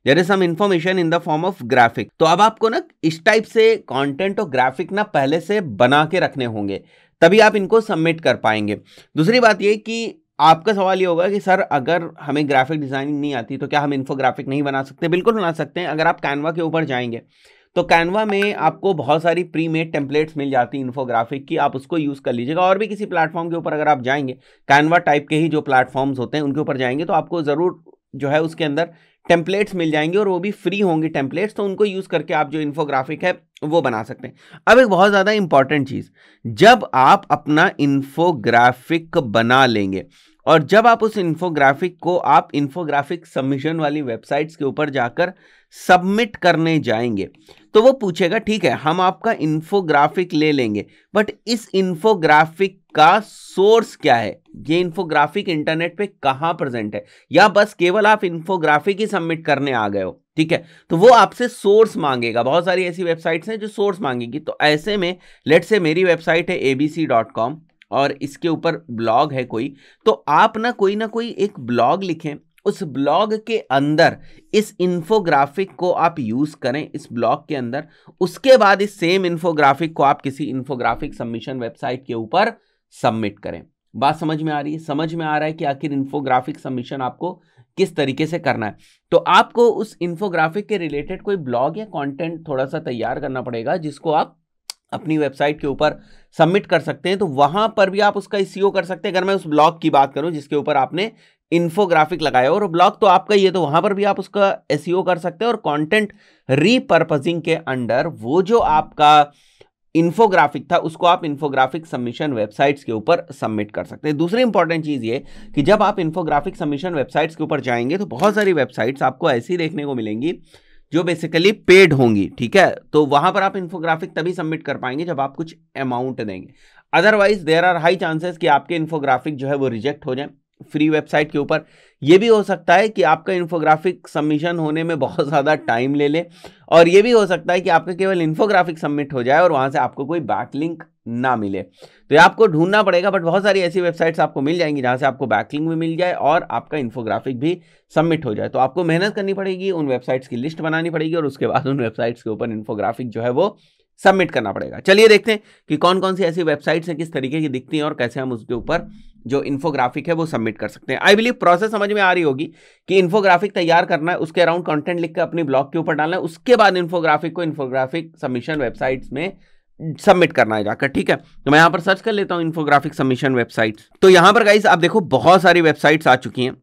there is some information in the form of graphic तो अब आपको ना इस टाइप से कॉन्टेंट और ग्राफिक ना पहले से बना के रखने होंगे तभी आप इनको सबमिट कर पाएंगे दूसरी बात ये कि आपका सवाल ये होगा कि सर अगर हमें ग्राफिक डिज़ाइनिंग नहीं आती तो क्या हम इन्फोग्राफिक नहीं बना सकते बिल्कुल बना सकते हैं अगर आप कैनवा के ऊपर जाएंगे तो कैनवा में आपको बहुत सारी प्री मेड टेम्पलेट्स मिल जाती हैं इन्फोग्राफिक की आप उसको यूज़ कर लीजिएगा और भी किसी प्लेटफॉर्म के ऊपर अगर आप जाएंगे कैनवा टाइप के ही जो प्लेटफॉर्म्स होते हैं उनके ऊपर जाएंगे तो आपको ज़रूर जो है उसके अंदर टेम्पलेट्स मिल जाएंगे और वो भी फ्री होंगे टेम्पलेट्स तो उनको यूज़ करके आप जो इन्फोग्राफिक है वो बना सकते हैं अब एक बहुत ज़्यादा इंपॉर्टेंट चीज़ जब आप अपना इन्फोग्राफिक बना लेंगे और जब आप उस इन्फोग्राफिक को आप इन्फोग्राफिक सबमिशन वाली वेबसाइट्स के ऊपर जाकर सबमिट करने जाएंगे तो वो पूछेगा ठीक है हम आपका इन्फोग्राफिक ले लेंगे बट इस इन्फोग्राफिक का सोर्स क्या है ये इन्फोग्राफिक इंटरनेट पे कहां प्रेजेंट है या बस केवल आप इंफोग्राफिक ही सबमिट करने आ गए हो ठीक है तो वो आपसे सोर्स मांगेगा बहुत सारी ऐसी वेबसाइट्स हैं जो सोर्स मांगेगी तो ऐसे में लेट से मेरी वेबसाइट है एबीसी डॉट कॉम और इसके ऊपर ब्लॉग है कोई तो आप ना कोई ना कोई एक ब्लॉग लिखें उस ब्लॉग के अंदर इस इंफोग्राफिक को आप यूज़ करें इस ब्लॉग के अंदर उसके बाद इस सेम इंफोग्राफिक को आप किसी इन्फोग्राफिक सबमिशन वेबसाइट के ऊपर सबमिट करें बात समझ में आ रही है समझ में आ रहा है कि आखिर इंफोग्राफिक सबमिशन आपको किस तरीके से करना है तो आपको उस इंफोग्राफिक के रिलेटेड कोई ब्लॉग या कंटेंट थोड़ा सा तैयार करना पड़ेगा जिसको आप अपनी वेबसाइट के ऊपर सबमिट कर सकते हैं तो वहां पर भी आप उसका ई e कर सकते हैं अगर मैं उस ब्लॉग की बात करूं जिसके ऊपर आपने इन्फोग्राफिक लगाया और ब्लॉग तो आपका ही है तो वहां पर भी आप उसका एस e कर सकते हैं और कंटेंट रीपर्पजिंग के अंडर वो जो आपका इन्फोग्राफिक था उसको आप इन्फोग्राफिक सबमिशन वेबसाइट्स के ऊपर सबमिट कर सकते हैं दूसरी इंपॉर्टेंट चीज़ ये कि जब आप इन्फोग्राफिक सबमिशन वेबसाइट्स के ऊपर जाएंगे तो बहुत सारी वेबसाइट्स आपको ऐसी देखने को मिलेंगी जो बेसिकली पेड होंगी ठीक है तो वहां पर आप इन्फोग्राफिक तभी सबमिट कर पाएंगे जब आप कुछ अमाउंट देंगे otherwise there are high chances कि आपके इन्फोग्राफिक जो है वो रिजेक्ट हो जाए फ्री वेबसाइट के ऊपर ये भी हो सकता है कि आपका इन्फोग्राफिक सबमिशन होने में बहुत ज़्यादा टाइम ले ले और ये भी हो सकता है कि आपका केवल इन्फोग्राफिक सबमिट हो जाए और वहाँ से आपको कोई लिंक ना मिले तो ये आपको ढूंढना पड़ेगा बट बहुत सारी ऐसी वेबसाइट्स आपको मिल जाएंगी जहाँ से आपको बैकलिंक भी मिल जाए और आपका इन्फोग्राफिक भी सबमिट हो जाए तो आपको मेहनत करनी पड़ेगी उन वेबसाइट्स की लिस्ट बनानी पड़ेगी और उसके बाद उन वेबसाइट्स के ऊपर इन्फोग्राफिक जो है वो सबमिट करना पड़ेगा चलिए देखते हैं कि कौन कौन सी ऐसी वेबसाइट्स हैं किस तरीके की दिखती हैं और कैसे हम उसके ऊपर जो इन्फोग्राफिक है वो सबमिट कर सकते हैं आई बिलीव प्रोसेस समझ में आ रही होगी कि इन्फोग्राफिक तैयार करना है उसके अराउंड कंटेंट लिख कर अपनी ब्लॉग के ऊपर डालना है उसके बाद इन्फोग्राफिक को इन्फोग्राफिक सबमिशन वेबसाइट्स में सबमिट करना है जाकर ठीक है तो मैं यहाँ पर सर्च कर लेता हूँ इन्फोग्राफिक सबमिशन वेबसाइट्स तो यहाँ पर गाइस आप देखो बहुत सारी वेबसाइट्स आ चुकी हैं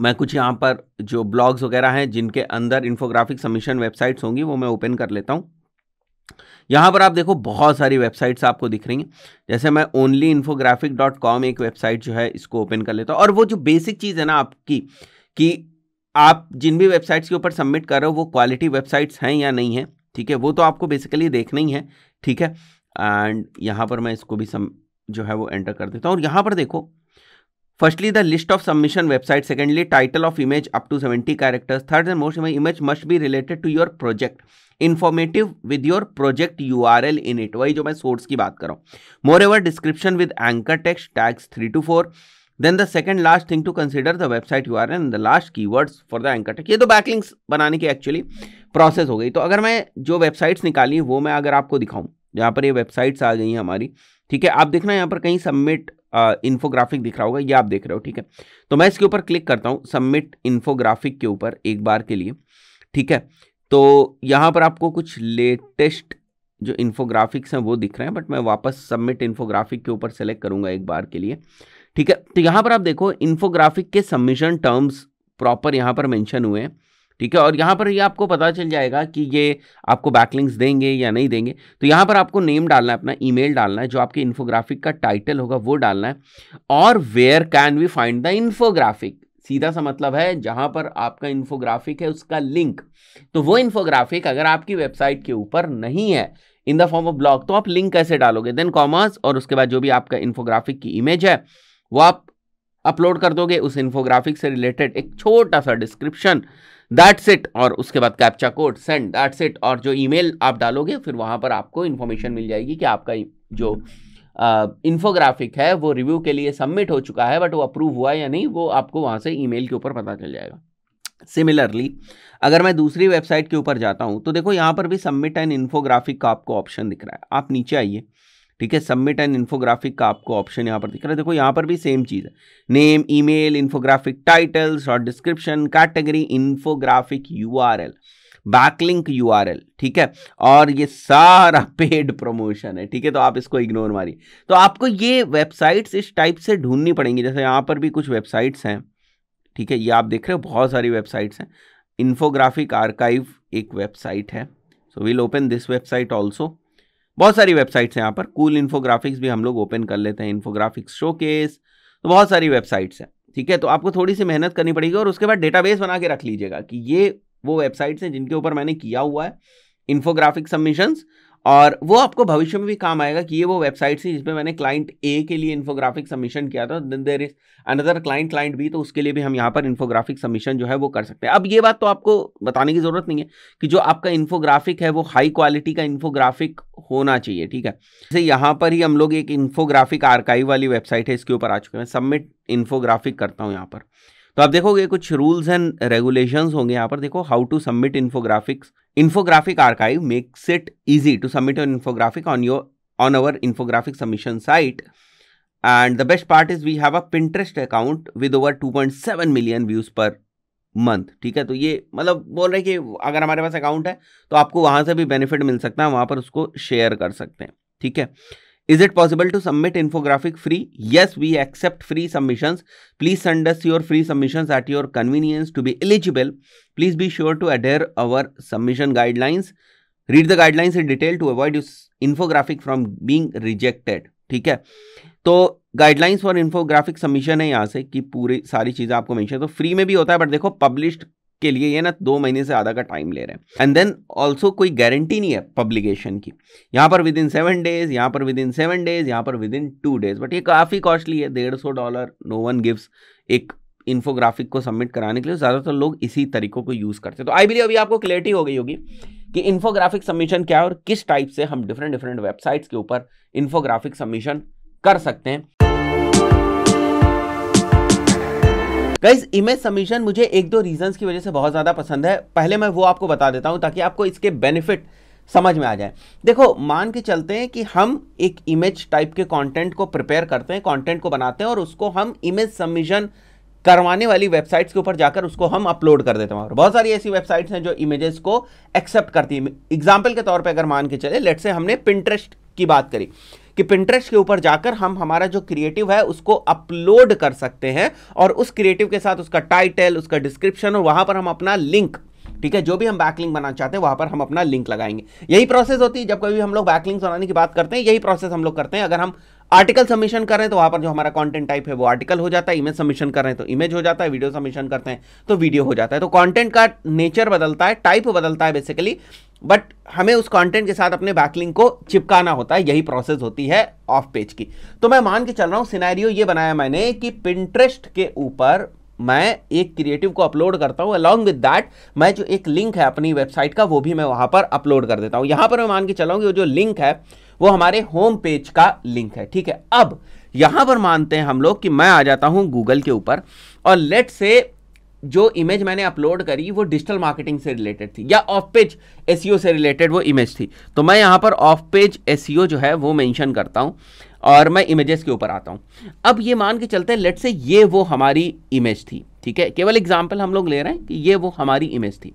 मैं कुछ यहाँ पर जो ब्लॉग्स वगैरह हैं जिनके अंदर इन्फोग्राफिक सबमिशन वेबसाइट्स होंगी वो मैं ओपन कर लेता हूँ यहाँ पर आप देखो बहुत सारी वेबसाइट्स आपको दिख रही हैं जैसे मैं ओनली इन्फोग्राफिक डॉट कॉम एक वेबसाइट जो है इसको ओपन कर लेता हूँ और वो जो बेसिक चीज़ है ना आपकी कि आप जिन भी वेबसाइट्स के ऊपर सबमिट कर रहे हो वो क्वालिटी वेबसाइट्स हैं या नहीं है ठीक है वो तो आपको बेसिकली देखना ही है ठीक है एंड यहाँ पर मैं इसको भी सम जो है वो एंटर कर देता हूँ और यहाँ पर देखो firstly the list of submission website secondly title of image up to seventy characters third and most image must be related to your project informative with your project U R L in it वही जो मैं source की बात कर रहा हूँ moreover description with anchor text tags three two four then the second last thing to consider the website you are and the last की keywords for the anchor text ये तो बैकलिंग्स बनाने की एक्चुअली प्रोसेस हो गई तो अगर मैं जो वेबसाइट्स निकाली वो मैं अगर आपको दिखाऊँ यहाँ पर ये वेबसाइट्स आ गई हैं हमारी ठीक है आप देखना यहाँ पर कहीं सबमिट इन्फोग्राफिक दिख रहा होगा ये आप देख रहे हो ठीक है तो मैं इसके ऊपर क्लिक करता हूँ सबमिट इन्फोग्राफिक के ऊपर एक बार के लिए ठीक है तो यहाँ पर आपको कुछ लेटेस्ट जो इन्फोग्राफिक्स हैं वो दिख रहे हैं बट मैं वापस सबमिट इन्फोग्राफिक के ऊपर सेलेक्ट करूँगा एक बार के लिए ठीक है तो यहाँ पर आप देखो इन्फोग्राफिक के सबमिशन टर्म्स प्रॉपर यहाँ पर मैंशन हुए हैं ठीक है और यहाँ पर ये यह आपको पता चल जाएगा कि ये आपको बैकलिंग्स देंगे या नहीं देंगे तो यहाँ पर आपको नेम डालना है अपना ईमेल डालना है जो आपके इन्फोग्राफिक का टाइटल होगा वो डालना है और where can we find the infographic सीधा सा मतलब है जहां पर आपका इन्फोग्राफिक है उसका लिंक तो वो इन्फोग्राफिक अगर आपकी वेबसाइट के ऊपर नहीं है in the form of blog तो आप लिंक कैसे डालोगे देन कॉमर्स और उसके बाद जो भी आपका इन्फोग्राफिक की इमेज है वो आप अपलोड कर दोगे उस इन्फोग्राफिक से रिलेटेड एक छोटा सा डिस्क्रिप्शन दैट्स इट और उसके बाद captcha code send that's it और जो ईमेल आप डालोगे फिर वहां पर आपको इन्फॉर्मेशन मिल जाएगी कि आपका जो इन्फोग्राफिक है वो रिव्यू के लिए सबमिट हो चुका है बट वो अप्रूव हुआ या नहीं वो आपको वहाँ से ई के ऊपर पता चल जाएगा सिमिलरली अगर मैं दूसरी वेबसाइट के ऊपर जाता हूँ तो देखो यहाँ पर भी सबमिट एंड इन्फोग्राफिक का आपको ऑप्शन दिख रहा है आप नीचे आइए ठीक है सबमिट एंड इन्फोग्राफिक का आपको ऑप्शन यहाँ पर दिख रहा है देखो यहाँ पर भी सेम चीज़ है name email infographic title short description category infographic L backlink L ठीक है और ये सारा पेड प्रमोशन है ठीक है तो आप इसको इग्नोर मारिए तो आपको ये वेबसाइट्स इस टाइप से ढूंढनी पड़ेंगी जैसे यहाँ पर भी कुछ वेबसाइट्स हैं ठीक है ये आप देख रहे हो बहुत सारी वेबसाइट्स हैं इन्फोग्राफिक आर्काइव एक वेबसाइट है so will open this website also बहुत सारी वेबसाइट्स हैं यहाँ पर कूल इन्फोग्राफिक्स भी हम लोग ओपन कर लेते हैं इन्फोग्राफिक्स शोकेस तो बहुत सारी वेबसाइट्स हैं ठीक है तो आपको थोड़ी सी मेहनत करनी पड़ेगी और उसके बाद डेटाबेस बना के रख लीजिएगा कि ये वो वेबसाइट्स हैं जिनके ऊपर मैंने किया हुआ है इन्फोग्राफिक सबमिशंस और वो आपको भविष्य में भी काम आएगा कि ये वो वेबसाइट्स हैं जिसमें मैंने क्लाइंट ए के लिए इन्फोग्राफिक सबमिशन किया था then there is another client client भी तो उसके लिए भी हम यहाँ पर इन्फोग्राफिक सबमिशन जो है वो कर सकते हैं अब ये बात तो आपको बताने की ज़रूरत नहीं है कि जो आपका इन्फोग्राफिक है वो हाई क्वालिटी का इन्फोग्राफिक होना चाहिए ठीक है जैसे यहाँ पर ही हम लोग एक इन्फोग्राफिक आर्काइव वाली वेबसाइट है इसके ऊपर आ चुके हैं सबमिट इन्फोग्राफिक करता हूँ यहाँ पर तो आप देखोगे कुछ रूल्स एंड रेगुलेशंस होंगे यहाँ पर देखो how to submit infographics infographic archive makes it easy to submit your infographic on your on our infographic submission site and the best part is we have account with over two point 2.7 million views per month ठीक है तो ये मतलब बोल रहे कि अगर हमारे पास अकाउंट है तो आपको वहाँ से भी बेनिफिट मिल सकता है वहाँ पर उसको शेयर कर सकते हैं ठीक है Is it possible to submit infographic free? Yes, we accept free submissions. Please send us your free submissions at your convenience to be eligible. Please be sure to adhere our submission guidelines. Read the guidelines in detail to avoid your infographic from being rejected. ठीक है तो guidelines for infographic submission है यहाँ से कि पूरी सारी चीज़ें आपको मेंशन तो फ्री में भी होता है बट देखो पब्लिश्ड के लिए ये ना दो महीने से आधा का टाइम ले रहे हैं एंड देन ऑल्सो कोई गारंटी नहीं है पब्लिकेशन की यहाँ पर विद इन सेवन डेज यहाँ पर विद इन सेवन डेज यहाँ पर within two days but ये काफ़ी कॉस्टली है डेढ़ सौ डॉलर नो वन गिव्स एक इन्फोग्राफिक को सबमिट कराने के लिए ज़्यादातर तो लोग इसी तरीकों को यूज़ करते हैं तो आई बिलीव अभी आपको क्लियरिटी हो गई होगी कि इन्फोग्राफिक सबमिशन क्या है और किस टाइप से हम डिफरेंट डिफरेंट वेबसाइट्स के ऊपर इन्फोग्राफिक सबमिशन कर सकते हैं गाइज इमेज समीशन मुझे एक दो रीजंस की वजह से बहुत ज़्यादा पसंद है पहले मैं वो आपको बता देता हूँ ताकि आपको इसके बेनिफिट समझ में आ जाए देखो मान के चलते हैं कि हम एक इमेज टाइप के कंटेंट को प्रिपेयर करते हैं कंटेंट को बनाते हैं और उसको हम इमेज सबमिशन करवाने वाली वेबसाइट्स के ऊपर जाकर उसको हम अपलोड कर देते हैं और बहुत सारी ऐसी वेबसाइट्स हैं जो इमेजेस को एक्सेप्ट करती है एग्जाम्पल के तौर पर अगर मान के चले लेट से हमने पिंटरेस्ट की बात करी कि पिंट्रेस्ट के ऊपर जाकर हम हमारा जो क्रिएटिव है उसको अपलोड कर सकते हैं और उस क्रिएटिव के साथ उसका टाइटल उसका डिस्क्रिप्शन और वहां पर हम अपना लिंक ठीक है जो भी हम बैकलिंग बनाना चाहते हैं वहां पर हम अपना लिंक लगाएंगे यही प्रोसेस होती है जब कभी हम लोग बैकलिंग बनाने की बात करते हैं यही प्रोसेस हम लोग करते हैं अगर हम आर्टिकल सबमिशन कर रहे हैं तो वहां पर जो हमारा कंटेंट टाइप है वो आर्टिकल हो जाता है इमेज सबमिशन कर रहे हैं तो इमेज हो जाता है वीडियो सबमिशन करते हैं तो वीडियो हो जाता है तो कंटेंट का नेचर बदलता है टाइप बदलता है बेसिकली बट हमें उस कंटेंट के साथ अपने बैकलिंग को चिपकाना होता है यही प्रोसेस होती है ऑफ पेज की तो मैं मान के चल रहा हूं सिनेरियो ये बनाया मैंने कि पिंट्रेस्ट के ऊपर मैं एक क्रिएटिव को अपलोड करता हूँ अलॉन्ग विद दैट मैं जो एक लिंक है अपनी वेबसाइट का वो भी मैं वहां पर अपलोड कर देता हूं यहां पर मैं मान के चला हूं कि जो लिंक है वो हमारे होम पेज का लिंक है ठीक है अब यहां पर मानते हैं हम लोग कि मैं आ जाता हूं गूगल के ऊपर और लेट से जो इमेज मैंने अपलोड करी वो डिजिटल मार्केटिंग से रिलेटेड थी या ऑफ पेज एस से रिलेटेड वो इमेज थी तो मैं यहाँ पर ऑफ पेज एस जो है वो मैंशन करता हूँ और मैं इमेजेस के ऊपर आता हूँ अब ये मान के चलते लेट से ये वो हमारी इमेज थी ठीक है केवल एग्जाम्पल हम लोग ले रहे हैं कि ये वो हमारी इमेज थी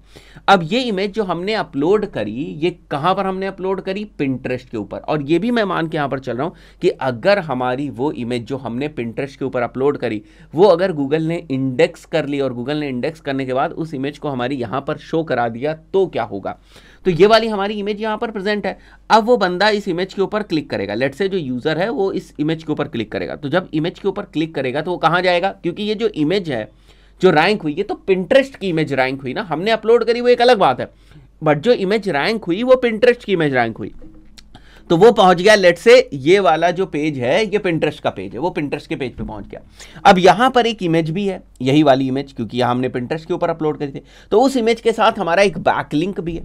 अब ये इमेज जो हमने अपलोड करी ये कहाँ पर हमने अपलोड करी पिंटरेस्ट के ऊपर और ये भी मैं मान के यहाँ पर चल रहा हूँ कि अगर हमारी वो इमेज जो हमने पिंटरेस्ट के ऊपर अपलोड करी वो अगर गूगल ने इंडेक्स कर ली और गूगल ने इंडेक्स करने के बाद उस इमेज को हमारी यहाँ पर शो करा दिया तो क्या होगा तो ये वाली हमारी इमेज यहाँ पर प्रेजेंट है अब वो बंदा इस इमेज के ऊपर क्लिक करेगा लेट से जो यूज़र है वो इस इमेज के ऊपर क्लिक करेगा तो जब इमेज के ऊपर क्लिक करेगा तो वो कहाँ जाएगा क्योंकि ये जो इमेज है जो रैंक हुई है तो पिंटरेस्ट की इमेज रैंक हुई ना हमने अपलोड करी वो एक अलग बात है बट जो इमेज रैंक हुई वो पिंटरेस्ट की इमेज रैंक हुई तो वो पहुंच गया लेट से ये वाला जो पेज है ये पिंटरेस्ट का पेज है वो पिंटरेस्ट के पेज पे पहुंच गया अब यहां पर एक इमेज भी है यही वाली इमेज क्योंकि यहाँ हमने पिंटरेस्ट के ऊपर अपलोड करी थी तो उस इमेज के साथ हमारा एक बैकलिंक भी है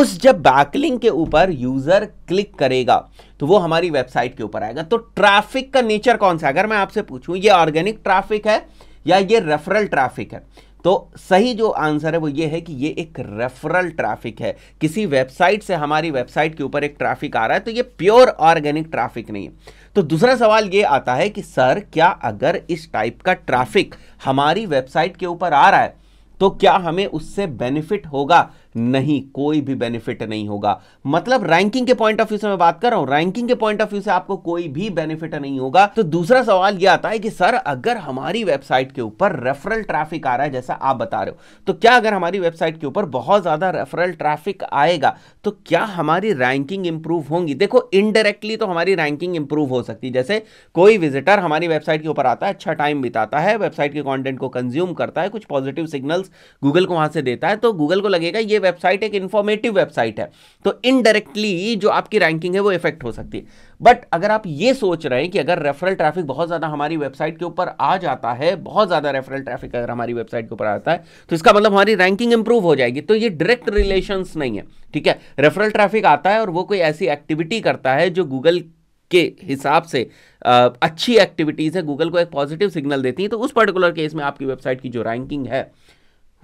उस जब बैकलिंक के ऊपर यूजर क्लिक करेगा तो वो हमारी वेबसाइट के ऊपर आएगा तो ट्रैफिक का नेचर कौन सा अगर मैं आपसे पूछूं ये ऑर्गेनिक ट्रैफिक है या ये रेफरल ट्रैफिक है तो सही जो आंसर है वो ये है कि ये एक रेफरल ट्रैफिक है किसी वेबसाइट से हमारी वेबसाइट के ऊपर एक ट्रैफिक आ रहा है तो ये प्योर ऑर्गेनिक ट्रैफिक नहीं है तो दूसरा सवाल ये आता है कि सर क्या अगर इस टाइप का ट्रैफिक हमारी वेबसाइट के ऊपर आ रहा है तो क्या हमें उससे बेनिफिट होगा नहीं कोई भी बेनिफिट नहीं होगा मतलब रैंकिंग के पॉइंट ऑफ व्यू से मैं बात कर रहा हूं रैंकिंग के पॉइंट ऑफ व्यू से आपको कोई भी बेनिफिट नहीं होगा तो दूसरा सवाल यह आता है कि सर अगर हमारी वेबसाइट के ऊपर रेफरल ट्रैफिक आ रहा है जैसा आप बता रहे हो तो क्या अगर हमारी वेबसाइट के ऊपर बहुत ज्यादा रेफरल ट्रैफिक आएगा तो क्या हमारी रैंकिंग इंप्रूव होंगी देखो इनडायरेक्टली तो हमारी रैंकिंग इंप्रूव हो सकती है जैसे कोई विजिटर हमारी वेबसाइट के ऊपर आता है अच्छा टाइम बिताता है वेबसाइट के कॉन्टेंट को कंज्यूम करता है कुछ पॉजिटिव सिग्नल्स गूगल को वहां से देता है तो गूगल को लगेगा ये वेबसाइट एक इंफॉर्मेटिव वेबसाइट है तो इनडायरेक्टली जो आपकी रैंकिंग है वो इफेक्ट हो सकती है बट अगर आप ये सोच रहे हैं कि अगर रेफरल ट्रैफिक बहुत ज़्यादा हमारी वेबसाइट के ऊपर आ जाता है बहुत ज़्यादा रेफरल ट्रैफिक अगर हमारी वेबसाइट के ऊपर आता है तो इसका मतलब हमारी रैंकिंग इंप्रूव हो जाएगी तो ये डायरेक्ट रिलेशन नहीं है ठीक है रेफरल ट्रैफिक आता है और वो कोई ऐसी एक्टिविटी करता है जो गूगल के हिसाब से आ, अच्छी एक्टिविटीज़ है गूगल को एक पॉजिटिव सिग्नल देती है तो उस पर्टिकुलर केस में आपकी वेबसाइट की जो रैंकिंग है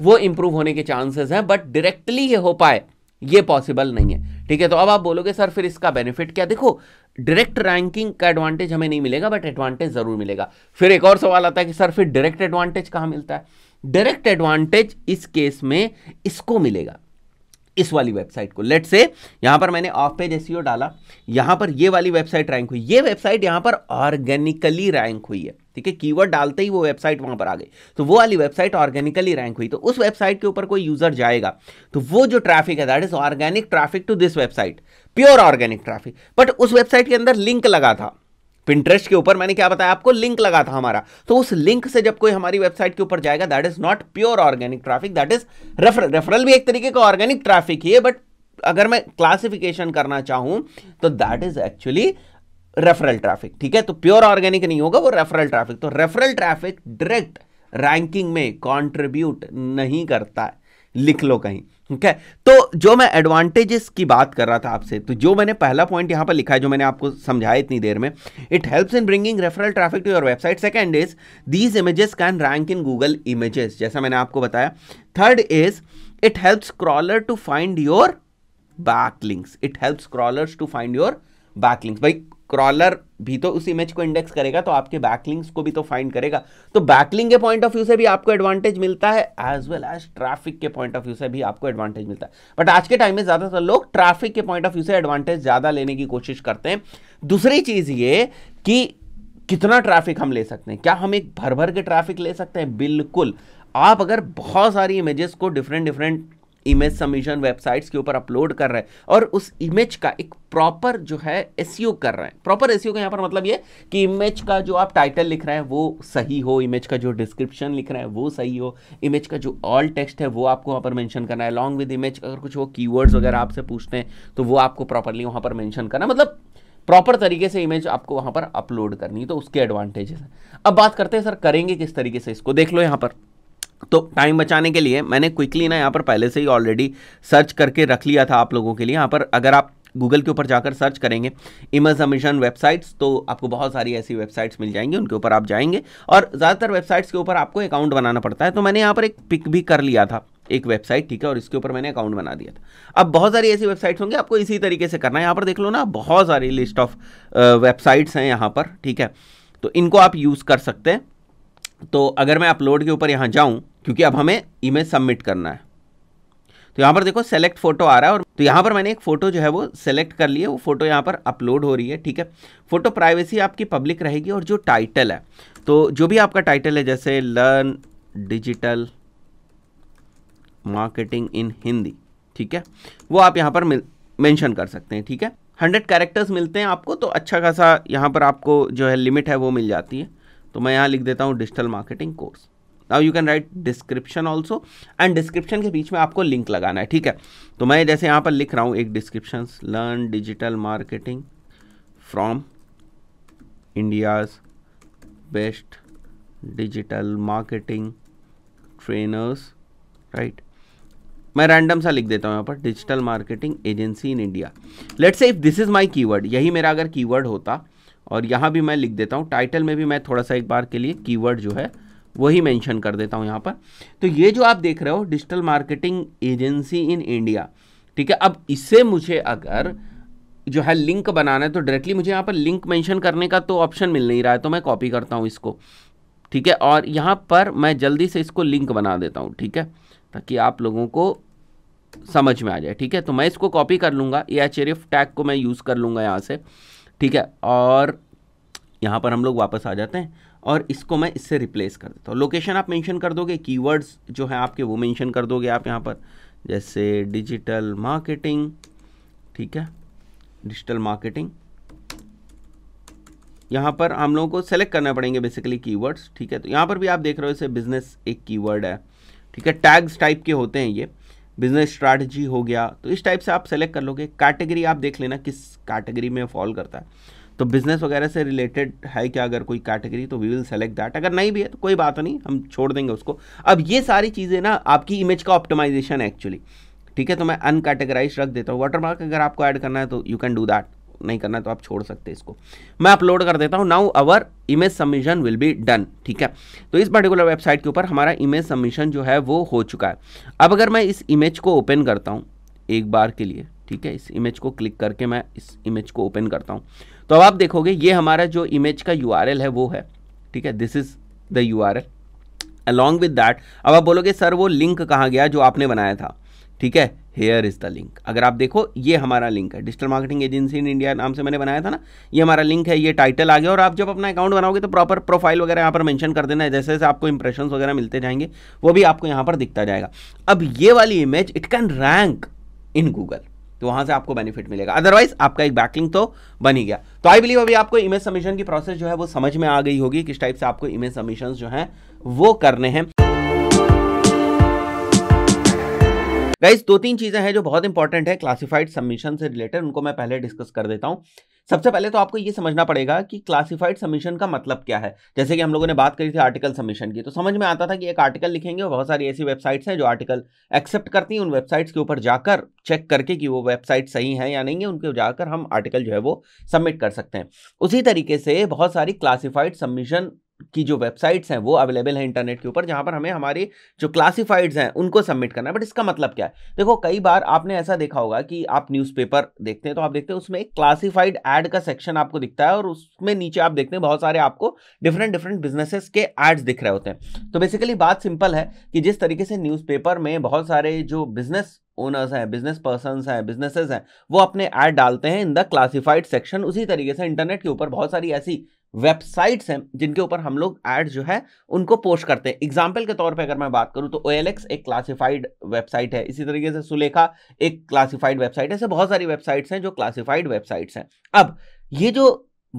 वो इंप्रूव होने के चांसेस हैं बट डायरेक्टली ये हो पाए ये पॉसिबल नहीं है ठीक है तो अब आप बोलोगे सर फिर इसका बेनिफिट क्या देखो डायरेक्ट रैंकिंग का एडवांटेज हमें नहीं मिलेगा बट एडवांटेज ज़रूर मिलेगा फिर एक और सवाल आता है कि सर फिर डायरेक्ट एडवांटेज कहाँ मिलता है डायरेक्ट एडवांटेज इस केस में इसको मिलेगा इस वाली वेबसाइट को लेट से यहां पर मैंने ऑफ पेज एसईओ डाला यहां पर ये वाली वेबसाइट रैंक हुई ये वेबसाइट यहां पर ऑर्गेनिकली रैंक हुई है ठीक है कीवर्ड डालते ही वो वेबसाइट वहां पर आ गई तो वो वाली वेबसाइट ऑर्गेनिकली रैंक हुई तो उस वेबसाइट के ऊपर कोई यूजर जाएगा तो वो जो ट्रैफिक है that is organic traffic to this website pure organic traffic but उस वेबसाइट के अंदर लिंक लगा था पिंटरेस्ट के ऊपर मैंने क्या बताया आपको लिंक लगा था हमारा तो उस लिंक से जब कोई हमारी वेबसाइट के ऊपर जाएगा that is not pure organic traffic that is referral referral भी एक तरीके का ऑर्गेनिक ट्रैफिक ही है बट अगर मैं क्लासिफिकेशन करना चाहूं तो that is actually referral traffic ठीक है तो प्योर ऑर्गेनिक नहीं होगा वो रेफरल ट्रैफिक तो रेफरल ट्रैफिक डायरेक्ट रैंकिंग में कॉन्ट्रीब्यूट नहीं करता है लिख लो कहीं ठीक है तो जो मैं एडवांटेजेस की बात कर रहा था आपसे तो जो मैंने पहला पॉइंट यहां पर लिखा है जो मैंने आपको समझाया इतनी देर में it helps in bringing referral traffic to your website second is these images can rank in Google images जैसा मैंने आपको बताया third is it helps crawler to find your backlinks it helps crawlers to find your backlinks भाई crawler भी तो उस image को index करेगा तो आपके बैकलिंग्स को भी तो फाइंड करेगा तो बैकलिंग के पॉइंट ऑफ व्यू से भी आपको एडवांटेज मिलता है एज वेल एज ट्रैफिक के पॉइंट ऑफ व्यू से भी आपको एडवांटेज मिलता है बट आज के टाइम में ज़्यादातर लोग ट्रैफिक के पॉइंट ऑफ व्यू से एडवांटेज ज़्यादा लेने की कोशिश करते हैं दूसरी चीज़ ये कि कितना ट्रैफिक हम ले सकते हैं क्या हम एक भर भर के ट्रैफिक ले सकते हैं बिल्कुल आप अगर बहुत सारी इमेजेस को different different image submission websites के ऊपर अपलोड कर रहे हैं और उस इमेज का एक प्रॉपर जो है एस e कर रहे हैं प्रॉपर एस e का यहाँ पर मतलब ये कि इमेज का जो आप टाइटल लिख रहे हैं वो सही हो इमेज का जो डिस्क्रिप्शन लिख रहे हैं वो सही हो इमेज का जो ऑल टेक्स्ट है वो आपको वहाँ पर मैंशन करना है लॉन्ग विद इमेज अगर कुछ वो की वगैरह आपसे पूछते हैं तो वो आपको प्रॉपरली वहाँ पर मैंशन करना मतलब प्रॉपर तरीके से इमेज आपको वहाँ पर अपलोड करनी है तो उसके एडवांटेजेस हैं अब बात करते हैं सर करेंगे किस तरीके से इसको देख लो यहाँ पर तो टाइम बचाने के लिए मैंने क्विकली ना यहाँ पर पहले से ही ऑलरेडी सर्च करके रख लिया था आप लोगों के लिए यहाँ पर अगर आप गूगल के ऊपर जाकर सर्च करेंगे इमर्स अमिशन वेबसाइट्स तो आपको बहुत सारी ऐसी वेबसाइट्स मिल जाएंगी उनके ऊपर आप जाएंगे और ज़्यादातर वेबसाइट्स के ऊपर आपको अकाउंट बनाना पड़ता है तो मैंने यहाँ पर एक पिक भी कर लिया था एक वेबसाइट ठीक है और इसके ऊपर मैंने अकाउंट बना दिया था अब बहुत सारी ऐसी वेबसाइट्स होंगी आपको इसी तरीके से करना है यहाँ पर देख लो ना बहुत सारी लिस्ट ऑफ वेबसाइट्स हैं यहाँ पर ठीक है तो इनको आप यूज़ कर सकते हैं तो अगर मैं अपलोड के ऊपर यहाँ जाऊँ क्योंकि अब हमें इमेज सबमिट करना है तो यहाँ पर देखो सेलेक्ट फोटो आ रहा है और तो यहाँ पर मैंने एक फ़ोटो जो है वो सेलेक्ट कर लिया है वो फ़ोटो यहाँ पर अपलोड हो रही है ठीक है फ़ोटो प्राइवेसी आपकी पब्लिक रहेगी और जो टाइटल है तो जो भी आपका टाइटल है जैसे learn digital marketing in Hindi ठीक है वो आप यहाँ पर मेंशन कर सकते हैं ठीक है हंड्रेड कैरेक्टर्स मिलते हैं आपको तो अच्छा खासा यहाँ पर आपको जो है लिमिट है वो मिल जाती है तो मैं यहाँ लिख देता हूँ digital marketing course now you can write description also and description के बीच में आपको लिंक लगाना है ठीक है तो मैं जैसे यहाँ पर लिख रहा हूँ एक description learn digital marketing from India's best digital marketing trainers right मैं रैंडम सा लिख देता हूँ यहाँ पर digital marketing agency in India let's say if this is my keyword यही मेरा अगर कीवर्ड होता और यहाँ भी मैं लिख देता हूँ टाइटल में भी मैं थोड़ा सा एक बार के लिए कीवर्ड जो है वही मेंशन कर देता हूँ यहाँ पर तो ये जो आप देख रहे हो digital marketing agency in India ठीक है अब इससे मुझे अगर जो है लिंक बनाना है तो डायरेक्टली मुझे यहाँ पर लिंक मेंशन करने का तो ऑप्शन मिल नहीं रहा है तो मैं कॉपी करता हूँ इसको ठीक है और यहाँ पर मैं जल्दी से इसको लिंक बना देता हूँ ठीक है ताकि आप लोगों को समझ में आ जाए ठीक है तो मैं इसको कॉपी कर लूँगा ए एच टैग को मैं यूज़ कर लूँगा यहाँ से ठीक है और यहाँ पर हम लोग वापस आ जाते हैं और इसको मैं इससे रिप्लेस कर देता हूँ लोकेशन आप मेंशन कर दोगे कीवर्ड्स जो हैं आपके वो मेंशन कर दोगे आप यहाँ पर जैसे डिजिटल मार्केटिंग ठीक है डिजिटल मार्केटिंग यहाँ पर हम लोगों को सेलेक्ट करना पड़ेंगे बेसिकली कीवर्ड्स ठीक है तो यहाँ पर भी आप देख रहे हो इसे बिजनेस एक कीवर्ड है ठीक है टैग्स टाइप के होते हैं ये बिजनेस स्ट्रैटेजी हो गया तो इस टाइप से आप सेलेक्ट कर लोगे कैटेगरी आप देख लेना किस कैटेगरी में फॉल करता है तो बिजनेस वगैरह से रिलेटेड है क्या अगर कोई कैटेगरी तो वी विल सेलेक्ट दैट अगर नहीं भी है तो कोई बात नहीं हम छोड़ देंगे उसको अब ये सारी चीज़ें ना आपकी इमेज का ऑप्टिमाइजेशन है एक्चुअली ठीक है तो मैं अनकैटेगराइज रख देता हूँ वाटरमार्क अगर आपको ऐड करना है तो यू कैन डू दैट नहीं करना तो आप छोड़ सकते इसको मैं अपलोड कर देता हूँ now our image submission will be done ठीक है तो इस पर्टिकुलर वेबसाइट के ऊपर हमारा इमेज सबमिशन जो है वो हो चुका है अब अगर मैं इस इमेज को ओपन करता हूँ एक बार के लिए ठीक है इस इमेज को क्लिक करके मैं इस इमेज को ओपन करता हूँ तो अब आप देखोगे ये हमारा जो इमेज का यू है वो है ठीक है this is the U R L along with that अब आप बोलोगे सर वो लिंक कहाँ गया जो आपने बनाया था ठीक है हेयर इज द लिंक अगर आप देखो ये हमारा लिंक है digital marketing agency in India नाम से मैंने बनाया था ना ये हमारा लिंक है ये टाइटल आ गया और आप जब अपना अकाउंट बनाओगे तो प्रॉपर प्रोफाइल वगैरह यहाँ पर मेंशन कर देना है जैसे जैसे आपको इंप्रेशन वगैरह मिलते जाएंगे वो भी आपको यहाँ पर दिखता जाएगा अब ये वाली image it can rank in Google तो वहां से आपको बेनिफिट मिलेगा अदरवाइज आपका एक बैकलिंग तो बन ही गया तो आई बिलीव अभी आपको इमेज सबमिशन की प्रोसेस जो है वो समझ में आ गई होगी किस टाइप से आपको इमेज सबमिशन जो है वो करने हैं गाइस दो तीन चीजें हैं जो बहुत इंपॉर्टेंट है क्लासिफाइड सबमिशन से रिलेटेड उनको मैं पहले डिस्कस कर देता हूँ सबसे पहले तो आपको यह समझना पड़ेगा कि क्लासिफाइड सबमिशन का मतलब क्या है जैसे कि हम लोगों ने बात करी थी आर्टिकल सबमिशन की तो समझ में आता था कि एक आर्टिकल लिखेंगे और बहुत सारी ऐसी वेबसाइट्स हैं जो आर्टिकल एक्सेप्ट करती हैं उन वेबसाइट्स के ऊपर जाकर चेक करके कि वो वेबसाइट सही है या नहीं है उनके जाकर हम आर्टिकल जो है वो सबमिट कर सकते हैं उसी तरीके से बहुत सारी क्लासिफाइड सबमिशन की जो वेबसाइट्स हैं वो अवेलेबल है इंटरनेट के ऊपर जहाँ पर हमें हमारे जो क्लासिफाइड्स हैं उनको सबमिट करना है बट इसका मतलब क्या है देखो कई बार आपने ऐसा देखा होगा कि आप न्यूज़पेपर देखते हैं तो आप देखते हैं उसमें एक क्लासिफाइड एड का सेक्शन आपको दिखता है और उसमें नीचे आप देखते हैं बहुत सारे आपको डिफरेंट डिफरेंट बिजनेसेस के एड्स दिख रहे होते हैं तो बेसिकली बात सिंपल है कि जिस तरीके से न्यूज़पेपर में बहुत सारे जो बिजनेस ओनर्स हैं बिजनेस पर्सन हैं बिजनेसेस हैं वो अपने ऐड डालते हैं इन द क्लासिफाइड सेक्शन उसी तरीके से इंटरनेट के ऊपर बहुत सारी ऐसी वेबसाइट्स हैं जिनके ऊपर हम लोग एड जो है उनको पोस्ट करते हैं एग्जाम्पल के तौर पे अगर मैं बात करूं तो ओ एक क्लासिफाइड वेबसाइट है इसी तरीके से सुलेखा एक क्लासिफाइड वेबसाइट है ऐसे बहुत सारी वेबसाइट्स हैं जो क्लासिफाइड वेबसाइट्स हैं अब ये जो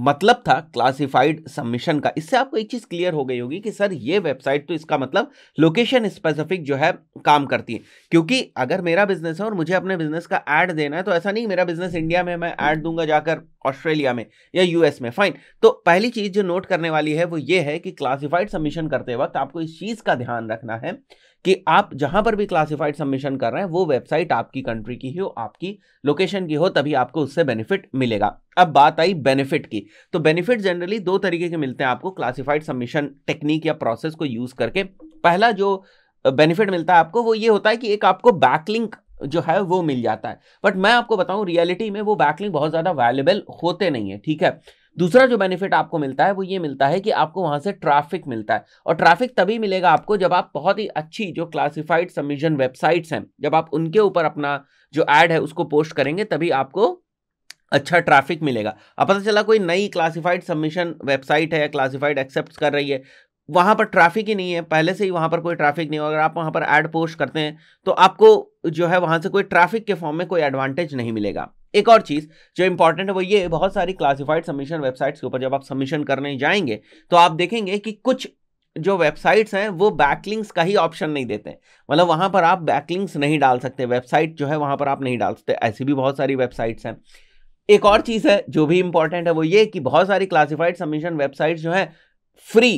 मतलब था क्लासिफाइड सबमिशन का इससे आपको एक चीज़ क्लियर हो गई होगी कि सर ये वेबसाइट तो इसका मतलब लोकेशन स्पेसिफिक जो है काम करती है क्योंकि अगर मेरा बिजनेस है और मुझे अपने बिजनेस का ऐड देना है तो ऐसा नहीं मेरा बिजनेस इंडिया में मैं ऐड दूंगा जाकर ऑस्ट्रेलिया में या यूएस में फाइन तो पहली चीज़ जो नोट करने वाली है वो ये है कि क्लासिफाइड सबमिशन करते वक्त आपको इस चीज़ का ध्यान रखना है कि आप जहां पर भी क्लासिफाइड सबमिशन कर रहे हैं वो वेबसाइट आपकी कंट्री की हो आपकी लोकेशन की हो तभी आपको उससे बेनिफिट मिलेगा अब बात आई बेनिफिट की तो बेनिफिट जनरली दो तरीके के मिलते हैं आपको क्लासिफाइड सबमिशन टेक्निक या प्रोसेस को यूज करके पहला जो बेनिफिट मिलता है आपको वो ये होता है कि एक आपको बैकलिंक जो है वो मिल जाता है बट मैं आपको बताऊं रियलिटी में वो बैकलिंक बहुत ज़्यादा वैल्यूबल होते नहीं है ठीक है दूसरा जो बेनिफिट आपको मिलता है वो ये मिलता है कि आपको वहाँ से ट्रैफिक मिलता है और ट्रैफिक तभी मिलेगा आपको जब आप बहुत ही अच्छी जो क्लासिफाइड सबमिशन वेबसाइट्स हैं जब आप उनके ऊपर अपना जो एड है उसको पोस्ट करेंगे तभी आपको अच्छा ट्रैफिक मिलेगा अब पता चला कोई नई क्लासिफाइड सबमिशन वेबसाइट है या क्लासिफाइड एक्सेप्ट कर रही है वहाँ पर ट्रैफिक ही नहीं है पहले से ही वहाँ पर कोई ट्रैफिक नहीं हो अगर आप वहाँ पर ऐड पोस्ट करते हैं तो आपको जो है वहाँ से कोई ट्रैफिक के फॉर्म में कोई एडवांटेज नहीं मिलेगा एक और चीज़ जो इंपॉर्टेंट है वो ये बहुत सारी क्लासिफाइड सबमिशन वेबसाइट्स के ऊपर जब आप सबमिशन करने जाएंगे तो आप देखेंगे कि कुछ जो वेबसाइट्स हैं वो बैकलिंग्स का ही ऑप्शन नहीं देते मतलब वहां पर आप बैकलिंग्स नहीं डाल सकते वेबसाइट जो है वहां पर आप नहीं डाल सकते ऐसी भी बहुत सारी वेबसाइट्स हैं एक और चीज़ है जो भी इंपॉर्टेंट है वो ये कि बहुत सारी क्लासिफाइड सबमिशन वेबसाइट्स जो है फ्री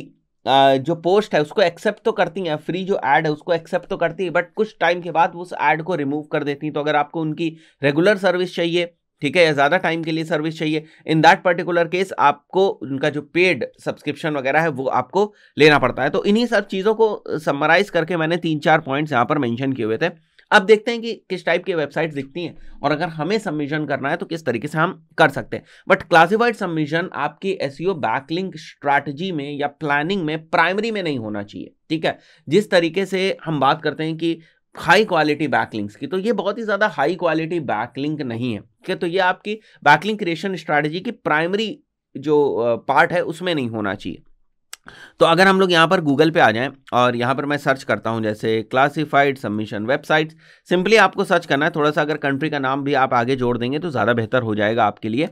जो पोस्ट है उसको एक्सेप्ट तो करती हैं फ्री जो ऐड है उसको एक्सेप्ट तो करती है बट कुछ टाइम के बाद उस ऐड को रिमूव कर देती हैं तो अगर आपको उनकी रेगुलर सर्विस चाहिए ठीक है या ज़्यादा टाइम के लिए सर्विस चाहिए इन दैट पर्टिकुलर केस आपको उनका जो पेड सब्सक्रिप्शन वगैरह है वो आपको लेना पड़ता है तो इन्हीं सब चीज़ों को समराइज़ करके मैंने तीन चार पॉइंट्स यहाँ पर मैंशन किए हुए थे अब देखते हैं कि किस टाइप की वेबसाइट दिखती हैं और अगर हमें सबमिशन करना है तो किस तरीके से हम कर सकते हैं बट क्लासिफाइड सबमिशन आपकी एस बैकलिंग स्ट्रैटेजी में या प्लानिंग में प्राइमरी में नहीं होना चाहिए ठीक है जिस तरीके से हम बात करते हैं कि हाई क्वालिटी बैकलिंक्स की तो ये बहुत ही ज़्यादा हाई क्वालिटी बैकलिंक नहीं है ठीक है तो ये आपकी बैकलिंक क्रिएशन स्ट्रैटेजी की प्राइमरी जो पार्ट है उसमें नहीं होना चाहिए तो अगर हम लोग यहाँ पर गूगल पे आ जाएं और यहाँ पर मैं सर्च करता हूँ जैसे क्लासिफाइड सबमिशन वेबसाइट्स सिंपली आपको सर्च करना है थोड़ा सा अगर कंट्री का नाम भी आप आगे जोड़ देंगे तो ज़्यादा बेहतर हो जाएगा आपके लिए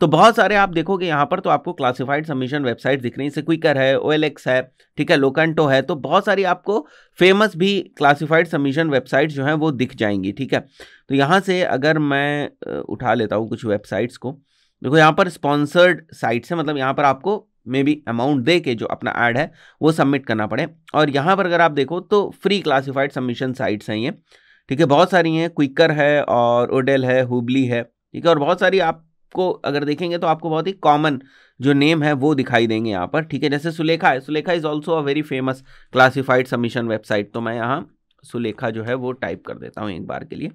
तो बहुत सारे आप देखोगे यहाँ पर तो आपको क्लासिफाइड सबमिशन वेबसाइट दिख रही है जैसे क्विकर है ओ है ठीक है लोकंटो है तो बहुत सारी आपको फेमस भी क्लासिफाइड सबमिशन वेबसाइट जो हैं वो दिख जाएंगी ठीक है तो यहाँ से अगर मैं उठा लेता हूँ कुछ वेबसाइट्स को देखो यहाँ पर स्पॉन्सर्ड साइट्स हैं मतलब यहाँ पर आपको मे बी अमाउंट दे के जो अपना ऐड है वो सबमिट करना पड़े और यहाँ पर अगर आप देखो तो फ्री क्लासिफाइड सबमिशन साइट्स हैं ये ठीक है बहुत सारी हैं क्विकर है और ओडेल है हुबली है ठीक है और बहुत सारी आपको अगर देखेंगे तो आपको बहुत ही कॉमन जो नेम है वो दिखाई देंगे यहाँ पर ठीक है जैसे सुलेखा है Sulekha is also a very famous classified submission website तो मैं यहाँ सुलेखा जो है वो टाइप कर देता हूँ एक बार के लिए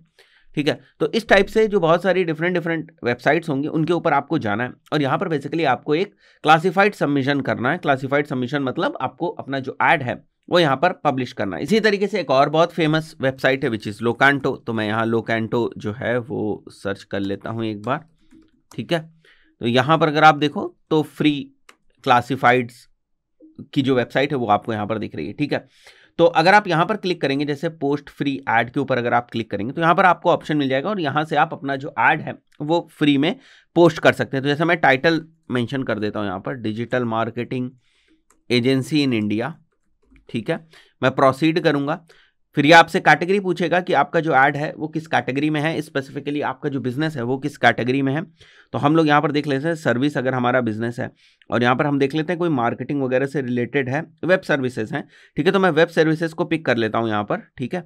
ठीक है तो इस टाइप से जो बहुत सारी डिफरेंट डिफरेंट वेबसाइट्स होंगी उनके ऊपर आपको जाना है और यहाँ पर बेसिकली आपको एक क्लासिफाइड सबमिशन करना है क्लासिफाइड सबमिशन मतलब आपको अपना जो ऐड है वो यहाँ पर पब्लिश करना है इसी तरीके से एक और बहुत फेमस वेबसाइट है विच इज़ लोकांटो तो मैं यहाँ लोकांटो जो है वो सर्च कर लेता हूँ एक बार ठीक है तो यहाँ पर अगर आप देखो तो फ्री क्लासिफाइड्स की जो वेबसाइट है वो आपको यहाँ पर दिख रही है ठीक है तो अगर आप यहाँ पर क्लिक करेंगे जैसे पोस्ट फ्री एड के ऊपर अगर आप क्लिक करेंगे तो यहाँ पर आपको ऑप्शन मिल जाएगा और यहाँ से आप अपना जो ऐड है वो फ्री में पोस्ट कर सकते हैं तो जैसे मैं टाइटल मेंशन कर देता हूँ यहाँ पर digital marketing agency in India ठीक है मैं प्रोसीड करूँगा फिर ये आपसे कैटेगरी पूछेगा कि आपका जो ऐड है वो किस कैटेगरी में है स्पेसिफिकली आपका जो बिजनेस है वो किस कैटेगरी में है तो हम लोग यहाँ पर देख लेते हैं सर्विस अगर हमारा बिजनेस है और यहाँ पर हम देख लेते हैं कोई मार्केटिंग वगैरह से रिलेटेड है वेब सर्विसेज हैं ठीक है तो मैं वेब सर्विसेज को पिक कर लेता हूँ यहाँ पर ठीक है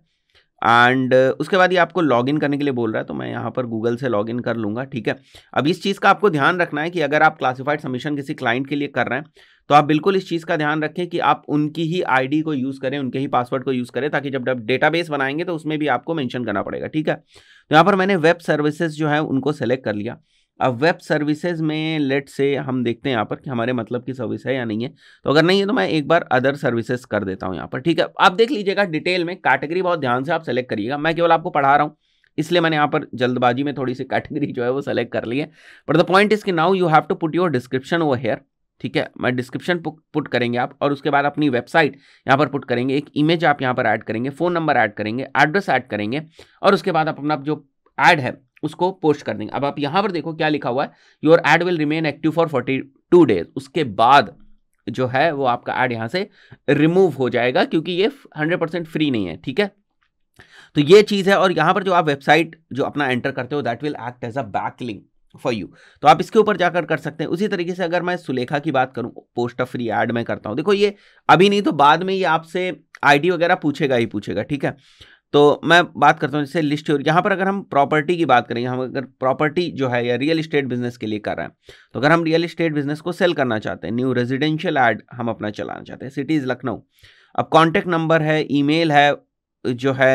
एंड उसके बाद ये आपको लॉगिन करने के लिए बोल रहा है तो मैं यहाँ पर गूगल से लॉगिन कर लूँगा ठीक है अब इस चीज़ का आपको ध्यान रखना है कि अगर आप क्लासिफाइड सबमिशन किसी क्लाइंट के लिए कर रहे हैं तो आप बिल्कुल इस चीज़ का ध्यान रखें कि आप उनकी ही आईडी को यूज़ करें उनके ही पासवर्ड को यूज़ करें ताकि जब जब डेटाबेस बनाएंगे तो उसमें भी आपको मेंशन करना पड़ेगा ठीक है तो यहाँ पर मैंने वेब सर्विसेज जो है उनको सेलेक्ट कर लिया अब वेब सर्विसेज में लेट से हम देखते हैं यहाँ पर कि हमारे मतलब की सर्विस है या नहीं है तो अगर नहीं है तो मैं एक बार अदर सर्विसेज कर देता हूँ यहाँ पर ठीक है आप देख लीजिएगा डिटेल में कैटेगरी बहुत ध्यान से आप सेलेक्ट करिएगा मैं केवल आपको पढ़ा रहा हूँ इसलिए मैंने यहाँ पर जल्दबाजी में थोड़ी सी कैटेगरी जो है वो सेलेक्ट कर ली है बट द पॉइंट इज कि now you have to put your description वो हेयर ठीक है मैं डिस्क्रिप्शन पुट करेंगे आप और उसके बाद अपनी वेबसाइट यहाँ पर पुट करेंगे एक इमेज आप यहाँ पर ऐड करेंगे फ़ोन नंबर ऐड करेंगे एड्रेस ऐड करेंगे और उसके बाद आप अपना जो ऐड है उसको पोस्ट कर देंगे अब आप यहाँ पर देखो क्या लिखा हुआ है your ad will remain active for forty two days उसके बाद जो है वो आपका ऐड यहाँ से रिमूव हो जाएगा क्योंकि ये हंड्रेड परसेंट फ्री नहीं है ठीक है तो ये चीज़ है और यहाँ पर जो आप वेबसाइट जो अपना एंटर करते हो that will act as a backlink for you तो आप इसके ऊपर जाकर कर सकते हैं उसी तरीके से अगर मैं सुलेखा की बात करूँ पोस्ट फ्री एड में करता हूँ देखो ये अभी नहीं तो बाद में ये आपसे आईडी वगैरह पूछेगा ही पूछेगा ठीक है तो मैं बात करता हूँ जैसे लिस्ट यहाँ पर अगर हम प्रॉपर्टी की बात करेंगे हम अगर प्रॉपर्टी जो है या रियल इस्टेट बिजनेस के लिए कर रहे हैं तो अगर हम रियल इस्टेट बिजनेस को सेल करना चाहते हैं न्यू रेजिडेंशियल एड हम अपना चलाना चाहते हैं सिटीज़ लखनऊ अब कॉन्टैक्ट नंबर है ई है जो है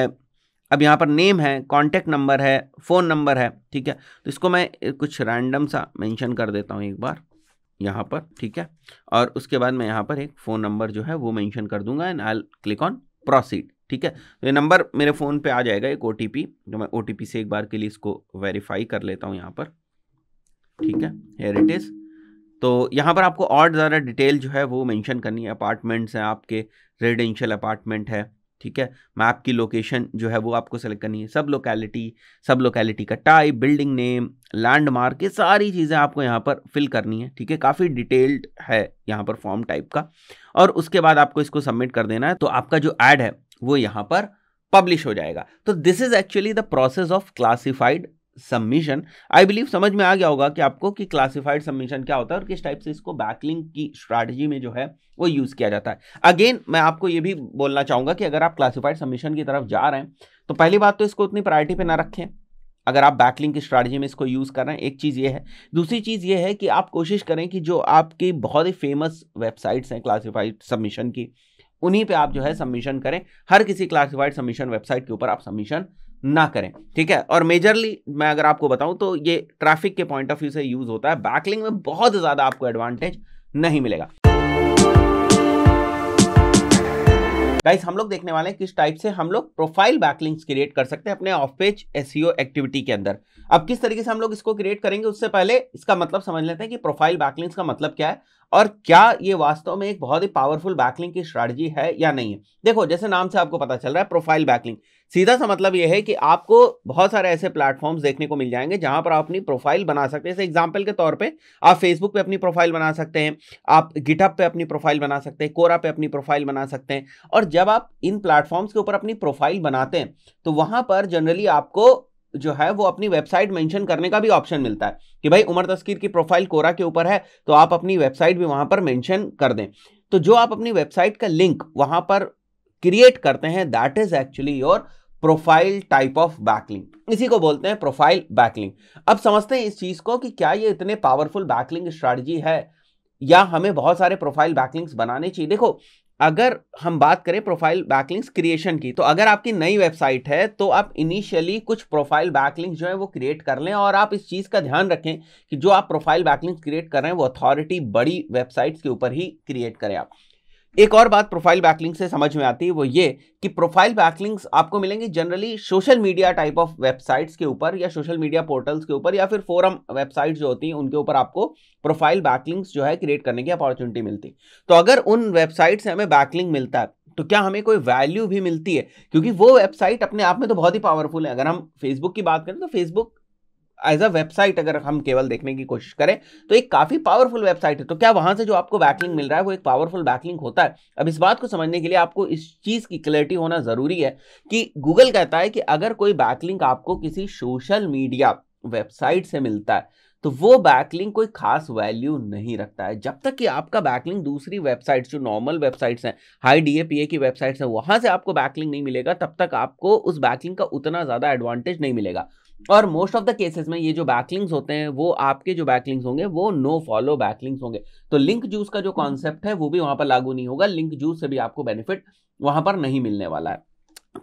अब यहाँ पर नेम है कॉन्टैक्ट नंबर है फ़ोन नंबर है ठीक है तो इसको मैं कुछ रैंडम सा मेंशन कर देता हूँ एक बार यहाँ पर ठीक है और उसके बाद मैं यहाँ पर एक फ़ोन नंबर जो है वो मेंशन कर दूंगा and I click on proceed ठीक है तो ये नंबर मेरे फ़ोन पे आ जाएगा एक ओ तो मैं ओ से एक बार के लिए इसको वेरीफाई कर लेता हूँ यहाँ पर ठीक है हेयर इट इज़ तो यहाँ पर आपको और ज़्यादा डिटेल जो है वो मेंशन करनी है अपार्टमेंट्स हैं आपके रेजिडेंशियल अपार्टमेंट है ठीक है मैप की लोकेशन जो है वो आपको सेलेक्ट करनी है सब लोकेलिटी सब लोकेलिटी का टाइप बिल्डिंग नेम लैंडमार्क ये सारी चीज़ें आपको यहाँ पर फिल करनी है ठीक है काफ़ी डिटेल्ड है यहाँ पर फॉर्म टाइप का और उसके बाद आपको इसको सबमिट कर देना है तो आपका जो एड है वो यहाँ पर पब्लिश हो जाएगा तो this is actually the process of classified submission I believe समझ में आ गया होगा कि आपको कि क्लासिफाइड सबमिशन क्या होता है और किस टाइप से इसको बैकलिंग की स्ट्रैटेजी में जो है वो यूज़ किया जाता है अगेन मैं आपको ये भी बोलना चाहूँगा कि अगर आप क्लासिफाइड सबमिशन की तरफ जा रहे हैं तो पहली बात तो इसको उतनी प्रायोरिटी पर ना रखें अगर आप बैकलिंग की स्ट्रैटेजी में इसको यूज़ कर रहे हैं एक चीज़ ये है दूसरी चीज़ ये है कि आप कोशिश करें कि जो आपकी बहुत ही फेमस वेबसाइट्स हैं क्लासिफाइड सबमिशन की उन्हीं पे आप जो है सबमिशन करें हर किसी क्लासिफाइड सबमिशन वेबसाइट के ऊपर आप सबमिशन ना करें ठीक है और मेजरली मैं अगर आपको बताऊं तो ये ट्रैफिक के पॉइंट ऑफ व्यू से यूज होता है बैकलिंग में बहुत ज़्यादा आपको एडवांटेज नहीं मिलेगा गाइस हम लोग देखने वाले हैं किस टाइप से हम लोग प्रोफाइल बैकलिंग्स क्रिएट कर सकते हैं अपने ऑफ पेज एसईओ एक्टिविटी के अंदर अब किस तरीके से हम लोग इसको क्रिएट करेंगे उससे पहले इसका मतलब समझ लेते हैं कि प्रोफाइल बैकलिंग्स का मतलब क्या है और क्या ये वास्तव में एक बहुत ही पावरफुल बैकलिंग की स्ट्रैटेजी है या नहीं है देखो जैसे नाम से आपको पता चल रहा है प्रोफाइल बैकलिंग सीधा सा मतलब यह है कि आपको बहुत सारे ऐसे प्लेटफॉर्म्स देखने को मिल जाएंगे जहां पर आप अपनी प्रोफाइल बना सकते हैं जैसे एग्जाम्पल के तौर पे आप फेसबुक पे अपनी प्रोफाइल बना सकते हैं आप गिटअप पे अपनी प्रोफाइल बना सकते हैं कोरा पे अपनी प्रोफाइल बना सकते हैं और जब आप इन प्लेटफॉर्म्स के ऊपर अपनी प्रोफाइल बनाते हैं तो वहां पर जनरली आपको जो है वो अपनी वेबसाइट मेंशन करने का भी ऑप्शन मिलता है कि भाई उमर तस्कीर की प्रोफाइल कोरा के ऊपर है तो आप अपनी वेबसाइट भी वहां पर मेंशन कर दें तो जो आप अपनी वेबसाइट का लिंक वहां पर क्रिएट करते हैं that is actually your profile type of backlink इसी को बोलते हैं प्रोफाइल बैकलिंग अब समझते हैं इस चीज को कि क्या ये इतने पावरफुल बैकलिंग स्ट्रेटजी है या हमें बहुत सारे प्रोफाइल बैकलिंग्स बनाने चाहिए देखो अगर हम बात करें प्रोफाइल बैकलिंग्स क्रिएशन की तो अगर आपकी नई वेबसाइट है तो आप इनिशियली कुछ प्रोफाइल बैकलिंग्स जो है वो क्रिएट कर लें और आप इस चीज़ का ध्यान रखें कि जो आप प्रोफाइल बैकलिंग्स क्रिएट कर रहे हैं वो अथॉरिटी बड़ी वेबसाइट्स के ऊपर ही क्रिएट करें आप एक और बात प्रोफाइल बैकलिंग से समझ में आती है वो ये कि प्रोफाइल बैकलिंग्स आपको मिलेंगे generally social media type of websites के ऊपर या सोशल मीडिया पोर्टल्स के ऊपर या फिर फोरम वेबसाइट्स जो होती हैं उनके ऊपर आपको प्रोफाइल बैकलिंग्स जो है क्रिएट करने की अपॉर्चुनिटी मिलती तो अगर उन वेबसाइट से हमें बैकलिंग मिलता है तो क्या हमें कोई वैल्यू भी मिलती है क्योंकि वो वेबसाइट अपने आप में तो बहुत ही पावरफुल है अगर हम फेसबुक की बात करें तो फेसबुक एज अ वेबसाइट अगर हम केवल देखने की कोशिश करें तो एक काफ़ी पावरफुल वेबसाइट है तो क्या वहां से जो आपको बैकलिंग मिल रहा है वो एक पावरफुल बैकलिंग होता है अब इस बात को समझने के लिए आपको इस चीज़ की क्लैरिटी होना ज़रूरी है कि गूगल कहता है कि अगर कोई बैकलिंग आपको किसी सोशल मीडिया वेबसाइट से मिलता है तो वो बैकलिंग कोई खास वैल्यू नहीं रखता है जब तक कि आपका बैकलिंग दूसरी वेबसाइट्स जो नॉर्मल वेबसाइट्स हैं high D A P A की वेबसाइट्स हैं वहाँ से आपको बैकलिंग नहीं मिलेगा तब तक आपको उस बैकलिंग का उतना ज़्यादा एडवांटेज नहीं मिलेगा और मोस्ट ऑफ द केसेस में ये जो बैकलिंग्स होते हैं वो आपके जो बैकलिंग्स होंगे वो नो फॉलो बैकलिंग्स होंगे तो लिंक जूस का जो कॉन्सेप्ट हम्म। है वो भी वहां पर लागू नहीं होगा लिंक जूस से भी आपको बेनिफिट वहां पर नहीं मिलने वाला है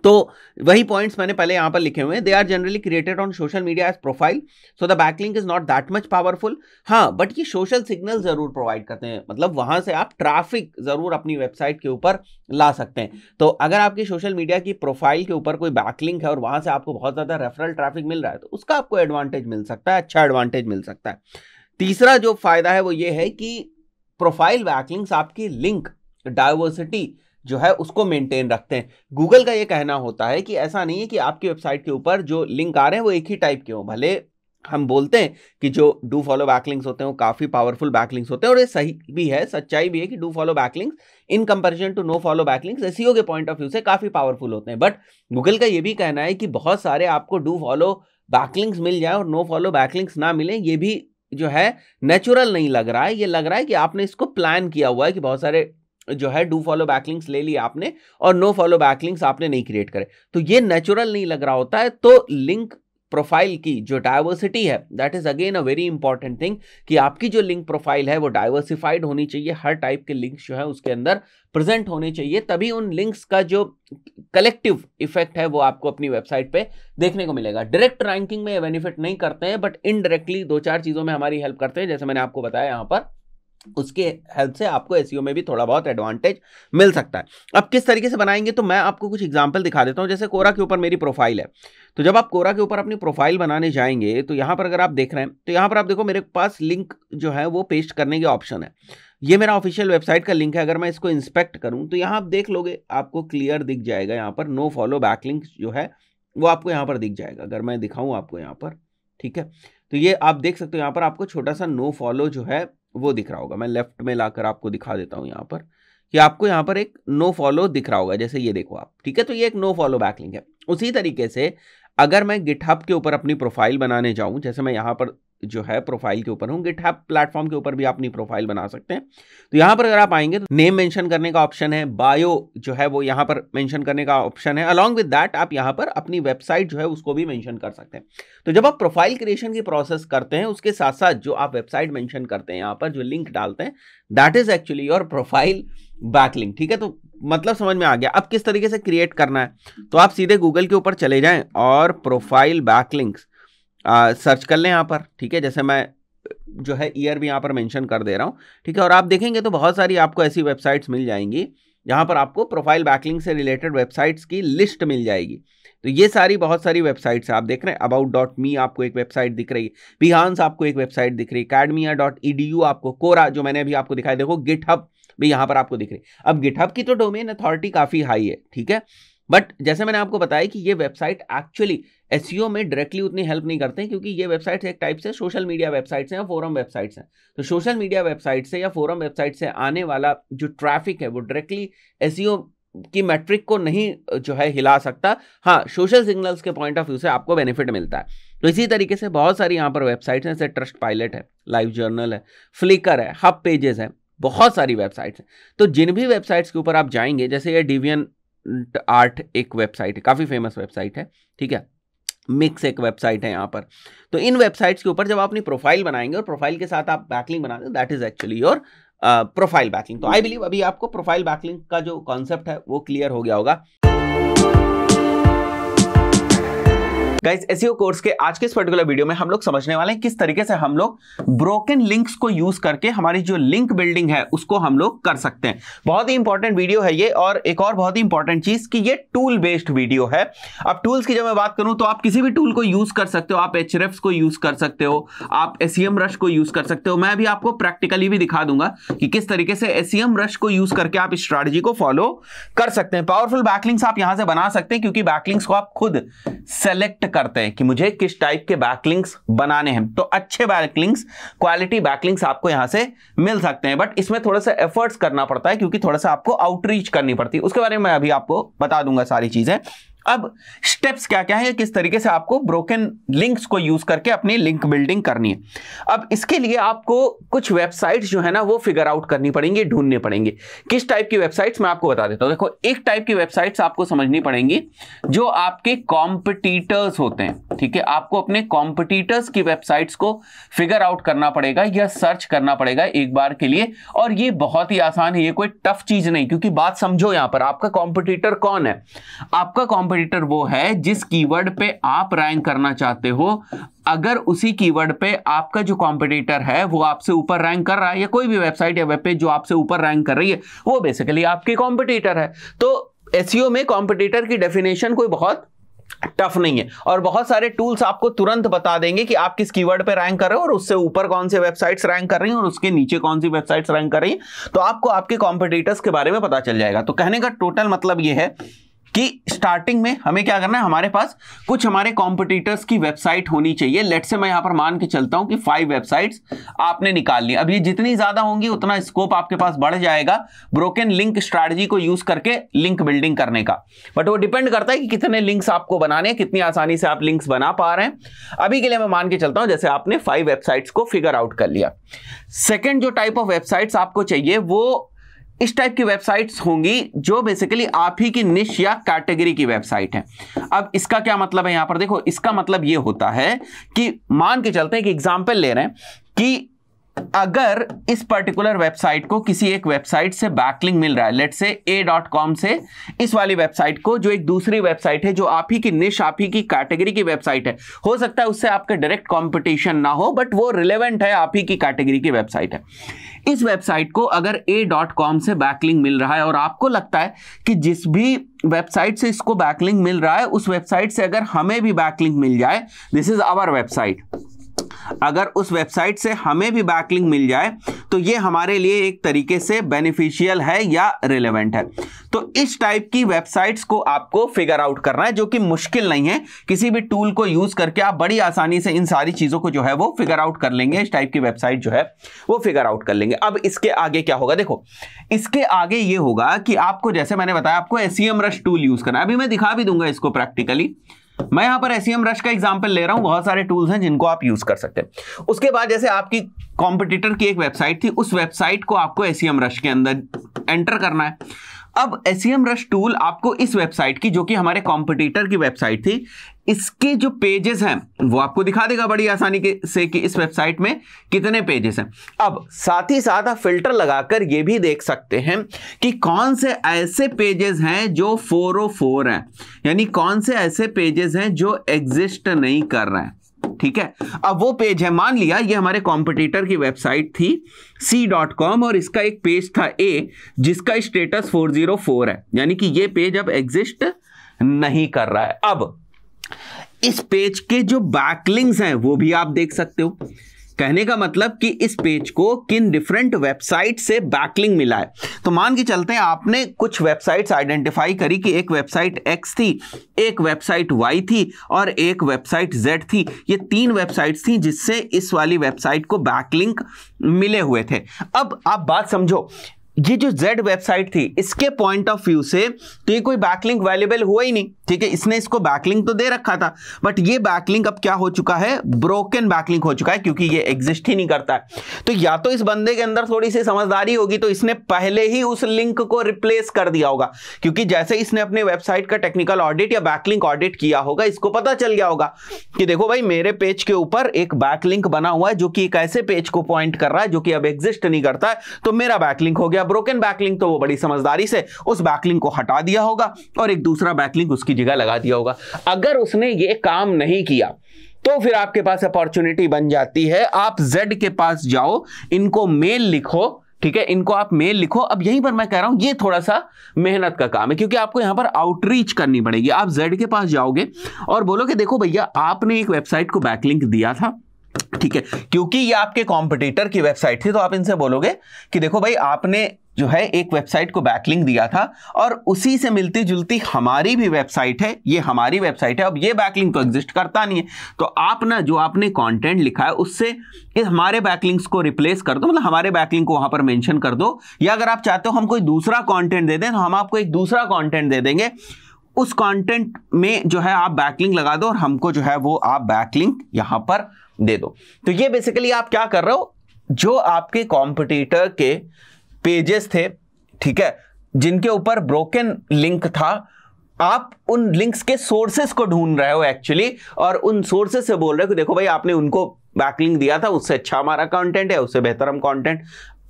तो वही पॉइंट्स मैंने पहले यहां पर लिखे हुए हैं they are generally created on social media as profile so the backlink is not that much powerful हाँ बट ये सोशल सिग्नल जरूर प्रोवाइड करते हैं मतलब वहां से आप ट्रैफिक जरूर अपनी वेबसाइट के ऊपर ला सकते हैं तो अगर आपकी सोशल मीडिया की प्रोफाइल के ऊपर कोई बैकलिंक है और वहां से आपको बहुत ज़्यादा रेफरल ट्रैफिक मिल रहा है तो उसका आपको एडवांटेज मिल सकता है अच्छा एडवांटेज मिल सकता है तीसरा जो फायदा है वो ये है कि प्रोफाइल बैकलिंग्स आपकी लिंक डाइवर्सिटी जो है उसको मेंटेन रखते हैं गूगल का ये कहना होता है कि ऐसा नहीं है कि आपकी वेबसाइट के ऊपर जो लिंक आ रहे हैं वो एक ही टाइप के हों भले हम बोलते हैं कि जो डू फॉलो बैकलिंग्स होते हैं वो काफ़ी पावरफुल बैकलिंग्स होते हैं और ये सही भी है सच्चाई भी है कि do follow backlinks in comparison to no follow backlinks S के पॉइंट ऑफ व्यू से काफ़ी पावरफुल होते हैं बट गूगल का ये भी कहना है कि बहुत सारे आपको डू फॉलो बैकलिंग्स मिल जाए और नो फॉलो बैकलिंग्स ना मिलें ये भी जो है नेचुरल नहीं लग रहा है ये लग रहा है कि आपने इसको प्लान किया हुआ है कि बहुत सारे जो है डू फॉलो बैकलिंग्स ले लिया आपने और नो फॉलो बैकलिंग्स आपने नहीं क्रिएट करे तो ये नेचुरल नहीं लग रहा होता है तो लिंक प्रोफाइल की जो डायवर्सिटी है that is again a very important thing कि आपकी जो लिंक प्रोफाइल है वो डाइवर्सिफाइड होनी चाहिए हर टाइप के लिंक्स जो है उसके अंदर प्रेजेंट होने चाहिए तभी उन लिंक्स का जो कलेक्टिव इफेक्ट है वो आपको अपनी वेबसाइट पे देखने को मिलेगा डायरेक्ट रैंकिंग में बेनिफिट नहीं करते हैं बट इनडायरेक्टली दो चार चीज़ों में हमारी हेल्प करते हैं जैसे मैंने आपको बताया यहाँ पर उसके हेल्प से आपको एस e में भी थोड़ा बहुत एडवांटेज मिल सकता है अब किस तरीके से बनाएंगे तो मैं आपको कुछ एग्जाम्पल दिखा देता हूँ जैसे कोरा के ऊपर मेरी प्रोफाइल है तो जब आप कोरा के ऊपर अपनी प्रोफाइल बनाने जाएंगे तो यहाँ पर अगर आप देख रहे हैं तो यहाँ पर आप देखो मेरे पास लिंक जो है वो पेस्ट करने के ऑप्शन है ये मेरा ऑफिशियल वेबसाइट का लिंक है अगर मैं इसको इंस्पेक्ट करूँ तो यहाँ आप देख लोगे आपको क्लियर दिख जाएगा यहाँ पर नो फॉलो बैक लिंक जो है वो आपको यहाँ पर दिख जाएगा अगर मैं दिखाऊँ आपको यहाँ पर ठीक है तो ये आप देख सकते हो यहाँ पर आपको छोटा सा नो फॉलो जो है वो दिख रहा होगा मैं लेफ्ट में लाकर आपको दिखा देता हूं यहां पर कि आपको यहाँ पर एक नो फॉलो दिख रहा होगा जैसे ये देखो आप ठीक है तो ये एक नो फॉलो बैकलिंग है उसी तरीके से अगर मैं गिटहब के ऊपर अपनी प्रोफाइल बनाने जाऊं जैसे मैं यहां पर जो है प्रोफाइल के ऊपर हूँ गिटहैप प्लेटफॉर्म के ऊपर भी आप अपनी प्रोफाइल बना सकते हैं तो यहाँ पर अगर आप आएंगे तो नेम मेंशन करने का ऑप्शन है बायो जो है वो यहाँ पर मेंशन करने का ऑप्शन है अलॉन्ग विद दैट आप यहाँ पर अपनी वेबसाइट जो है उसको भी मैंशन कर सकते हैं तो जब आप प्रोफाइल क्रिएशन की प्रोसेस करते हैं उसके साथ साथ जो आप वेबसाइट मैंशन करते हैं यहाँ पर जो लिंक डालते हैं that is actually your profile backlink ठीक है तो मतलब समझ में आ गया अब किस तरीके से क्रिएट करना है तो आप सीधे गूगल के ऊपर चले जाएं और प्रोफाइल बैकलिंक्स सर्च कर लें यहाँ पर ठीक है जैसे मैं जो है ईयर भी यहाँ पर मेंशन कर दे रहा हूँ ठीक है और आप देखेंगे तो बहुत सारी आपको ऐसी वेबसाइट्स मिल जाएंगी जहाँ पर आपको प्रोफाइल बैकलिंग से रिलेटेड वेबसाइट्स की लिस्ट मिल जाएगी तो ये सारी बहुत सारी वेबसाइट्स आप देख रहे हैं अबाउट डॉट मी आपको एक वेबसाइट दिख रही है बिहानस आपको एक वेबसाइट दिख रही है academia dot E D U आपको कोरा जो मैंने अभी आपको दिखाया देखो गिटहब भी यहाँ पर आपको दिख रही है अब गिटहब की तो डोमेन अथॉरिटी काफ़ी हाई है ठीक है बट जैसे मैंने आपको बताया कि ये वेबसाइट एक्चुअली एस e में डायरेक्टली उतनी हेल्प नहीं करते क्योंकि ये वेबसाइट्स एक टाइप से सोशल मीडिया वेबसाइट्स हैं या फोरम वेबसाइट्स हैं तो सोशल मीडिया वेबसाइट से या फोरम वेबसाइट से आने वाला जो ट्रैफिक है वो डायरेक्टली एस e की मैट्रिक को नहीं जो है हिला सकता हाँ सोशल सिग्नल्स के पॉइंट ऑफ व्यू से आपको बेनिफिट मिलता है तो इसी तरीके से बहुत सारी यहाँ पर वेबसाइट्स हैं जैसे ट्रस्ट पायलट है लाइव जर्नल है फ्लिकर है हब पेजेस हैं बहुत सारी वेबसाइट्स हैं तो जिन भी वेबसाइट्स के ऊपर आप जाएंगे जैसे ये डिवियन आर्ट एक वेबसाइट है काफ़ी फेमस वेबसाइट है ठीक है मिक्स एक वेबसाइट है यहाँ पर तो इन वेबसाइट्स के ऊपर जब आप अपनी प्रोफाइल बनाएंगे और प्रोफाइल के साथ आप बैकलिंग बनाते हैं that is actually your profile backlink तो आई बिलीव अभी आपको प्रोफाइल बैकलिंग का जो कॉन्सेप्ट है वो क्लियर हो गया होगा गाइस एस कोर्स के आज के इस पर्टिकुलर वीडियो में हम लोग समझने वाले हैं किस तरीके से हम लोग ब्रोकन लिंक्स को यूज करके हमारी जो लिंक बिल्डिंग है उसको हम लोग कर सकते हैं बहुत ही इंपॉर्टेंट वीडियो है ये और एक और बहुत ही इंपॉर्टेंट चीज कि ये टूल बेस्ड वीडियो है अब टूल्स की जब मैं बात करूं तो आप किसी भी टूल को यूज कर सकते हो आप एच को यूज कर सकते हो आप एस रश e को यूज कर सकते हो मैं अभी आपको प्रैक्टिकली भी दिखा दूंगा कि किस तरीके से एस रश e को यूज करके आप स्ट्रैटेजी को फॉलो कर सकते हैं पावरफुल बैकलिंग्स आप यहां से बना सकते हैं क्योंकि बैकलिंग्स को आप खुद सेलेक्ट करते हैं कि मुझे किस टाइप के बैकलिंग्स बनाने हैं तो अच्छे बैकलिंग्स क्वालिटी बैकलिंग्स आपको यहां से मिल सकते हैं बट इसमें थोड़ा सा एफर्ट्स करना पड़ता है क्योंकि थोड़ा सा आपको आउटरीच करनी पड़ती है उसके बारे में अभी आपको बता दूंगा सारी चीज़ें अब स्टेप्स क्या क्या है किस तरीके से आपको ब्रोकन लिंक्स को यूज करके अपनी लिंक बिल्डिंग करनी है अब इसके लिए आपको कुछ वेबसाइट्स जो है ना वो फिगर आउट करनी पड़ेंगी ढूंढने पड़ेंगे किस टाइप की वेबसाइट्स मैं आपको बता देता हूं देखो एक टाइप की वेबसाइट्स आपको समझनी पड़ेंगी जो आपके कॉम्पिटिटर्स होते हैं ठीक है आपको अपने कॉम्पिटिटर्स की वेबसाइट्स को फिगर आउट करना पड़ेगा या सर्च करना पड़ेगा एक बार के लिए और ये बहुत ही आसान है ये कोई टफ चीज नहीं क्योंकि बात समझो यहां पर आपका कॉम्पिटिटर कौन है आपका कॉम्पिटिटर सब वो है जिस कीवर्ड पे आप रैंक करना चाहते हो अगर उसी कीवर्ड पे आपका जो कॉम्पिटिटर है वो आपसे ऊपर रैंक कर रहा है या कोई भी वेबसाइट या वेब पेज जो आपसे ऊपर रैंक कर रही है वो बेसिकली आपके कॉम्पिटिटर है तो एस e में कॉम्पिटिटर की डेफिनेशन कोई बहुत टफ नहीं है और बहुत सारे टूल्स आपको तुरंत बता देंगे कि आप किस कीवर्ड पे रैंक कर रहे हो और उससे ऊपर कौन से वेबसाइट्स रैंक कर रही हैं और उसके नीचे कौन सी वेबसाइट्स रैंक कर रही हैं तो आपको आपके कॉम्पिटिटर्स के बारे में पता चल जाएगा तो कहने का टोटल मतलब ये है कि स्टार्टिंग में हमें क्या करना है हमारे पास कुछ हमारे कॉम्पिटिटर्स की वेबसाइट होनी चाहिए लेट से मैं यहां पर मान के चलता हूं कि फाइव वेबसाइट्स आपने निकाल ली अब ये जितनी ज़्यादा होंगी उतना स्कोप आपके पास बढ़ जाएगा ब्रोकन लिंक स्ट्रैटेजी को यूज़ करके लिंक बिल्डिंग करने का बट वो डिपेंड करता है कि कितने लिंक्स आपको बनाने हैं कितनी आसानी से आप लिंक्स बना पा रहे हैं अभी के लिए मैं मान के चलता हूं जैसे आपने फाइव वेबसाइट्स को फिगर आउट कर लिया सेकेंड जो टाइप ऑफ वेबसाइट्स आपको चाहिए वो इस टाइप की वेबसाइट्स होंगी जो बेसिकली आप ही की निश या कैटेगरी की वेबसाइट है अब इसका क्या मतलब है यहां पर देखो इसका मतलब यह होता है कि मान के चलते हैं कि एग्जांपल ले रहे हैं कि अगर इस पर्टिकुलर वेबसाइट को किसी एक वेबसाइट से बैकलिंग मिल रहा है लेट से ए डॉट कॉम से इस वाली वेबसाइट को जो एक दूसरी वेबसाइट है जो आप ही की निश आप ही की कैटेगरी की वेबसाइट है हो सकता है उससे आपका डायरेक्ट कंपटीशन ना हो बट वो रिलेवेंट है आप ही की कैटेगरी की वेबसाइट है इस वेबसाइट को अगर ए डॉट कॉम से बैकलिंग मिल रहा है और आपको लगता है कि जिस भी वेबसाइट से इसको बैकलिंग मिल रहा है उस वेबसाइट से अगर हमें भी बैकलिंग मिल जाए दिस इज आवर वेबसाइट अगर उस वेबसाइट से हमें भी बैकलिंग मिल जाए तो ये हमारे लिए एक तरीके से बेनिफिशियल है या रिलेवेंट है तो इस टाइप की वेबसाइट्स को आपको फिगर आउट करना है जो कि मुश्किल नहीं है किसी भी टूल को यूज करके आप बड़ी आसानी से इन सारी चीजों को जो है वो फिगर आउट कर लेंगे इस टाइप की वेबसाइट जो है वो फिगर आउट कर लेंगे अब इसके आगे क्या होगा देखो इसके आगे ये होगा कि आपको जैसे मैंने बताया आपको एस रश टूल यूज करना अभी मैं दिखा भी दूंगा इसको प्रैक्टिकली मैं यहां पर एस रश e का एग्जाम्पल ले रहा हूं बहुत सारे टूल्स हैं जिनको आप यूज़ कर सकते हैं उसके बाद जैसे आपकी कॉम्पिटिटर की एक वेबसाइट थी उस वेबसाइट को आपको एस रश e के अंदर एंटर करना है अब एस रश टूल आपको इस वेबसाइट की जो कि हमारे कॉम्पिटिटर की वेबसाइट थी इसके जो पेजेस हैं वो आपको दिखा देगा बड़ी आसानी से कि इस वेबसाइट में कितने पेजेस हैं अब साथ ही साथ आप फिल्टर लगाकर ये भी देख सकते हैं कि कौन से ऐसे पेजेस हैं जो 404 हैं यानी कौन से ऐसे पेजेस हैं जो एग्जिस्ट नहीं कर रहे हैं ठीक है अब वो पेज है मान लिया ये हमारे कॉम्पिटिटर की वेबसाइट थी सी डॉट कॉम और इसका एक पेज था ए जिसका स्टेटस फोर oh है यानी कि ये पेज अब एग्जिस्ट नहीं कर रहा है अब इस पेज के जो बैकलिंग्स हैं वो भी आप देख सकते हो कहने का मतलब कि इस पेज को किन डिफरेंट वेबसाइट से बैकलिंग मिला है तो मान के चलते हैं आपने कुछ वेबसाइट्स आइडेंटिफाई करी कि एक वेबसाइट एक्स थी एक वेबसाइट वाई थी और एक वेबसाइट जेड थी ये तीन वेबसाइट्स थी जिससे इस वाली वेबसाइट को बैकलिंक मिले हुए थे अब आप बात समझो ये जो जेड वेबसाइट थी इसके पॉइंट ऑफ व्यू से तो ये कोई बैकलिंक वैल्यूबल हुआ ही नहीं ठीक है इसने इसको बैकलिंक तो दे रखा था बट ये बैकलिंक अब क्या हो चुका है ब्रोकन बैकलिंक हो चुका है क्योंकि ये एग्जिस्ट ही नहीं करता है तो या तो इस बंदे के अंदर थोड़ी सी समझदारी होगी तो इसने पहले ही उस लिंक को रिप्लेस कर दिया होगा क्योंकि जैसे इसने अपने वेबसाइट का टेक्निकल ऑडिट या बैकलिंक ऑडिट किया होगा इसको पता चल गया होगा कि देखो भाई मेरे पेज के ऊपर एक बैकलिंक बना हुआ है जो कि एक ऐसे पेज को पॉइंट कर रहा है जो कि अब एग्जिस्ट नहीं करता है तो मेरा बैकलिंक हो गया या ब्रोकन बैकलिंग तो वो बड़ी समझदारी से उस बैकलिंग को हटा दिया होगा और एक दूसरा बैकलिंग उसकी जगह लगा दिया होगा अगर उसने ये काम नहीं किया तो फिर आपके पास अपॉर्चुनिटी बन जाती है आप जेड के पास जाओ इनको मेल लिखो ठीक है इनको आप मेल लिखो अब यहीं पर मैं कह रहा हूं ये थोड़ा सा मेहनत का काम है क्योंकि आपको यहां पर आउटरीच करनी पड़ेगी आप जेड के पास जाओगे और बोलोगे देखो भैया आपने एक वेबसाइट को बैकलिंक दिया था ठीक है क्योंकि ये आपके कॉम्पिटिटर की वेबसाइट थी तो आप इनसे बोलोगे कि देखो भाई आपने जो है एक वेबसाइट को बैकलिंक दिया था और उसी से मिलती जुलती हमारी भी वेबसाइट है ये हमारी वेबसाइट है अब ये बैकलिंक तो एग्जिस्ट करता नहीं है तो आप ना जो आपने कंटेंट लिखा है उससे इस हमारे बैकलिंक्स को रिप्लेस कर दो मतलब हमारे बैकलिंक को वहां पर मेंशन कर दो या अगर आप चाहते हो हम कोई दूसरा कॉन्टेंट दे दें तो हम आपको एक दूसरा कॉन्टेंट दे देंगे उस कॉन्टेंट में जो है आप बैकलिंक लगा दो और हमको जो है वो आप बैकलिंक यहां पर दे दो तो ये बेसिकली आप क्या कर रहे हो जो आपके कॉम्पिटिटर के पेजेस थे ठीक है जिनके ऊपर ब्रोकन लिंक था आप उन लिंक्स के सोर्सेस को ढूंढ रहे हो एक्चुअली और उन सोर्सेस से बोल रहे हो कि देखो भाई आपने उनको बैकलिंक दिया था उससे अच्छा हमारा कंटेंट है उससे बेहतर हम कंटेंट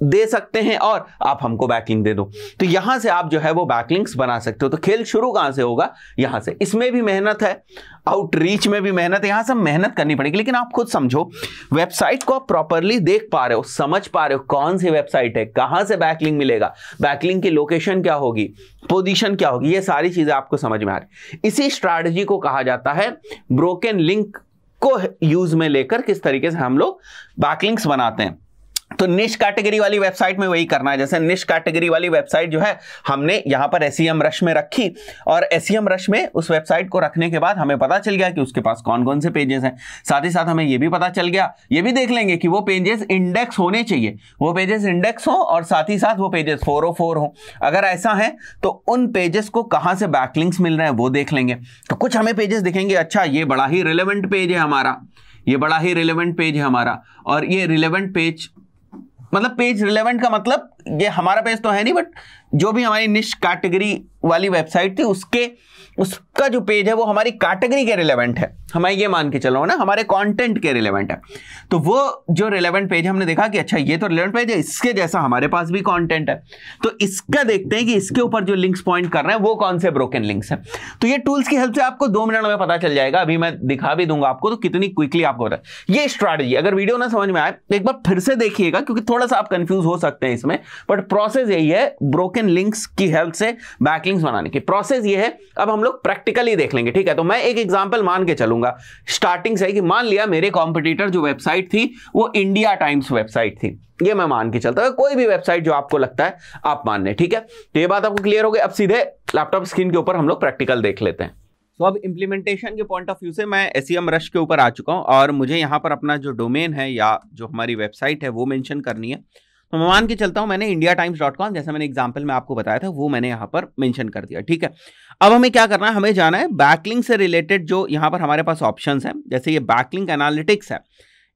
दे सकते हैं और आप हमको बैकलिंग दे दो तो यहां से आप जो है वो बैकलिंग बना सकते हो तो खेल शुरू कहां से होगा यहां से इसमें भी मेहनत है आउटरीच में भी मेहनत है यहां से मेहनत करनी पड़ेगी लेकिन आप खुद समझो वेबसाइट को आप प्रॉपरली देख पा रहे हो समझ पा रहे हो कौन सी वेबसाइट है कहां से बैकलिंग मिलेगा बैकलिंग की लोकेशन क्या होगी पोजिशन क्या होगी ये सारी चीजें आपको समझ में आ रही इसी स्ट्रैटेजी को कहा जाता है ब्रोकन लिंक को यूज में लेकर किस तरीके से हम लोग बैकलिंग्स बनाते हैं तो निश कैटेगरी वाली वेबसाइट में वही करना है जैसे निश कैटेगरी वाली वेबसाइट जो है हमने यहाँ पर एस रश e में रखी और एस रश e में उस वेबसाइट को रखने के बाद हमें पता चल गया कि उसके पास कौन कौन से पेजेस हैं साथ ही साथ हमें ये भी पता चल गया ये भी देख लेंगे कि वो पेजेस इंडेक्स होने चाहिए वो पेजेस इंडेक्स हो और साथ ही साथ वो पेजेस फोर हो अगर ऐसा है तो उन पेजेस को कहाँ से बैकलिंग्स मिल रहे हैं वो देख लेंगे तो कुछ हमें पेजेस दिखेंगे अच्छा ये बड़ा ही रिलेवेंट पेज है हमारा ये बड़ा ही रिलेवेंट पेज है हमारा और ये रिलेवेंट पेज मतलब पेज रिलेवेंट का मतलब ये हमारा पेज तो है नहीं बट जो भी हमारी निश कैटेगरी वाली वेबसाइट थी उसके उसका जो पेज है वो हमारी कैटेगरी के रिलेवेंट है हमें ये मान के चलो ना हमारे कंटेंट के रिलेवेंट है तो वो जो रिलेवेंट पेज हमने देखा कि अच्छा ये तो रिलेवेंट पेज है इसके जैसा हमारे पास भी कंटेंट है तो इसका देखते हैं कि इसके ऊपर जो लिंक्स पॉइंट कर रहे हैं वो कौन से ब्रोकन लिंक्स है तो ये टूल्स की हेल्प से आपको दो मिनट में पता चल जाएगा अभी मैं दिखा भी दूंगा आपको तो कितनी क्विकली आपको पता ये स्ट्रैटेजी अगर वीडियो ना समझ में आए तो एक बार फिर से देखिएगा क्योंकि थोड़ा सा आप कंफ्यूज हो सकते हैं इसमें बट प्रोसेस यही है ब्रोकन लिंक्स की हेल्प से बैकलिंग्स बनाने की प्रोसेस ये है अब हम लोग प्रैक्टिकली देख लेंगे ठीक है तो मैं एक एग्जाम्पल मान के चलूंगा स्टार्टिंग से कि मान लिया मेरे कॉम्पिटिटर जो वेबसाइट थी वो इंडिया टाइम्स वेबसाइट थी ये मैं मान के चलता हूँ कोई भी वेबसाइट जो आपको लगता है आप मान लें ठीक है तो ये बात आपको क्लियर हो गई अब सीधे लैपटॉप स्क्रीन के ऊपर हम लोग प्रैक्टिकल देख लेते हैं सो so, अब इम्प्लीमेंटेशन के पॉइंट ऑफ व्यू से मैं एस रश e के ऊपर आ चुका हूँ और मुझे यहाँ पर अपना जो डोमेन है या जो हमारी वेबसाइट है वो मेंशन करनी है तो मैं मान के चलता हूँ मैंने इंडिया टाइम्स डॉट कॉम जैसा मैंने एग्जाम्पल में आपको बताया था वो मैंने यहाँ पर मेंशन कर दिया ठीक है अब हमें क्या करना है हमें जाना है बैकलिंग से रिलेटेड जो यहाँ पर हमारे पास ऑप्शन हैं जैसे ये बैकलिंग एनालिटिक्स है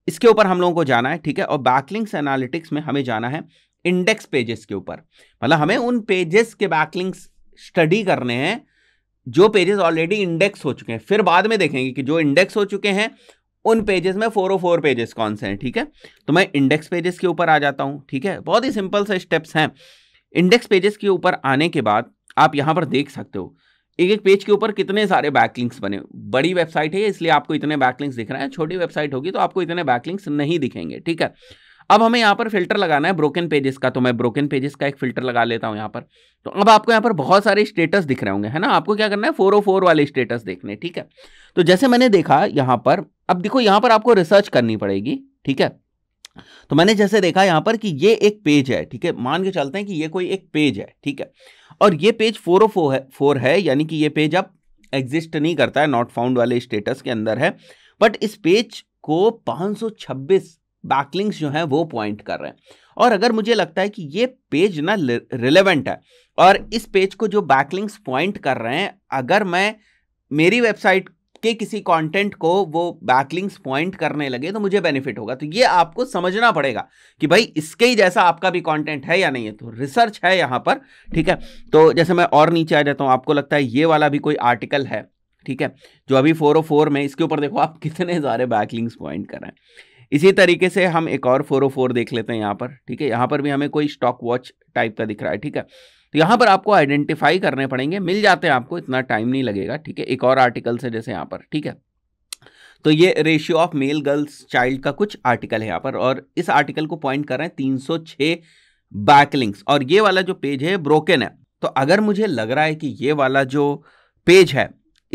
इसके ऊपर हम लोगों को जाना है ठीक है और बैकलिंग्स एनालिटिक्स में हमें जाना है इंडेक्स पेजेस के ऊपर मतलब हमें उन पेजेस के बैकलिंग्स स्टडी करने हैं जो पेजेस ऑलरेडी इंडेक्स हो चुके हैं फिर बाद में देखेंगे कि जो इंडेक्स हो चुके हैं उन पेजेस में फोर ओ फोर पेजेस कौन से हैं ठीक है तो मैं इंडेक्स पेजेस के ऊपर आ जाता हूँ ठीक है बहुत ही सिंपल से स्टेप्स हैं इंडेक्स पेजेस के ऊपर आने के बाद आप यहाँ पर देख सकते हो एक एक पेज के ऊपर कितने सारे बैकलिंक्स बने बड़ी वेबसाइट है इसलिए आपको इतने बैकलिंक्स दिख रहे हैं छोटी वेबसाइट होगी तो आपको इतने बैकलिंक्स नहीं दिखेंगे ठीक है अब हमें यहाँ पर फिल्टर लगाना है ब्रोकन पेजेस का तो मैं ब्रोकन पेजेस का एक फिल्टर लगा लेता हूँ यहाँ पर तो अब आपको यहाँ पर बहुत सारे स्टेटस दिख रहे होंगे है ना आपको क्या करना है फोर ओ फोर वाले स्टेटस देखने ठीक है तो जैसे मैंने देखा यहाँ पर अब देखो यहाँ पर आपको रिसर्च करनी पड़ेगी ठीक है तो मैंने जैसे देखा यहाँ पर कि ये एक पेज है ठीक है मान के चलते हैं कि ये कोई एक पेज है ठीक है और ये पेज फोर ओ फोर है फोर है यानी कि ये पेज अब एग्जिस्ट नहीं करता है नॉट फाउंड वाले स्टेटस के अंदर है बट इस पेज को 526 बैकलिंग्स जो हैं वो पॉइंट कर रहे हैं और अगर मुझे लगता है कि ये पेज ना रिलेवेंट है और इस पेज को जो बैकलिंग्स पॉइंट कर रहे हैं अगर मैं मेरी वेबसाइट के किसी कंटेंट को वो बैकलिंग्स पॉइंट करने लगे तो मुझे बेनिफिट होगा तो ये आपको समझना पड़ेगा कि भाई इसके ही जैसा आपका भी कंटेंट है या नहीं है तो रिसर्च है यहाँ पर ठीक है तो जैसे मैं और नीचे आ जाता हूँ आपको लगता है ये वाला भी कोई आर्टिकल है ठीक है जो अभी फोर ओ फोर में इसके ऊपर देखो आप कितने सारे बैकलिंग्स पॉइंट कर रहे हैं इसी तरीके से हम एक और फोर oh देख लेते हैं यहाँ पर ठीक है यहाँ पर भी हमें कोई स्टॉक वॉच टाइप का दिख रहा है ठीक है यहां पर आपको आइडेंटिफाई करने पड़ेंगे मिल जाते हैं आपको इतना टाइम नहीं लगेगा ठीक है एक और आर्टिकल से जैसे यहां पर ठीक है तो ये ratio of male girls child का कुछ आर्टिकल है यहां पर और इस आर्टिकल को पॉइंट कर रहे हैं तीन सौ और ये वाला जो पेज है ब्रोकन है तो अगर मुझे लग रहा है कि ये वाला जो पेज है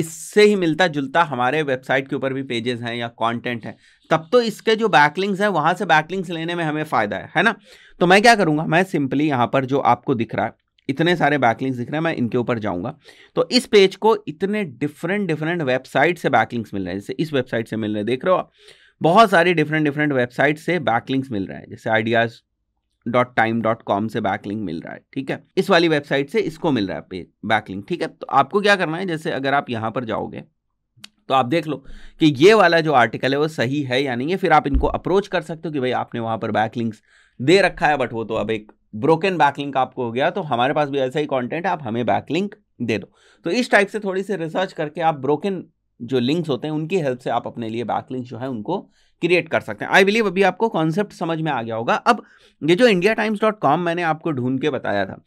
इससे ही मिलता जुलता हमारे वेबसाइट के ऊपर भी पेजेस हैं या कंटेंट है तब तो इसके जो बैकलिंग्स हैं वहां से बैकलिंग्स लेने में हमें फ़ायदा है है ना तो मैं क्या करूंगा मैं सिंपली यहां पर जो आपको दिख रहा है इतने सारे बैकलिंग्स दिख रहे हैं मैं इनके ऊपर जाऊंगा तो इस पेज को इतने डिफरेंट डिफरेंट वेबसाइट से बैकलिंग्स मिल रहे हैं जैसे इस वेबसाइट से मिल रहे हैं देख रहे हो बहुत सारी डिफरेंट डिफरेंट वेबसाइट से बैकलिंग्स मिल रहे हैं जैसे ideas dot time dot com से बैकलिंग मिल रहा है ठीक है इस वाली वेबसाइट से इसको मिल रहा है पेज बैकलिंग ठीक है तो आपको क्या करना है जैसे अगर आप यहाँ पर जाओगे तो आप देख लो कि ये वाला जो आर्टिकल है वो सही है या नहीं है फिर आप इनको अप्रोच कर सकते हो कि भाई आपने वहाँ पर बैकलिंग्स दे रखा है बट वो तो अब एक ब्रोकन बैकलिंक आपको हो गया तो हमारे पास भी ऐसा ही कॉन्टेंट है आप हमें बैकलिंक दे दो तो इस टाइप से थोड़ी सी रिसर्च करके आप ब्रोकन जो लिंक्स होते हैं उनकी हेल्प से आप अपने लिए बैकलिंक जो है उनको क्रिएट कर सकते हैं आई बिलीव अभी आपको कॉन्सेप्ट समझ में आ गया होगा अब ये जो इंडिया टाइम्स डॉट कॉम मैंने आपको ढूंढ के बताया था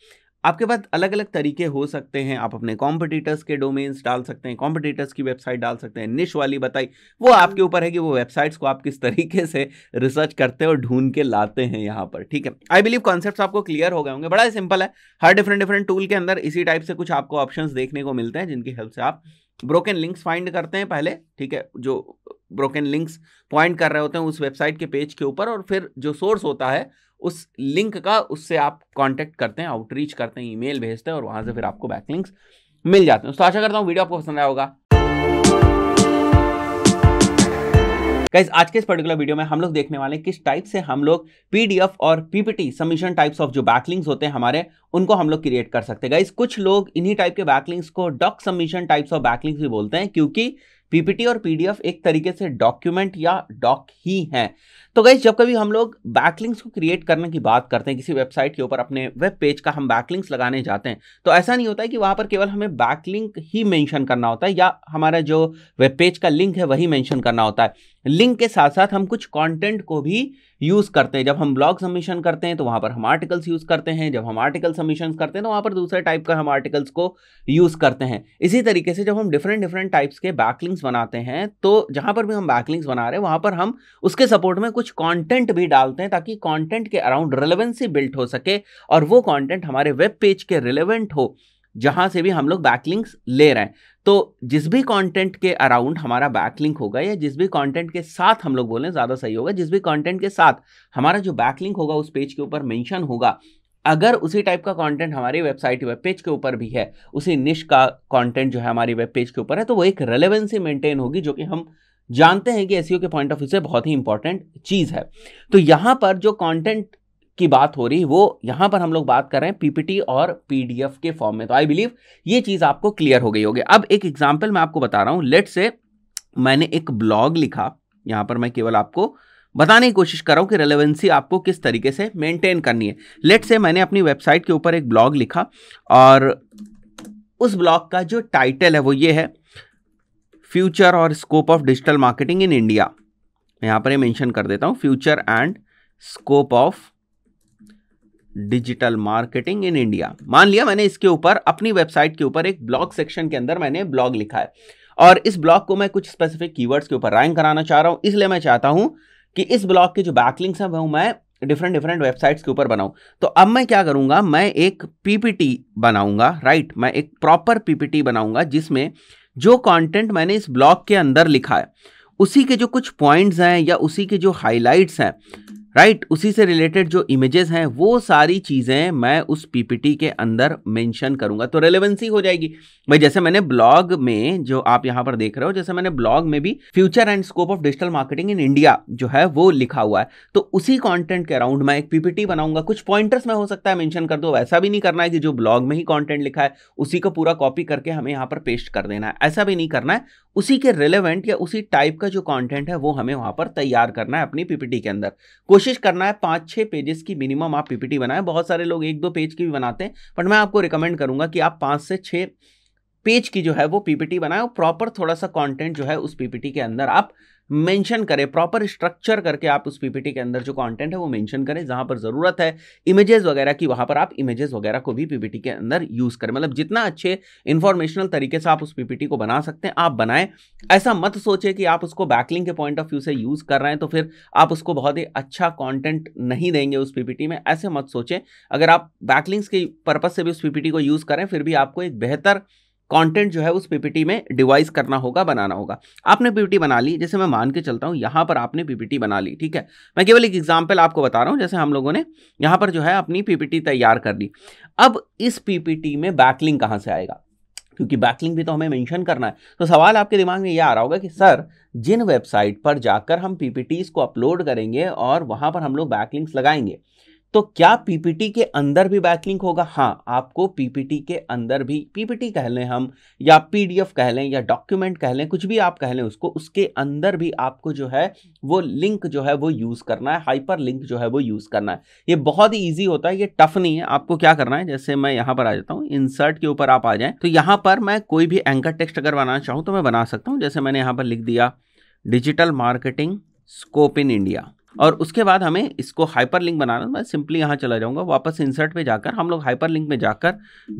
आपके पास अलग अलग तरीके हो सकते हैं आप अपने कॉम्पिटिटर्स के डोमेन्स डाल सकते हैं कॉम्पिटिटर्स की वेबसाइट डाल सकते हैं निश वाली बताई वो आपके ऊपर है कि वो वेबसाइट्स को आप किस तरीके से रिसर्च करते हैं और ढूंढ के लाते हैं यहाँ पर ठीक है आई बिलीव कॉन्सेप्ट आपको क्लियर हो गए होंगे बड़ा ही सिंपल है हर डिफरेंट डिफरेंट टूल के अंदर इसी टाइप से कुछ आपको ऑप्शन देखने को मिलते हैं जिनकी हेल्प से आप ब्रोकन लिंक्स फाइंड करते हैं पहले ठीक है जो ब्रोकन लिंक्स पॉइंट कर रहे होते हैं उस वेबसाइट के पेज के ऊपर और फिर जो सोर्स होता है उस लिंक का उससे आप कांटेक्ट करते हैं आउटरीच करते हैं ईमेल भेजते हैं और वहां से फिर आपको बैकलिंक्स मिल जाते हैं तो आशा करता हूँ वीडियो आपको पसंद आया होगा गाइज आज के इस पर्टिकुलर वीडियो में हम लोग देखने वाले किस टाइप से हम लोग पीडीएफ और पीपीटी सबमिशन टाइप्स ऑफ जो बैकलिंग्स होते हैं हमारे उनको हम लोग क्रिएट कर सकते हैं गाइज कुछ लोग इन्हीं टाइप के बैकलिंग्स को doc submission types of backlinks भी बोलते हैं क्योंकि पीपीटी और पीडीएफ एक तरीके से डॉक्यूमेंट या डॉक ही हैं तो गई जब कभी हम लोग बैकलिंग्स को क्रिएट करने की बात करते हैं किसी वेबसाइट के ऊपर अपने वेब पेज का हम बैकलिंग्स लगाने जाते हैं तो ऐसा नहीं होता है कि वहाँ पर केवल हमें बैकलिंक ही मेंशन करना होता है या हमारा जो वेब पेज का लिंक है वही मेंशन करना होता है लिंक के साथ साथ हम कुछ कंटेंट को भी यूज़ करते हैं जब हम ब्लॉग सबमिशन करते हैं तो वहाँ पर हम आर्टिकल्स यूज़ करते हैं जब हम आर्टिकल सबमिशन करते हैं तो वहाँ पर दूसरे टाइप का हम आर्टिकल्स को यूज़ करते हैं इसी तरीके से जब हम डिफरेंट डिफरेंट टाइप्स के बैकलिंग्स बनाते हैं तो जहाँ पर भी हम बैकलिंग्स बना रहे हैं वहाँ पर हम उसके सपोर्ट में कुछ कॉन्टेंट भी डालते हैं ताकि कॉन्टेंट के अराउंड रिलेवेंसी बिल्ट हो सके और वो कॉन्टेंट हमारे वेब पेज के रिलेवेंट हो जहाँ से भी हम लोग बैकलिंक्स ले रहे हैं तो जिस भी कंटेंट के अराउंड हमारा बैकलिंक होगा या जिस भी कंटेंट के साथ हम लोग बोलें ज़्यादा सही होगा जिस भी कंटेंट के साथ हमारा जो बैकलिंक होगा उस पेज के ऊपर मेंशन होगा अगर उसी टाइप का कंटेंट हमारी वेबसाइट वेब पेज के ऊपर भी है उसी निश का कंटेंट जो है हमारी वेब पेज के ऊपर है तो वो एक रेलेवेंसी मेंटेन होगी जो कि हम जानते हैं कि एस e के पॉइंट ऑफ व्यू से बहुत ही इंपॉर्टेंट चीज़ है तो यहाँ पर जो कंटेंट की बात हो रही वो यहाँ पर हम लोग बात कर रहे हैं पीपीटी और पीडीएफ के फॉर्म में तो आई बिलीव ये चीज़ आपको क्लियर हो गई होगी अब एक एग्जाम्पल मैं आपको बता रहा हूँ लेट से मैंने एक ब्लॉग लिखा यहाँ पर मैं केवल आपको बताने की कोशिश कर रहा हूँ कि रेलेवेंसी आपको किस तरीके से मेंटेन करनी है लेट से मैंने अपनी वेबसाइट के ऊपर एक ब्लॉग लिखा और उस ब्लॉग का जो टाइटल है वो ये है फ्यूचर और scope of digital marketing in India यहां यहाँ पर ये मेंशन कर देता हूँ future and scope of digital marketing in India मान लिया मैंने इसके ऊपर अपनी वेबसाइट के ऊपर एक ब्लॉग सेक्शन के अंदर मैंने ब्लॉग लिखा है और इस ब्लॉग को मैं कुछ स्पेसिफिक कीवर्ड्स के ऊपर रैंक कराना चाह रहा हूँ इसलिए मैं चाहता हूँ कि इस ब्लॉग के जो बैकलिंग्स हैं वो मैं डिफरेंट डिफरेंट वेबसाइट्स के ऊपर बनाऊँ तो अब मैं क्या करूँगा मैं एक पीपीटी बनाऊँगा राइट मैं एक प्रॉपर पीपीटी बनाऊँगा जिसमें जो कॉन्टेंट मैंने इस ब्लॉग के अंदर लिखा है उसी के जो कुछ पॉइंट्स हैं या उसी के जो हाईलाइट्स हैं राइट right? उसी से रिलेटेड जो इमेजेस हैं वो सारी चीज़ें मैं उस पीपीटी के अंदर मेंशन करूंगा तो रेलेवेंसी हो जाएगी भाई जैसे मैंने ब्लॉग में जो आप यहाँ पर देख रहे हो जैसे मैंने ब्लॉग में भी future and scope of digital marketing in India जो है वो लिखा हुआ है तो उसी कॉन्टेंट के अराउंड मैं एक पीपीटी बनाऊंगा कुछ पॉइंटर्स में हो सकता है मैंशन कर दो ऐसा भी नहीं करना है कि जो ब्लॉग में ही कॉन्टेंट लिखा है उसी को पूरा कॉपी करके हमें यहाँ पर पेस्ट कर देना है ऐसा भी नहीं करना है उसी के रिलेवेंट या उसी टाइप का जो कॉन्टेंट है वो हमें वहाँ पर तैयार करना है अपनी पीपीटी के अंदर कुछ कोशिश करना है पाँच छः पेजेस की मिनिमम आप पीपीटी बनाएं बहुत सारे लोग एक दो पेज की भी बनाते हैं बट मैं आपको रिकमेंड करूंगा कि आप पाँच से छः पेज की जो है वो पीपीटी बनाएं और प्रॉपर थोड़ा सा कंटेंट जो है उस पीपीटी के अंदर आप मेंशन करें प्रॉपर स्ट्रक्चर करके आप उस पीपीटी के अंदर जो कंटेंट है वो मेंशन करें जहां पर ज़रूरत है इमेजेस वगैरह की वहां पर आप इमेजेस वगैरह को भी पीपीटी के अंदर यूज़ करें मतलब जितना अच्छे इन्फॉर्मेशनल तरीके से आप उस पीपीटी को बना सकते हैं आप बनाएं ऐसा मत सोचें कि आप उसको बैकलिंग के पॉइंट ऑफ व्यू से यूज़ कर रहे हैं तो फिर आप उसको बहुत ही अच्छा कॉन्टेंट नहीं देंगे उस पीपीटी में ऐसे मत सोचें अगर आप बैकलिंग्स के पर्पज़ से भी उस पीपीटी को यूज़ करें फिर भी आपको एक बेहतर कंटेंट जो है उस पीपीटी में डिवाइस करना होगा बनाना होगा आपने पीपीटी बना ली जैसे मैं मान के चलता हूँ यहाँ पर आपने पीपीटी बना ली ठीक है मैं केवल एक एग्जाम्पल आपको बता रहा हूँ जैसे हम लोगों ने यहाँ पर जो है अपनी पीपीटी तैयार कर ली अब इस पीपीटी में बैकलिंग कहाँ से आएगा क्योंकि बैकलिंग भी तो हमें मैंशन करना है तो सवाल आपके दिमाग में ये आ रहा होगा कि सर जिन वेबसाइट पर जाकर हम पी को अपलोड करेंगे और वहाँ पर हम लोग बैकलिंग्स लगाएंगे तो क्या पीपीटी के अंदर भी बैकलिंक होगा हाँ आपको पीपीटी के अंदर भी पीपीटी कह लें हम या पीडीएफ कह लें या डॉक्यूमेंट कह लें कुछ भी आप कह लें उसको उसके अंदर भी आपको जो है वो लिंक जो है वो यूज़ करना है हाइपर लिंक जो है वो यूज़ करना है ये बहुत ही ईजी होता है ये टफ नहीं है आपको क्या करना है जैसे मैं यहाँ पर आ जाता हूँ इंसर्ट के ऊपर आप आ जाएँ तो यहाँ पर मैं कोई भी एंकर टेक्स्ट अगर बनाना चाहूँ तो मैं बना सकता हूँ जैसे मैंने यहाँ पर लिख दिया digital marketing scope in India और उसके बाद हमें इसको हाइपर लिंक बनाना मैं सिंपली यहाँ चला जाऊँगा वापस इंसर्ट पे जाकर हम लोग हाइपर लिंक में जाकर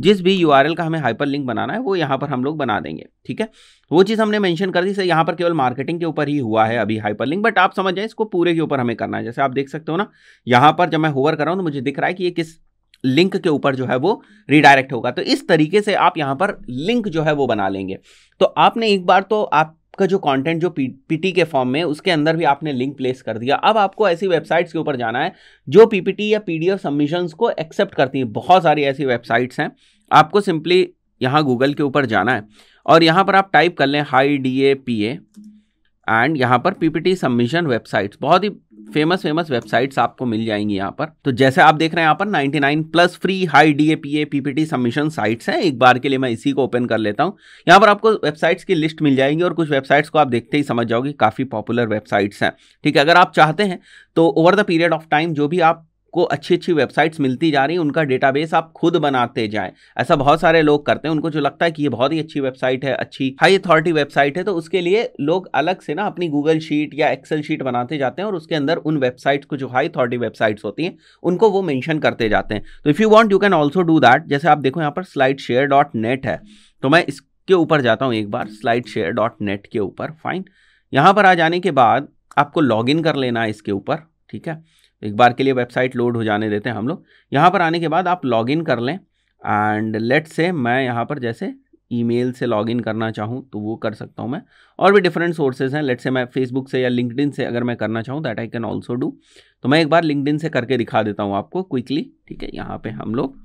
जिस भी यू का हमें हाइपर लिंक बनाना है वो यहाँ पर हम लोग बना देंगे ठीक है वो चीज़ हमने मेंशन कर दी सर यहाँ पर केवल मार्केटिंग के ऊपर ही हुआ है अभी हाइपर लिंक बट आप समझ जाए इसको पूरे के ऊपर हमें करना है जैसे आप देख सकते हो ना यहाँ पर जब मैं होवर कर रहा हूँ तो मुझे दिख रहा है कि ये किस लिंक के ऊपर जो है वो रिडायरेक्ट होगा तो इस तरीके से आप यहाँ पर लिंक जो है वो बना लेंगे तो आपने एक बार तो आप आपका जो कंटेंट जो पीपीटी के फॉर्म में उसके अंदर भी आपने लिंक प्लेस कर दिया अब आपको ऐसी वेबसाइट्स के ऊपर जाना है जो पीपीटी या पीडीएफ सबमिशंस को एक्सेप्ट करती हैं बहुत सारी ऐसी वेबसाइट्स हैं आपको सिंपली यहाँ गूगल के ऊपर जाना है और यहाँ पर आप टाइप कर लें high D A P A and यहाँ पर पीपीटी सबमिशन वेबसाइट्स बहुत ही फेमस फेमस वेबसाइट्स आपको मिल जाएंगी यहाँ पर तो जैसे आप देख रहे हैं यहाँ पर 99 plus free high D A PPT submission sites हैं एक बार के लिए मैं इसी को ओपन कर लेता हूँ यहाँ पर आपको वेबसाइट्स की लिस्ट मिल जाएंगी और कुछ वेबसाइट्स को आप देखते ही समझ जाओगे काफ़ी पॉपुलर वेबसाइट्स हैं ठीक है अगर आप चाहते हैं तो over the period of time जो भी आप को अच्छी अच्छी वेबसाइट्स मिलती जा रही हैं उनका डेटाबेस आप खुद बनाते जाएं ऐसा बहुत सारे लोग करते हैं उनको जो लगता है कि ये बहुत ही अच्छी वेबसाइट है अच्छी हाई अथॉरिटी वेबसाइट है तो उसके लिए लोग अलग से ना अपनी गूगल शीट या एक्सेल शीट बनाते जाते हैं और उसके अंदर उन वेबसाइट्स को जो हाई अथॉरिटी वेबसाइट्स होती हैं उनको वो मैंशन करते जाते हैं तो if you want you can also do that जैसे आप देखो यहाँ पर स्लाइड शेयर डॉट नेट है तो मैं इसके ऊपर जाता हूँ एक बार स्लाइड शेयर डॉट नेट के ऊपर फाइन यहाँ पर आ जाने के बाद आपको इन कर लेना है इसके ऊपर ठीक है एक बार के लिए वेबसाइट लोड हो जाने देते हैं हम लोग यहाँ पर आने के बाद आप लॉगिन कर लें एंड लेट से मैं यहाँ पर जैसे ईमेल से लॉगिन करना चाहूँ तो वो कर सकता हूँ मैं और भी डिफरेंट सोर्सेज हैं लेट से मैं फेसबुक से या लिंकडिन से अगर मैं करना चाहूँ that I can also do तो मैं एक बार लिंकडिन से करके दिखा देता हूँ आपको क्विकली ठीक है यहाँ पर हम लोग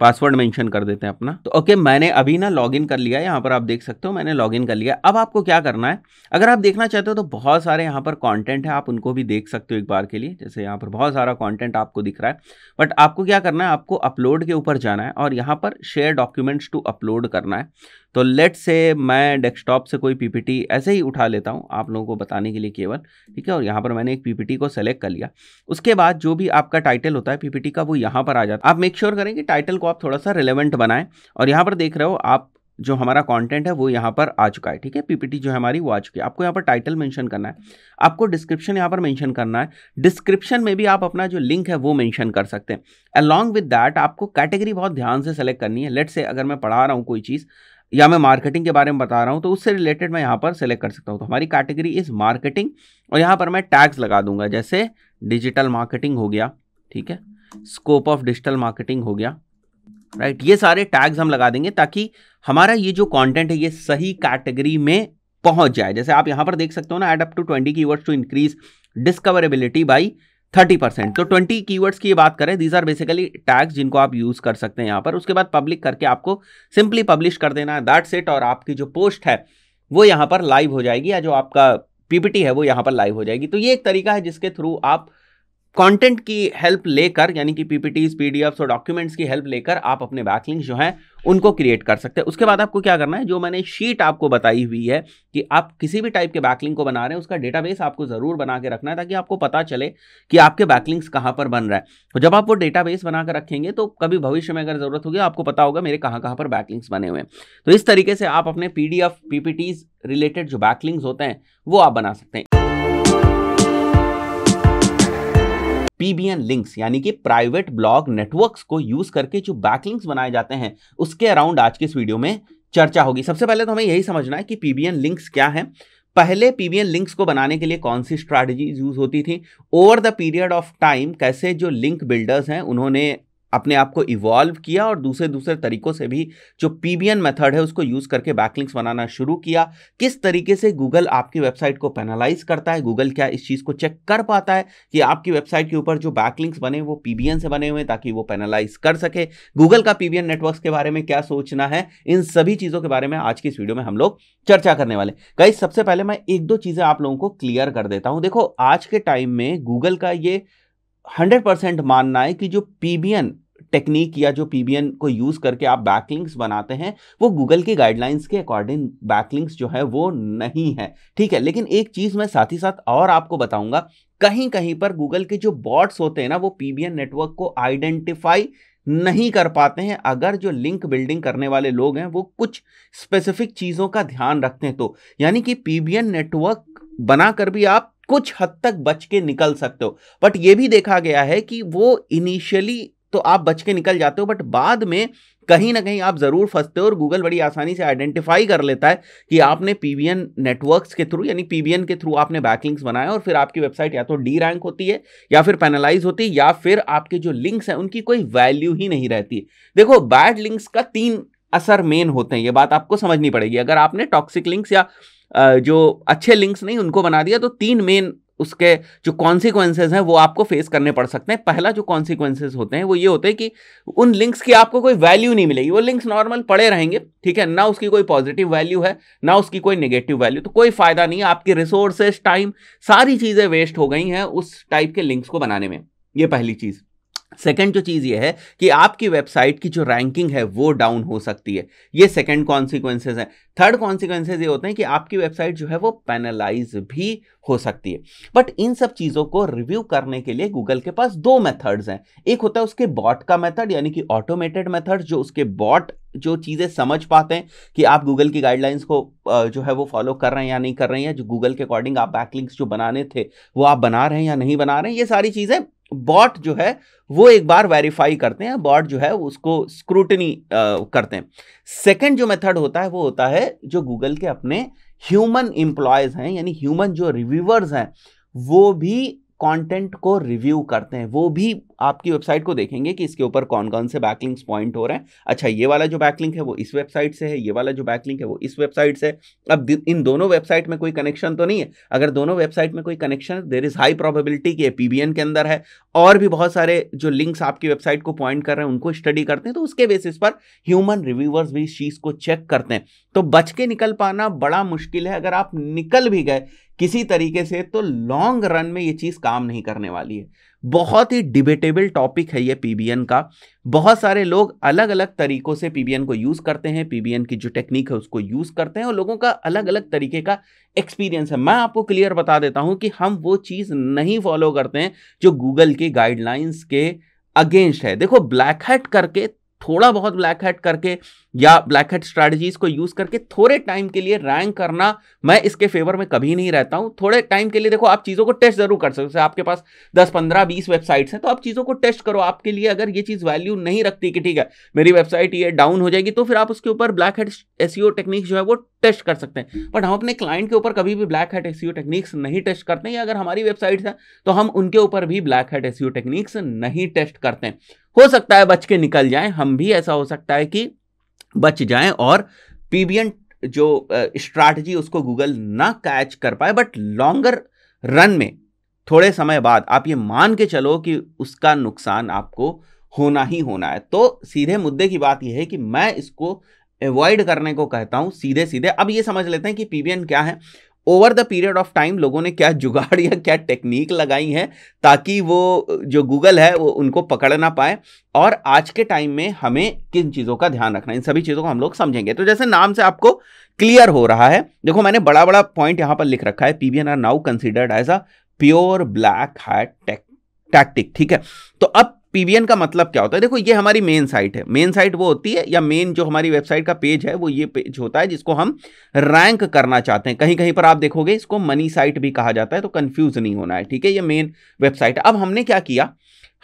पासवर्ड मेंशन कर देते हैं अपना तो ओके okay, मैंने अभी ना लॉगिन कर लिया यहाँ पर आप देख सकते हो मैंने लॉगिन कर लिया अब आपको क्या करना है अगर आप देखना चाहते हो तो बहुत सारे यहाँ पर कॉन्टेंट है आप उनको भी देख सकते हो एक बार के लिए जैसे यहाँ पर बहुत सारा कॉन्टेंट आपको दिख रहा है बट आपको क्या करना है आपको अपलोड के ऊपर जाना है और यहाँ पर शेयर डॉक्यूमेंट्स टू अपलोड करना है तो लेट से मैं डेस्कटॉप से कोई पीपीटी ऐसे ही उठा लेता हूँ आप लोगों को बताने के लिए केवल ठीक है और यहाँ पर मैंने एक पीपीटी को सेलेक्ट कर लिया उसके बाद जो भी आपका टाइटल होता है पीपीटी का वो यहाँ पर आ जाता है आप मेक श्योर sure करें कि टाइटल को आप थोड़ा सा रिलेवेंट बनाएं और यहाँ पर देख रहे हो आप जो हमारा कंटेंट है वो यहाँ पर आ चुका है ठीक है पीपीटी जो है हमारी वो आ चुकी है आपको यहाँ पर टाइटल मेंशन करना है आपको डिस्क्रिप्शन यहाँ पर मेंशन करना है डिस्क्रिप्शन में भी आप अपना जो लिंक है वो मेंशन कर सकते हैं अलॉन्ग विद दैट आपको कैटेगरी बहुत ध्यान से सेलेक्ट करनी है लेट से अगर मैं पढ़ा रहा हूँ कोई चीज़ या मैं मार्केटिंग के बारे में बता रहा हूँ तो उससे रिलेटेड मैं यहाँ पर सेलेक्ट कर सकता हूँ तो हमारी कैटेगरी इज़ मार्केटिंग और यहाँ पर मैं टैग्स लगा दूंगा जैसे डिजिटल मार्केटिंग हो गया ठीक है स्कोप ऑफ डिजिटल मार्केटिंग हो गया राइट ये सारे टैग्स हम लगा देंगे ताकि हमारा ये जो कॉन्टेंट है ये सही कैटेगरी में पहुँच जाए जैसे आप यहाँ पर देख सकते हो ना add up to twenty keywords to increase discoverability by thirty percent तो ट्वेंटी कीवर्ड्स की बात करें दीज आर बेसिकली टैग्स जिनको आप यूज़ कर सकते हैं यहाँ पर उसके बाद पब्लिक करके आपको सिंपली पब्लिश कर देना है दैट सेट और आपकी जो पोस्ट है वो यहाँ पर लाइव हो जाएगी या जो आपका पीपीटी है वो यहाँ पर लाइव हो जाएगी तो ये एक तरीका है जिसके थ्रू आप कंटेंट की हेल्प लेकर यानी कि पीपीटीज पीडीएफ्स और डॉक्यूमेंट्स की हेल्प लेकर आप अपने बैकलिंग्स जो हैं उनको क्रिएट कर सकते हैं उसके बाद आपको क्या करना है जो मैंने शीट आपको बताई हुई है कि आप किसी भी टाइप के बैकलिंग को बना रहे हैं उसका डेटाबेस आपको ज़रूर बना के रखना है ताकि आपको पता चले कि आपके बैकलिंग्स कहाँ पर बन रहा है तो जब आप वो डेटाबेस बना कर रखेंगे तो कभी भविष्य में अगर ज़रूरत होगी आपको पता होगा मेरे कहाँ कहाँ पर बैकलिंग्स बने हुए हैं तो इस तरीके से आप अपने पी डी रिलेटेड जो बैकलिंग्स होते हैं वो आप बना सकते हैं पीबीएन लिंक्स यानी कि प्राइवेट ब्लॉग नेटवर्क्स को यूज करके जो बैकलिंक्स बनाए जाते हैं उसके अराउंड आज के इस वीडियो में चर्चा होगी सबसे पहले तो हमें यही समझना है कि पीबीएन लिंक्स क्या है पहले पीबीएन लिंक्स को बनाने के लिए कौन सी स्ट्रैटेजी यूज होती थी over the period of time कैसे जो लिंक बिल्डर्स हैं उन्होंने अपने आप को इवॉल्व किया और दूसरे दूसरे तरीकों से भी जो पी बी एन मेथड है उसको यूज़ करके बैकलिंक्स बनाना शुरू किया किस तरीके से गूगल आपकी वेबसाइट को पेनालाइज करता है गूगल क्या इस चीज़ को चेक कर पाता है कि आपकी वेबसाइट के ऊपर जो बैकलिंक्स बने वो पी बी एन से बने हुए हैं ताकि वो पेनालाइज कर सके गूगल का पी बी एन नेटवर्क के बारे में क्या सोचना है इन सभी चीज़ों के बारे में आज की इस वीडियो में हम लोग चर्चा करने वाले कई सबसे पहले मैं एक दो चीज़ें आप लोगों को क्लियर कर देता हूँ देखो आज के टाइम में गूगल का ये हंड्रेड परसेंट मानना है कि जो पीबीएन टेक्निक या जो पीबीएन को यूज़ करके आप बैकलिंक्स बनाते हैं वो गूगल की गाइडलाइंस के अकॉर्डिंग बैकलिंक्स जो है वो नहीं है ठीक है लेकिन एक चीज़ मैं साथ ही साथ और आपको बताऊंगा कहीं कहीं पर गूगल के जो बॉट्स होते हैं ना वो पीबीएन नेटवर्क को आइडेंटिफाई नहीं कर पाते हैं अगर जो लिंक बिल्डिंग करने वाले लोग हैं वो कुछ स्पेसिफिक चीज़ों का ध्यान रखते हैं तो यानी कि पीबीएन नेटवर्क बनाकर भी आप कुछ हद तक बच के निकल सकते हो बट ये भी देखा गया है कि वो इनिशियली तो आप बच के निकल जाते हो बट बाद में कहीं ना कहीं आप ज़रूर फंसते हो और गूगल बड़ी आसानी से आइडेंटिफाई कर लेता है कि आपने पी वी एन नेटवर्क्स के थ्रू यानी पी वी एन के थ्रू आपने बैकलिंक्स बनाया और फिर आपकी वेबसाइट या तो डी रैंक होती है या फिर पेनालाइज होती है या फिर आपके जो लिंक्स हैं उनकी कोई वैल्यू ही नहीं रहती देखो बैड लिंक्स का तीन असर मेन होते हैं ये बात आपको समझनी पड़ेगी अगर आपने टॉक्सिक लिंक्स या जो अच्छे लिंक्स नहीं उनको बना दिया तो तीन मेन उसके जो कॉन्सिक्वेंसेज हैं वो आपको फेस करने पड़ सकते हैं पहला जो कॉन्सिक्वेंसेज होते हैं वो ये होते हैं कि उन लिंक्स की आपको कोई वैल्यू नहीं मिलेगी वो लिंक्स नॉर्मल पड़े रहेंगे ठीक है ना उसकी कोई पॉजिटिव वैल्यू है ना उसकी कोई नेगेटिव वैल्यू तो कोई फ़ायदा नहीं है आपके रिसोर्सेज टाइम सारी चीज़ें वेस्ट हो गई हैं उस टाइप के लिंक्स को बनाने में ये पहली चीज़ सेकेंड जो चीज़ ये है कि आपकी वेबसाइट की जो रैंकिंग है वो डाउन हो सकती है ये सेकेंड कॉन्सिक्वेंसेज हैं थर्ड कॉन्सिक्वेंसेज ये होते हैं कि आपकी वेबसाइट जो है वो पेनलाइज भी हो सकती है बट इन सब चीज़ों को रिव्यू करने के लिए गूगल के पास दो मेथड्स हैं एक होता है उसके बॉट का मेथड यानी कि ऑटोमेटेड मेथड जो उसके बॉट जो चीज़ें समझ पाते हैं कि आप गूगल की गाइडलाइंस को जो है वो फॉलो कर रहे हैं या नहीं कर रहे हैं जो गूगल के अकॉर्डिंग आप बैकलिंक्स जो बनाने थे वो आप बना रहे हैं या नहीं बना रहे हैं ये सारी चीज़ें बॉट जो है वो एक बार वेरीफाई करते हैं बॉट जो है उसको स्क्रूटनी करते हैं सेकंड जो मेथड होता है वो होता है जो गूगल के अपने ह्यूमन एम्प्लॉयज़ हैं यानी ह्यूमन जो रिव्यूवर्स हैं वो भी कंटेंट को रिव्यू करते हैं वो भी आपकी वेबसाइट को देखेंगे कि इसके ऊपर कौन कौन से बैकलिंक्स पॉइंट हो रहे हैं अच्छा ये वाला जो बैकलिंक है वो इस वेबसाइट से है ये वाला जो बैकलिंक है वो इस वेबसाइट से अब इन दोनों वेबसाइट में कोई कनेक्शन तो नहीं है अगर दोनों वेबसाइट में कोई connection there is high probability कि पी के अंदर है और भी बहुत सारे जो लिंक्स आपकी वेबसाइट को पॉइंट कर रहे हैं उनको स्टडी करते हैं तो उसके बेसिस पर ह्यूमन रिव्यूवर्स भी इस चीज़ को चेक करते हैं तो बच के निकल पाना बड़ा मुश्किल है अगर आप निकल भी गए किसी तरीके से तो लॉन्ग रन में ये चीज़ काम नहीं करने वाली है बहुत ही डिबेटेबल टॉपिक है ये पीबीएन का बहुत सारे लोग अलग अलग तरीकों से पीबीएन को यूज़ करते हैं पीबीएन की जो टेक्निक है उसको यूज़ करते हैं और लोगों का अलग अलग तरीके का एक्सपीरियंस है मैं आपको क्लियर बता देता हूँ कि हम वो चीज़ नहीं फॉलो करते हैं जो गूगल की गाइडलाइंस के अगेंस्ट है देखो ब्लैक हैट करके थोड़ा बहुत ब्लैक हैट करके या ब्लैक हेड स्ट्रैटेजीज को यूज करके थोड़े टाइम के लिए रैंक करना मैं इसके फेवर में कभी नहीं रहता हूं थोड़े टाइम के लिए देखो आप चीज़ों को टेस्ट जरूर कर सकते हो आपके पास दस पंद्रह बीस वेबसाइट्स हैं तो आप चीज़ों को टेस्ट करो आपके लिए अगर ये चीज़ वैल्यू नहीं रखती कि ठीक है मेरी वेबसाइट ये डाउन हो जाएगी तो फिर आप उसके ऊपर ब्लैक हेड एस टेक्निक जो है वो टेस्ट कर सकते हैं बट हम अपने क्लाइंट के ऊपर कभी भी ब्लैक हेड एस टेक्निक्स नहीं टेस्ट करते हैं अगर हमारी वेबसाइट्स हैं तो हम उनके ऊपर भी ब्लैक हेड एस टेक्निक्स नहीं टेस्ट करते हैं हो सकता है बच के निकल जाए हम भी ऐसा हो सकता है कि बच जाएं और पीबीएन जो स्ट्रैटेजी उसको गूगल ना कैच कर पाए बट लॉन्गर रन में थोड़े समय बाद आप ये मान के चलो कि उसका नुकसान आपको होना ही होना है तो सीधे मुद्दे की बात यह है कि मैं इसको अवॉइड करने को कहता हूँ सीधे सीधे अब ये समझ लेते हैं कि पीबीएन क्या है over the period of time लोगों ने क्या जुगाड़ या क्या टेक्निक लगाई है ताकि वो जो गूगल है वो उनको पकड़ ना पाए और आज के टाइम में हमें किन चीज़ों का ध्यान रखना है इन सभी चीज़ों को हम लोग समझेंगे तो जैसे नाम से आपको क्लियर हो रहा है देखो मैंने बड़ा बड़ा पॉइंट यहाँ पर लिख रखा है P R now considered as a pure black hat tactic ठीक है तो अब पीवीएन का मतलब क्या होता है देखो ये हमारी मेन साइट है मेन साइट वो होती है या मेन जो हमारी वेबसाइट का पेज है वो ये पेज होता है जिसको हम रैंक करना चाहते हैं कहीं कहीं पर आप देखोगे इसको मनी साइट भी कहा जाता है तो कंफ्यूज नहीं होना है ठीक है ये मेन वेबसाइट अब हमने क्या किया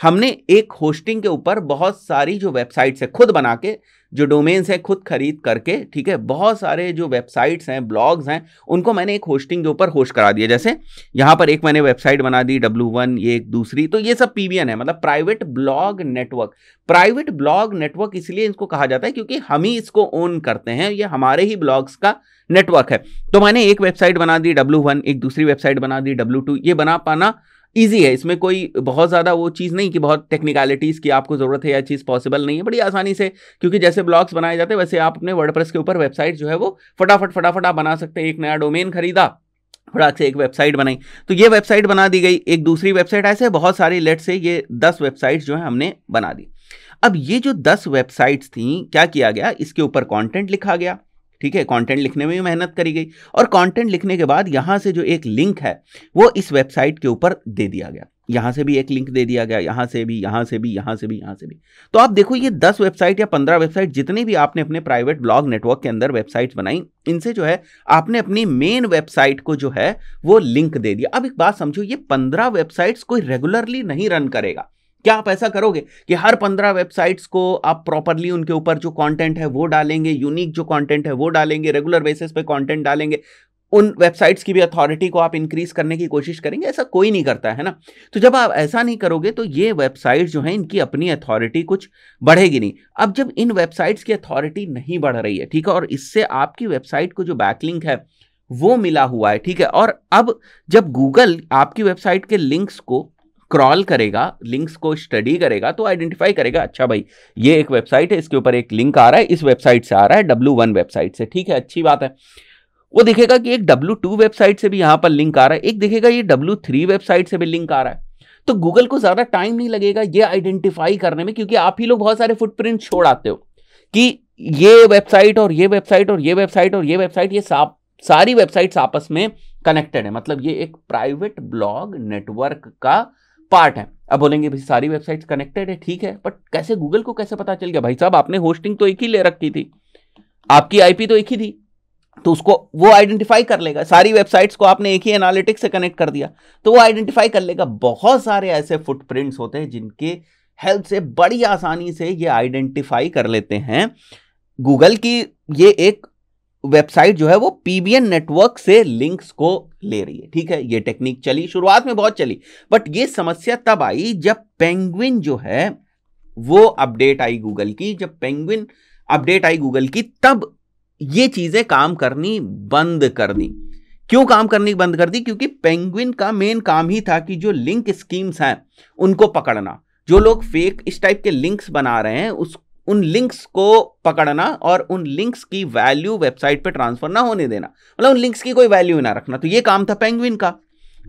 हमने एक होस्टिंग के ऊपर बहुत सारी जो वेबसाइट्स है खुद बना के जो डोमेन्स हैं खुद खरीद करके ठीक है बहुत सारे जो वेबसाइट्स हैं ब्लॉग्स हैं उनको मैंने एक होस्टिंग के ऊपर होस्ट करा दिया जैसे यहाँ पर एक मैंने वेबसाइट बना दी डब्ल्यू वन ये एक दूसरी तो ये सब पी है मतलब private blog network private blog network इसलिए इसको कहा जाता है क्योंकि हम ही इसको ओन करते हैं ये हमारे ही ब्लॉग्स का नेटवर्क है तो मैंने एक वेबसाइट बना दी डब्ल्यू वन एक दूसरी वेबसाइट बना दी डब्ल्यू टू ये बना पाना ईजी है इसमें कोई बहुत ज़्यादा वो चीज़ नहीं कि बहुत टेक्निकलिटीज़ की आपको ज़रूरत है या चीज़ पॉसिबल नहीं है बड़ी आसानी से क्योंकि जैसे ब्लॉग्स बनाए जाते हैं वैसे आप अपने वर्डप्रेस के ऊपर वेबसाइट जो है वो फटाफट फटाफट आप बना सकते हैं एक नया डोमेन खरीदा फटाक से एक वेबसाइट बनाई तो ये वेबसाइट बना दी गई एक दूसरी वेबसाइट ऐसे बहुत सारी लेट से ये दस वेबसाइट्स जो है हमने बना दी अब ये जो दस वेबसाइट्स थी क्या किया गया इसके ऊपर कॉन्टेंट लिखा गया ठीक है कंटेंट लिखने में भी मेहनत करी गई और कंटेंट लिखने के बाद यहाँ से जो एक लिंक है वो इस वेबसाइट के ऊपर दे दिया गया यहाँ से भी एक लिंक दे दिया गया यहाँ से भी यहाँ से भी यहाँ से भी यहाँ से भी तो आप देखो ये दस वेबसाइट या पंद्रह वेबसाइट जितनी भी आपने अपने प्राइवेट ब्लॉग नेटवर्क के अंदर वेबसाइट्स बनाई इनसे जो है आपने अपनी मेन वेबसाइट को जो है वो लिंक दे दिया अब एक बात समझो ये पंद्रह वेबसाइट्स कोई रेगुलरली नहीं रन करेगा क्या आप ऐसा करोगे कि हर पंद्रह वेबसाइट्स को आप प्रॉपरली उनके ऊपर जो कंटेंट है वो डालेंगे यूनिक जो कंटेंट है वो डालेंगे रेगुलर बेसिस पे कंटेंट डालेंगे उन वेबसाइट्स की भी अथॉरिटी को आप इंक्रीज करने की कोशिश करेंगे ऐसा कोई नहीं करता है ना तो जब आप ऐसा नहीं करोगे तो ये वेबसाइट्स जो हैं इनकी अपनी अथॉरिटी कुछ बढ़ेगी नहीं अब जब इन वेबसाइट्स की अथॉरिटी नहीं बढ़ रही है ठीक है और इससे आपकी वेबसाइट को जो बैकलिंक है वो मिला हुआ है ठीक है और अब जब गूगल आपकी वेबसाइट के लिंक्स को क्रॉल करेगा लिंक्स को स्टडी करेगा तो आइडेंटिफाई करेगा अच्छा भाई ये एक वेबसाइट है इसके ऊपर एक लिंक आ रहा है इस वेबसाइट से आ रहा है डब्ल्यू वन वेबसाइट से ठीक है अच्छी बात है वो देखेगा कि एक डब्ल्यू टू वेबसाइट से भी यहाँ पर लिंक आ रहा है एक देखेगा ये डब्ल्यू थ्री वेबसाइट से भी लिंक आ रहा है तो गूगल को ज़्यादा टाइम नहीं लगेगा ये आइडेंटिफाई करने में क्योंकि आप ही लोग बहुत सारे फुटप्रिंट छोड़ आते हो कि ये वेबसाइट और ये वेबसाइट और ये वेबसाइट और ये वेबसाइट ये साप सारी वेबसाइट्स आपस में कनेक्टेड है मतलब ये एक प्राइवेट ब्लॉग नेटवर्क का पार्ट है अब बोलेंगे भाई सारी वेबसाइट्स कनेक्टेड है ठीक है बट कैसे गूगल को कैसे पता चल गया भाई साहब आपने होस्टिंग तो एक ही ले रखी थी आपकी आईपी तो एक ही थी तो उसको वो आइडेंटिफाई कर लेगा सारी वेबसाइट्स को आपने एक ही एनालिटिक्स से कनेक्ट कर दिया तो वो आइडेंटिफाई कर लेगा बहुत सारे ऐसे फुटप्रिंट्स होते हैं जिनके हेल्प से बड़ी आसानी से ये आइडेंटिफाई कर लेते हैं गूगल की ये एक वेबसाइट जो है वो पीबीएन नेटवर्क से लिंक्स को ले रही है ठीक है ये टेक्निक चली शुरुआत में बहुत चली बट ये समस्या तब आई जब पेंगुइन जो है वो अपडेट आई गूगल की जब पेंगुइन अपडेट आई गूगल की तब ये चीजें काम करनी बंद कर दी क्यों काम करनी बंद कर दी क्योंकि पेंगुइन का मेन काम ही था कि जो लिंक स्कीम्स हैं उनको पकड़ना जो लोग फेक इस टाइप के लिंक्स बना रहे हैं उस उन लिंक्स को पकड़ना और उन लिंक्स की वैल्यू वेबसाइट पे ट्रांसफर ना होने देना मतलब उन लिंक्स की कोई वैल्यू ना रखना तो ये काम था पेंगुइन का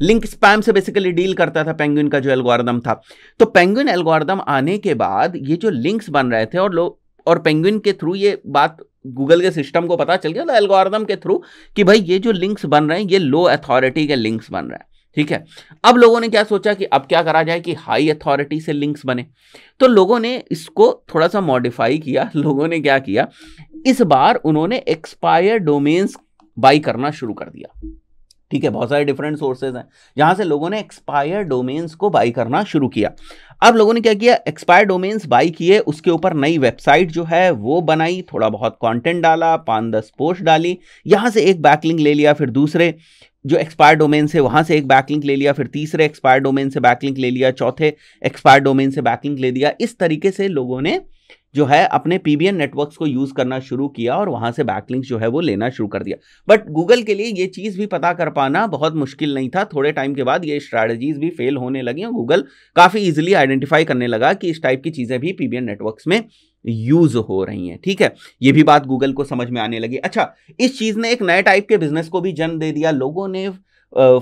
लिंक स्पैम से बेसिकली डील करता था पेंगुइन का जो एल्गोरिदम था तो पेंगुइन एल्गोरिदम आने के बाद ये जो लिंक्स बन रहे थे और लोग और पेंगुइन के थ्रू ये बात गूगल के सिस्टम को पता चल गया एल्गोरिदम के थ्रू कि भाई ये जो लिंक्स बन रहे हैं ये लो अथॉरिटी के लिंक्स बन रहे हैं ठीक है अब लोगों ने क्या सोचा कि अब क्या करा जाए कि हाई अथॉरिटी से लिंक्स बने तो लोगों ने इसको थोड़ा सा मॉडिफाई किया लोगों ने क्या किया इस बार उन्होंने एक्सपायर डोमेन्स बाई करना शुरू कर दिया ठीक है बहुत सारे डिफरेंट सोर्सेज हैं जहां से लोगों ने एक्सपायर डोमेन्स को बाई करना शुरू किया अब लोगों ने क्या किया एक्सपायर डोमेन्स बाई किए उसके ऊपर नई वेबसाइट जो है वो बनाई थोड़ा बहुत कंटेंट डाला पाँच दस पोस्ट डाली यहां से एक बैकलिंग ले लिया फिर दूसरे जो एक्सपायर डोमेन से वहाँ से एक बैकलिंक ले लिया फिर तीसरे एक्सपायर डोमेन से बैकलिंक ले लिया चौथे एक्सपायर डोमेन से बैकलिंक ले लिया इस तरीके से लोगों ने जो है अपने पी बी एन नेटवर्क्स को यूज़ करना शुरू किया और वहाँ से बैकलिंक जो है वो लेना शुरू कर दिया बट गूगल के लिए ये चीज़ भी पता कर पाना बहुत मुश्किल नहीं था थोड़े टाइम के बाद ये स्ट्रैटेजीज भी फेल होने लगी और गूगल काफ़ी ईजिली आइडेंटिफाई करने लगा कि इस टाइप की चीज़ें भी पी बी एन नेटवर्क्स में यूज हो रही हैं ठीक है ये भी बात गूगल को समझ में आने लगी अच्छा इस चीज़ ने एक नए टाइप के बिजनेस को भी जन्म दे दिया लोगों ने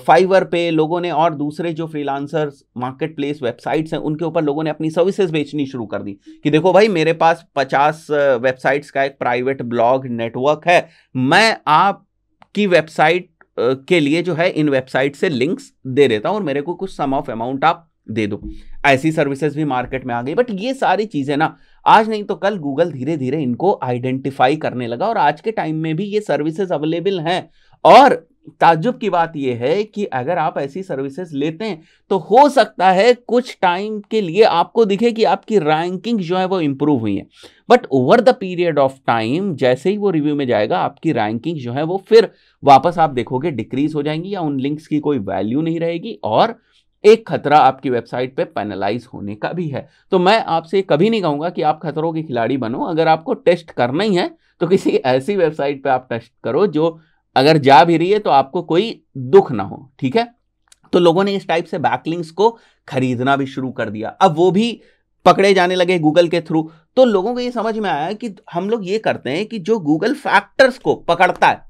फाइवर पे लोगों ने और दूसरे जो फ्रीलांसर्स मार्केट प्लेस वेबसाइट्स हैं उनके ऊपर लोगों ने अपनी सर्विसेज बेचनी शुरू कर दी कि देखो भाई मेरे पास पचास वेबसाइट्स का एक प्राइवेट ब्लॉग नेटवर्क है मैं आपकी वेबसाइट के लिए जो है इन वेबसाइट से लिंक्स दे देता हूँ और मेरे को कुछ सम ऑफ अमाउंट आप दे दो ऐसी सर्विसेज भी मार्केट में आ गई बट ये सारी चीज़ें ना आज नहीं तो कल गूगल धीरे धीरे इनको आइडेंटिफाई करने लगा और आज के टाइम में भी ये सर्विसेज अवेलेबल हैं और ताजुब की बात यह है कि अगर आप ऐसी सर्विसेज लेते हैं तो हो सकता है कुछ टाइम के लिए आपको दिखे कि आपकी रैंकिंग जो है वो इम्प्रूव हुई है but over the period of time जैसे ही वो रिव्यू में जाएगा आपकी रैंकिंग जो है वो फिर वापस आप देखोगे डिक्रीज हो जाएंगी या उन लिंक्स की कोई वैल्यू नहीं रहेगी और एक खतरा आपकी वेबसाइट पे पैनलाइज होने का भी है तो मैं आपसे कभी नहीं कहूंगा कि आप खतरों के खिलाड़ी बनो अगर आपको टेस्ट करना ही है तो किसी ऐसी वेबसाइट पे आप टेस्ट करो जो अगर जा भी रही है तो आपको कोई दुख ना हो ठीक है तो लोगों ने इस टाइप से बैकलिंग्स को खरीदना भी शुरू कर दिया अब वो भी पकड़े जाने लगे गूगल के थ्रू तो लोगों को ये समझ में आया कि हम लोग ये करते हैं कि जो गूगल फैक्टर्स को पकड़ता है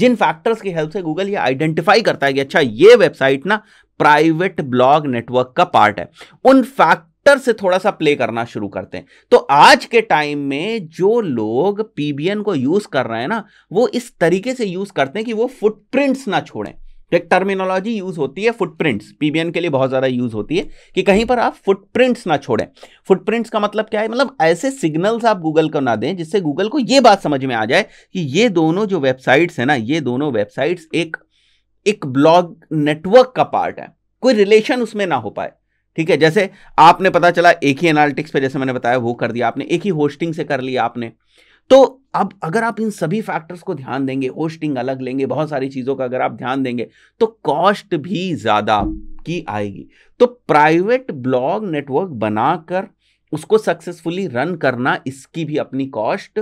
जिन फैक्टर्स की हेल्प से गूगल ये आइडेंटिफाई करता है कि अच्छा ये वेबसाइट ना प्राइवेट ब्लॉग नेटवर्क का पार्ट है उन फैक्ट फैक्टर से थोड़ा सा प्ले करना शुरू करते हैं तो आज के टाइम में जो लोग पीबीएन को यूज कर रहे हैं ना वो इस तरीके से यूज करते हैं कि वो फुटप्रिंट्स ना छोड़ें तो एक टर्मिनोलॉजी यूज होती है फुटप्रिंट्स पीबीएन के लिए बहुत ज्यादा यूज होती है कि कहीं पर आप फुटप्रिंट्स ना छोड़ें फुटप्रिंट्स का मतलब क्या है मतलब ऐसे सिग्नल्स आप गूगल को ना दें जिससे गूगल को ये बात समझ में आ जाए कि ये दोनों जो वेबसाइट्स हैं ना ये दोनों वेबसाइट्स एक एक ब्लॉग नेटवर्क का पार्ट है कोई रिलेशन उसमें ना हो पाए ठीक है जैसे आपने पता चला एक ही एनालिटिक्स पे जैसे मैंने बताया वो कर दिया आपने एक ही होस्टिंग से कर लिया आपने तो अब अगर आप इन सभी फैक्टर्स को ध्यान देंगे होस्टिंग अलग लेंगे बहुत सारी चीज़ों का अगर आप ध्यान देंगे तो कॉस्ट भी ज़्यादा की आएगी तो प्राइवेट ब्लॉग नेटवर्क बनाकर उसको सक्सेसफुली रन करना इसकी भी अपनी कॉस्ट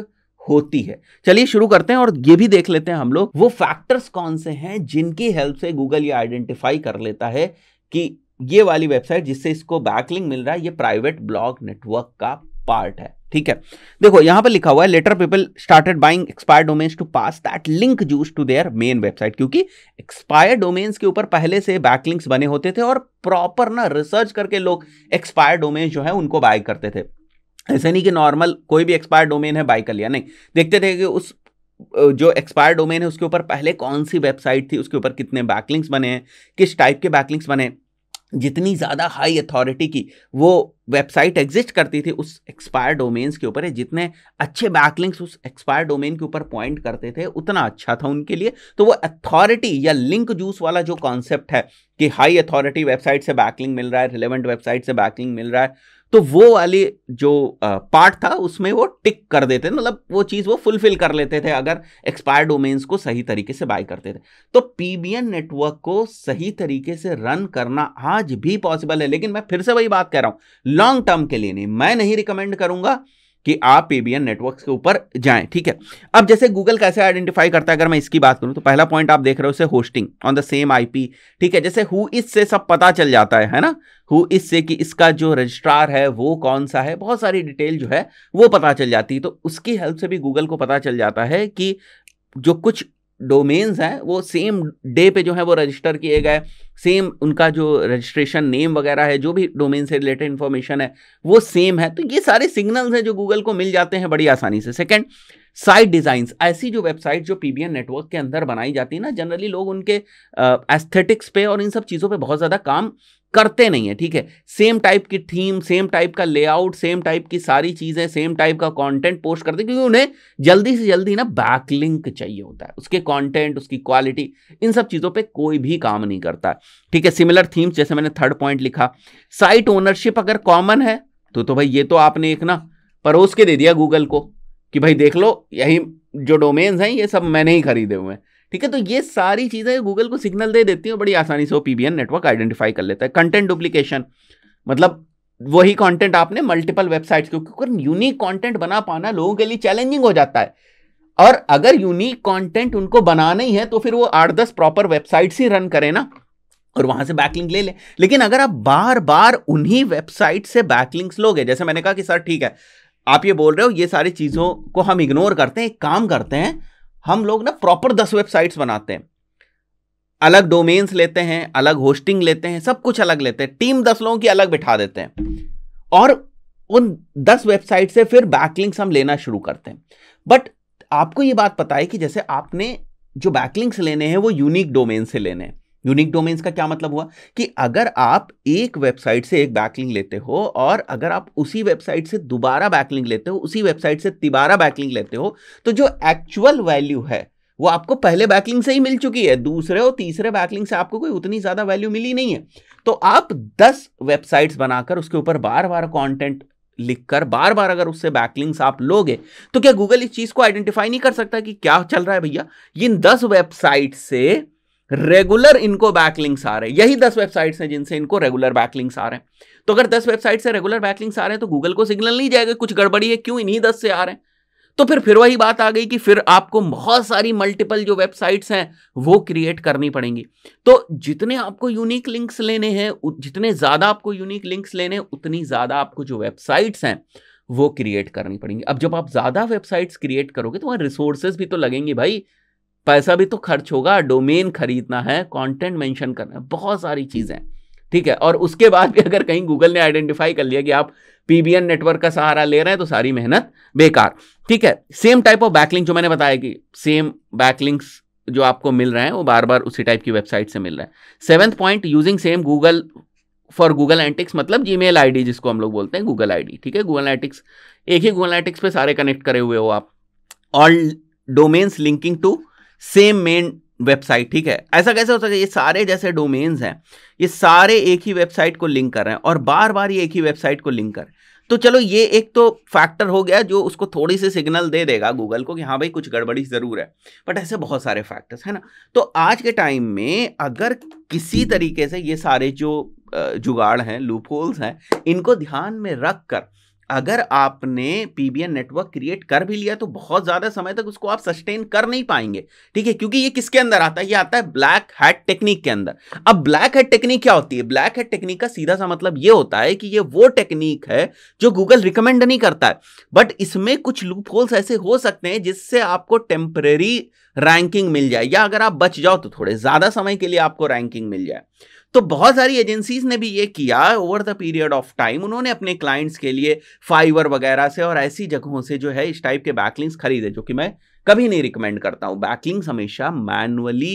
होती है चलिए शुरू करते हैं और ये भी देख लेते हैं हम लोग वो फैक्टर्स कौन से हैं जिनकी हेल्प से गूगल ये आइडेंटिफाई कर लेता है कि ये वाली वेबसाइट जिससे इसको बैकलिंग मिल रहा है ये प्राइवेट ब्लॉग नेटवर्क का पार्ट है ठीक है देखो यहां पर लिखा हुआ है later people started buying expire domains to pass that link juice to their main website क्योंकि एक्सपायर डोमेन्स के ऊपर पहले से बैकलिंक्स बने होते थे और प्रॉपर ना रिसर्च करके लोग एक्सपायर डोमेन्स जो है उनको बाय करते थे ऐसा नहीं कि नॉर्मल कोई भी एक्सपायर डोमेन है बाय कर लिया नहीं देखते थे कि उस जो एक्सपायर डोमेन है उसके ऊपर पहले कौन सी वेबसाइट थी उसके ऊपर कितने बैकलिंग्स बने हैं किस टाइप के बैकलिंग्स बने हैं जितनी ज़्यादा हाई अथॉरिटी की वो वेबसाइट एग्जिस्ट करती थी उस एक्सपायर डोमेन्स के ऊपर जितने अच्छे बैकलिंक्स उस एक्सपायर डोमेन के ऊपर पॉइंट करते थे उतना अच्छा था उनके लिए तो वो अथॉरिटी या लिंक जूस वाला जो कॉन्सेप्ट है कि हाई अथॉरिटी वेबसाइट से बैकलिंग मिल रहा है रिलेवेंट वेबसाइट से बैकलिंग मिल रहा है तो वो वाली जो पार्ट था उसमें वो टिक कर देते मतलब वो चीज़ वो फुलफिल कर लेते थे अगर एक्सपायर डोमेन्स को सही तरीके से बाय करते थे तो पीबीएन नेटवर्क को सही तरीके से रन करना आज भी पॉसिबल है लेकिन मैं फिर से वही बात कह रहा हूँ लॉन्ग टर्म के लिए नहीं मैं नहीं रिकमेंड करूंगा कि आप पेबीएन नेटवर्क्स के ऊपर जाएं ठीक है अब जैसे गूगल कैसे आइडेंटिफाई करता है अगर मैं इसकी बात करूं तो पहला पॉइंट आप देख रहे हो उसे hosting on the same IP ठीक है जैसे हु इस से सब पता चल जाता है है ना हु इससे कि इसका जो रजिस्ट्रार है वो कौन सा है बहुत सारी डिटेल जो है वो पता चल जाती है तो उसकी हेल्प से भी गूगल को पता चल जाता है कि जो कुछ डोमेन्स हैं वो सेम डे पे जो है वो रजिस्टर किए गए सेम उनका जो रजिस्ट्रेशन नेम वगैरह है जो भी डोमेन से रिलेटेड इन्फॉर्मेशन है वो सेम है तो ये सारे सिग्नल्स हैं जो गूगल को मिल जाते हैं बड़ी आसानी से सेकेंड साइट डिज़ाइंस ऐसी जो वेबसाइट जो पी नेटवर्क के अंदर बनाई जाती है ना जनरली लोग उनके एस्थेटिक्स पे और इन सब चीज़ों पे बहुत ज़्यादा काम करते नहीं है ठीक है सेम टाइप की थीम सेम टाइप का लेआउट सेम टाइप की सारी चीज़ें सेम टाइप का कंटेंट पोस्ट करते हैं क्योंकि उन्हें जल्दी से जल्दी ना बैकलिंक चाहिए होता है उसके कंटेंट उसकी क्वालिटी इन सब चीज़ों पे कोई भी काम नहीं करता ठीक है सिमिलर थीम्स जैसे मैंने थर्ड पॉइंट लिखा साइट ओनरशिप अगर कॉमन है तो तो भाई ये तो आपने एक ना परोस के दे दिया गूगल को कि भाई देख लो यही जो डोमेन्स हैं ये सब मैंने ही खरीदे हुए हैं ठीक है तो ये सारी चीज़ें गूगल को सिग्नल दे देती हैं बड़ी आसानी से वो पी नेटवर्क आइडेंटिफाई कर लेता है कंटेंट डुप्लीकेशन मतलब वही कंटेंट आपने मल्टीपल वेबसाइट्स क्योंकि यूनिक कंटेंट बना पाना लोगों के लिए चैलेंजिंग हो जाता है और अगर यूनिक कंटेंट उनको बनाना ही है तो फिर वो आठ दस प्रॉपर वेबसाइट्स ही रन करें ना और वहां से बैकलिंग ले ले लेकिन अगर आप बार बार उन्हीं वेबसाइट से बैकलिंग्स लोगे जैसे मैंने कहा कि सर ठीक है आप ये बोल रहे हो ये सारी चीज़ों को हम इग्नोर करते हैं एक काम करते हैं हम लोग ना प्रॉपर दस वेबसाइट्स बनाते हैं अलग डोमेन्स लेते हैं अलग होस्टिंग लेते हैं सब कुछ अलग लेते हैं टीम दस लोगों की अलग बिठा देते हैं और उन दस वेबसाइट से फिर बैकलिंग्स हम लेना शुरू करते हैं बट आपको ये बात पता है कि जैसे आपने जो बैकलिंग्स लेने हैं वो यूनिक डोमेन से लेने हैं यूनिक डोमेन्स का क्या मतलब हुआ कि अगर आप एक वेबसाइट से एक बैकलिंग लेते हो और अगर आप उसी वेबसाइट से दोबारा बैकलिंग लेते हो उसी वेबसाइट से तिबारा बैकलिंग लेते हो तो जो एक्चुअल वैल्यू है वो आपको पहले बैकलिंग से ही मिल चुकी है दूसरे और तीसरे बैकलिंग से आपको कोई उतनी ज़्यादा वैल्यू मिली नहीं है तो आप दस वेबसाइट्स बनाकर उसके ऊपर बार बार कॉन्टेंट लिखकर बार बार अगर उससे बैकलिंग्स आप लोगे तो क्या गूगल इस चीज़ को आइडेंटिफाई नहीं कर सकता कि क्या चल रहा है भैया इन दस वेबसाइट से रेगुलर इनको बैकलिंग्स आ रहे हैं यही दस वेबसाइट्स हैं जिनसे इनको रेगुलर बैकलिंग्स आ रहे हैं तो अगर दस वेबसाइट से रेगुलर बैकलिंग्स आ रहे हैं तो गूगल को सिग्नल नहीं जाएगा कुछ गड़बड़ी है क्यों इन्हीं दस से आ रहे हैं तो फिर फिर वही बात आ गई कि फिर आपको बहुत सारी मल्टीपल जो वेबसाइट्स हैं वो क्रिएट करनी पड़ेंगी तो जितने आपको यूनिक लिंक्स लेने हैं जितने ज़्यादा आपको यूनिक लिंक्स लेने हैं उतनी ज़्यादा आपको जो वेबसाइट्स हैं वो क्रिएट करनी पड़ेंगी अब जब आप ज़्यादा वेबसाइट्स क्रिएट करोगे तो वहाँ रिसोर्सेज भी तो लगेंगे भाई पैसा भी तो खर्च होगा डोमेन खरीदना है कंटेंट मेंशन करना है बहुत सारी चीज़ें ठीक है और उसके बाद भी अगर कहीं गूगल ने आइडेंटिफाई कर लिया कि आप पीबीएन नेटवर्क का सहारा ले रहे हैं तो सारी मेहनत बेकार ठीक है सेम टाइप ऑफ बैकलिंक जो मैंने बताया कि सेम बैकलिंक्स जो आपको मिल रहे हैं वो बार बार उसी टाइप की वेबसाइट से मिल रहे हैं seventh point using same Google for Google analytics मतलब जी मेल जिसको हम लोग बोलते हैं गूगल आई ठीक है गूगल एंटिक्स एक ही गूगल एंटिक्स पे सारे कनेक्ट करे हुए हो आप all domains linking to same main website ठीक है ऐसा कैसे हो सकता है ये सारे जैसे डोमेन्स हैं ये सारे एक ही वेबसाइट को लिंक कर रहे हैं और बार बार ये एक ही वेबसाइट को लिंक कर तो चलो ये एक तो फैक्टर हो गया जो उसको थोड़ी सी सिग्नल दे देगा गूगल को कि हाँ भाई कुछ गड़बड़ी ज़रूर है बट ऐसे बहुत सारे फैक्टर्स है ना तो आज के टाइम में अगर किसी तरीके से ये सारे जो जुगाड़ हैं लूप होल्स हैं इनको ध्यान में रख कर अगर आपने पीबीएन नेटवर्क क्रिएट कर भी लिया तो बहुत ज़्यादा समय तक उसको आप सस्टेन कर नहीं पाएंगे ठीक है क्योंकि ये किसके अंदर आता है ये आता है ब्लैक हेड टेक्निक के अंदर अब ब्लैक हेड टेक्निक क्या होती है ब्लैक हेड टेक्निक का सीधा सा मतलब ये होता है कि ये वो टेक्निक है जो गूगल रिकमेंड नहीं करता है बट इसमें कुछ लूप होल्स ऐसे हो सकते हैं जिससे आपको टेम्परेरी रैंकिंग मिल जाए या अगर आप बच जाओ तो थोड़े ज़्यादा समय के लिए आपको रैंकिंग मिल जाए तो बहुत सारी एजेंसीज ने भी ये किया over the period of time उन्होंने अपने क्लाइंट्स के लिए फाइवर वगैरह से और ऐसी जगहों से जो है इस टाइप के बैकलिंग्स खरीदे जो कि मैं कभी नहीं रिकमेंड करता हूँ बैकलिंग्स हमेशा मैनुअली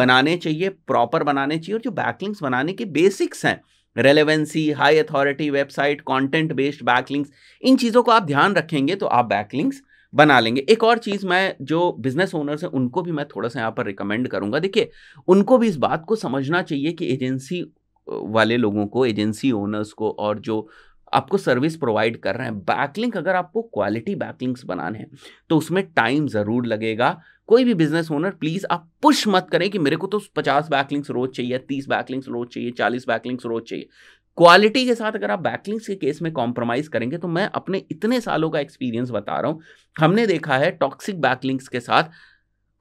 बनाने चाहिए प्रॉपर बनाने चाहिए और जो बैकलिंग्स बनाने के बेसिक्स हैं relevancy high authority website content based backlinks इन चीज़ों को आप ध्यान रखेंगे तो आप बैकलिंग्स बना लेंगे एक और चीज़ मैं जो बिज़नेस ओनर्स हैं उनको भी मैं थोड़ा सा यहाँ पर रिकमेंड करूँगा देखिए उनको भी इस बात को समझना चाहिए कि एजेंसी वाले लोगों को एजेंसी ओनर्स को और जो आपको सर्विस प्रोवाइड कर रहे हैं बैकलिंक अगर आपको क्वालिटी बैकलिंक्स बनाने हैं तो उसमें टाइम ज़रूर लगेगा कोई भी बिजनेस ओनर प्लीज़ आप पुश मत करें कि मेरे को तो पचास बैकलिंक्स रोज चाहिए तीस बैकलिंग्स रोज चाहिए चालीस बैकलिंक्स रोज चाहिए क्वालिटी के साथ अगर आप बैकलिंग्स के केस में कॉम्प्रोमाइज़ करेंगे तो मैं अपने इतने सालों का एक्सपीरियंस बता रहा हूँ हमने देखा है टॉक्सिक बैकलिंग्स के साथ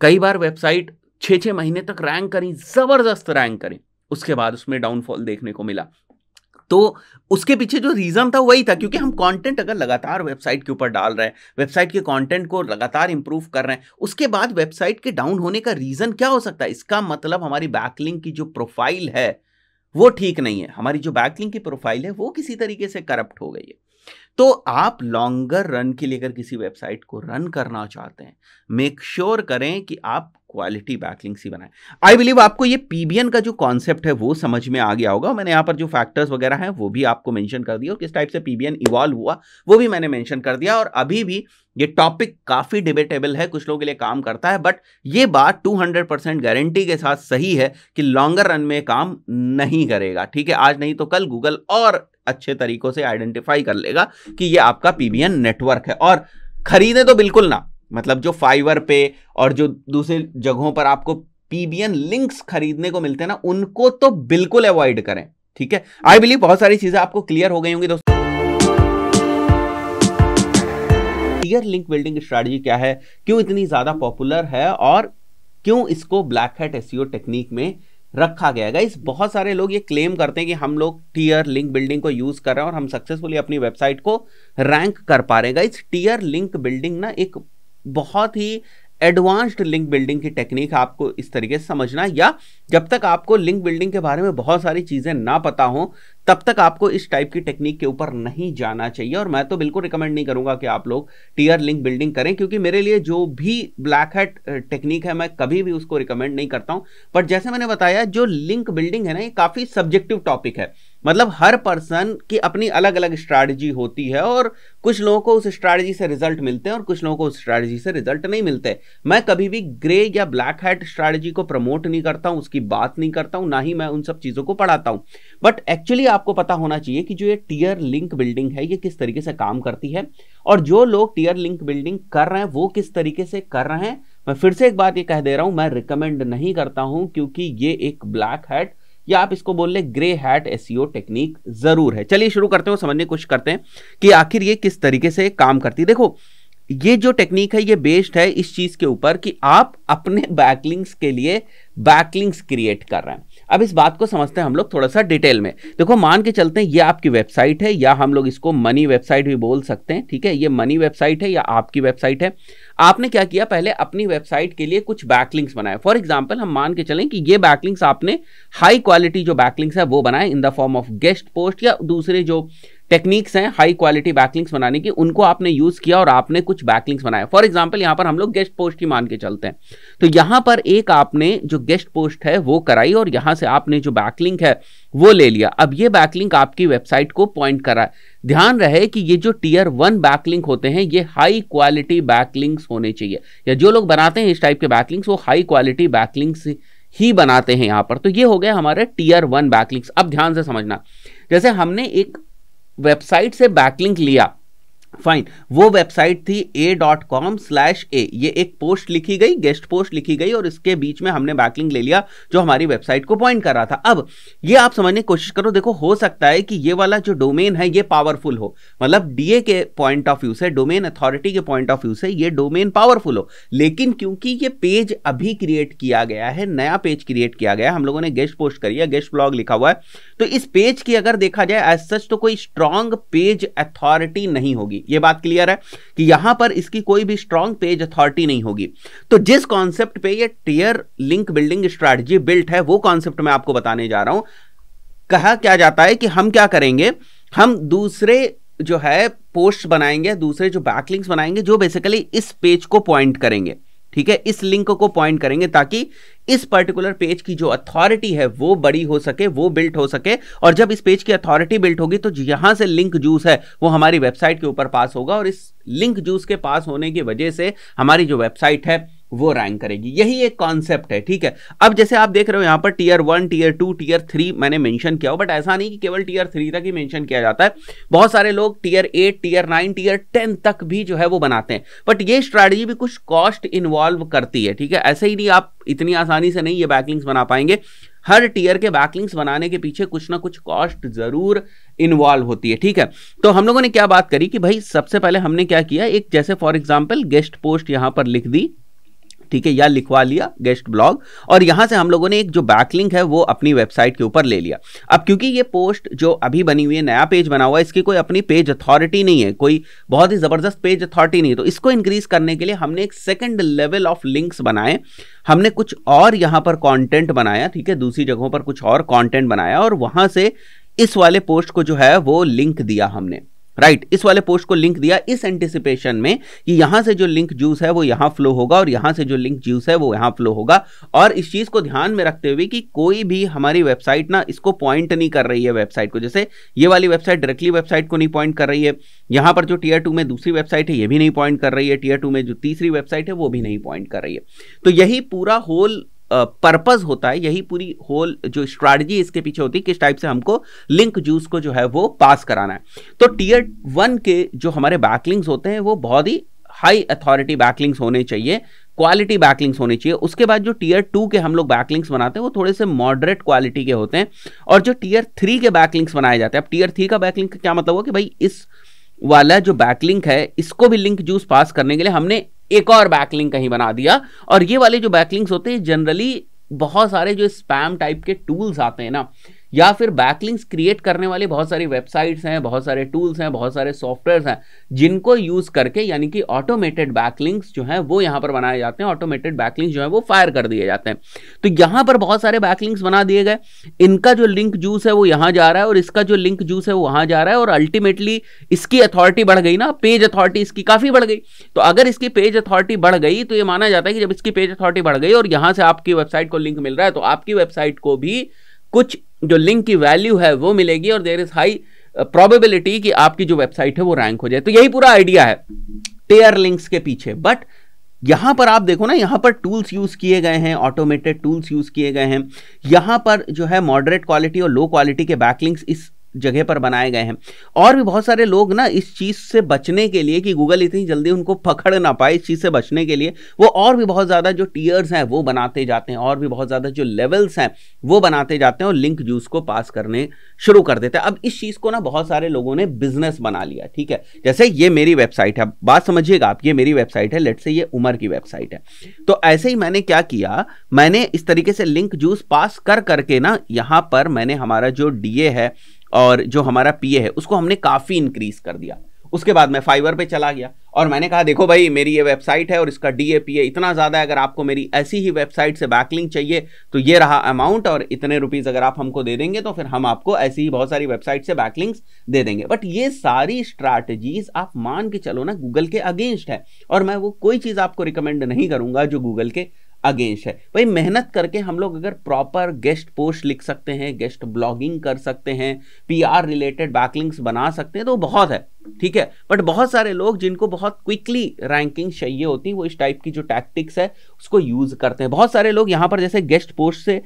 कई बार वेबसाइट छः छः महीने तक रैंक करी ज़बरदस्त रैंक करी उसके बाद उसमें डाउनफॉल देखने को मिला तो उसके पीछे जो रीज़न था वही था क्योंकि हम कंटेंट अगर लगातार वेबसाइट के ऊपर डाल रहे हैं वेबसाइट के कंटेंट को लगातार इंप्रूव कर रहे हैं उसके बाद वेबसाइट के डाउन होने का रीज़न क्या हो सकता है इसका मतलब हमारी बैकलिंग की जो प्रोफाइल है वो ठीक नहीं है हमारी जो बैकलिंग की प्रोफाइल है वो किसी तरीके से करप्ट हो गई है तो आप लॉन्गर रन के लेकर किसी वेबसाइट को रन करना चाहते हैं मेक श्योर sure करें कि आप क्वालिटी बैकलिंग सी बनाएं आई बिलीव आपको ये पीबीएन का जो कॉन्सेप्ट है वो समझ में आ गया होगा मैंने यहाँ पर जो फैक्टर्स वगैरह हैं वो भी आपको मेंशन कर दिया और किस टाइप से पीबीएन इवॉल्व हुआ वो भी मैंने मेंशन कर दिया और अभी भी ये टॉपिक काफ़ी डिबेटेबल है कुछ लोगों के लिए काम करता है बट ये बात 200 परसेंट गारंटी के साथ सही है कि लॉन्गर रन में काम नहीं करेगा ठीक है आज नहीं तो कल गूगल और अच्छे तरीकों से आइडेंटिफाई कर लेगा कि ये आपका पीबीएन नेटवर्क है और खरीदें तो बिल्कुल ना मतलब जो फाइवर पे और जो दूसरे जगहों पर आपको पीबीएन लिंक्स खरीदने को मिलते हैं ना उनको तो बिल्कुल अवॉइड करें ठीक है आई बिलीव बहुत सारी चीज़ें आपको क्लियर हो गई होंगी दोस्तों टियर लिंक बिल्डिंग स्ट्रैटेजी क्या है क्यों इतनी ज़्यादा पॉपुलर है और क्यों इसको ब्लैक हेट एस टेक्निक में रखा गया है इस बहुत सारे लोग ये क्लेम करते हैं कि हम लोग टीयर लिंक बिल्डिंग को यूज कर रहे हैं और हम सक्सेसफुली अपनी वेबसाइट को रैंक कर पा रहे हैं इस टीयर लिंक बिल्डिंग ना एक बहुत ही एडवांस्ड लिंक बिल्डिंग की टेक्निक आपको इस तरीके से समझना या जब तक आपको लिंक बिल्डिंग के बारे में बहुत सारी चीज़ें ना पता हो तब तक आपको इस टाइप की टेक्निक के ऊपर नहीं जाना चाहिए और मैं तो बिल्कुल रिकमेंड नहीं करूंगा कि आप लोग टीयर लिंक बिल्डिंग करें क्योंकि मेरे लिए जो भी ब्लैक हेड टेक्निक है मैं कभी भी उसको रिकमेंड नहीं करता हूं बट जैसे मैंने बताया जो लिंक बिल्डिंग है ना ये काफ़ी सब्जेक्टिव टॉपिक है मतलब हर पर्सन की अपनी अलग अलग स्ट्रैटेजी होती है और कुछ लोगों को उस स्ट्रैटेजी से रिजल्ट मिलते हैं और कुछ लोगों को उस स्ट्रैटेजी से रिजल्ट नहीं मिलते मैं कभी भी ग्रे या ब्लैक हैट स्ट्रैटेजी को प्रमोट नहीं करता हूं उसकी बात नहीं करता हूं ना ही मैं उन सब चीज़ों को पढ़ाता हूँ बट एक्चुअली आपको पता होना चाहिए कि जो ये टीयर लिंक बिल्डिंग है ये किस तरीके से काम करती है और जो लोग टीयर लिंक बिल्डिंग कर रहे हैं वो किस तरीके से कर रहे हैं मैं फिर से एक बात ये कह दे रहा हूँ मैं रिकमेंड नहीं करता हूँ क्योंकि ये एक ब्लैक हैट या आप इसको बोल ले ग्रे हैट एस टेक्निक जरूर है चलिए शुरू करते हो समझने की कोशिश करते हैं कि आखिर ये किस तरीके से काम करती है देखो ये जो टेक्निक है ये बेस्ड है इस चीज़ के ऊपर कि आप अपने बैकलिंग्स के लिए बैकलिंग्स क्रिएट कर रहे हैं अब इस बात को समझते हैं हम लोग थोड़ा सा डिटेल में देखो मान के चलते हैं ये आपकी वेबसाइट है या हम लोग इसको मनी वेबसाइट भी बोल सकते हैं ठीक है ये मनी वेबसाइट है या आपकी वेबसाइट है आपने क्या किया पहले अपनी वेबसाइट के लिए कुछ बैकलिंग्स बनाए फॉर एग्जाम्पल हम मान के चलें कि ये बैकलिंग्स आपने हाई क्वालिटी जो बैकलिंग्स है वो बनाए in the form of guest post या दूसरे जो टेक्निक्स हैं हाई क्वालिटी बैकलिंग्स बनाने की उनको आपने यूज किया और आपने कुछ बैकलिंग्स बनाया फॉर एग्जाम्पल यहाँ पर हम लोग गेस्ट पोस्ट ही मान के चलते हैं तो यहाँ पर एक आपने जो गेस्ट पोस्ट है वो कराई और यहाँ से आपने जो बैकलिंक है वो ले लिया अब ये बैकलिंक आपकी वेबसाइट को पॉइंट करा ध्यान रहे कि ये जो टीयर वन बैकलिंक होते हैं ये हाई क्वालिटी बैकलिंक्स होने चाहिए या जो लोग बनाते हैं इस टाइप के बैकलिंक्स वो हाई क्वालिटी बैकलिंक्स ही बनाते हैं यहाँ पर तो ये हो गया हमारे टीयर वन बैकलिंक्स अब ध्यान से समझना जैसे हमने एक वेबसाइट से बैकलिंक लिया फाइन वो वेबसाइट थी A dot com slash A ये एक पोस्ट लिखी गई गेस्ट पोस्ट लिखी गई और इसके बीच में हमने बैकलिंग ले लिया जो हमारी वेबसाइट को पॉइंट कर रहा था अब ये आप समझने की कोशिश करो देखो हो सकता है कि ये वाला जो डोमेन है ये पावरफुल हो मतलब डीए के पॉइंट ऑफ व्यू से डोमेन अथॉरिटी के पॉइंट ऑफ व्यू से ये डोमेन पावरफुल हो लेकिन क्योंकि ये पेज अभी क्रिएट किया गया है नया पेज क्रिएट किया गया हम लोगों ने गेस्ट पोस्ट करी है गेस्ट ब्लॉग लिखा हुआ है तो इस पेज की अगर देखा जाए एज सच तो कोई स्ट्रांग पेज अथॉरिटी नहीं होगी ये बात क्लियर है कि यहां पर इसकी कोई भी स्ट्रांग पेज अथॉरिटी नहीं होगी तो जिस कॉन्सेप्ट पे ये tier link building strategy built है वो कॉन्सेप्ट मैं आपको बताने जा रहा हूं कहा क्या जाता है कि हम क्या करेंगे हम दूसरे जो है पोस्ट बनाएंगे दूसरे जो बैकलिंक्स बनाएंगे जो बेसिकली इस पेज को पॉइंट करेंगे ठीक है इस लिंक को पॉइंट करेंगे ताकि इस पर्टिकुलर पेज की जो अथॉरिटी है वो बड़ी हो सके वो बिल्ट हो सके और जब इस पेज की अथॉरिटी बिल्ट होगी तो यहां से लिंक जूस है वो हमारी वेबसाइट के ऊपर पास होगा और इस लिंक जूस के पास होने की वजह से हमारी जो वेबसाइट है वो रैंक करेगी यही एक कॉन्सेप्ट है ठीक है अब जैसे आप देख रहे हो यहाँ पर tier one tier two tier three मैंने मेंशन किया हो बट ऐसा नहीं कि केवल टीयर थ्री तक ही मेंशन किया जाता है बहुत सारे लोग tier eight tier nine tier ten तक भी जो है वो बनाते हैं बट ये स्ट्रैटेजी भी कुछ कॉस्ट इन्वॉल्व करती है ठीक है ऐसे ही नहीं आप इतनी आसानी से नहीं ये बैकलिंग्स बना पाएंगे हर टीयर के बैकलिंग्स बनाने के पीछे कुछ ना कुछ कॉस्ट जरूर इन्वॉल्व होती है ठीक है तो हम लोगों ने क्या बात करी कि भाई सबसे पहले हमने क्या किया एक जैसे फॉर एग्जाम्पल गेस्ट पोस्ट यहां पर लिख दी ठीक है या लिखवा लिया गेस्ट ब्लॉग और यहां से हम लोगों ने एक जो बैकलिंक है वो अपनी वेबसाइट के ऊपर ले लिया अब क्योंकि ये पोस्ट जो अभी बनी हुई है नया पेज बना हुआ है इसकी कोई अपनी पेज अथॉरिटी नहीं है कोई बहुत ही ज़बरदस्त पेज अथॉरिटी नहीं है तो इसको इंक्रीज़ करने के लिए हमने एक सेकेंड लेवल ऑफ लिंक्स बनाए हमने कुछ और यहां पर कॉन्टेंट बनाया ठीक है दूसरी जगहों पर कुछ और कॉन्टेंट बनाया और वहां से इस वाले पोस्ट को जो है वो लिंक दिया हमने राइट right, इस वाले पोस्ट को लिंक दिया इस एंटिसिपेशन में कि यहां से जो लिंक जूस है वो यहां फ्लो होगा और यहां से जो लिंक जूस है वो यहां फ्लो होगा और इस चीज को ध्यान में रखते हुए कि कोई भी हमारी वेबसाइट ना इसको पॉइंट नहीं कर रही है वेबसाइट को जैसे ये वाली वेबसाइट डायरेक्टली वेबसाइट को नहीं पॉइंट कर रही है यहां पर जो टीयर टू में दूसरी वेबसाइट है ये भी नहीं पॉइंट कर रही है टीयर टू में जो तीसरी वेबसाइट है वो भी नहीं पॉइंट कर रही है तो यही पूरा होल पर्पस होता है यही पूरी होल जो स्ट्रैटेजी इसके पीछे होती है किस टाइप से हमको लिंक जूस को जो है वो पास कराना है तो टीयर वन के जो हमारे बैकलिंग्स होते हैं वो बहुत ही हाई अथॉरिटी बैकलिंग्स होने चाहिए क्वालिटी बैकलिंग्स होने चाहिए उसके बाद जो टीयर टू के हम लोग बैकलिंग्स बनाते हैं वो थोड़े से मॉडरेट क्वालिटी के होते हैं और जो टीयर थ्री के बैकलिंग्स बनाए जाते हैं अब टीयर थ्री का बैकलिंग क्या मतलब हुआ कि भाई इस वाला जो बैकलिंक है इसको भी लिंक जूस पास करने के लिए हमने एक और बैकलिंग कहीं बना दिया और ये वाले जो बैकलिंग्स होते हैं जनरली बहुत सारे जो स्पैम टाइप के टूल्स आते हैं ना या फिर बैकलिंग्स क्रिएट करने वाली बहुत सारी वेबसाइट्स हैं बहुत सारे टूल्स हैं बहुत सारे सॉफ्टवेयर हैं जिनको यूज़ करके यानी कि ऑटोमेटेड बैकलिंग्स जो हैं वो यहाँ पर बनाए जाते हैं ऑटोमेटेड बैकलिंग्स जो है वो फायर कर दिए जाते हैं तो यहाँ पर बहुत सारे बैकलिंग्स बना दिए गए इनका जो लिंक जूस है वो यहाँ जा रहा है और इसका जो लिंक जूस है वो वहाँ जा रहा है और अल्टीमेटली इसकी अथॉरिटी बढ़ गई ना पेज अथॉरिटी इसकी काफ़ी बढ़ गई तो अगर इसकी पेज अथॉरिटी बढ़ गई तो ये माना जाता है कि जब इसकी पेज अथॉरिटी बढ़ गई और यहाँ से आपकी वेबसाइट को लिंक मिल रहा है तो आपकी वेबसाइट को भी कुछ जो लिंक की वैल्यू है वो मिलेगी और देर इज हाई प्रोबेबिलिटी कि आपकी जो वेबसाइट है वो रैंक हो जाए तो यही पूरा आइडिया है टेयर लिंक्स के पीछे बट यहां पर आप देखो ना यहां पर टूल्स यूज किए गए हैं ऑटोमेटेड टूल्स यूज किए गए हैं यहां पर जो है मॉडरेट क्वालिटी और लो क्वालिटी के बैकलिंक्स इस जगह पर बनाए गए हैं और भी बहुत सारे लोग ना इस चीज़ से बचने के लिए कि गूगल इतनी जल्दी उनको पकड़ ना पाए इस चीज़ से बचने के लिए वो और भी बहुत ज़्यादा जो टीयर्स हैं वो बनाते जाते हैं और भी बहुत ज़्यादा जो लेवल्स हैं वो बनाते जाते हैं और लिंक जूस को पास करने शुरू कर देते हैं अब इस चीज़ को ना बहुत सारे लोगों ने बिजनेस बना लिया ठीक है जैसे ये मेरी वेबसाइट है बात समझिएगा आप ये मेरी वेबसाइट है लेट से ये उमर की वेबसाइट है तो ऐसे ही मैंने क्या किया मैंने इस तरीके से लिंक जूस पास कर करके ना यहाँ पर मैंने हमारा जो डी है और जो हमारा पीए है उसको हमने काफ़ी इंक्रीज कर दिया उसके बाद मैं फाइवर पे चला गया और मैंने कहा देखो भाई मेरी ये वेबसाइट है और इसका डी ए पी ए इतना ज़्यादा है अगर आपको मेरी ऐसी ही वेबसाइट से बैकलिंग चाहिए तो ये रहा अमाउंट और इतने रुपीज़ अगर आप हमको दे देंगे तो फिर हम आपको ऐसी ही बहुत सारी वेबसाइट से बैकलिंग्स दे देंगे बट ये सारी स्ट्रैटेजीज आप मान के चलो ना गूगल के अगेंस्ट है और मैं वो कोई चीज़ आपको रिकमेंड नहीं करूँगा जो गूगल के अगेंस्ट है भाई मेहनत करके हम लोग अगर प्रॉपर गेस्ट पोस्ट लिख सकते हैं गेस्ट ब्लॉगिंग कर सकते हैं पीआर रिलेटेड बैकलिंग्स बना सकते हैं तो बहुत है ठीक है बट बहुत सारे लोग जिनको बहुत क्विकली रैंकिंग चाहिए होती है वो इस टाइप की जो टैक्टिक्स है उसको यूज करते हैं बहुत सारे लोग यहाँ पर जैसे गेस्ट पोस्ट से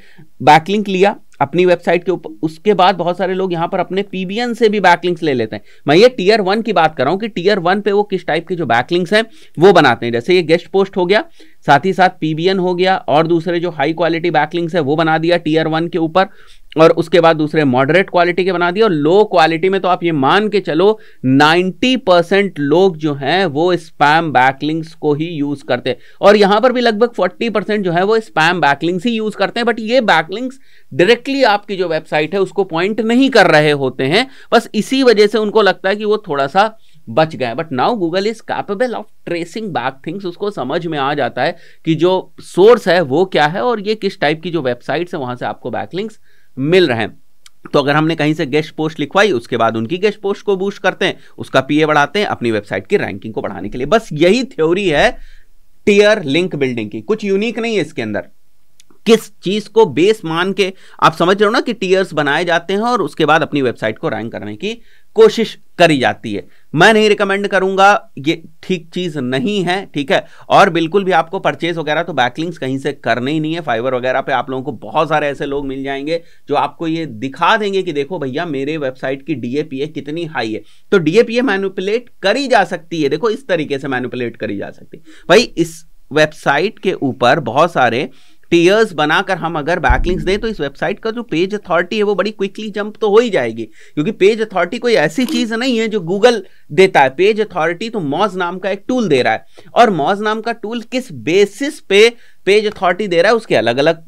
बैकलिंक लिया अपनी वेबसाइट के ऊपर उसके बाद बहुत सारे लोग यहाँ पर अपने पीबीएन से भी बैकलिंक्स ले लेते हैं मैं ये टीयर वन की बात कर रहा हूँ कि टीयर वन पे वो किस टाइप के जो बैकलिंक्स हैं वो बनाते हैं जैसे ये गेस्ट पोस्ट हो गया साथ ही साथ पीबीएन हो गया और दूसरे जो हाई क्वालिटी बैकलिंक्स है वो बना दिया टीयर वन के ऊपर और उसके बाद दूसरे मॉडरेट क्वालिटी के बना दिए और लो क्वालिटी में तो आप ये मान के चलो 90 परसेंट लोग जो हैं वो स्पैम बैकलिंग्स को ही यूज करते हैं और यहां पर भी लगभग 40 परसेंट जो है वो स्पैम बैकलिंग्स ही यूज करते हैं बट ये बैकलिंग्स डायरेक्टली आपकी जो वेबसाइट है उसको पॉइंट नहीं कर रहे होते हैं बस इसी वजह से उनको लगता है कि वो थोड़ा सा बच गए but now Google is capable of tracing back things उसको समझ में आ जाता है कि जो सोर्स है वो क्या है और ये किस टाइप की जो वेबसाइट्स है वहां से आपको बैकलिंग्स मिल रहे हैं तो अगर हमने कहीं से गेस्ट पोस्ट लिखवाई उसके बाद उनकी गेस्ट पोस्ट को बूस्ट करते हैं उसका पीए बढ़ाते हैं अपनी वेबसाइट की रैंकिंग को बढ़ाने के लिए बस यही थ्योरी है टीयर लिंक बिल्डिंग की कुछ यूनिक नहीं है इसके अंदर किस चीज को बेस मान के आप समझ रहे हो ना कि टीयर्स बनाए जाते हैं और उसके बाद अपनी वेबसाइट को रैंक करने की कोशिश करी जाती है मैं नहीं रिकमेंड करूंगा ये ठीक चीज नहीं है ठीक है और बिल्कुल भी आपको परचेज वगैरह तो बैकलिंग्स कहीं से करने ही नहीं है फाइबर वगैरह पे आप लोगों को बहुत सारे ऐसे लोग मिल जाएंगे जो आपको ये दिखा देंगे कि देखो भैया मेरे वेबसाइट की डीएपीए कितनी हाई है तो डीएपीए मैनुपुलेट करी जा सकती है देखो इस तरीके से मैनुपुलेट करी जा सकती है भाई इस वेबसाइट के ऊपर बहुत सारे टीयर्स बनाकर हम अगर बैकलिंक्स दें तो इस वेबसाइट का जो पेज अथॉरिटी है वो बड़ी क्विकली जंप तो हो ही जाएगी क्योंकि पेज अथॉरिटी कोई ऐसी चीज नहीं है जो गूगल देता है पेज अथॉरिटी तो मॉज नाम का एक टूल दे रहा है और मॉज नाम का टूल किस बेसिस पे पेज अथॉरिटी दे रहा है उसके अलग अलग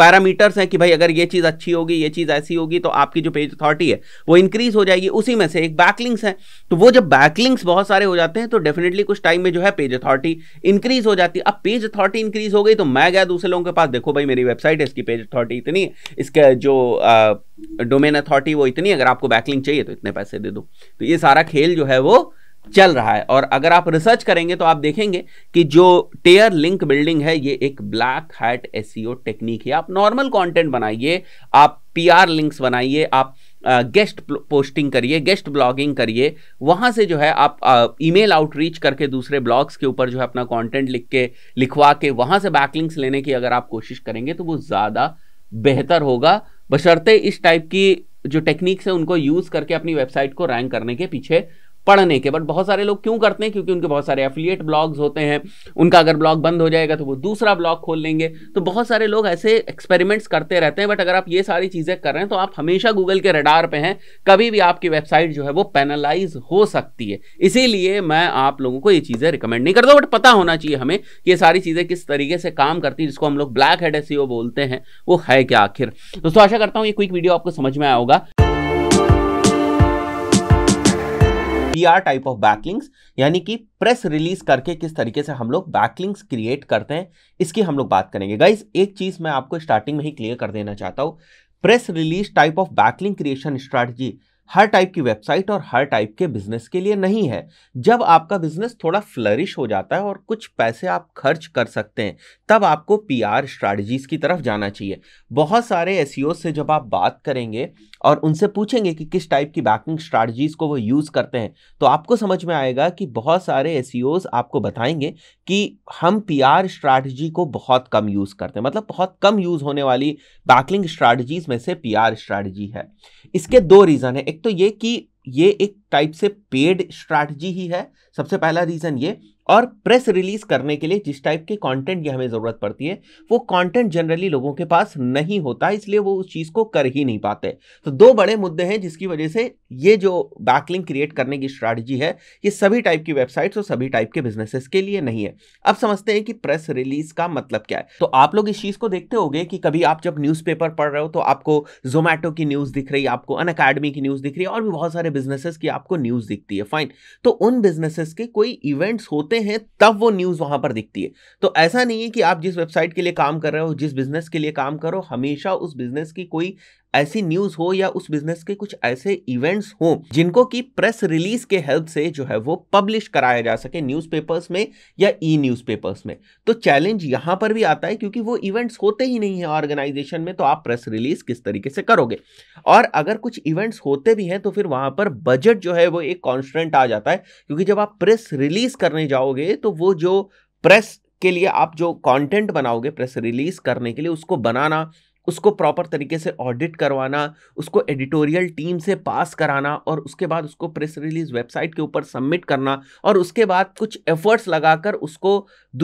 पैरामीटर्स हैं कि भाई अगर ये चीज़ अच्छी होगी ये चीज़ ऐसी होगी तो आपकी जो पेज अथॉरिटी है वो इंक्रीज हो जाएगी उसी में से एक बैकलिंग्स है तो वो जब बैकलिंग्स बहुत सारे हो जाते हैं तो डेफिनेटली कुछ टाइम में जो है पेज अथॉरिटी इंक्रीज हो जाती है अब पेज अथॉरिटी इंक्रीज हो गई तो मैं गया दूसरे लोगों के पास देखो भाई मेरी वेबसाइट है इसकी पेज अथॉरिटी इतनी है इसका जो डोमेन अथॉरिटी वो इतनी अगर आपको बैकलिंग चाहिए तो इतने पैसे दे दो तो ये सारा खेल जो है वो चल रहा है और अगर आप रिसर्च करेंगे तो आप देखेंगे कि जो टेयर लिंक बिल्डिंग है ये एक ब्लैक हैट एस टेक्निक है आप नॉर्मल कंटेंट बनाइए आप पीआर लिंक्स बनाइए आप गेस्ट uh, पोस्टिंग करिए गेस्ट ब्लॉगिंग करिए वहाँ से जो है आप ईमेल uh, आउटरीच करके दूसरे ब्लॉग्स के ऊपर जो है अपना कंटेंट लिख के लिखवा के वहाँ से बैकलिंक्स लेने की अगर आप कोशिश करेंगे तो वो ज़्यादा बेहतर होगा बशर्ते इस टाइप की जो टेक्निक्स हैं उनको यूज़ करके अपनी वेबसाइट को रैंक करने के पीछे पढ़ने के बट बहुत सारे लोग क्यों करते हैं क्योंकि उनके बहुत सारे एफिलिएट ब्लॉग्स होते हैं उनका अगर ब्लॉग बंद हो जाएगा तो वो दूसरा ब्लॉग खोल लेंगे तो बहुत सारे लोग ऐसे एक्सपेरिमेंट्स करते रहते हैं बट अगर आप ये सारी चीज़ें कर रहे हैं तो आप हमेशा गूगल के रडार पे हैं कभी भी आपकी वेबसाइट जो है वो पेनालाइज हो सकती है इसीलिए मैं आप लोगों को ये चीज़ें रिकमेंड नहीं करता बट पता होना चाहिए हमें कि ये सारी चीज़ें किस तरीके से काम करती है जिसको हम लोग ब्लैक हेड एस बोलते हैं वो है क्या आखिर दोस्तों आशा करता हूँ ये क्विक वीडियो आपको समझ में आया होगा पीआर टाइप ऑफ बैकलिंग्स यानी कि प्रेस रिलीज करके किस तरीके से हम लोग बैकलिंग्स क्रिएट करते हैं इसकी हम लोग बात करेंगे गाइज एक चीज मैं आपको स्टार्टिंग में ही क्लियर कर देना चाहता हूँ press release type of backlink creation strategy हर टाइप की वेबसाइट और हर टाइप के बिजनेस के लिए नहीं है जब आपका बिजनेस थोड़ा फ्लरिश हो जाता है और कुछ पैसे आप खर्च कर सकते हैं तब आपको पीआर आर की तरफ जाना चाहिए बहुत सारे एस e से जब आप बात करेंगे और उनसे पूछेंगे कि किस टाइप की बैकिंग स्ट्रैटजीज़ को वो यूज़ करते हैं तो आपको समझ में आएगा कि बहुत सारे एस e आपको बताएंगे कि हम पी आर स्ट्रैटजी को बहुत कम यूज़ करते हैं मतलब बहुत कम यूज़ होने वाली बैकलिंग स्ट्रैटजीज़ में से पी आर स्ट्रैटजी है इसके दो रीज़न है एक तो ये कि ये एक टाइप से पेड स्ट्रैटजी ही है सबसे पहला रीज़न ये और प्रेस रिलीज करने के लिए जिस टाइप के कंटेंट की हमें ज़रूरत पड़ती है वो कंटेंट जनरली लोगों के पास नहीं होता इसलिए वो उस चीज़ को कर ही नहीं पाते तो दो बड़े मुद्दे हैं जिसकी वजह से ये जो बैकलिंग क्रिएट करने की स्ट्रैटेजी है ये सभी टाइप की वेबसाइट्स और सभी टाइप के बिजनेसेस के लिए नहीं है अब समझते हैं कि प्रेस रिलीज का मतलब क्या है तो आप लोग इस चीज़ को देखते हो कि कभी आप जब न्यूज़पेपर पढ़ रहे हो तो आपको जोमेटो की न्यूज़ दिख रही है आपको अन अकेडमी की न्यूज़ दिख रही है और भी बहुत सारे बिजनेसेस की आपको न्यूज़ दिखती है फाइन तो उन बिजनेसेस के कोई इवेंट्स होते हैं तब वो न्यूज़ वहाँ पर दिखती है तो ऐसा नहीं है कि आप जिस वेबसाइट के लिए काम कर रहे हो जिस बिज़नेस के लिए काम करो हमेशा उस बिज़नेस की कोई ऐसी न्यूज हो या उस बिजनेस के कुछ ऐसे इवेंट्स हो जिनको कि प्रेस रिलीज के हेल्प से जो है वो पब्लिश कराया जा सके न्यूज़पेपर्स में या ई न्यूज़पेपर्स में तो चैलेंज यहां पर भी आता है क्योंकि वो इवेंट्स होते ही नहीं है ऑर्गेनाइजेशन में तो आप प्रेस रिलीज किस तरीके से करोगे और अगर कुछ इवेंट्स होते भी हैं तो फिर वहां पर बजट जो है वो एक कॉन्स्टेंट आ जाता है क्योंकि जब आप प्रेस रिलीज करने जाओगे तो वो जो प्रेस के लिए आप जो कंटेंट बनाओगे प्रेस रिलीज करने के लिए उसको बनाना उसको प्रॉपर तरीके से ऑडिट करवाना उसको एडिटोरियल टीम से पास कराना और उसके बाद उसको प्रेस रिलीज वेबसाइट के ऊपर सबमिट करना और उसके बाद कुछ एफर्ट्स लगाकर उसको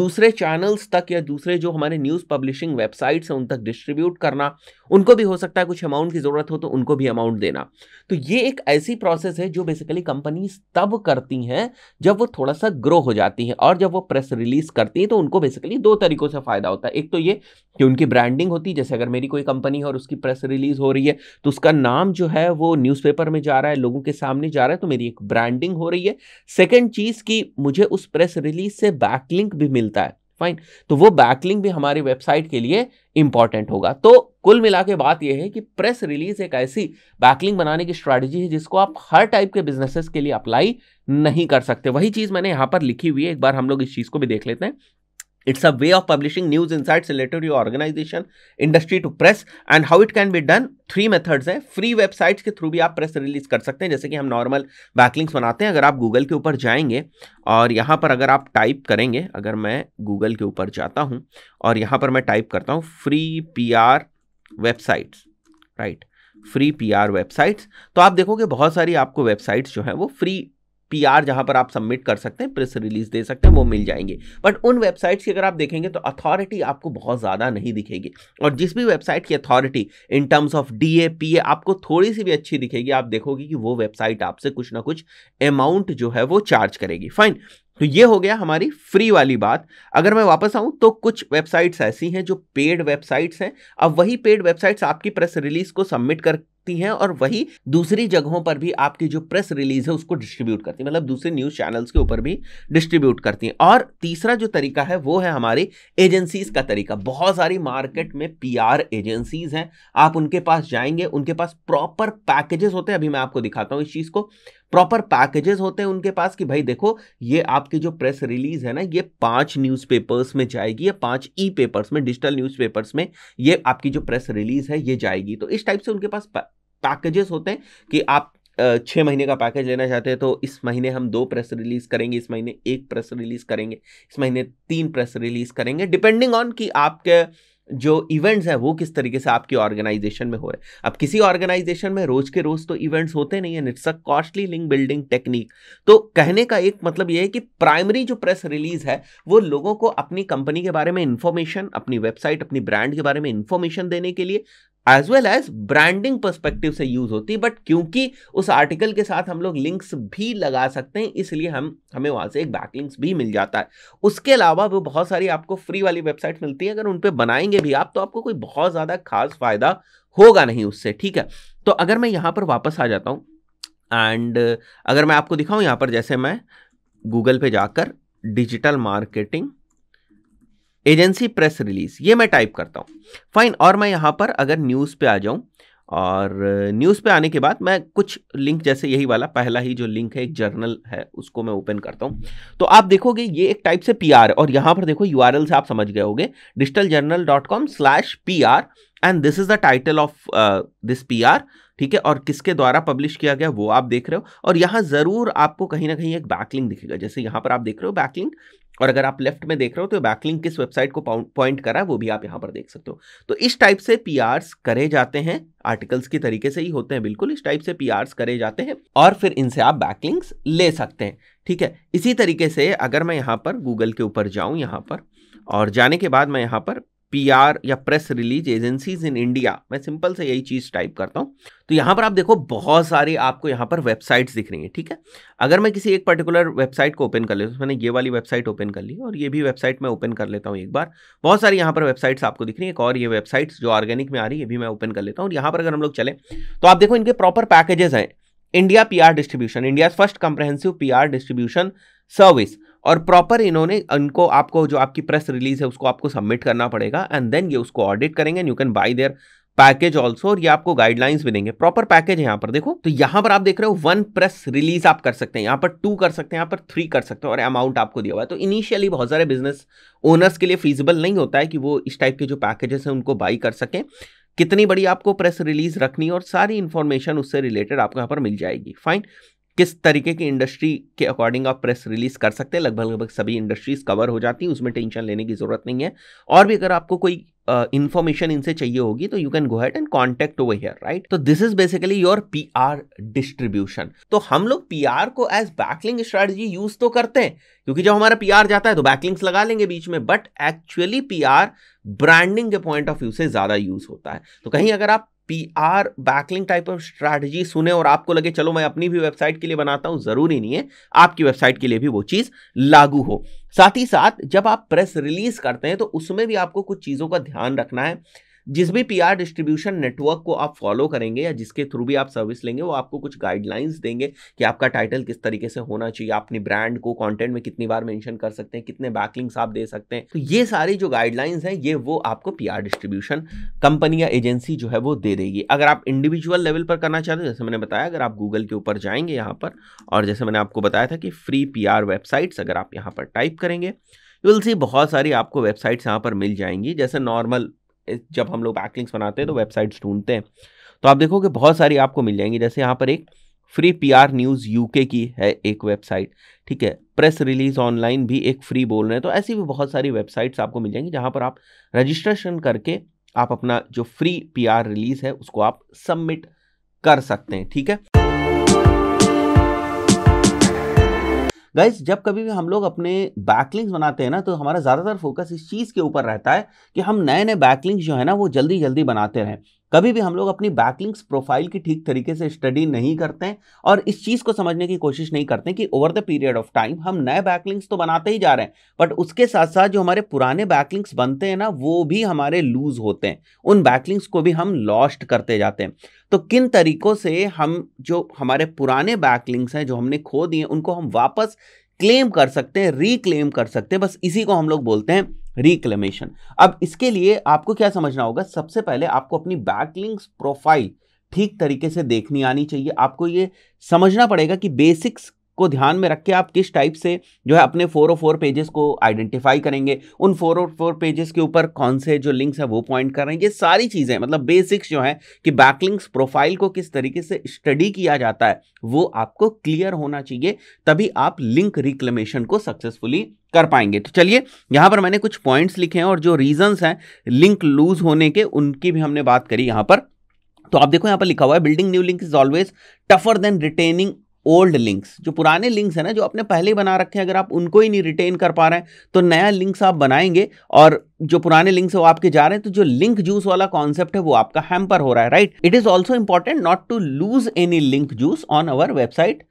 दूसरे चैनल्स तक या दूसरे जो हमारे न्यूज़ पब्लिशिंग वेबसाइट्स हैं उन तक डिस्ट्रीब्यूट करना उनको भी हो सकता है कुछ अमाउंट की ज़रूरत हो तो उनको भी अमाउंट देना तो ये एक ऐसी प्रोसेस है जो बेसिकली कंपनीज तब करती हैं जब वो थोड़ा सा ग्रो हो जाती हैं और जब वो प्रेस रिलीज करती हैं तो उनको बेसिकली दो तरीक़ों से फ़ायदा होता है एक तो ये कि उनकी ब्रांडिंग होती है जैसे अगर मेरी कोई कंपनी है और उसकी प्रेस रिलीज़ हो रही है तो उसका नाम जो है वो न्यूज़पेपर में जा रहा है लोगों के सामने जा रहा है तो मेरी एक ब्रांडिंग हो रही है सेकेंड चीज़ की मुझे उस प्रेस रिलीज से बैकलिंक भी मिलता है फाइन तो वो बैकलिंग भी हमारी वेबसाइट के लिए इंपॉर्टेंट होगा तो कुल मिला के बात यह है कि प्रेस रिलीज एक ऐसी बैकलिंग बनाने की स्ट्रैटेजी है जिसको आप हर टाइप के बिजनेसेस के लिए अप्लाई नहीं कर सकते वही चीज़ मैंने यहां पर लिखी हुई है एक बार हम लोग इस चीज़ को भी देख लेते हैं It's a way of publishing news insights related to your organization, industry to press and how it can be done three methods हैं फ्री वेबसाइट्स के थ्रू भी आप प्रेस रिलीज कर सकते हैं जैसे कि हम नॉर्मल बैकलिंग्स बनाते हैं अगर आप गूगल के ऊपर जाएंगे और यहाँ पर अगर आप टाइप करेंगे अगर मैं गूगल के ऊपर जाता हूँ और यहाँ पर मैं टाइप करता हूँ free P R websites right free P R websites तो आप देखोगे बहुत सारी आपको वेबसाइट्स जो हैं वो फ्री पी आर जहाँ पर आप सबमिट कर सकते हैं प्रेस रिलीज दे सकते हैं वो मिल जाएंगे बट उन वेबसाइट्स की अगर आप देखेंगे तो अथॉरिटी आपको बहुत ज़्यादा नहीं दिखेगी और जिस भी वेबसाइट की authority in terms of D A P A आपको थोड़ी सी भी अच्छी दिखेगी आप देखोगे कि वो वेबसाइट आपसे कुछ ना कुछ अमाउंट जो है वो चार्ज करेगी फाइन तो ये हो गया हमारी फ्री वाली बात अगर मैं वापस आऊं तो कुछ वेबसाइट्स ऐसी हैं जो पेड वेबसाइट्स हैं अब वही पेड वेबसाइट्स आपकी प्रेस रिलीज को सबमिट कर सकती हैं और वही दूसरी जगहों पर भी आपकी जो प्रेस रिलीज है उसको डिस्ट्रीब्यूट करती है मतलब दूसरे न्यूज़ चैनल्स के ऊपर भी डिस्ट्रीब्यूट करती हैं और तीसरा जो तरीका है वो है हमारी एजेंसीज का तरीका बहुत सारी मार्केट में पी एजेंसीज हैं आप उनके पास जाएंगे उनके पास प्रॉपर पैकेजेस होते हैं अभी मैं आपको दिखाता हूँ इस चीज़ को प्रॉपर पैकेजेस होते हैं उनके पास कि भाई देखो ये आपकी जो प्रेस रिलीज है ना ये पांच न्यूज़पेपर्स में जाएगी या पांच ई पेपर्स में डिजिटल न्यूज़पेपर्स में ये आपकी जो प्रेस रिलीज है ये जाएगी तो इस टाइप से उनके पास पैकेजेस होते हैं कि आप छः महीने का पैकेज लेना चाहते हैं तो इस महीने हम दो प्रेस रिलीज़ करेंगे इस महीने एक प्रेस रिलीज़ करेंगे इस महीने तीन प्रेस रिलीज़ करेंगे डिपेंडिंग ऑन कि आपके जो इवेंट्स हैं वो किस तरीके से आपकी ऑर्गेनाइजेशन में हो रहे हैं अब किसी ऑर्गेनाइजेशन में रोज के रोज तो इवेंट्स होते नहीं है it's a costly link building technique तो कहने का एक मतलब ये है कि प्राइमरी जो प्रेस रिलीज है वो लोगों को अपनी कंपनी के बारे में इन्फॉर्मेशन अपनी वेबसाइट अपनी ब्रांड के बारे में इन्फॉर्मेशन देने के लिए as well as branding perspective से यूज होती है बट क्योंकि उस आर्टिकल के साथ हम लोग लिंक्स भी लगा सकते हैं इसलिए हम हमें वहाँ से एक बैक लिंक्स भी मिल जाता है उसके अलावा वो बहुत सारी आपको फ्री वाली वेबसाइट मिलती है अगर उन पर बनाएंगे भी आप तो आपको कोई बहुत ज़्यादा खास फायदा होगा नहीं उससे ठीक है तो अगर मैं यहाँ पर वापस आ जाता हूँ एंड अगर मैं आपको दिखाऊँ यहाँ पर जैसे मैं गूगल पे जाकर digital marketing agency press release ये मैं टाइप करता हूँ फाइन और मैं यहाँ पर अगर न्यूज़ पे आ जाऊँ और न्यूज़ पे आने के बाद मैं कुछ लिंक जैसे यही वाला पहला ही जो लिंक है एक जर्नल है उसको मैं ओपन करता हूँ तो आप देखोगे ये एक टाइप से पी है और यहाँ पर देखो यू से आप समझ गए होगे digital journal dot com slash P R and this is the title of this P R ठीक है और किसके द्वारा पब्लिश किया गया वो आप देख रहे हो और यहाँ ज़रूर आपको कहीं ना कहीं एक बैकलिंग दिखेगा जैसे यहाँ पर आप देख रहे हो बैकलिंग और अगर आप लेफ्ट में देख रहे हो तो बैकलिंग किस वेबसाइट को पॉइंट करा है वो भी आप यहाँ पर देख सकते हो तो इस टाइप से पी करे जाते हैं आर्टिकल्स के तरीके से ही होते हैं बिल्कुल इस टाइप से पी करे जाते हैं और फिर इनसे आप बैकलिंग्स ले सकते हैं ठीक है इसी तरीके से अगर मैं यहाँ पर गूगल के ऊपर जाऊँ यहाँ पर और जाने के बाद मैं यहाँ पर पीआर या press release agencies in India मैं सिंपल से यही चीज़ टाइप करता हूँ तो यहाँ पर आप देखो बहुत सारी आपको यहाँ पर वेबसाइट्स दिख रही है ठीक है अगर मैं किसी एक पर्टिकुलर वेबसाइट को ओपन कर लेता तो मैंने ये वाली वेबसाइट ओपन कर ली और ये भी वेबसाइट मैं ओपन कर लेता हूँ एक बार बहुत सारी यहाँ पर वेबसाइट्स आपको दिख रही है एक और ये वेबसाइट्स जो ऑर्गेनिक में आ रही है ये भी मैं ओपन कर लेता हूँ और यहाँ पर अगर हम लोग चलें तो आप देखो इनके प्रॉपर पैकेजेस हैं India PR distribution India first comprehensive PR distribution service और प्रॉपर इन्होंने उनको आपको जो आपकी प्रेस रिलीज है उसको आपको सबमिट करना पड़ेगा एंड देन ये उसको ऑडिट करेंगे and you can buy their package also और ये आपको गाइडलाइंस भी देंगे प्रॉपर पैकेज है यहाँ पर देखो तो यहाँ पर आप देख रहे हो वन प्रेस रिलीज आप कर सकते हैं यहाँ पर टू कर सकते हैं यहाँ पर थ्री कर सकते हो और अमाउंट आपको दिया हुआ है तो इनिशियली बहुत सारे बिजनेस ओनर्स के लिए फीजिबल नहीं होता है कि वो इस टाइप के जो पैकेजेस हैं उनको बाई कर सकें कितनी बड़ी आपको प्रेस रिलीज रखनी और सारी इन्फॉर्मेशन उससे रिलेटेड आपको यहाँ पर मिल जाएगी फाइन किस तरीके की इंडस्ट्री के अकॉर्डिंग आप प्रेस रिलीज कर सकते हैं लगभग लगभग सभी इंडस्ट्रीज कवर हो जाती हैं उसमें टेंशन लेने की ज़रूरत नहीं है और भी अगर आपको कोई इन्फॉर्मेशन uh, इनसे चाहिए होगी तो you can go had and contact over here right तो this is basically your P R distribution तो हम लोग पी आर को एज बैकलिंग स्ट्रेटजी यूज तो करते हैं क्योंकि जब हमारा पी आर जाता है तो बैकलिंग्स लगा लेंगे बीच में but actually P R branding के पॉइंट ऑफ व्यू से ज़्यादा यूज होता है तो कहीं अगर आप R backlink type of strategy सुने और आपको लगे चलो मैं अपनी भी वेबसाइट के लिए बनाता हूं जरूरी नहीं है आपकी वेबसाइट के लिए भी वो चीज लागू हो साथ ही साथ जब आप प्रेस रिलीज करते हैं तो उसमें भी आपको कुछ चीजों का ध्यान रखना है जिस भी पीआर डिस्ट्रीब्यूशन नेटवर्क को आप फॉलो करेंगे या जिसके थ्रू भी आप सर्विस लेंगे वो आपको कुछ गाइडलाइंस देंगे कि आपका टाइटल किस तरीके से होना चाहिए अपनी ब्रांड को कॉन्टेंट में कितनी बार मैंशन कर सकते हैं कितने बैकलिंग्स आप दे सकते हैं तो ये सारी जो गाइडलाइंस हैं ये वो आपको पी डिस्ट्रीब्यूशन कंपनी या एजेंसी जो है वो दे देगी अगर आप इंडिविजुअल लेवल पर करना चाहते हो जैसे मैंने बताया अगर आप गूगल के ऊपर जाएंगे यहाँ पर और जैसे मैंने आपको बताया था कि फ्री पी वेबसाइट्स अगर आप यहाँ पर टाइप करेंगे यू विल सी बहुत सारी आपको वेबसाइट्स यहाँ पर मिल जाएंगी जैसे नॉर्मल जब हम लोग बैकलिंक्स बनाते हैं तो वेबसाइट्स ढूंढते हैं तो आप देखोगे बहुत सारी आपको मिल जाएंगी जैसे यहाँ पर एक फ्री आर न्यूज़ यूके की है एक वेबसाइट ठीक है प्रेस रिलीज ऑनलाइन भी एक फ्री बोल रहे हैं तो ऐसी भी बहुत सारी वेबसाइट्स आपको मिल जाएंगी जहाँ पर आप रजिस्ट्रेशन करके आप अपना जो फ्री पीआर रिलीज़ है उसको आप सबमिट कर सकते हैं ठीक है गाइज जब कभी भी हम लोग अपने बैकलिंग्स बनाते हैं ना तो हमारा ज़्यादातर फोकस इस चीज़ के ऊपर रहता है कि हम नए नए बैकलिंग्स जो है ना वो जल्दी जल्दी बनाते रहें कभी भी हम लोग अपनी बैकलिंक्स प्रोफाइल की ठीक तरीके से स्टडी नहीं करते हैं और इस चीज़ को समझने की कोशिश नहीं करते कि over the period of time हम नए बैकलिंक्स तो बनाते ही जा रहे हैं बट उसके साथ साथ जो हमारे पुराने बैकलिंक्स बनते हैं ना वो भी हमारे लूज होते हैं उन बैकलिंक्स को भी हम लॉस्ट करते जाते हैं तो किन तरीकों से हम जो हमारे पुराने बैकलिंक्स हैं जो हमने खो दिए उनको हम वापस क्लेम कर सकते हैं रिक्लेम कर सकते हैं बस इसी को हम लोग बोलते हैं रिक्लेमेशन अब इसके लिए आपको क्या समझना होगा सबसे पहले आपको अपनी बैकलिंक्स प्रोफाइल ठीक तरीके से देखनी आनी चाहिए आपको ये समझना पड़ेगा कि बेसिक्स को ध्यान में रख के आप किस टाइप से जो है अपने फोर और फोर पेजेस को आइडेंटिफाई करेंगे उन फोर और फोर पेजेस के ऊपर कौन से जो लिंक्स हैं वो पॉइंट कर रहे हैं ये सारी चीज़ें मतलब बेसिक्स जो है कि बैकलिंक्स प्रोफाइल को किस तरीके से स्टडी किया जाता है वो आपको क्लियर होना चाहिए तभी आप लिंक रिक्लेमेशन को सक्सेसफुली कर पाएंगे तो चलिए यहाँ पर मैंने कुछ पॉइंट्स लिखे हैं और जो रीजंस हैं लिंक लूज होने के उनकी भी हमने बात करी यहाँ पर तो आप देखो यहाँ पर लिखा हुआ है building new link is always tougher than retaining old links जो पुराने लिंक्स हैं ना जो आपने पहले बना रखे हैं अगर आप उनको ही नहीं रिटेन कर पा रहे हैं तो नया लिंक्स आप बनाएंगे और जो पुराने लिंक्स है वो आपके जा रहे हैं तो जो लिंक जूस वाला कॉन्सेप्ट है वो आपका हैम्पर हो रहा है right it is also important not to lose any link juice on our website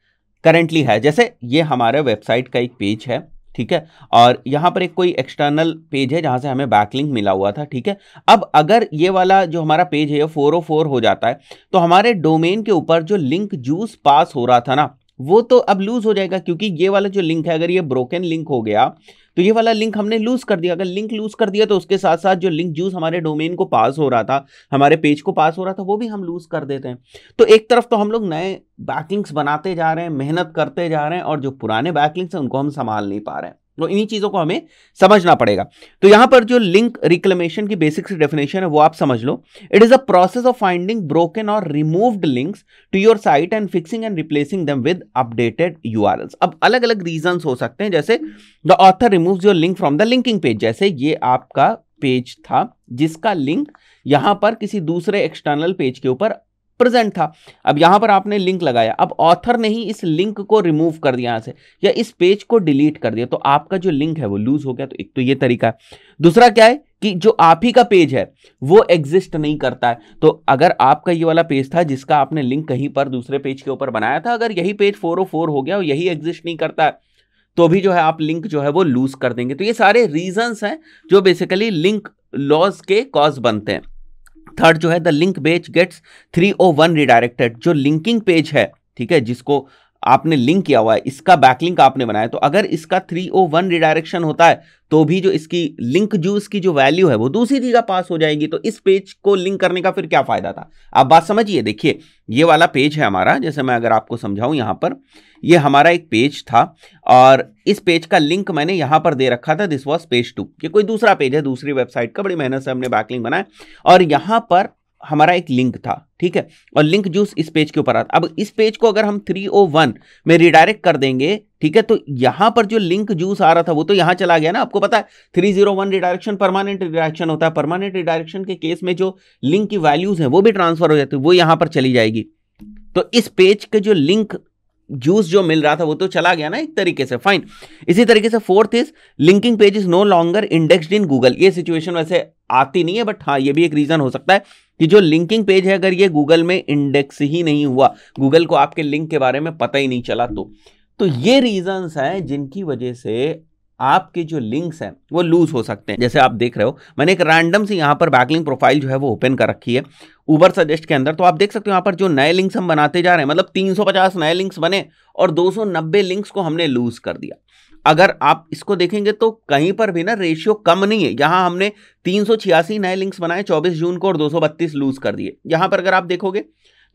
currently है जैसे ये हमारे वेबसाइट का एक पेज है ठीक है और यहाँ पर एक कोई एक्सटर्नल पेज है जहाँ से हमें बैकलिंक मिला हुआ था ठीक है अब अगर ये वाला जो हमारा पेज है फोर oh हो जाता है तो हमारे डोमेन के ऊपर जो लिंक जूस पास हो रहा था ना वो तो अब लूज़ हो जाएगा क्योंकि ये वाला जो लिंक है अगर ये ब्रोकन लिंक हो गया तो ये वाला लिंक हमने लूज़ कर दिया अगर लिंक लूज़ कर दिया तो उसके साथ साथ जो लिंक जूस हमारे डोमेन को पास हो रहा था हमारे पेज को पास हो रहा था वो भी हम लूज़ कर देते हैं तो एक तरफ तो हम लोग नए बैकलिंक्स बनाते जा रहे हैं मेहनत करते जा रहे हैं और जो पुराने बैकलिंक्स हैं उनको हम संभाल नहीं पा रहे हैं तो इन्हीं चीज़ों को हमें समझना पड़ेगा तो यहां पर जो लिंक रिक्लेमेशन की बेसिक डेफिनेशन है वो आप समझ लो it is a process of finding broken और removed links to your site and fixing and replacing them with updated you अब अलग अलग रीजंस हो सकते हैं जैसे the author remove your link from the linking page जैसे ये आपका पेज था जिसका लिंक यहां पर किसी दूसरे एक्सटर्नल पेज के ऊपर प्रेजेंट था अब यहां पर आपने लिंक लगाया अब ऑथर ने ही इस लिंक को रिमूव कर दिया से या इस पेज को डिलीट कर दिया तो आपका जो लिंक है वो लूज हो गया तो एक तो ये तरीका है दूसरा क्या है कि जो आप ही का पेज है वो एग्जिस्ट नहीं करता है तो अगर आपका ये वाला पेज था जिसका आपने लिंक कहीं पर दूसरे पेज के ऊपर बनाया था अगर यही पेज फोर हो गया और यही एग्जिस्ट नहीं करता है तो भी जो है आप लिंक जो है वो लूज कर देंगे तो ये सारे रीजंस हैं जो बेसिकली लिंक लॉज के कॉज बनते हैं थर्ड जो है the link page gets three O one redirected जो लिंकिंग पेज है ठीक है जिसको आपने लिंक किया हुआ है इसका बैकलिंक आपने बनाया तो अगर इसका 301 रिडायरेक्शन होता है तो भी जो इसकी लिंक जूस की जो वैल्यू है वो दूसरी जगह पास हो जाएगी तो इस पेज को लिंक करने का फिर क्या फायदा था आप बात समझिए देखिए ये वाला पेज है हमारा जैसे मैं अगर आपको समझाऊं यहां पर ये हमारा एक पेज था और इस पेज का लिंक मैंने यहाँ पर दे रखा था दिस वॉज पेज टू ये कोई दूसरा पेज है दूसरी वेबसाइट का बड़ी मेहनत से हमने बैकलिंक बनाया और यहाँ पर हमारा एक लिंक था ठीक है और लिंक जूस इस पेज के ऊपर आता अब इस पेज को अगर हम 301 में रिडायरेक्ट कर देंगे ठीक है तो यहां पर जो लिंक जूस आ रहा था वो तो यहां चला गया ना आपको पता है 301 रिडायरेक्शन परमानेंट रिडायरेक्शन होता है परमानेंट रिडायरेक्शन के केस में जो लिंक की वैल्यूज है वो भी ट्रांसफर हो जाती है वो यहां पर चली जाएगी तो इस पेज के जो लिंक जूस जो मिल रहा था वो तो चला गया ना एक तरीके से फाइन इसी तरीके से fourth is linking page is no longer indexed in Google ये सिचुएशन वैसे आती नहीं है बट हाँ ये भी एक रीजन हो सकता है कि जो लिंकिंग पेज है अगर ये गूगल में इंडेक्स ही नहीं हुआ गूगल को आपके लिंक के बारे में पता ही नहीं चला तो तो ये रीजंस हैं जिनकी वजह से आपके जो लिंक्स हैं वो लूज हो सकते हैं जैसे आप देख रहे हो मैंने एक रैंडम से यहाँ पर बैकलिंग प्रोफाइल जो है वो ओपन कर रखी है ऊबर सजेस्ट के अंदर तो आप देख सकते हो यहाँ पर जो नए लिंक्स हम बनाते जा रहे हैं मतलब 350 नए लिंक्स बने और 290 लिंक्स को हमने लूज कर दिया अगर आप इसको देखेंगे तो कहीं पर भी ना रेशियो कम नहीं है यहाँ हमने तीन नए लिंक्स बनाए चौबीस जून को और दो लूज कर दिए यहाँ पर अगर आप देखोगे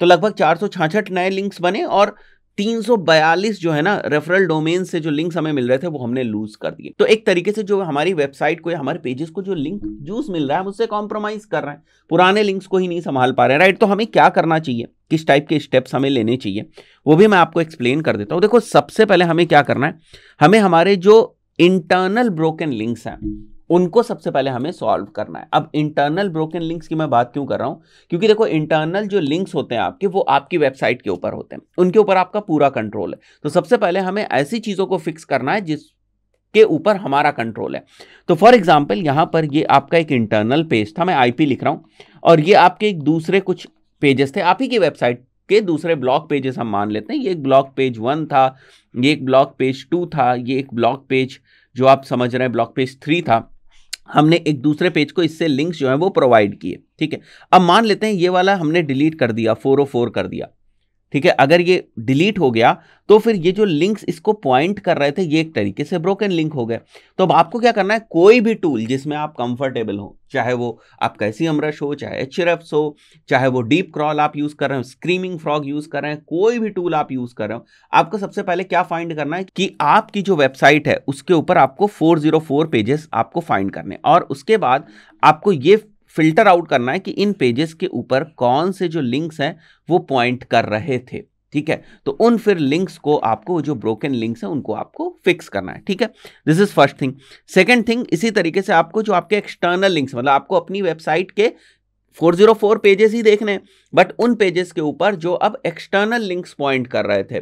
तो लगभग चार नए लिंक्स बने और 342 जो है ना रेफरल डोमेन से जो लिंक्स हमें मिल रहे थे वो हमने लूज कर दिए तो एक तरीके से जो हमारी वेबसाइट को या हमारे पेजेस को जो लिंक जूस मिल रहा है हम उससे कॉम्प्रोमाइज कर रहे हैं पुराने लिंक्स को ही नहीं संभाल पा रहे हैं राइट तो हमें क्या करना चाहिए किस टाइप के स्टेप्स हमें लेने चाहिए वो भी मैं आपको एक्सप्लेन कर देता हूँ देखो सबसे पहले हमें क्या करना है हमें हमारे जो इंटरनल ब्रोकन लिंक्स हैं उनको सबसे पहले हमें सॉल्व करना है अब इंटरनल ब्रोकन लिंक्स की मैं बात क्यों कर रहा हूँ क्योंकि देखो इंटरनल जो लिंक्स होते हैं आपके वो आपकी वेबसाइट के ऊपर होते हैं उनके ऊपर आपका पूरा कंट्रोल है तो सबसे पहले हमें ऐसी चीज़ों को फिक्स करना है जिस के ऊपर हमारा कंट्रोल है तो फॉर एग्जाम्पल यहाँ पर ये आपका एक इंटरनल पेज था मैं आईपी लिख रहा हूँ और ये आपके एक दूसरे कुछ पेजेस थे आप ही की वेबसाइट के दूसरे ब्लॉक पेजेस हम मान लेते हैं ये एक ब्लॉक पेज वन था ये एक ब्लॉक पेज टू था ये एक ब्लॉक पेज जो आप समझ रहे हैं ब्लॉक पेज थ्री था हमने एक दूसरे पेज को इससे लिंक्स जो है वो प्रोवाइड किए ठीक है अब मान लेते हैं ये वाला हमने डिलीट कर दिया फोर ओ फोर कर दिया ठीक है अगर ये डिलीट हो गया तो फिर ये जो लिंक्स इसको पॉइंट कर रहे थे ये एक तरीके से ब्रोकन लिंक हो गए तो अब आपको क्या करना है कोई भी टूल जिसमें आप कंफर्टेबल हो चाहे वो आप कैसी अमरश हो चाहे एच हो चाहे वो डीप क्रॉल आप यूज़ कर रहे हो स्क्रीमिंग फ्रॉग यूज़ कर रहे हैं कोई भी टूल आप यूज़ कर रहे हो आपको सबसे पहले क्या फाइंड करना है कि आपकी जो वेबसाइट है उसके ऊपर आपको 404 पेजेस आपको फाइंड करने और उसके बाद आपको ये फिल्टर आउट करना है कि इन पेजेस के ऊपर कौन से जो लिंक्स हैं वो पॉइंट कर रहे थे ठीक है तो उन फिर लिंक्स को आपको जो ब्रोकन लिंक्स हैं उनको आपको फिक्स करना है ठीक है this is first thing second thing इसी तरीके से आपको जो आपके एक्सटर्नल लिंक्स मतलब आपको अपनी वेबसाइट के 404 पेजेस ही देखने हैं बट उन पेजेस के ऊपर जो अब एक्सटर्नल लिंक्स पॉइंट कर रहे थे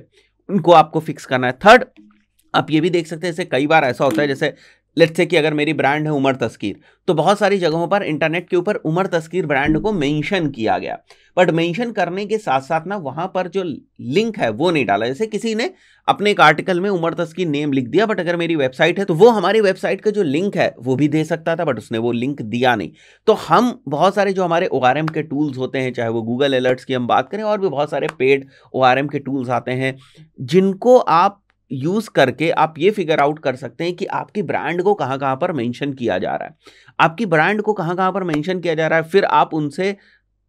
उनको आपको फिक्स करना है थर्ड आप ये भी देख सकते हैं जैसे कई बार ऐसा होता है जैसे लेट्स से कि अगर मेरी ब्रांड है उमर तस्कीर तो बहुत सारी जगहों पर इंटरनेट के ऊपर उमर तस्कीर ब्रांड को मेंशन किया गया बट मेंशन करने के साथ साथ ना वहाँ पर जो लिंक है वो नहीं डाला जैसे किसी ने अपने एक आर्टिकल में उमर तस्कीर नेम लिख दिया बट अगर मेरी वेबसाइट है तो वो हमारी वेबसाइट का जो लिंक है वो भी दे सकता था बट उसने वो लिंक दिया नहीं तो हम बहुत सारे जो हमारे ओ के टूल्स होते हैं चाहे वो गूगल अलर्ट्स की हम बात करें और भी बहुत सारे पेड ओ के टूल्स आते हैं जिनको आप यूज़ करके आप ये फिगर आउट कर सकते हैं कि आपकी ब्रांड को कहाँ कहाँ पर मेंशन किया जा रहा है आपकी ब्रांड को कहाँ कहाँ पर मेंशन किया जा रहा है फिर आप उनसे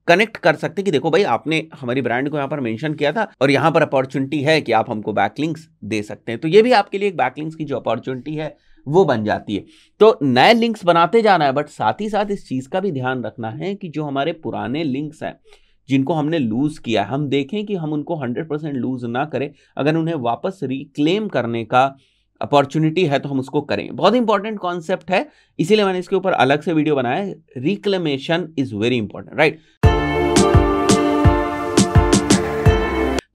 कनेक्ट कर सकते हैं कि देखो भाई आपने हमारी ब्रांड को यहाँ पर मेंशन किया था और यहाँ पर अपॉर्चुनिटी है कि आप हमको बैकलिंक्स दे सकते हैं तो ये भी आपके लिए एक बैकलिंक्स की जो अपॉर्चुनिटी है वो बन जाती है तो नए लिंक्स बनाते जाना है बट साथ ही साथ इस चीज़ का भी ध्यान रखना है कि जो हमारे पुराने लिंक्स हैं जिनको हमने लूज़ किया हम देखें कि हम उनको 100 परसेंट लूज़ ना करें अगर उन्हें वापस रिक्लेम करने का अपॉर्चुनिटी है तो हम उसको करें बहुत इंपॉर्टेंट कॉन्सेप्ट है इसीलिए मैंने इसके ऊपर अलग से वीडियो बनाया reclamation is very important right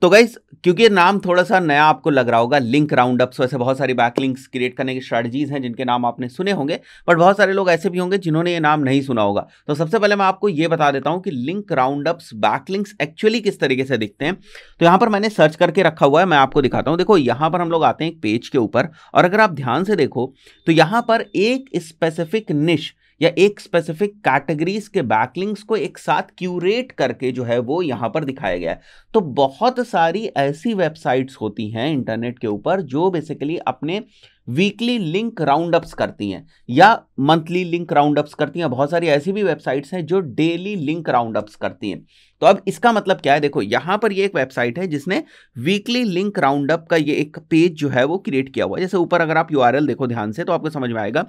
तो गाइज क्योंकि ये नाम थोड़ा सा नया आपको लग रहा होगा लिंक राउंड अप्स वैसे बहुत सारी बैकलिंक्स क्रिएट करने की स्ट्रैटेजीज हैं जिनके नाम आपने सुने होंगे बट बहुत सारे लोग ऐसे भी होंगे जिन्होंने ये नाम नहीं सुना होगा तो सबसे पहले मैं आपको ये बता देता हूँ कि link round ups backlinks actually किस तरीके से दिखते हैं तो यहाँ पर मैंने सर्च करके रखा हुआ है मैं आपको दिखाता हूँ देखो यहाँ पर हम लोग आते हैं एक पेज के ऊपर और अगर आप ध्यान से देखो तो यहाँ पर एक स्पेसिफिक निश या एक स्पेसिफिक कैटेगरीज के बैकलिंग्स को एक साथ क्यूरेट करके जो है वो यहाँ पर दिखाया गया है तो बहुत सारी ऐसी वेबसाइट्स होती हैं इंटरनेट के ऊपर जो बेसिकली अपने वीकली लिंक राउंड अप्स करती हैं या मंथली लिंक राउंड अप्स करती हैं बहुत सारी ऐसी भी वेबसाइट्स हैं जो डेली लिंक राउंड अप्स करती हैं तो अब इसका मतलब क्या है देखो यहाँ पर ये एक वेबसाइट है जिसने वीकली लिंक राउंड अप का ये एक पेज जो है वो क्रिएट किया हुआ है जैसे ऊपर अगर आप यू देखो ध्यान से तो आपको समझ में आएगा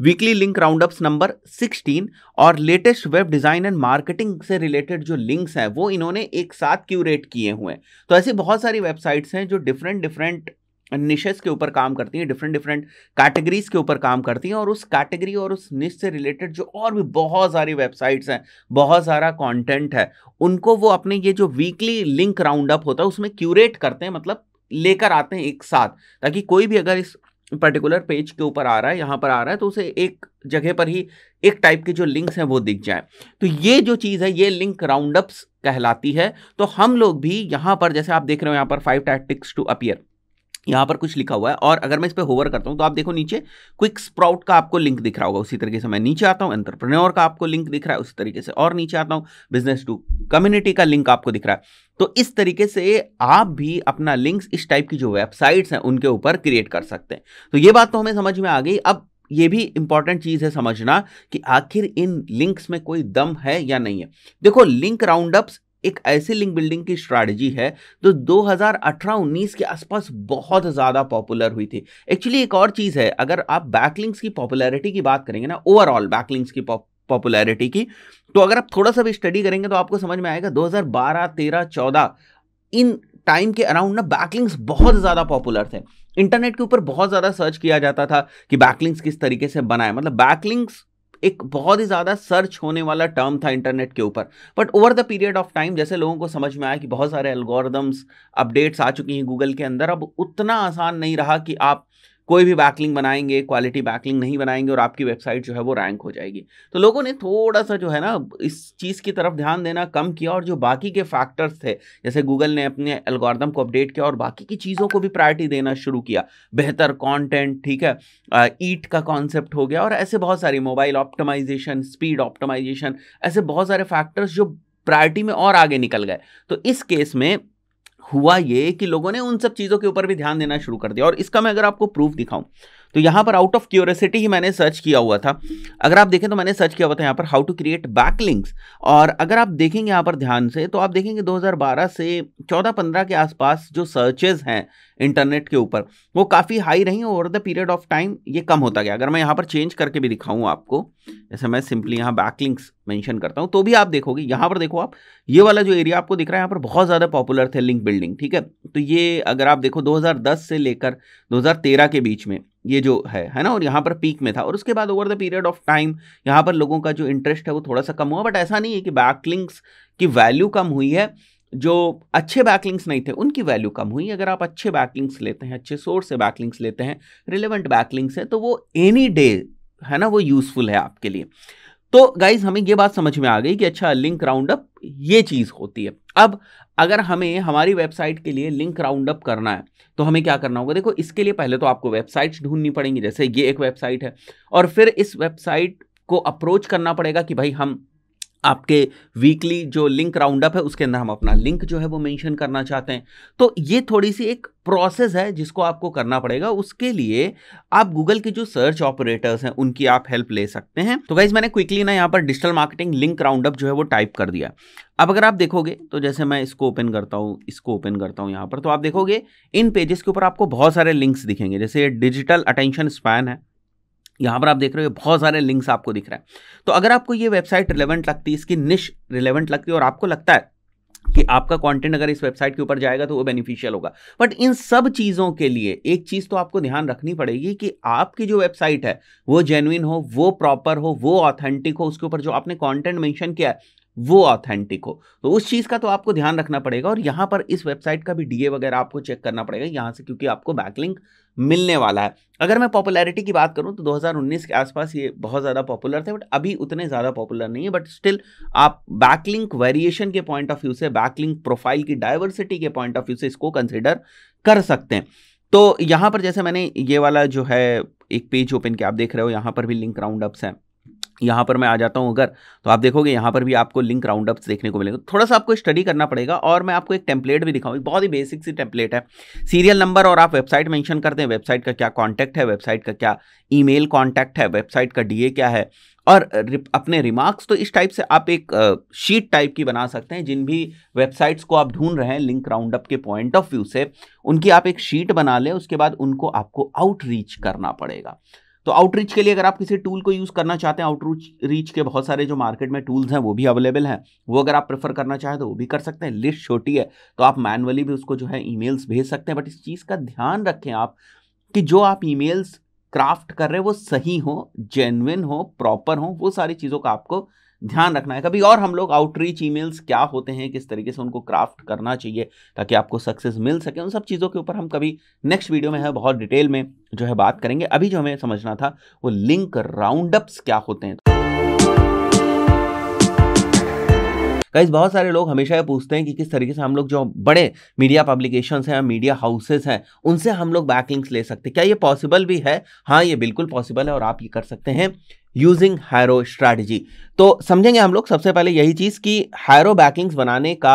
वीकली लिंक राउंडअप्स नंबर 16 और latest web design and marketing से रिलेटेड जो लिंक्स हैं वो इन्होंने एक साथ क्यूरेट किए हुए हैं तो ऐसी बहुत सारी वेबसाइट्स हैं जो डिफरेंट डिफरेंट निशेस के ऊपर काम करती हैं डिफरेंट डिफरेंट कैटेगरीज के ऊपर काम करती हैं और उस कैटेगरी और उस निश से रिलेटेड जो और भी बहुत सारी वेबसाइट्स हैं बहुत सारा कंटेंट है उनको वो अपने ये जो वीकली लिंक राउंड अप होता है उसमें क्यूरेट करते हैं मतलब लेकर आते हैं एक साथ ताकि कोई भी अगर इस पर्टिकुलर पेज के ऊपर आ रहा है यहाँ पर आ रहा है तो उसे एक जगह पर ही एक टाइप के जो लिंक्स हैं वो दिख जाए तो ये जो चीज़ है ये लिंक राउंडअप्स कहलाती है तो हम लोग भी यहाँ पर जैसे आप देख रहे हो यहाँ पर फाइव टैक्टिक्स टू अपियर यहाँ पर कुछ लिखा हुआ है और अगर मैं इस पर होवर करता हूँ तो आप देखो नीचे क्विक स्प्राउट का आपको लिंक दिख रहा होगा उसी तरीके से मैं नीचे आता हूँ एंटरप्रेन्योर का आपको लिंक दिख रहा है उसी तरीके से और नीचे आता हूँ बिजनेस टू कम्युनिटी का लिंक आपको दिख रहा है तो इस तरीके से आप भी अपना लिंक्स इस टाइप की जो वेबसाइट्स हैं उनके ऊपर क्रिएट कर सकते हैं तो ये बात तो हमें समझ में आ गई अब ये भी इंपॉर्टेंट चीज़ है समझना कि आखिर इन लिंक्स में कोई दम है या नहीं है देखो लिंक राउंडअप्स एक ऐसी लिंक बिल्डिंग की स्ट्रैटेजी है जो तो 2018-19 के आसपास बहुत ज़्यादा पॉपुलर हुई थी एक्चुअली एक और चीज़ है अगर आप बैकलिंक्स की पॉपुलैरिटी की बात करेंगे ना ओवरऑल बैकलिंक्स की पॉपुलैरिटी की तो अगर आप थोड़ा सा भी स्टडी करेंगे तो आपको समझ में आएगा 2012, 13, 14 इन टाइम के अराउंड ना बैकलिंग्स बहुत ज़्यादा पॉपुलर थे इंटरनेट के ऊपर बहुत ज़्यादा सर्च किया जाता था कि बैकलिंग्स किस तरीके से बनाए मतलब बैकलिंग्स एक बहुत ही ज़्यादा सर्च होने वाला टर्म था इंटरनेट के ऊपर but over the period of time जैसे लोगों को समझ में आया कि बहुत सारे एल्गोरिदम्स अपडेट्स आ चुकी हैं गूगल के अंदर अब उतना आसान नहीं रहा कि आप कोई भी बैकलिंग बनाएंगे क्वालिटी बैकलिंग नहीं बनाएंगे और आपकी वेबसाइट जो है वो रैंक हो जाएगी तो लोगों ने थोड़ा सा जो है ना इस चीज़ की तरफ ध्यान देना कम किया और जो बाकी के फैक्टर्स थे जैसे गूगल ने अपने एल्गोरिदम को अपडेट किया और बाकी की चीज़ों को भी प्रायोरिटी देना शुरू किया बेहतर कॉन्टेंट ठीक है ईट का कॉन्सेप्ट हो गया और ऐसे बहुत सारी मोबाइल ऑप्टमाइजेशन स्पीड ऑप्टमाइजेशन ऐसे बहुत सारे फैक्टर्स जो प्रायोरिटी में और आगे निकल गए तो इस केस में हुआ ये कि लोगों ने उन सब चीज़ों के ऊपर भी ध्यान देना शुरू कर दिया और इसका मैं अगर आपको प्रूफ दिखाऊं तो यहाँ पर आउट ऑफ क्यूरसिटी ही मैंने सर्च किया हुआ था अगर आप देखें तो मैंने सर्च किया हुआ था यहाँ पर हाउ टू क्रिएट लिंक्स और अगर आप देखेंगे यहाँ पर ध्यान से तो आप देखेंगे 2012 से 14-15 के आसपास जो सर्चेज हैं इंटरनेट के ऊपर वो काफ़ी हाई रही over the period of time ये कम होता गया अगर मैं यहाँ पर चेंज करके भी दिखाऊँ आपको जैसे मैं सिंपली यहाँ बैकलिंक्स मेंशन करता हूँ तो भी आप देखोगे यहाँ पर देखो आप ये वाला जो एरिया आपको दिख रहा है यहाँ पर बहुत ज़्यादा पॉपुलर थे लिंक बिल्डिंग ठीक है तो ये अगर आप देखो दो से लेकर दो के बीच में ये जो है है ना और यहाँ पर पीक में था और उसके बाद over the period of time यहाँ पर लोगों का जो इंटरेस्ट है वो थोड़ा सा कम हुआ बट ऐसा नहीं है कि बैकलिंक्स की वैल्यू कम हुई है जो अच्छे बैकलिंक्स नहीं थे उनकी वैल्यू कम हुई अगर आप अच्छे बैकलिंक्स लेते हैं अच्छे सोर्स से बैकलिंक्स लेते हैं रिलेवेंट बैकलिंक्स हैं तो वो एनी डे है ना वो यूज़फुल है आपके लिए तो गाइज हमें ये बात समझ में आ गई कि अच्छा लिंक राउंड अप ये चीज़ होती है अब अगर हमें हमारी वेबसाइट के लिए लिंक राउंड अप करना है तो हमें क्या करना होगा देखो इसके लिए पहले तो आपको वेबसाइट्स ढूंढनी पड़ेंगी जैसे ये एक वेबसाइट है और फिर इस वेबसाइट को अप्रोच करना पड़ेगा कि भाई हम आपके वीकली जो लिंक राउंड अप है उसके अंदर हम अपना लिंक जो है वो मेंशन करना चाहते हैं तो ये थोड़ी सी एक प्रोसेस है जिसको आपको करना पड़ेगा उसके लिए आप गूगल के जो सर्च ऑपरेटर्स हैं उनकी आप हेल्प ले सकते हैं तो गाइज मैंने क्विकली ना यहाँ पर digital marketing link round up जो है वो टाइप कर दिया अब अगर आप देखोगे तो जैसे मैं इसको ओपन करता हूँ इसको ओपन करता हूँ यहाँ पर तो आप देखोगे इन पेजेस के ऊपर आपको बहुत सारे लिंक्स दिखेंगे जैसे डिजिटल अटेंशन स्पैन है यहाँ पर आप देख रहे हो बहुत सारे लिंक्स आपको दिख रहा है तो अगर आपको ये वेबसाइट रिलेवेंट लगती है इसकी निश रिलेवेंट लगती है और आपको लगता है कि आपका कंटेंट अगर इस वेबसाइट के ऊपर जाएगा तो वो बेनिफिशियल होगा बट इन सब चीज़ों के लिए एक चीज़ तो आपको ध्यान रखनी पड़ेगी कि आपकी जो वेबसाइट है वो जेनुइन हो वो प्रॉपर हो वो ऑथेंटिक हो उसके ऊपर जो आपने कंटेंट मेंशन किया है वो ऑथेंटिक हो तो उस चीज़ का तो आपको ध्यान रखना पड़ेगा और यहाँ पर इस वेबसाइट का भी डीए वगैरह आपको चेक करना पड़ेगा यहाँ से क्योंकि आपको बैकलिंक मिलने वाला है अगर मैं पॉपुलैरिटी की बात करूँ तो 2019 के आसपास ये बहुत ज़्यादा पॉपुलर थे बट अभी उतने ज़्यादा पॉपुलर नहीं है बट स्टिल आप बैकलिंक वेरिएशन के पॉइंट ऑफ व्यू से बैकलिंक प्रोफाइल की डाइवर्सिटी के पॉइंट ऑफ व्यू से इसको कंसिडर कर सकते हैं तो यहाँ पर जैसे मैंने ये वाला जो है एक पेज ओपन किया आप देख रहे हो यहाँ पर भी लिंक राउंड अप्स हैं यहाँ पर मैं आ जाता हूँ अगर तो आप देखोगे यहाँ पर भी आपको लिंक राउंड अप्स देखने को मिलेगा थोड़ा सा आपको स्टडी करना पड़ेगा और मैं आपको एक टेम्पलेट भी दिखाऊँ बहुत ही बेसिक सी टेम्पलेट है सीरियल नंबर और आप वेबसाइट मेंशन करते हैं वेबसाइट का क्या कॉन्टैक्ट है वेबसाइट का क्या ई मेल है वेबसाइट का डी क्या है और अपने रिमार्क्स तो इस टाइप से आप एक शीट टाइप की बना सकते हैं जिन भी वेबसाइट्स को आप ढूंढ रहे हैं लिंक राउंड अप के पॉइंट ऑफ व्यू से उनकी आप एक शीट बना लें उसके बाद उनको आपको आउटरीच करना पड़ेगा तो आउटरीच के लिए अगर आप किसी टूल को यूज़ करना चाहते हैं आउटरीच रीच के बहुत सारे जो मार्केट में टूल्स हैं वो भी अवेलेबल हैं वो अगर आप प्रेफर करना चाहें तो वो भी कर सकते हैं लिस्ट छोटी है तो आप मैनुअली भी उसको जो है ई भेज सकते हैं बट इस चीज़ का ध्यान रखें आप कि जो आप ई क्राफ्ट कर रहे हैं वो सही हो जेनविन हो प्रॉपर हो वो सारी चीज़ों का आपको ध्यान रखना है कभी और हम लोग आउटरीच ईमेल्स क्या होते हैं किस तरीके से उनको क्राफ्ट करना चाहिए ताकि आपको सक्सेस मिल सके उन सब चीज़ों के ऊपर हम कभी नेक्स्ट वीडियो में है बहुत डिटेल में जो है बात करेंगे अभी जो हमें समझना था वो लिंक राउंडअप्स क्या होते हैं कई बहुत सारे लोग हमेशा ये पूछते हैं कि किस तरीके से हम लोग जो बड़े मीडिया पब्लिकेशंस हैं मीडिया हाउसेस हैं उनसे हम लोग बैकलिंक्स ले सकते हैं क्या ये पॉसिबल भी है हाँ ये बिल्कुल पॉसिबल है और आप ये कर सकते हैं यूजिंग हायरो स्ट्रैटेजी तो समझेंगे हम लोग सबसे पहले यही चीज़ कि हायरो बैकिंग्स बनाने का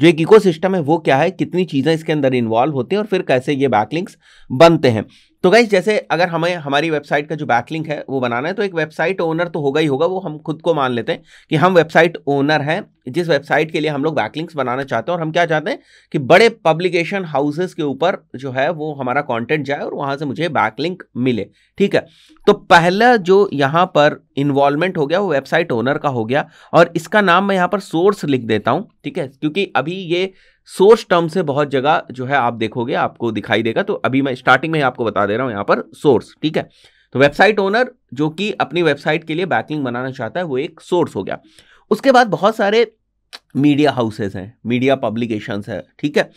जो एक इकोसिस्टम है वो क्या है कितनी चीज़ें इसके अंदर इन्वॉल्व होती हैं और फिर कैसे ये बैकलिंक्स बनते हैं तो गाइज जैसे अगर हमें हमारी वेबसाइट का जो बैकलिंक है वो बनाना है तो एक वेबसाइट ओनर तो होगा ही होगा वो हम खुद को मान लेते हैं कि हम वेबसाइट ओनर हैं जिस वेबसाइट के लिए हम लोग बैकलिंक्स बनाना चाहते हैं और हम क्या चाहते हैं कि बड़े पब्लिकेशन हाउसेस के ऊपर जो है वो हमारा कॉन्टेंट जाए और वहाँ से मुझे बैकलिंक मिले ठीक है तो पहला जो यहाँ पर इन्वॉल्वमेंट हो गया वो वेबसाइट ओनर का हो गया और इसका नाम मैं यहाँ पर सोर्स लिख देता हूँ ठीक है क्योंकि अभी ये सोर्स टर्म से बहुत जगह जो है आप देखोगे आपको दिखाई देगा तो अभी मैं स्टार्टिंग में आपको बता दे रहा हूँ यहाँ पर सोर्स ठीक है तो वेबसाइट ओनर जो कि अपनी वेबसाइट के लिए बैकलिंग बनाना चाहता है वो एक सोर्स हो गया उसके बाद बहुत सारे मीडिया हाउसेस हैं मीडिया पब्लिकेशंस है ठीक है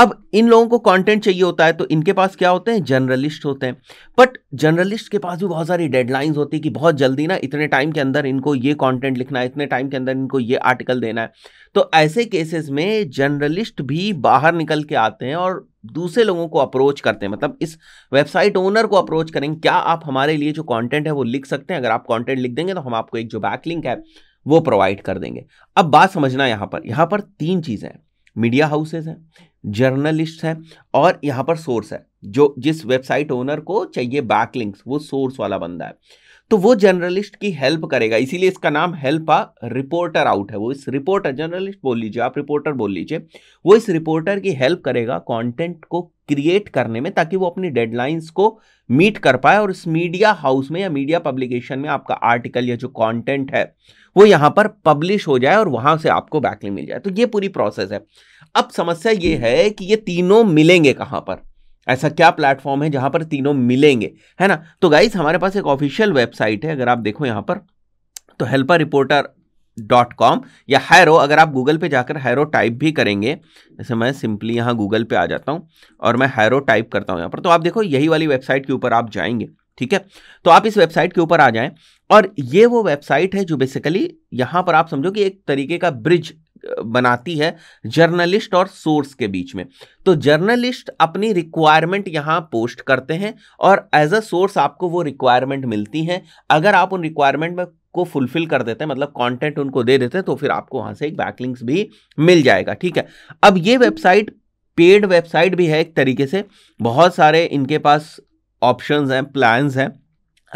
अब इन लोगों को कंटेंट चाहिए होता है तो इनके पास क्या होते हैं जर्नलिस्ट होते हैं बट जर्नलिस्ट के पास भी बहुत सारी डेडलाइंस होती है कि बहुत जल्दी ना इतने टाइम के अंदर इनको ये कंटेंट लिखना है इतने टाइम के अंदर इनको ये आर्टिकल देना है तो ऐसे केसेस में जर्नलिस्ट भी बाहर निकल के आते हैं और दूसरे लोगों को अप्रोच करते हैं मतलब इस वेबसाइट ओनर को अप्रोच करेंगे क्या आप हमारे लिए जो कॉन्टेंट है वो लिख सकते हैं अगर आप कॉन्टेंट लिख देंगे तो हम आपको एक जो बैकलिंक है वो प्रोवाइड कर देंगे अब बात समझना यहाँ पर यहाँ पर तीन चीज़ें हैं मीडिया हाउसेज हैं जर्नलिस्ट है और यहाँ पर सोर्स है जो जिस वेबसाइट ओनर को चाहिए लिंक्स वो सोर्स वाला बंदा है तो वो जर्नलिस्ट की हेल्प करेगा इसीलिए इसका नाम हेल्प आ रिपोर्टर आउट है वो इस रिपोर्टर जर्नलिस्ट बोल लीजिए आप रिपोर्टर बोल लीजिए वो इस रिपोर्टर की हेल्प करेगा कंटेंट को क्रिएट करने में ताकि वो अपनी डेडलाइंस को मीट कर पाए और इस मीडिया हाउस में या मीडिया पब्लिकेशन में आपका आर्टिकल या जो कॉन्टेंट है वो यहाँ पर पब्लिश हो जाए और वहाँ से आपको बैकलिंग मिल जाए तो ये पूरी प्रोसेस है अब समस्या ये है कि ये तीनों मिलेंगे कहाँ पर ऐसा क्या प्लेटफॉर्म है जहां पर तीनों मिलेंगे है ना तो गाइज हमारे पास एक ऑफिशियल वेबसाइट है अगर आप देखो यहाँ पर तो हेल्पर रिपोर्टर डॉट कॉम या हैरो अगर आप गूगल पे जाकर हैरो टाइप भी करेंगे जैसे मैं सिंपली यहाँ गूगल पे आ जाता हूँ और मैं हैरो टाइप करता हूँ यहाँ पर तो आप देखो यही वाली वेबसाइट के ऊपर आप जाएंगे ठीक है तो आप इस वेबसाइट के ऊपर आ जाएं और ये वो वेबसाइट है जो बेसिकली यहाँ पर आप समझो कि एक तरीके का ब्रिज बनाती है जर्नलिस्ट और सोर्स के बीच में तो जर्नलिस्ट अपनी रिक्वायरमेंट यहाँ पोस्ट करते हैं और एज अ सोर्स आपको वो रिक्वायरमेंट मिलती हैं अगर आप उन रिक्वायरमेंट में को फुलफिल कर देते हैं मतलब कंटेंट उनको दे देते हैं तो फिर आपको वहाँ से एक बैकलिंक्स भी मिल जाएगा ठीक है अब ये वेबसाइट पेड वेबसाइट भी है एक तरीके से बहुत सारे इनके पास ऑप्शंस हैं प्लान्स हैं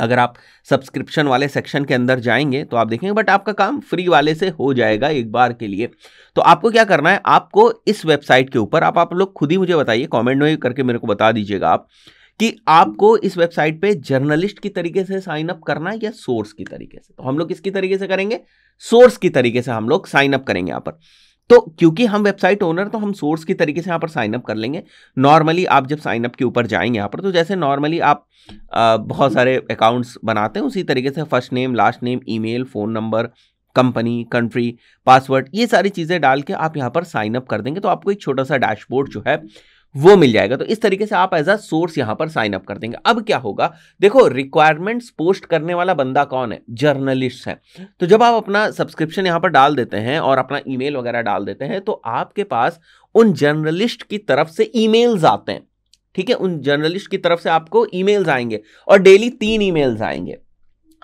अगर आप सब्सक्रिप्शन वाले सेक्शन के अंदर जाएंगे तो आप देखेंगे बट आपका काम फ्री वाले से हो जाएगा एक बार के लिए तो आपको क्या करना है आपको इस वेबसाइट के ऊपर आप आप लोग खुद ही मुझे बताइए कमेंट में करके मेरे को बता दीजिएगा आप कि आपको इस वेबसाइट पे जर्नलिस्ट की तरीके से साइन अप करना है या सोर्स की तरीके से तो हम लोग किसकी तरीके से करेंगे सोर्स की तरीके से हम लोग साइन अप करेंगे यहाँ पर तो क्योंकि हम वेबसाइट ओनर तो हम सोर्स की तरीके से यहाँ पर साइनअप कर लेंगे नॉर्मली आप जब साइनअप के ऊपर जाएंगे यहाँ पर तो जैसे नॉर्मली आप बहुत सारे अकाउंट्स बनाते हैं उसी तरीके से first name last name email phone number company country password ये सारी चीज़ें डाल के आप यहाँ पर साइनअप कर देंगे तो आपको एक छोटा सा डैशबोर्ड जो है वो मिल जाएगा तो इस तरीके से आप एज अ सोर्स यहां पर साइन अप कर देंगे अब क्या होगा देखो रिक्वायरमेंट्स पोस्ट करने वाला बंदा कौन है जर्नलिस्ट है तो जब आप अपना सब्सक्रिप्शन यहां पर डाल देते हैं और अपना ईमेल वगैरह डाल देते हैं तो आपके पास उन जर्नलिस्ट की तरफ से ई आते हैं ठीक है उन जर्नलिस्ट की तरफ से आपको ई आएंगे और डेली तीन ई आएंगे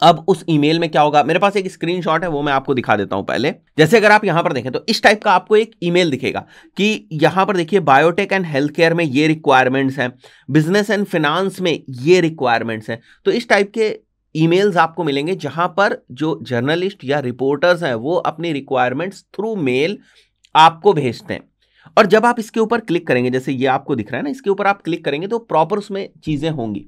अब उस ईमेल में क्या होगा मेरे पास एक स्क्रीनशॉट है वो मैं आपको दिखा देता हूं पहले जैसे अगर आप यहां पर देखें तो इस टाइप का आपको एक ईमेल दिखेगा कि यहां पर देखिए बायोटेक एंड हेल्थ केयर में ये रिक्वायरमेंट्स हैं बिजनेस एंड फिनांस में ये रिक्वायरमेंट्स हैं तो इस टाइप के ईमेल्स आपको मिलेंगे जहां पर जो जर्नलिस्ट या रिपोर्टर्स हैं वो अपनी रिक्वायरमेंट्स थ्रू मेल आपको भेजते हैं और जब आप इसके ऊपर क्लिक करेंगे जैसे ये आपको दिख रहा है ना इसके ऊपर आप क्लिक करेंगे तो प्रॉपर उसमें चीज़ें होंगी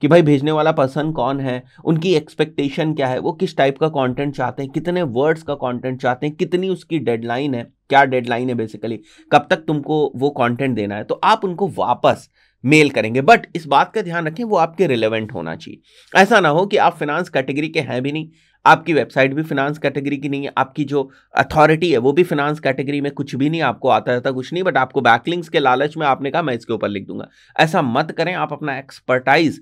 कि भाई भेजने वाला पर्सन कौन है उनकी एक्सपेक्टेशन क्या है वो किस टाइप का कंटेंट चाहते हैं कितने वर्ड्स का कंटेंट चाहते हैं कितनी उसकी डेडलाइन है क्या डेडलाइन है बेसिकली कब तक तुमको वो कंटेंट देना है तो आप उनको वापस मेल करेंगे बट इस बात का ध्यान रखें वो आपके रिलेवेंट होना चाहिए ऐसा ना हो कि आप फिनांस कैटेगरी के हैं भी नहीं आपकी वेबसाइट भी फिनांस कैटेगरी की नहीं है आपकी जो अथॉरिटी है वो भी फिनांस कैटेगरी में कुछ भी नहीं आपको आता रहता कुछ नहीं बट आपको बैकलिंग्स के लालच में आपने कहा मैं इसके ऊपर लिख दूंगा ऐसा मत करें आप अपना एक्सपर्टाइज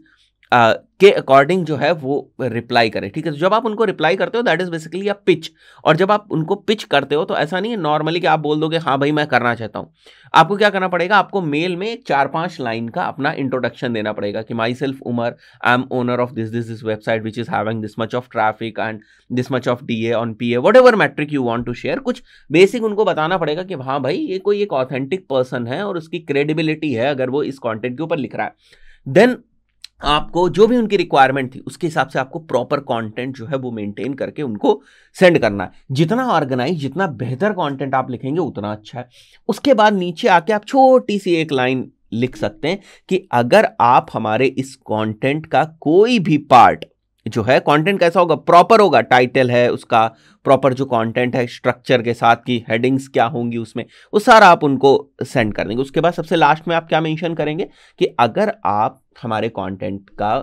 के अकॉर्डिंग जो है वो रिप्लाई करें ठीक है तो जब आप उनको रिप्लाई करते हो that is basically a pitch और जब आप उनको पिच करते हो तो ऐसा नहीं है नॉर्मली कि आप बोल दोगे हाँ भाई मैं करना चाहता हूँ आपको क्या करना पड़ेगा आपको मेल में चार पांच लाइन का अपना इंट्रोडक्शन देना पड़ेगा कि myself Umar I am owner of this this this website which is having this much of traffic and this much of D A on P A whatever metric you want to share कुछ basic उनको बताना पड़ेगा कि हाँ भाई ये कोई एक ऑथेंटिक पर्सन है और उसकी क्रेडिबिलिटी है अगर वो इस कॉन्टेंट के ऊपर लिख रहा है देन आपको जो भी उनकी रिक्वायरमेंट थी उसके हिसाब से आपको प्रॉपर कंटेंट जो है वो मेंटेन करके उनको सेंड करना है जितना ऑर्गेनाइज जितना बेहतर कंटेंट आप लिखेंगे उतना अच्छा है उसके बाद नीचे आके आप छोटी सी एक लाइन लिख सकते हैं कि अगर आप हमारे इस कंटेंट का कोई भी पार्ट जो है कंटेंट कैसा होगा प्रॉपर होगा टाइटल है उसका प्रॉपर जो कंटेंट है स्ट्रक्चर के साथ की हेडिंग्स क्या होंगी उसमें वो सारा आप उनको सेंड कर देंगे उसके बाद सबसे लास्ट में आप क्या मेंशन करेंगे कि अगर आप हमारे कंटेंट का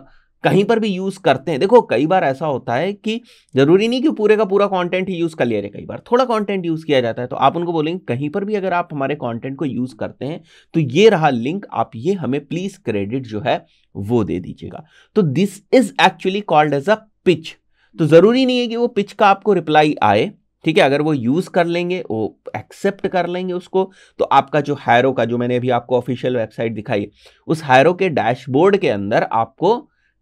कहीं पर भी यूज़ करते हैं देखो कई बार ऐसा होता है कि ज़रूरी नहीं कि पूरे का पूरा कंटेंट ही यूज़ कर लिया जाए कई बार थोड़ा कंटेंट यूज़ किया जाता है तो आप उनको बोलेंगे कहीं पर भी अगर आप हमारे कंटेंट को यूज़ करते हैं तो ये रहा लिंक आप ये हमें प्लीज़ क्रेडिट जो है वो दे दीजिएगा तो this is actually called as a pitch तो ज़रूरी नहीं है कि वो पिच का आपको रिप्लाई आए ठीक है अगर वो यूज़ कर लेंगे वो एक्सेप्ट कर लेंगे उसको तो आपका जो हैरो का जो मैंने अभी आपको ऑफिशियल वेबसाइट दिखाई उस हैरो के डैशबोर्ड के अंदर आपको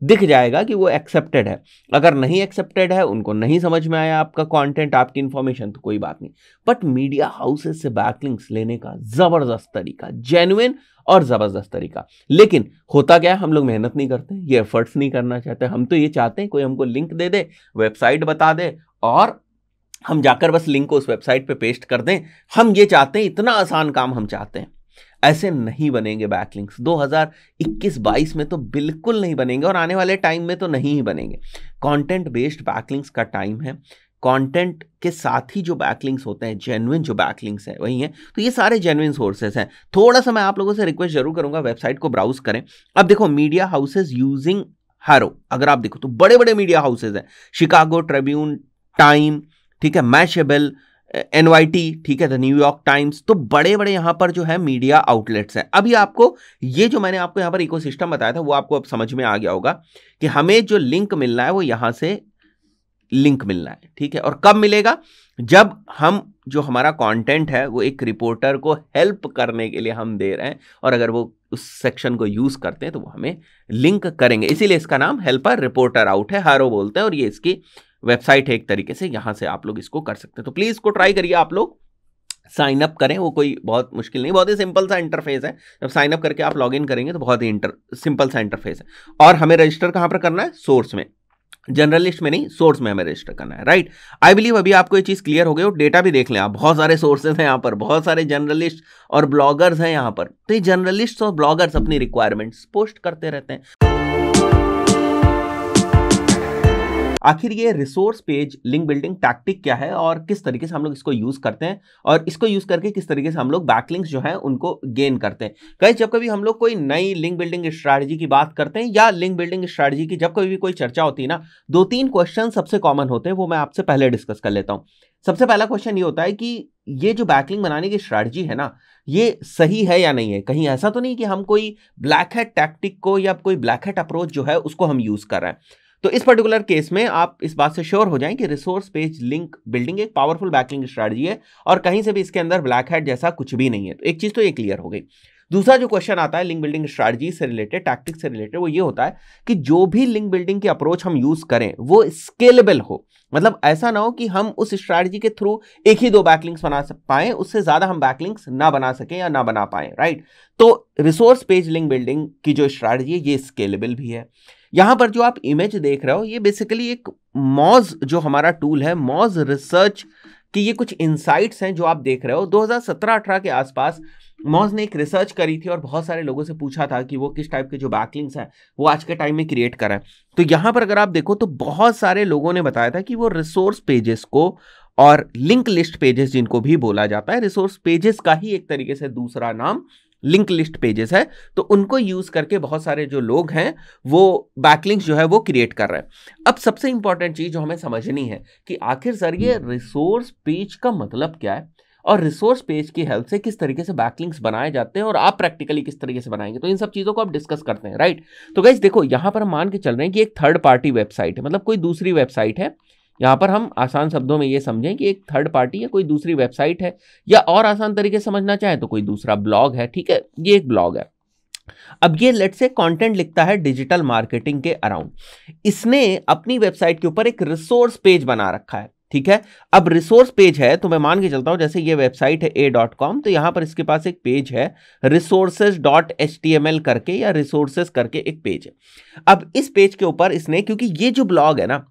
दिख जाएगा कि वो एक्सेप्टेड है अगर नहीं एक्सेप्टेड है उनको नहीं समझ में आया आपका कंटेंट आपकी इन्फॉर्मेशन तो कोई बात नहीं बट मीडिया हाउसेस से बैकलिंग्स लेने का ज़बरदस्त तरीका जेन्युन और ज़बरदस्त तरीका लेकिन होता क्या है हम लोग मेहनत नहीं करते ये एफर्ट्स नहीं करना चाहते हम तो ये चाहते हैं कोई हमको लिंक दे दे वेबसाइट बता दे और हम जाकर बस लिंक को उस वेबसाइट पे पेस्ट कर दें हम ये चाहते हैं इतना आसान काम हम चाहते हैं ऐसे नहीं बनेंगे बैकलिंक्स 2021-22 में तो बिल्कुल नहीं बनेंगे और आने वाले टाइम में तो नहीं ही बनेंगे कंटेंट बेस्ड बैकलिंक्स का टाइम है कंटेंट के साथ ही जो बैकलिंग्स होते हैं जेनुइन जो बैकलिंग्स हैं वही हैं तो ये सारे जेनुइन सोर्सेज हैं थोड़ा सा मैं आप लोगों से रिक्वेस्ट जरूर करूंगा वेबसाइट को ब्राउज करें अब देखो मीडिया हाउसेज यूजिंग हैरो अगर आप देखो तो बड़े बड़े मीडिया हाउसेज हैं शिकागो ट्रिब्यून टाइम ठीक है मैशेबल एन ठीक है द न्यूयॉर्क टाइम्स तो बड़े बड़े यहाँ पर जो है मीडिया आउटलेट्स हैं अभी आपको ये जो मैंने आपको यहाँ पर इकोसिस्टम बताया था वो आपको अब समझ में आ गया होगा कि हमें जो लिंक मिलना है वो यहाँ से लिंक मिलना है ठीक है और कब मिलेगा जब हम जो हमारा कंटेंट है वो एक रिपोर्टर को हेल्प करने के लिए हम दे रहे हैं और अगर वो उस सेक्शन को यूज़ करते हैं तो वो हमें लिंक करेंगे इसीलिए इसका नाम हेल्पर रिपोर्टर आउट है हारो बोलते हैं और ये इसकी वेबसाइट है एक तरीके से यहाँ से आप लोग इसको कर सकते हैं तो प्लीज़ इसको ट्राई करिए आप लोग साइन अप करें वो कोई बहुत मुश्किल नहीं बहुत ही सिंपल सा इंटरफेस है जब साइन अप करके आप लॉग इन करेंगे तो बहुत ही इंटर सिंपल सा इंटरफेस है और हमें रजिस्टर कहाँ पर करना है सोर्स में जर्नलिस्ट में नहीं सोर्स में हमें रजिस्टर करना है राइट आई बिलीव अभी आपको ये चीज़ क्लियर हो गई और डेटा भी देख लें आप बहुत सारे सोर्सेज हैं यहाँ पर बहुत सारे जर्नलिस्ट और ब्लॉगर्स हैं यहाँ पर तो ये जर्नलिस्ट और ब्लॉगर्स अपनी रिक्वायरमेंट्स पोस्ट करते रहते हैं आखिर ये resource page link building tactic क्या है और किस तरीके से हम लोग इसको यूज़ करते हैं और इसको यूज़ करके किस तरीके से हम लोग बैकलिंक्स जो है उनको गेन करते हैं कहीं जब कभी हम लोग कोई नई लिंक बिल्डिंग स्ट्रैटेजी की बात करते हैं या लिंक बिल्डिंग स्ट्रैटेजी की जब कभी भी कोई चर्चा होती है ना दो तीन क्वेश्चन सबसे कॉमन होते हैं वो मैं आपसे पहले डिस्कस कर लेता हूँ सबसे पहला क्वेश्चन ये होता है कि ये जो बैकलिंग बनाने की स्ट्रैटेजी है ना ये सही है या नहीं है कहीं ऐसा तो नहीं कि हम कोई ब्लैक हेड टैक्टिक को या कोई ब्लैक हेड अप्रोच जो है उसको हम यूज़ कर रहे हैं तो इस पर्टिकुलर केस में आप इस बात से श्योर हो जाएं कि रिसोर्स पेज लिंक बिल्डिंग एक पावरफुल बैकलिंग स्ट्रैटेजी है और कहीं से भी इसके अंदर ब्लैक हेड जैसा कुछ भी नहीं है तो एक चीज़ तो ये क्लियर हो गई दूसरा जो क्वेश्चन आता है लिंक बिल्डिंग स्ट्रैटेजी से रिलेटेड टैक्टिक्स से रिलेटेड वो ये होता है कि जो भी लिंक बिल्डिंग की अप्रोच हम यूज करें वो स्केलेबल हो मतलब ऐसा ना हो कि हम उस स्ट्रैटेजी के थ्रू एक ही दो बैकलिंक्स बना पाएं उससे ज़्यादा हम बैकलिंक्स ना बना सकें या ना बना पाएं राइट तो रिसोर्स पेज लिंक बिल्डिंग की जो स्ट्रैटी है ये स्केलेबल भी है यहाँ पर जो आप इमेज देख रहे हो ये बेसिकली एक मॉज जो हमारा टूल है मॉज रिसर्च की ये कुछ इंसाइट्स हैं जो आप देख रहे हो 2017-18 के आसपास मॉज ने एक रिसर्च करी थी और बहुत सारे लोगों से पूछा था कि वो किस टाइप के जो बैकलिंग्स हैं वो आज के टाइम में क्रिएट करें तो यहाँ पर अगर आप देखो तो बहुत सारे लोगों ने बताया था कि वो रिसोर्स पेजेस को और लिंक लिस्ट पेजेस जिनको भी बोला जाता है रिसोर्स पेजेस का ही एक तरीके से दूसरा नाम लिंक लिस्ट पेजेस है तो उनको यूज़ करके बहुत सारे जो लोग हैं वो बैकलिंक्स जो है वो क्रिएट कर रहे हैं अब सबसे इंपॉर्टेंट चीज़ जो हमें समझनी है कि आखिर सर ये रिसोर्स पेज का मतलब क्या है और रिसोर्स पेज की हेल्प से किस तरीके से बैकलिंक्स बनाए जाते हैं और आप प्रैक्टिकली किस तरीके से बनाएंगे तो इन सब चीज़ों को आप डिस्कस करते हैं राइट तो गाइज देखो यहाँ पर मान के चल रहे हैं कि एक थर्ड पार्टी वेबसाइट है मतलब कोई दूसरी वेबसाइट है यहाँ पर हम आसान शब्दों में ये समझें कि एक थर्ड पार्टी या कोई दूसरी वेबसाइट है या और आसान तरीके से समझना चाहें तो कोई दूसरा ब्लॉग है ठीक है ये एक ब्लॉग है अब ये लेट से कंटेंट लिखता है डिजिटल मार्केटिंग के अराउंड इसने अपनी वेबसाइट के ऊपर एक रिसोर्स पेज बना रखा है ठीक है अब रिसोर्स पेज है तो मैं मान के चलता हूं जैसे ये वेबसाइट है ए डॉट कॉम तो यहां पर इसके पास एक पेज है resources dot H T M L करके या रिसोर्सेज करके एक पेज है अब इस पेज के ऊपर इसने क्योंकि ये जो ब्लॉग है ना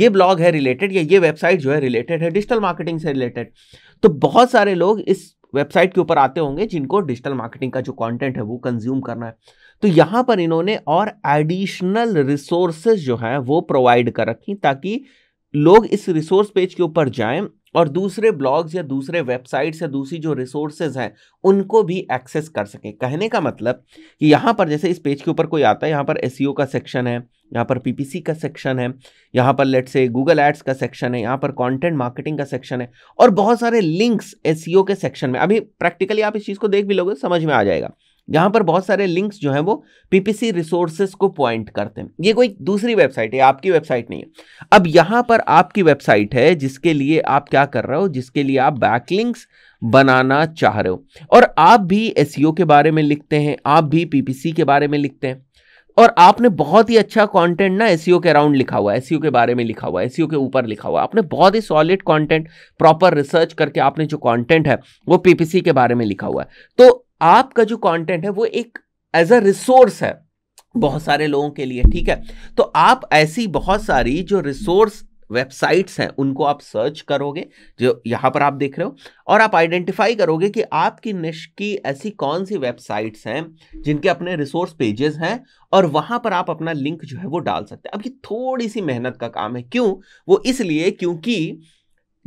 ये ब्लॉग है रिलेटेड या ये वेबसाइट जो है रिलेटेड है डिजिटल मार्केटिंग से रिलेटेड तो बहुत सारे लोग इस वेबसाइट के ऊपर आते होंगे जिनको डिजिटल मार्केटिंग का जो कॉन्टेंट है वो कंज्यूम करना है तो यहाँ पर इन्होंने और एडिशनल रिसोर्सेज जो है वो प्रोवाइड कर रखी ताकि लोग इस रिसोर्स पेज के ऊपर जाएं और दूसरे ब्लॉग्स या दूसरे वेबसाइट्स या दूसरी जो रिसोर्सेज हैं उनको भी एक्सेस कर सकें कहने का मतलब कि यहाँ पर जैसे इस पेज के ऊपर कोई आता है यहाँ पर एस e का सेक्शन है यहाँ पर पीपीसी का सेक्शन है यहाँ पर लेट से गूगल एड्स का सेक्शन है यहाँ पर कंटेंट मार्केटिंग का सेक्शन है और बहुत सारे लिंक्स एस e के सेक्शन में अभी प्रैक्टिकली आप इस चीज़ को देख भी लोगे समझ में आ जाएगा यहाँ पर बहुत सारे लिंक्स जो हैं वो पीपीसी रिसोर्सेज को पॉइंट करते हैं ये कोई दूसरी वेबसाइट है आपकी वेबसाइट नहीं है अब यहाँ पर आपकी वेबसाइट है जिसके लिए आप क्या कर रहे हो जिसके लिए आप बैकलिंक्स बनाना चाह रहे हो और आप भी एस e के बारे में लिखते हैं आप भी सी के बारे में लिखते हैं और आपने बहुत ही अच्छा कंटेंट ना एस e के अराउंड लिखा हुआ है एस e के बारे में लिखा हुआ है एस के ऊपर लिखा हुआ है आपने बहुत ही सॉलिड कंटेंट प्रॉपर रिसर्च करके आपने जो कंटेंट है वो पीपीसी के बारे में लिखा हुआ है तो आपका जो कंटेंट है वो एक एज अ रिसोर्स है बहुत सारे लोगों के लिए ठीक है तो आप ऐसी बहुत सारी जो रिसोर्स वेबसाइट्स हैं उनको आप सर्च करोगे जो यहाँ पर आप देख रहे हो और आप आइडेंटिफाई करोगे कि आपकी निश की ऐसी कौन सी वेबसाइट्स हैं जिनके अपने रिसोर्स पेजेस हैं और वहाँ पर आप अपना लिंक जो है वो डाल सकते हैं अब ये थोड़ी सी मेहनत का काम है क्यों वो इसलिए क्योंकि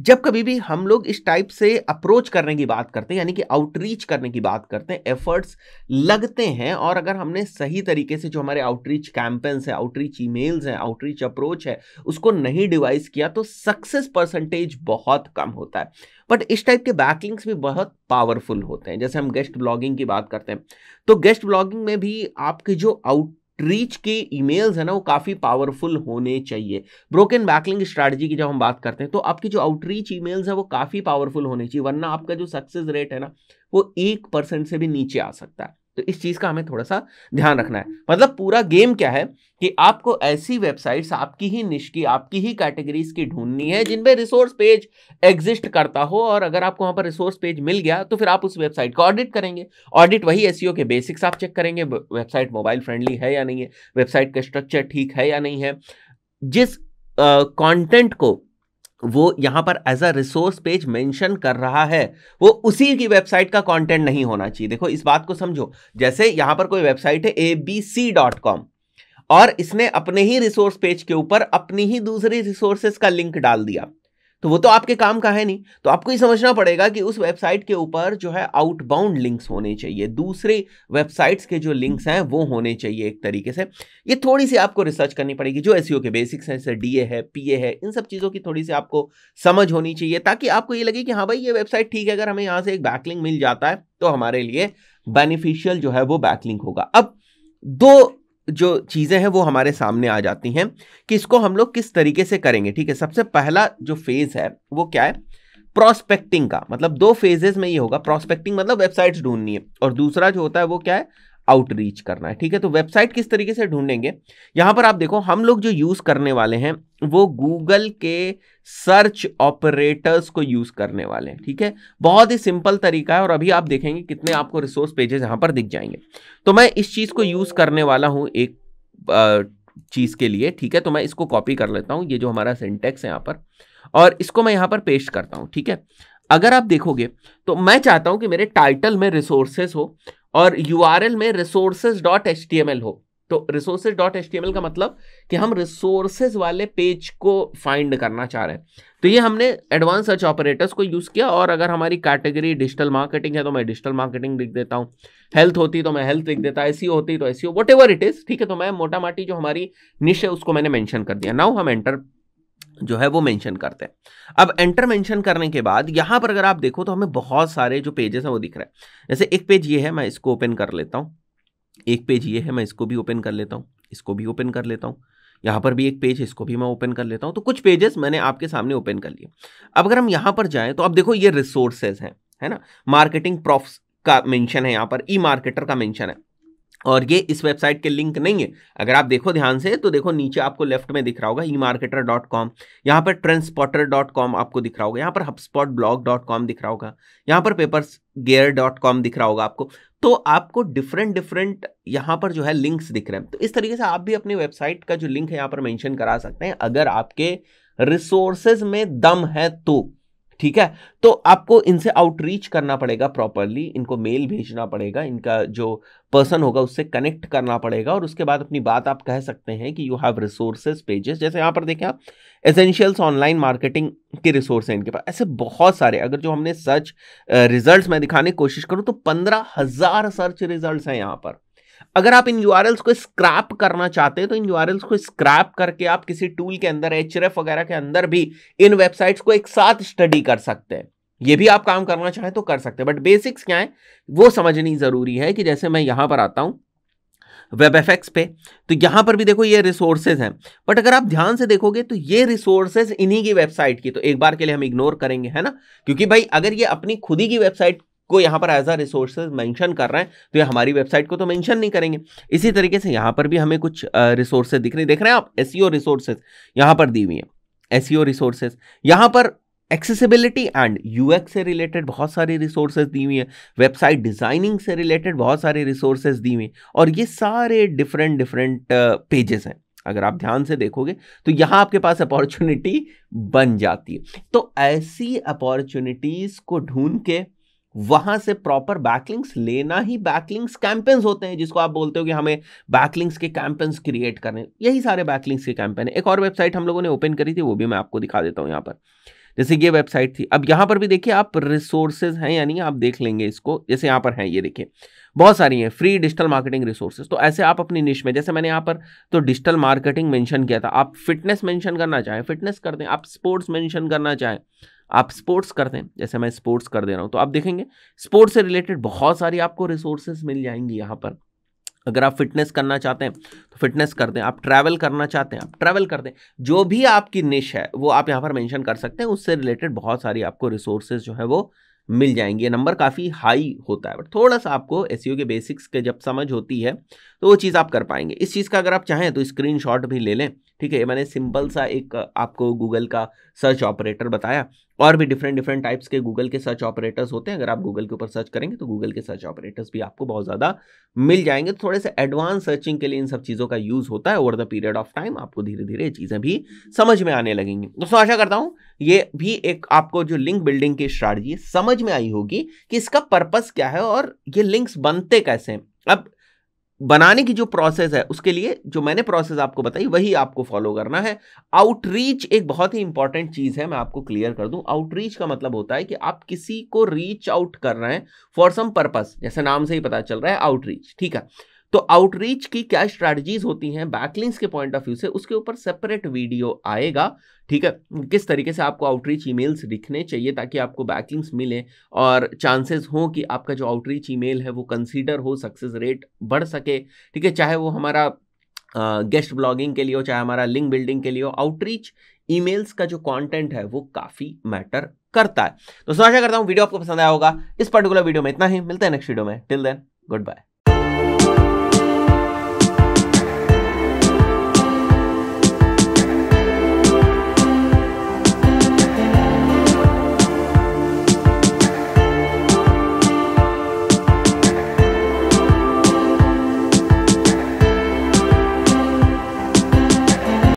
जब कभी भी हम लोग इस टाइप से अप्रोच करने की बात करते हैं यानी कि आउटरीच करने की बात करते हैं एफर्ट्स लगते हैं और अगर हमने सही तरीके से जो हमारे आउटरीच कैंपेन्स हैं आउटरीच ईमेल्स हैं आउटरीच अप्रोच है उसको नहीं डिवाइस किया तो सक्सेस परसेंटेज बहुत कम होता है बट इस टाइप के बैकलिंग्स भी बहुत पावरफुल होते हैं जैसे हम गेस्ट ब्लॉगिंग की बात करते हैं तो गेस्ट ब्लॉगिंग में भी आपके जो आउट रीच के ईमेल्स है ना वो काफ़ी पावरफुल होने चाहिए ब्रोकन बैकलिंग स्ट्रैटेजी की जब हम बात करते हैं तो आपकी जो आउटरीच ईमेल्स है वो काफ़ी पावरफुल होने चाहिए वरना आपका जो सक्सेस रेट है ना वो एक परसेंट से भी नीचे आ सकता है तो इस चीज़ का हमें थोड़ा सा ध्यान रखना है मतलब पूरा गेम क्या है कि आपको ऐसी वेबसाइट्स आपकी ही निश की आपकी ही कैटेगरीज की ढूंढनी है जिनमें रिसोर्स पेज एग्जिस्ट करता हो और अगर आपको वहाँ पर रिसोर्स पेज मिल गया तो फिर आप उस वेबसाइट का ऑडिट करेंगे ऑडिट वही एस e के बेसिक्स आप चेक करेंगे वेबसाइट मोबाइल फ्रेंडली है या नहीं है वेबसाइट का स्ट्रक्चर ठीक है या नहीं है जिस कॉन्टेंट uh, को वो यहां पर as a resource page mention कर रहा है वो उसी की वेबसाइट का कंटेंट नहीं होना चाहिए देखो इस बात को समझो जैसे यहां पर कोई वेबसाइट है A B C dot com और इसने अपने ही रिसोर्स पेज के ऊपर अपनी ही दूसरी रिसोर्सेज का लिंक डाल दिया तो वो तो आपके काम का है नहीं तो आपको ये समझना पड़ेगा कि उस वेबसाइट के ऊपर जो है आउटबाउंड लिंक्स होने चाहिए दूसरे वेबसाइट्स के जो लिंक्स हैं वो होने चाहिए एक तरीके से ये थोड़ी सी आपको रिसर्च करनी पड़ेगी जो एस e के बेसिक्स हैं जैसे डी है पी है इन सब चीज़ों की थोड़ी सी आपको समझ होनी चाहिए ताकि आपको ये लगे कि हाँ भाई ये वेबसाइट ठीक है अगर हमें यहाँ से एक बैकलिंग मिल जाता है तो हमारे लिए बेनिफिशियल जो है वो बैकलिंक होगा अब दो जो चीज़ें हैं वो हमारे सामने आ जाती हैं कि इसको हम लोग किस तरीके से करेंगे ठीक है सबसे पहला जो फेज़ है वो क्या है प्रोस्पेक्टिंग का मतलब दो फेजेस में ये होगा प्रोस्पेक्टिंग मतलब वेबसाइट्स ढूंढनी है और दूसरा जो होता है वो क्या है आउटरीच करना है ठीक है तो वेबसाइट किस तरीके से ढूंढेंगे यहाँ पर आप देखो हम लोग जो यूज़ करने वाले हैं वो गूगल के सर्च ऑपरेटर्स को यूज़ करने वाले हैं ठीक है बहुत ही सिंपल तरीका है और अभी आप देखेंगे कितने आपको रिसोर्स पेजेस यहाँ पर दिख जाएंगे तो मैं इस चीज़ को यूज़ करने वाला हूँ एक चीज़ के लिए ठीक है तो मैं इसको कॉपी कर लेता हूँ ये जो हमारा सिंटेक्स है यहाँ पर और इसको मैं यहाँ पर पेस्ट करता हूँ ठीक है अगर आप देखोगे तो मैं चाहता हूँ कि मेरे टाइटल में रिसोर्सेस हो और यू में रिसोर्सेज डॉट एच हो तो रिसोर्सेज डॉट एच का मतलब कि हम रिसोर्सेज वाले पेज को फाइंड करना चाह रहे हैं तो ये हमने एडवांस सर्च ऑपरेटर्स को यूज़ किया और अगर हमारी कैटेगरी डिजिटल मार्केटिंग है तो मैं डिजिटल मार्केटिंग लिख देता हूँ हेल्थ होती तो मैं हेल्थ लिख देता एस e होती तो as whatever it is ठीक है तो मैं मोटा माटी जो हमारी निश है उसको मैंने मैंशन कर दिया नाउ हम एंटर जो है वो मेंशन करते हैं अब एंटर मेंशन करने के बाद यहाँ पर अगर आप देखो तो हमें बहुत सारे जो पेजेस हैं वो दिख रहे हैं जैसे एक पेज ये है मैं इसको ओपन कर लेता हूँ एक पेज ये है मैं इसको भी ओपन कर लेता हूँ इसको भी ओपन कर लेता हूँ यहाँ पर भी एक पेज इसको भी मैं ओपन कर लेता हूँ तो कुछ पेजेस मैंने आपके सामने ओपन कर लिए अब अगर हम यहाँ पर जाएँ तो अब देखो ये रिसोर्सेज हैं है ना मार्केटिंग प्रॉफ्स का मेंशन है यहाँ पर ई मार्केटर का मेंशन है और ये इस वेबसाइट के लिंक नहीं है अगर आप देखो ध्यान से तो देखो नीचे आपको लेफ्ट में दिख रहा होगा ई मार्केटर डॉट कॉम यहाँ पर ट्रेंसपॉटर डॉट कॉम आपको दिख रहा होगा यहाँ पर हबस्पॉट ब्लॉग डॉट कॉम दिख रहा होगा यहाँ पर पेपर्स गेयर डॉट कॉम दिख रहा होगा आपको तो आपको डिफरेंट डिफरेंट यहाँ पर जो है लिंक्स दिख रहे हैं तो इस तरीके से आप भी अपनी वेबसाइट का जो लिंक है यहाँ पर मैंशन करा सकते हैं अगर आपके रिसोर्सेज में दम है तो ठीक है तो आपको इनसे आउटरीच करना पड़ेगा प्रॉपरली इनको मेल भेजना पड़ेगा इनका जो पर्सन होगा उससे कनेक्ट करना पड़ेगा और उसके बाद अपनी बात आप कह सकते हैं कि यू हैव रिसोर्सेज पेजेस जैसे यहाँ पर देखें आप एसेंशियल्स ऑनलाइन मार्केटिंग के रिसोर्स हैं इनके पास ऐसे बहुत सारे अगर जो हमने सर्च रिजल्ट मैं दिखाने की कोशिश करूँ तो पंद्रह हज़ार सर्च रिजल्ट हैं यहाँ पर अगर आप इन यू को स्क्रैप करना चाहते हैं तो इन यू को स्क्रैप करके आप किसी टूल के अंदर एच वगैरह के अंदर भी इन वेबसाइट्स को एक साथ स्टडी कर सकते हैं ये भी आप काम करना चाहें तो कर सकते हैं बट बेसिक्स क्या है वो समझनी ज़रूरी है कि जैसे मैं यहां पर आता हूं वेब एफेक्ट्स पे तो यहां पर भी देखो ये रिसोर्सेज हैं बट अगर आप ध्यान से देखोगे तो ये रिसोर्सेज इन्हीं की वेबसाइट की तो एक बार के लिए हम इग्नोर करेंगे है ना क्योंकि भाई अगर ये अपनी खुद ही की वेबसाइट को यहाँ पर एज अ रिसोर्सेज मैंशन कर रहे हैं तो ये हमारी वेबसाइट को तो मैंशन नहीं करेंगे इसी तरीके से यहाँ पर भी हमें कुछ रिसोर्सेज दिख रहे देख रहे हैं आप एस सी ओ रिसोर्सेज यहाँ पर दी हुई है एस रिसोर्सेज यहाँ पर एक्सेसिबिलिटी एंड एक्स से रिलेटेड बहुत सारी रिसोर्सेज दी हुई हैं वेबसाइट डिज़ाइनिंग से रिलेटेड बहुत सारी रिसोर्सेज दी हुई हैं और ये सारे डिफरेंट डिफरेंट पेजेस हैं अगर आप ध्यान से देखोगे तो यहाँ आपके पास अपॉर्चुनिटी बन जाती है तो ऐसी अपॉर्चुनिटीज़ को ढूंढ के वहां से प्रॉपर बैकलिंग्स लेना ही बैकलिंग्स कैंपेन्स होते हैं जिसको आप बोलते हो कि हमें बैकलिंग्स के कैंपेन्स क्रिएट करने यही सारे बैकलिंग्स के कैंपेन है एक और वेबसाइट हम लोगों ने ओपन करी थी वो भी मैं आपको दिखा देता हूँ यहाँ पर जैसे ये वेबसाइट थी अब यहाँ पर भी देखिए आप रिसोर्सेज हैं यानी आप देख लेंगे इसको जैसे यहाँ पर हैं ये देखिए बहुत सारी हैं फ्री डिजिटल मार्केटिंग रिसोर्सेज तो ऐसे आप अपनी निश में जैसे मैंने यहाँ पर तो डिजिटल मार्केटिंग मेंशन किया था आप फिटनेस मेंशन करना चाहें फिटनेस कर दें आप स्पोर्ट्स मेंशन करना चाहें आप स्पोर्ट्स कर दें जैसे मैं स्पोर्ट्स कर दे रहा हूँ तो आप देखेंगे स्पोर्ट्स से रिलेटेड बहुत सारी आपको रिसोर्सेज मिल जाएंगी यहाँ पर अगर आप फिटनेस करना चाहते हैं तो फिटनेस कर दें आप ट्रैवल करना चाहते हैं आप ट्रैवल कर दें जो भी आपकी निश है वो आप यहाँ पर मेंशन कर सकते हैं उससे रिलेटेड बहुत सारी आपको रिसोर्सेज जो है वो मिल जाएंगी ये नंबर काफ़ी हाई होता है बट थोड़ा सा आपको एस के बेसिक्स के जब समझ होती है तो वो चीज़ आप कर पाएंगे इस चीज़ का अगर आप चाहें तो स्क्रीन भी ले लें ठीक है मैंने सिंपल सा एक आपको गूगल का सर्च ऑपरेटर बताया और भी डिफरेंट डिफरेंट टाइप्स के गूगल के सर्च ऑपरेटर्स होते हैं अगर आप गूगल के ऊपर सर्च करेंगे तो गूगल के सर्च ऑपरेटर्स भी आपको बहुत ज़्यादा मिल जाएंगे तो थोड़े से एडवांस सर्चिंग के लिए इन सब चीज़ों का यूज़ होता है over the period of time आपको धीरे धीरे चीज़ें भी समझ में आने लगेंगी दोस्तों आशा करता हूँ ये भी एक आपको जो लिंक बिल्डिंग की स्ट्रैटी समझ में आई होगी कि इसका पर्पज़ क्या है और ये लिंक्स बनते कैसे हैं अब बनाने की जो प्रोसेस है उसके लिए जो मैंने प्रोसेस आपको बताई वही आपको फॉलो करना है आउटरीच एक बहुत ही इंपॉर्टेंट चीज़ है मैं आपको क्लियर कर दूं आउटरीच का मतलब होता है कि आप किसी को रीच आउट कर रहे हैं फॉर सम पर्पस जैसे नाम से ही पता चल रहा है आउटरीच ठीक है तो आउटरीच की क्या स्ट्रैटेजीज होती हैं बैकलिंग्स के पॉइंट ऑफ व्यू से उसके ऊपर सेपरेट वीडियो आएगा ठीक है किस तरीके से आपको आउटरीच ईमेल्स लिखने चाहिए ताकि आपको बैकलिंग्स मिले और चांसेस हों कि आपका जो आउटरीच ईमेल है वो कंसीडर हो सक्सेस रेट बढ़ सके ठीक है चाहे वो हमारा गेस्ट ब्लॉगिंग के लिए हो चाहे हमारा लिंक बिल्डिंग के लिए हो आउटरीच ईमेल्स का जो कंटेंट है वो काफ़ी मैटर करता है दोस्तों आशा करता हूँ वीडियो आपको पसंद आया होगा इस पर्टिकुलर वीडियो में इतना ही मिलते हैं नेक्स्ट वीडियो में टिल देन गुड बाय